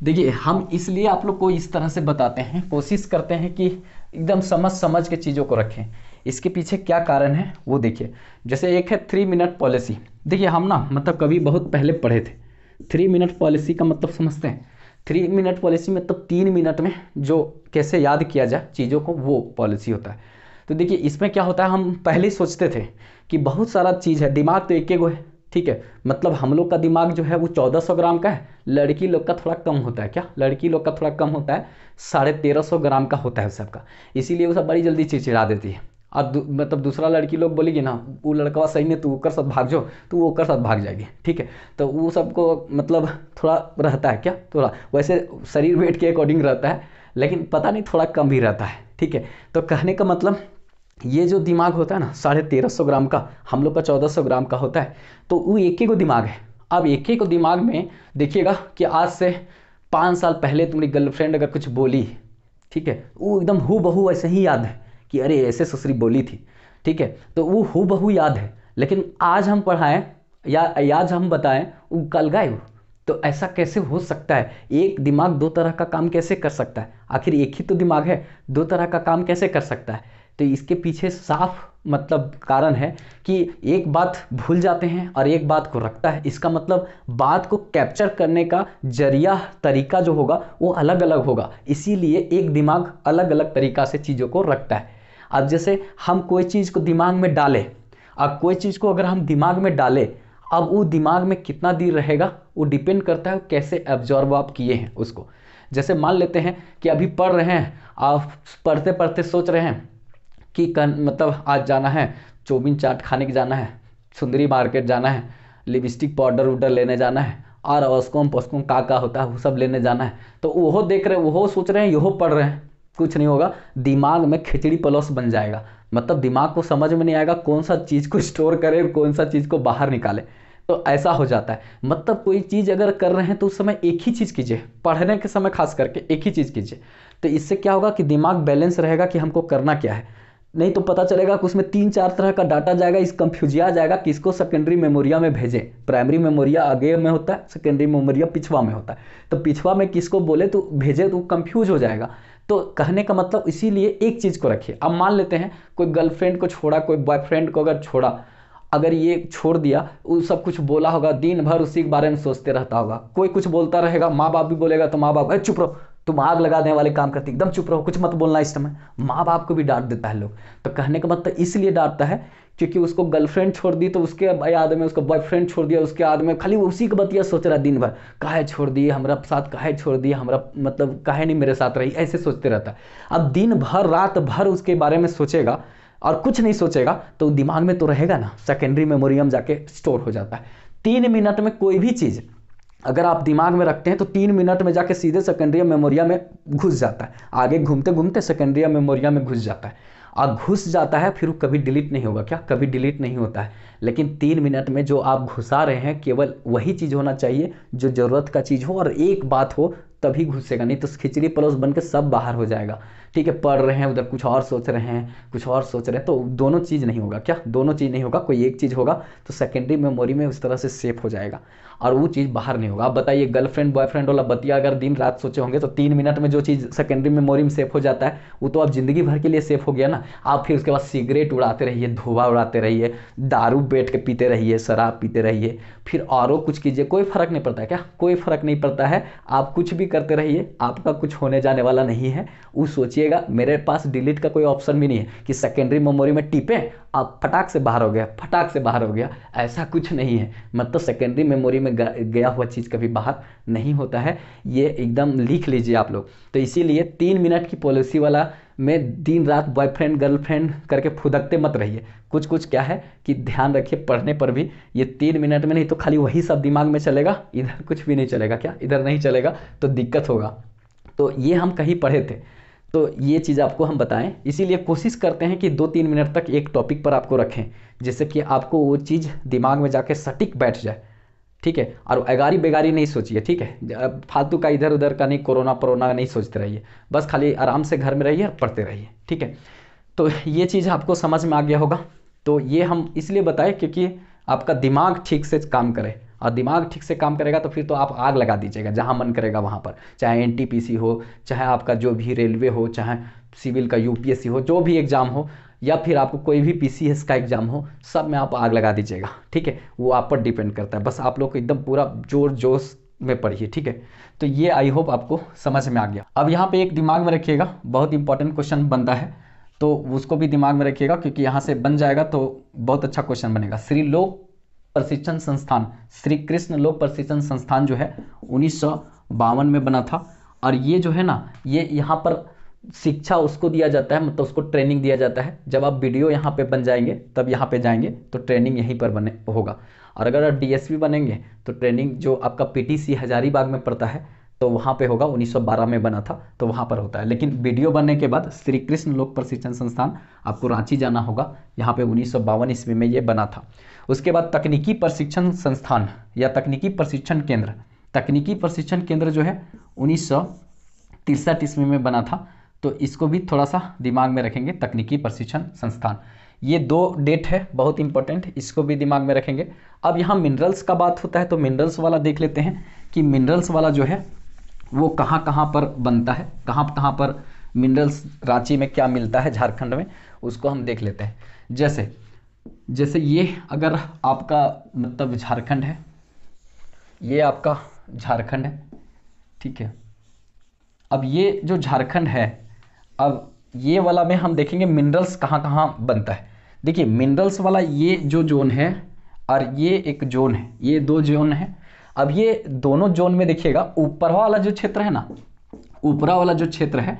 देखिए हम इसलिए आप लोग को इस तरह से बताते हैं कोशिश करते हैं कि एकदम समझ समझ के चीज़ों को रखें इसके पीछे क्या कारण है वो देखिए जैसे एक है थ्री मिनट पॉलिसी देखिए हम ना मतलब कभी बहुत पहले पढ़े थे थ्री मिनट पॉलिसी का मतलब समझते हैं थ्री मिनट पॉलिसी मतलब तीन मिनट में जो कैसे याद किया जाए चीज़ों को वो पॉलिसी होता है तो देखिए इसमें क्या होता है हम पहले सोचते थे कि बहुत सारा चीज़ है दिमाग तो एक एक है ठीक है मतलब हम लोग का दिमाग जो है वो 1400 ग्राम का है लड़की लोग का थोड़ा कम होता है क्या लड़की लोग का थोड़ा कम होता है साढ़े तेरह सौ ग्राम का होता है सबका इसीलिए वो सब बड़ी जल्दी चिड़चिड़ा देती है अब मतलब दूसरा लड़की लोग बोलेगी ना वो लड़का सही नहीं तू ओकर साथ भाग जाओ तो वो ओकर साथ भाग जाएगी ठीक है तो वो सबको मतलब थोड़ा रहता है क्या थोड़ा वैसे शरीर वेट के अकॉर्डिंग रहता है लेकिन पता नहीं थोड़ा कम भी रहता है ठीक है तो कहने का मतलब ये जो दिमाग होता है ना साढ़े तेरह सौ ग्राम का हम लोग का चौदह सौ ग्राम का होता है तो वो एक ही को दिमाग है अब एक ही को दिमाग में देखिएगा कि आज से पाँच साल पहले तुम्हारी गर्लफ्रेंड अगर कुछ बोली ठीक है वो एकदम हु बहू ऐसे ही याद है कि अरे ऐसे ससुरी बोली थी ठीक है तो वो हु बहू याद है लेकिन आज हम पढ़ाएं या आज हम बताएं वो कल गए तो ऐसा कैसे हो सकता है एक दिमाग दो तरह का काम कैसे कर सकता है आखिर एक ही तो दिमाग है दो तरह का काम कैसे कर सकता है तो इसके पीछे साफ मतलब कारण है कि एक बात भूल जाते हैं और एक बात को रखता है इसका मतलब बात को कैप्चर करने का जरिया तरीका जो होगा वो अलग अलग होगा इसीलिए एक दिमाग अलग अलग तरीका से चीज़ों को रखता है अब जैसे हम कोई चीज़ को दिमाग में डालें अब कोई चीज़ को अगर हम दिमाग में डालें अब वो दिमाग में कितना देर रहेगा वो डिपेंड करता है कैसे एब्जॉर्व आप किए हैं उसको जैसे मान लेते हैं कि अभी पढ़ रहे हैं आप पढ़ते पढ़ते सोच रहे हैं कि कन मतलब आज जाना है चौबिन चाट खाने के जाना है सुंदरी मार्केट जाना है लिपस्टिक पाउडर उडर लेने जाना है और अवस्कोम पस्कोम का का होता है वो सब लेने जाना है तो वो देख रहे वो सोच रहे हैं यो पढ़ रहे हैं कुछ नहीं होगा दिमाग में खिचड़ी पलोस बन जाएगा मतलब दिमाग को समझ में नहीं आएगा कौन सा चीज़ को स्टोर करें कौन सा चीज़ को बाहर निकालें तो ऐसा हो जाता है मतलब कोई चीज़ अगर कर रहे हैं तो उस समय एक ही चीज़ कीजिए पढ़ने के समय खास करके एक ही चीज़ कीजिए तो इससे क्या होगा कि दिमाग बैलेंस रहेगा कि हमको करना क्या है नहीं तो पता चलेगा कि उसमें तीन चार तरह का डाटा जाएगा इस कंफ्यूजिया जाएगा किसको सेकेंडरी मेमोरिया में भेजें प्राइमरी मेमोरिया आगे में होता है सेकेंडरी मेमोरिया पिछवा में होता है तो पिछवा में किसको बोले तो भेजे तो कंफ्यूज हो जाएगा तो कहने का मतलब इसीलिए एक चीज़ को रखिए अब मान लेते हैं कोई गर्लफ्रेंड को छोड़ा कोई बॉयफ्रेंड को अगर छोड़ा अगर ये छोड़ दिया वो सब कुछ बोला होगा दिन भर उसी के बारे में सोचते रहता होगा कोई कुछ बोलता रहेगा माँ बाप भी बोलेगा तो माँ बाप अरे चुप रहो तुम आग लगा देने वाले काम करते एकदम चुप रहो कुछ मत बोलना इस समय माँ बाप को भी डांट देता है लोग तो कहने का मतलब इसलिए डांटता है क्योंकि उसको गर्लफ्रेंड छोड़ दी तो उसके याद में उसको बॉयफ्रेंड छोड़ दिया उसके याद में खाली उसी के बतिया सोच रहा दिन भर काहे छोड़ दिए हमारा साथ काहे छोड़ दिए हमारा मतलब काहे नहीं मेरे साथ रही ऐसे सोचते रहता है अब दिन भर रात भर उसके बारे में सोचेगा और कुछ नहीं सोचेगा तो दिमाग में तो रहेगा ना सेकेंडरी मेमोरियम जाके स्टोर हो जाता है तीन मिनट में कोई भी चीज़ अगर आप दिमाग में रखते हैं तो तीन मिनट में जाके सीधे सेकेंडरी मेमोरिया में घुस जाता है आगे घूमते घूमते सेकेंडरी मेमोरिया में घुस जाता है और घुस जाता है फिर कभी डिलीट नहीं होगा क्या कभी डिलीट नहीं होता है लेकिन तीन मिनट में जो आप घुसा रहे हैं केवल वही चीज़ होना चाहिए जो ज़रूरत का चीज़ हो और एक बात हो तभी घुसेगा नहीं तो खिचड़ी पलोस बन के सब बाहर हो जाएगा ठीक है पढ़ रहे हैं उधर कुछ और सोच रहे हैं कुछ और सोच रहे हैं तो दोनों चीज़ नहीं होगा क्या दोनों चीज़ नहीं होगा कोई एक चीज़ होगा तो सेकेंडरी मेमोरी में उस तरह से सेफ हो जाएगा और वो चीज़ बाहर नहीं होगा आप बताइए गर्लफ्रेंड बॉयफ्रेंड वाला बतिया अगर दिन रात सोचे होंगे तो तीन मिनट में जो चीज़ सेकेंडरी मेमोरी में सेफ हो जाता है वो तो आप ज़िंदगी भर के लिए सेफ हो गया ना आप फिर उसके बाद सिगरेट उड़ाते रहिए धुआं उड़ाते रहिए दारू बैठ के पीते रहिए शराब पीते रहिए फिर और कुछ कीजिए कोई फ़र्क नहीं पड़ता क्या कोई फ़र्क नहीं पड़ता है आप कुछ भी करते रहिए आपका कुछ होने जाने वाला नहीं है वो सोचिएगा मेरे पास डिलीट का कोई ऑप्शन भी नहीं है कि सेकेंडरी मेमोरी में टिपें आप फटाक से बाहर हो गया फटाक से बाहर हो गया ऐसा कुछ नहीं है मतलब सेकेंडरी मेमोरी में गया हुआ चीज़ कभी बाहर नहीं होता है ये एकदम लिख लीजिए आप लोग तो इसीलिए तीन मिनट की पॉलिसी वाला में दिन रात बॉयफ्रेंड गर्लफ्रेंड करके फुदकते मत रहिए कुछ कुछ क्या है कि ध्यान रखिए पढ़ने पर भी ये तीन मिनट में नहीं तो खाली वही सब दिमाग में चलेगा इधर कुछ भी नहीं चलेगा क्या इधर नहीं चलेगा तो दिक्कत होगा तो ये हम कहीं पढ़े थे तो ये चीज़ आपको हम बताएं इसीलिए कोशिश करते हैं कि दो तीन मिनट तक एक टॉपिक पर आपको रखें जिससे कि आपको वो चीज़ दिमाग में जाके सटीक बैठ जाए ठीक है और एगारी बेगारी नहीं सोचिए ठीक है फालतू का इधर उधर का नहीं कोरोना परोना नहीं सोचते रहिए बस खाली आराम से घर में रहिए और पढ़ते रहिए ठीक है तो ये चीज़ आपको समझ में आ गया होगा तो ये हम इसलिए बताएं क्योंकि आपका दिमाग ठीक से काम करे और दिमाग ठीक से काम करेगा तो फिर तो आप आग लगा दीजिएगा जहाँ मन करेगा वहाँ पर चाहे एन हो चाहे आपका जो भी रेलवे हो चाहे सिविल का यू हो जो भी एग्ज़ाम हो या फिर आपको कोई भी पी का एग्ज़ाम हो सब में आप आग लगा दीजिएगा ठीक है वो आप पर डिपेंड करता है बस आप लोग को एकदम पूरा जोर जोश में पढ़िए ठीक है तो ये आई होप आपको समझ में आ गया अब यहाँ पे एक दिमाग में रखिएगा बहुत इंपॉर्टेंट क्वेश्चन बनता है तो उसको भी दिमाग में रखिएगा क्योंकि यहाँ से बन जाएगा तो बहुत अच्छा क्वेश्चन बनेगा श्री लोक प्रशिक्षण संस्थान श्री कृष्ण लोक प्रशिक्षण संस्थान जो है उन्नीस में बना था और ये जो है ना ये यहाँ पर शिक्षा उसको दिया जाता है मतलब उसको ट्रेनिंग दिया जाता है जब आप वीडियो यहाँ पे बन जाएंगे तब यहाँ पे जाएंगे तो ट्रेनिंग यहीं पर बने होगा और अगर आप डीएसपी बनेंगे तो ट्रेनिंग जो आपका पीटीसी हजारीबाग में पड़ता है तो वहाँ पे होगा 1912 में बना था तो वहाँ पर होता है लेकिन वीडियो बनने के बाद श्री कृष्ण लोक प्रशिक्षण संस्थान आपको रांची जाना होगा यहाँ पे उन्नीस ईस्वी में ये बना था उसके बाद तकनीकी प्रशिक्षण संस्थान या तकनीकी प्रशिक्षण केंद्र तकनीकी प्रशिक्षण केंद्र जो है उन्नीस ईस्वी में बना था तो इसको भी थोड़ा सा दिमाग में रखेंगे तकनीकी प्रशिक्षण संस्थान ये दो डेट है बहुत इंपॉर्टेंट इसको भी दिमाग में रखेंगे अब यहाँ मिनरल्स का बात होता है तो मिनरल्स वाला देख लेते हैं कि मिनरल्स वाला जो है वो कहाँ कहाँ पर बनता है कहाँ कहाँ पर मिनरल्स रांची में क्या मिलता है झारखंड में उसको हम देख लेते हैं जैसे जैसे ये अगर आपका मतलब झारखंड है ये आपका झारखंड है ठीक है अब ये जो झारखंड है अब ये वाला में हम देखेंगे मिनरल्स कहाँ कहाँ बनता है देखिए मिनरल्स वाला ये जो जोन है और ये एक जोन है ये दो जोन है अब ये दोनों जोन में देखिएगा ऊपर वाला जो क्षेत्र है ना ऊपरा वाला जो क्षेत्र है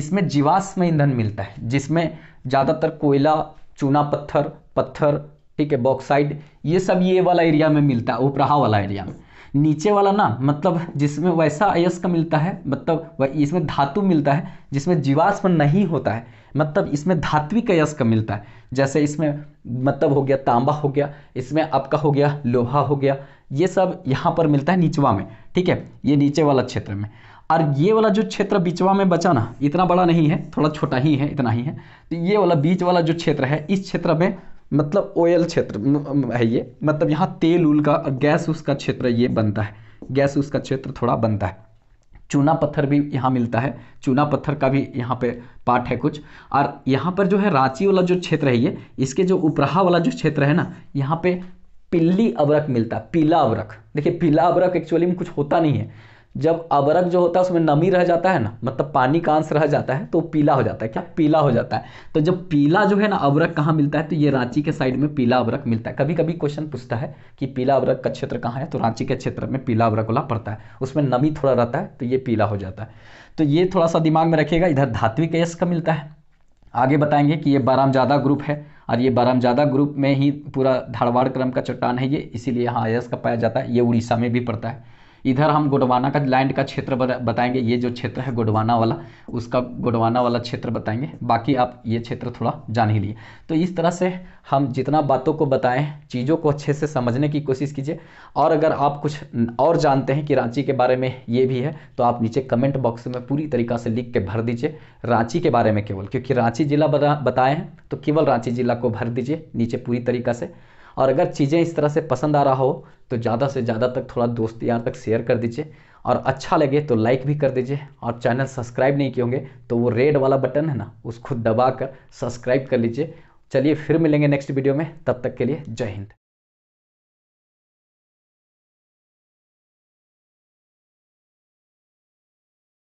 इसमें जीवाश्म ईंधन मिलता है जिसमें ज़्यादातर कोयला चूना पत्थर पत्थर ठीक है बॉक्साइड ये सब ये वाला एरिया में मिलता है ऊपरहा वाला एरिया में नीचे वाला ना मतलब जिसमें वैसा अयस्क मिलता है मतलब इसमें धातु मिलता है जिसमें जीवाश्म नहीं होता है मतलब इसमें धात्विक अयस्क मिलता है जैसे इसमें मतलब हो गया तांबा हो गया इसमें आपका हो गया लोहा हो गया ये सब यहाँ पर मिलता है नीचवा में ठीक है ये नीचे वाला क्षेत्र में और ये वाला जो क्षेत्र बीचवा में बचा ना इतना बड़ा नहीं है थोड़ा छोटा ही है इतना ही है तो ये वाला बीच वाला जो क्षेत्र है इस क्षेत्र में मतलब ओयल क्षेत्र है ये मतलब यहाँ तेल उल का गैस उसका क्षेत्र ये बनता है गैस उसका क्षेत्र थोड़ा बनता है चूना पत्थर भी यहाँ मिलता है चूना पत्थर का भी यहाँ पे पार्ट है कुछ और यहाँ पर जो है रांची वाला जो क्षेत्र है ये इसके जो उपराहा वाला जो क्षेत्र है ना यहाँ पे पिल्ली अवरक मिलता है पीला अवरक देखिए पीला अवरक एक्चुअली में कुछ होता नहीं है जब अबरक जो होता है उसमें नमी रह जाता है ना मतलब पानी का अंश रह जाता है तो पीला हो जाता है क्या पीला हो जाता है तो जब पीला जो है ना अबरक कहाँ मिलता है तो ये रांची के साइड में पीला अबरक मिलता है कभी कभी क्वेश्चन पूछता है कि पीला अबरक का क्षेत्र कहाँ है तो रांची के क्षेत्र में पीला अबरक वाला पड़ता है उसमें नमी थोड़ा रहता है तो ये पीला हो जाता है तो ये थोड़ा सा दिमाग में रखिएगा इधर धात्विक एस का मिलता है आगे बताएंगे कि ये बारामजादा ग्रुप है और ये बारामजादा ग्रुप में ही पूरा धारवाड़ क्रम का चट्टान है ये इसीलिए यहाँ आयस का पाया जाता है ये उड़ीसा में भी पड़ता है इधर हम गोडवाना का लैंड का क्षेत्र बताएंगे ये जो क्षेत्र है गोडवाना वाला उसका गोडवाना वाला क्षेत्र बताएंगे बाकी आप ये क्षेत्र थोड़ा जान ही लिए तो इस तरह से हम जितना बातों को बताएं चीज़ों को अच्छे से समझने की कोशिश कीजिए और अगर आप कुछ और जानते हैं कि रांची के बारे में ये भी है तो आप नीचे कमेंट बॉक्स में पूरी तरीका से लिख के भर दीजिए रांची के बारे में केवल क्योंकि रांची ज़िला बताएं हैं तो केवल रांची ज़िला को भर दीजिए नीचे पूरी तरीका से और अगर चीज़ें इस तरह से पसंद आ रहा हो तो ज़्यादा से ज़्यादा तक थोड़ा दोस्त यार तक शेयर कर दीजिए और अच्छा लगे तो लाइक भी कर दीजिए और चैनल सब्सक्राइब नहीं किए होंगे तो वो रेड वाला बटन है ना उसको दबा कर सब्सक्राइब कर लीजिए चलिए फिर मिलेंगे नेक्स्ट वीडियो में तब तक के लिए जय हिंद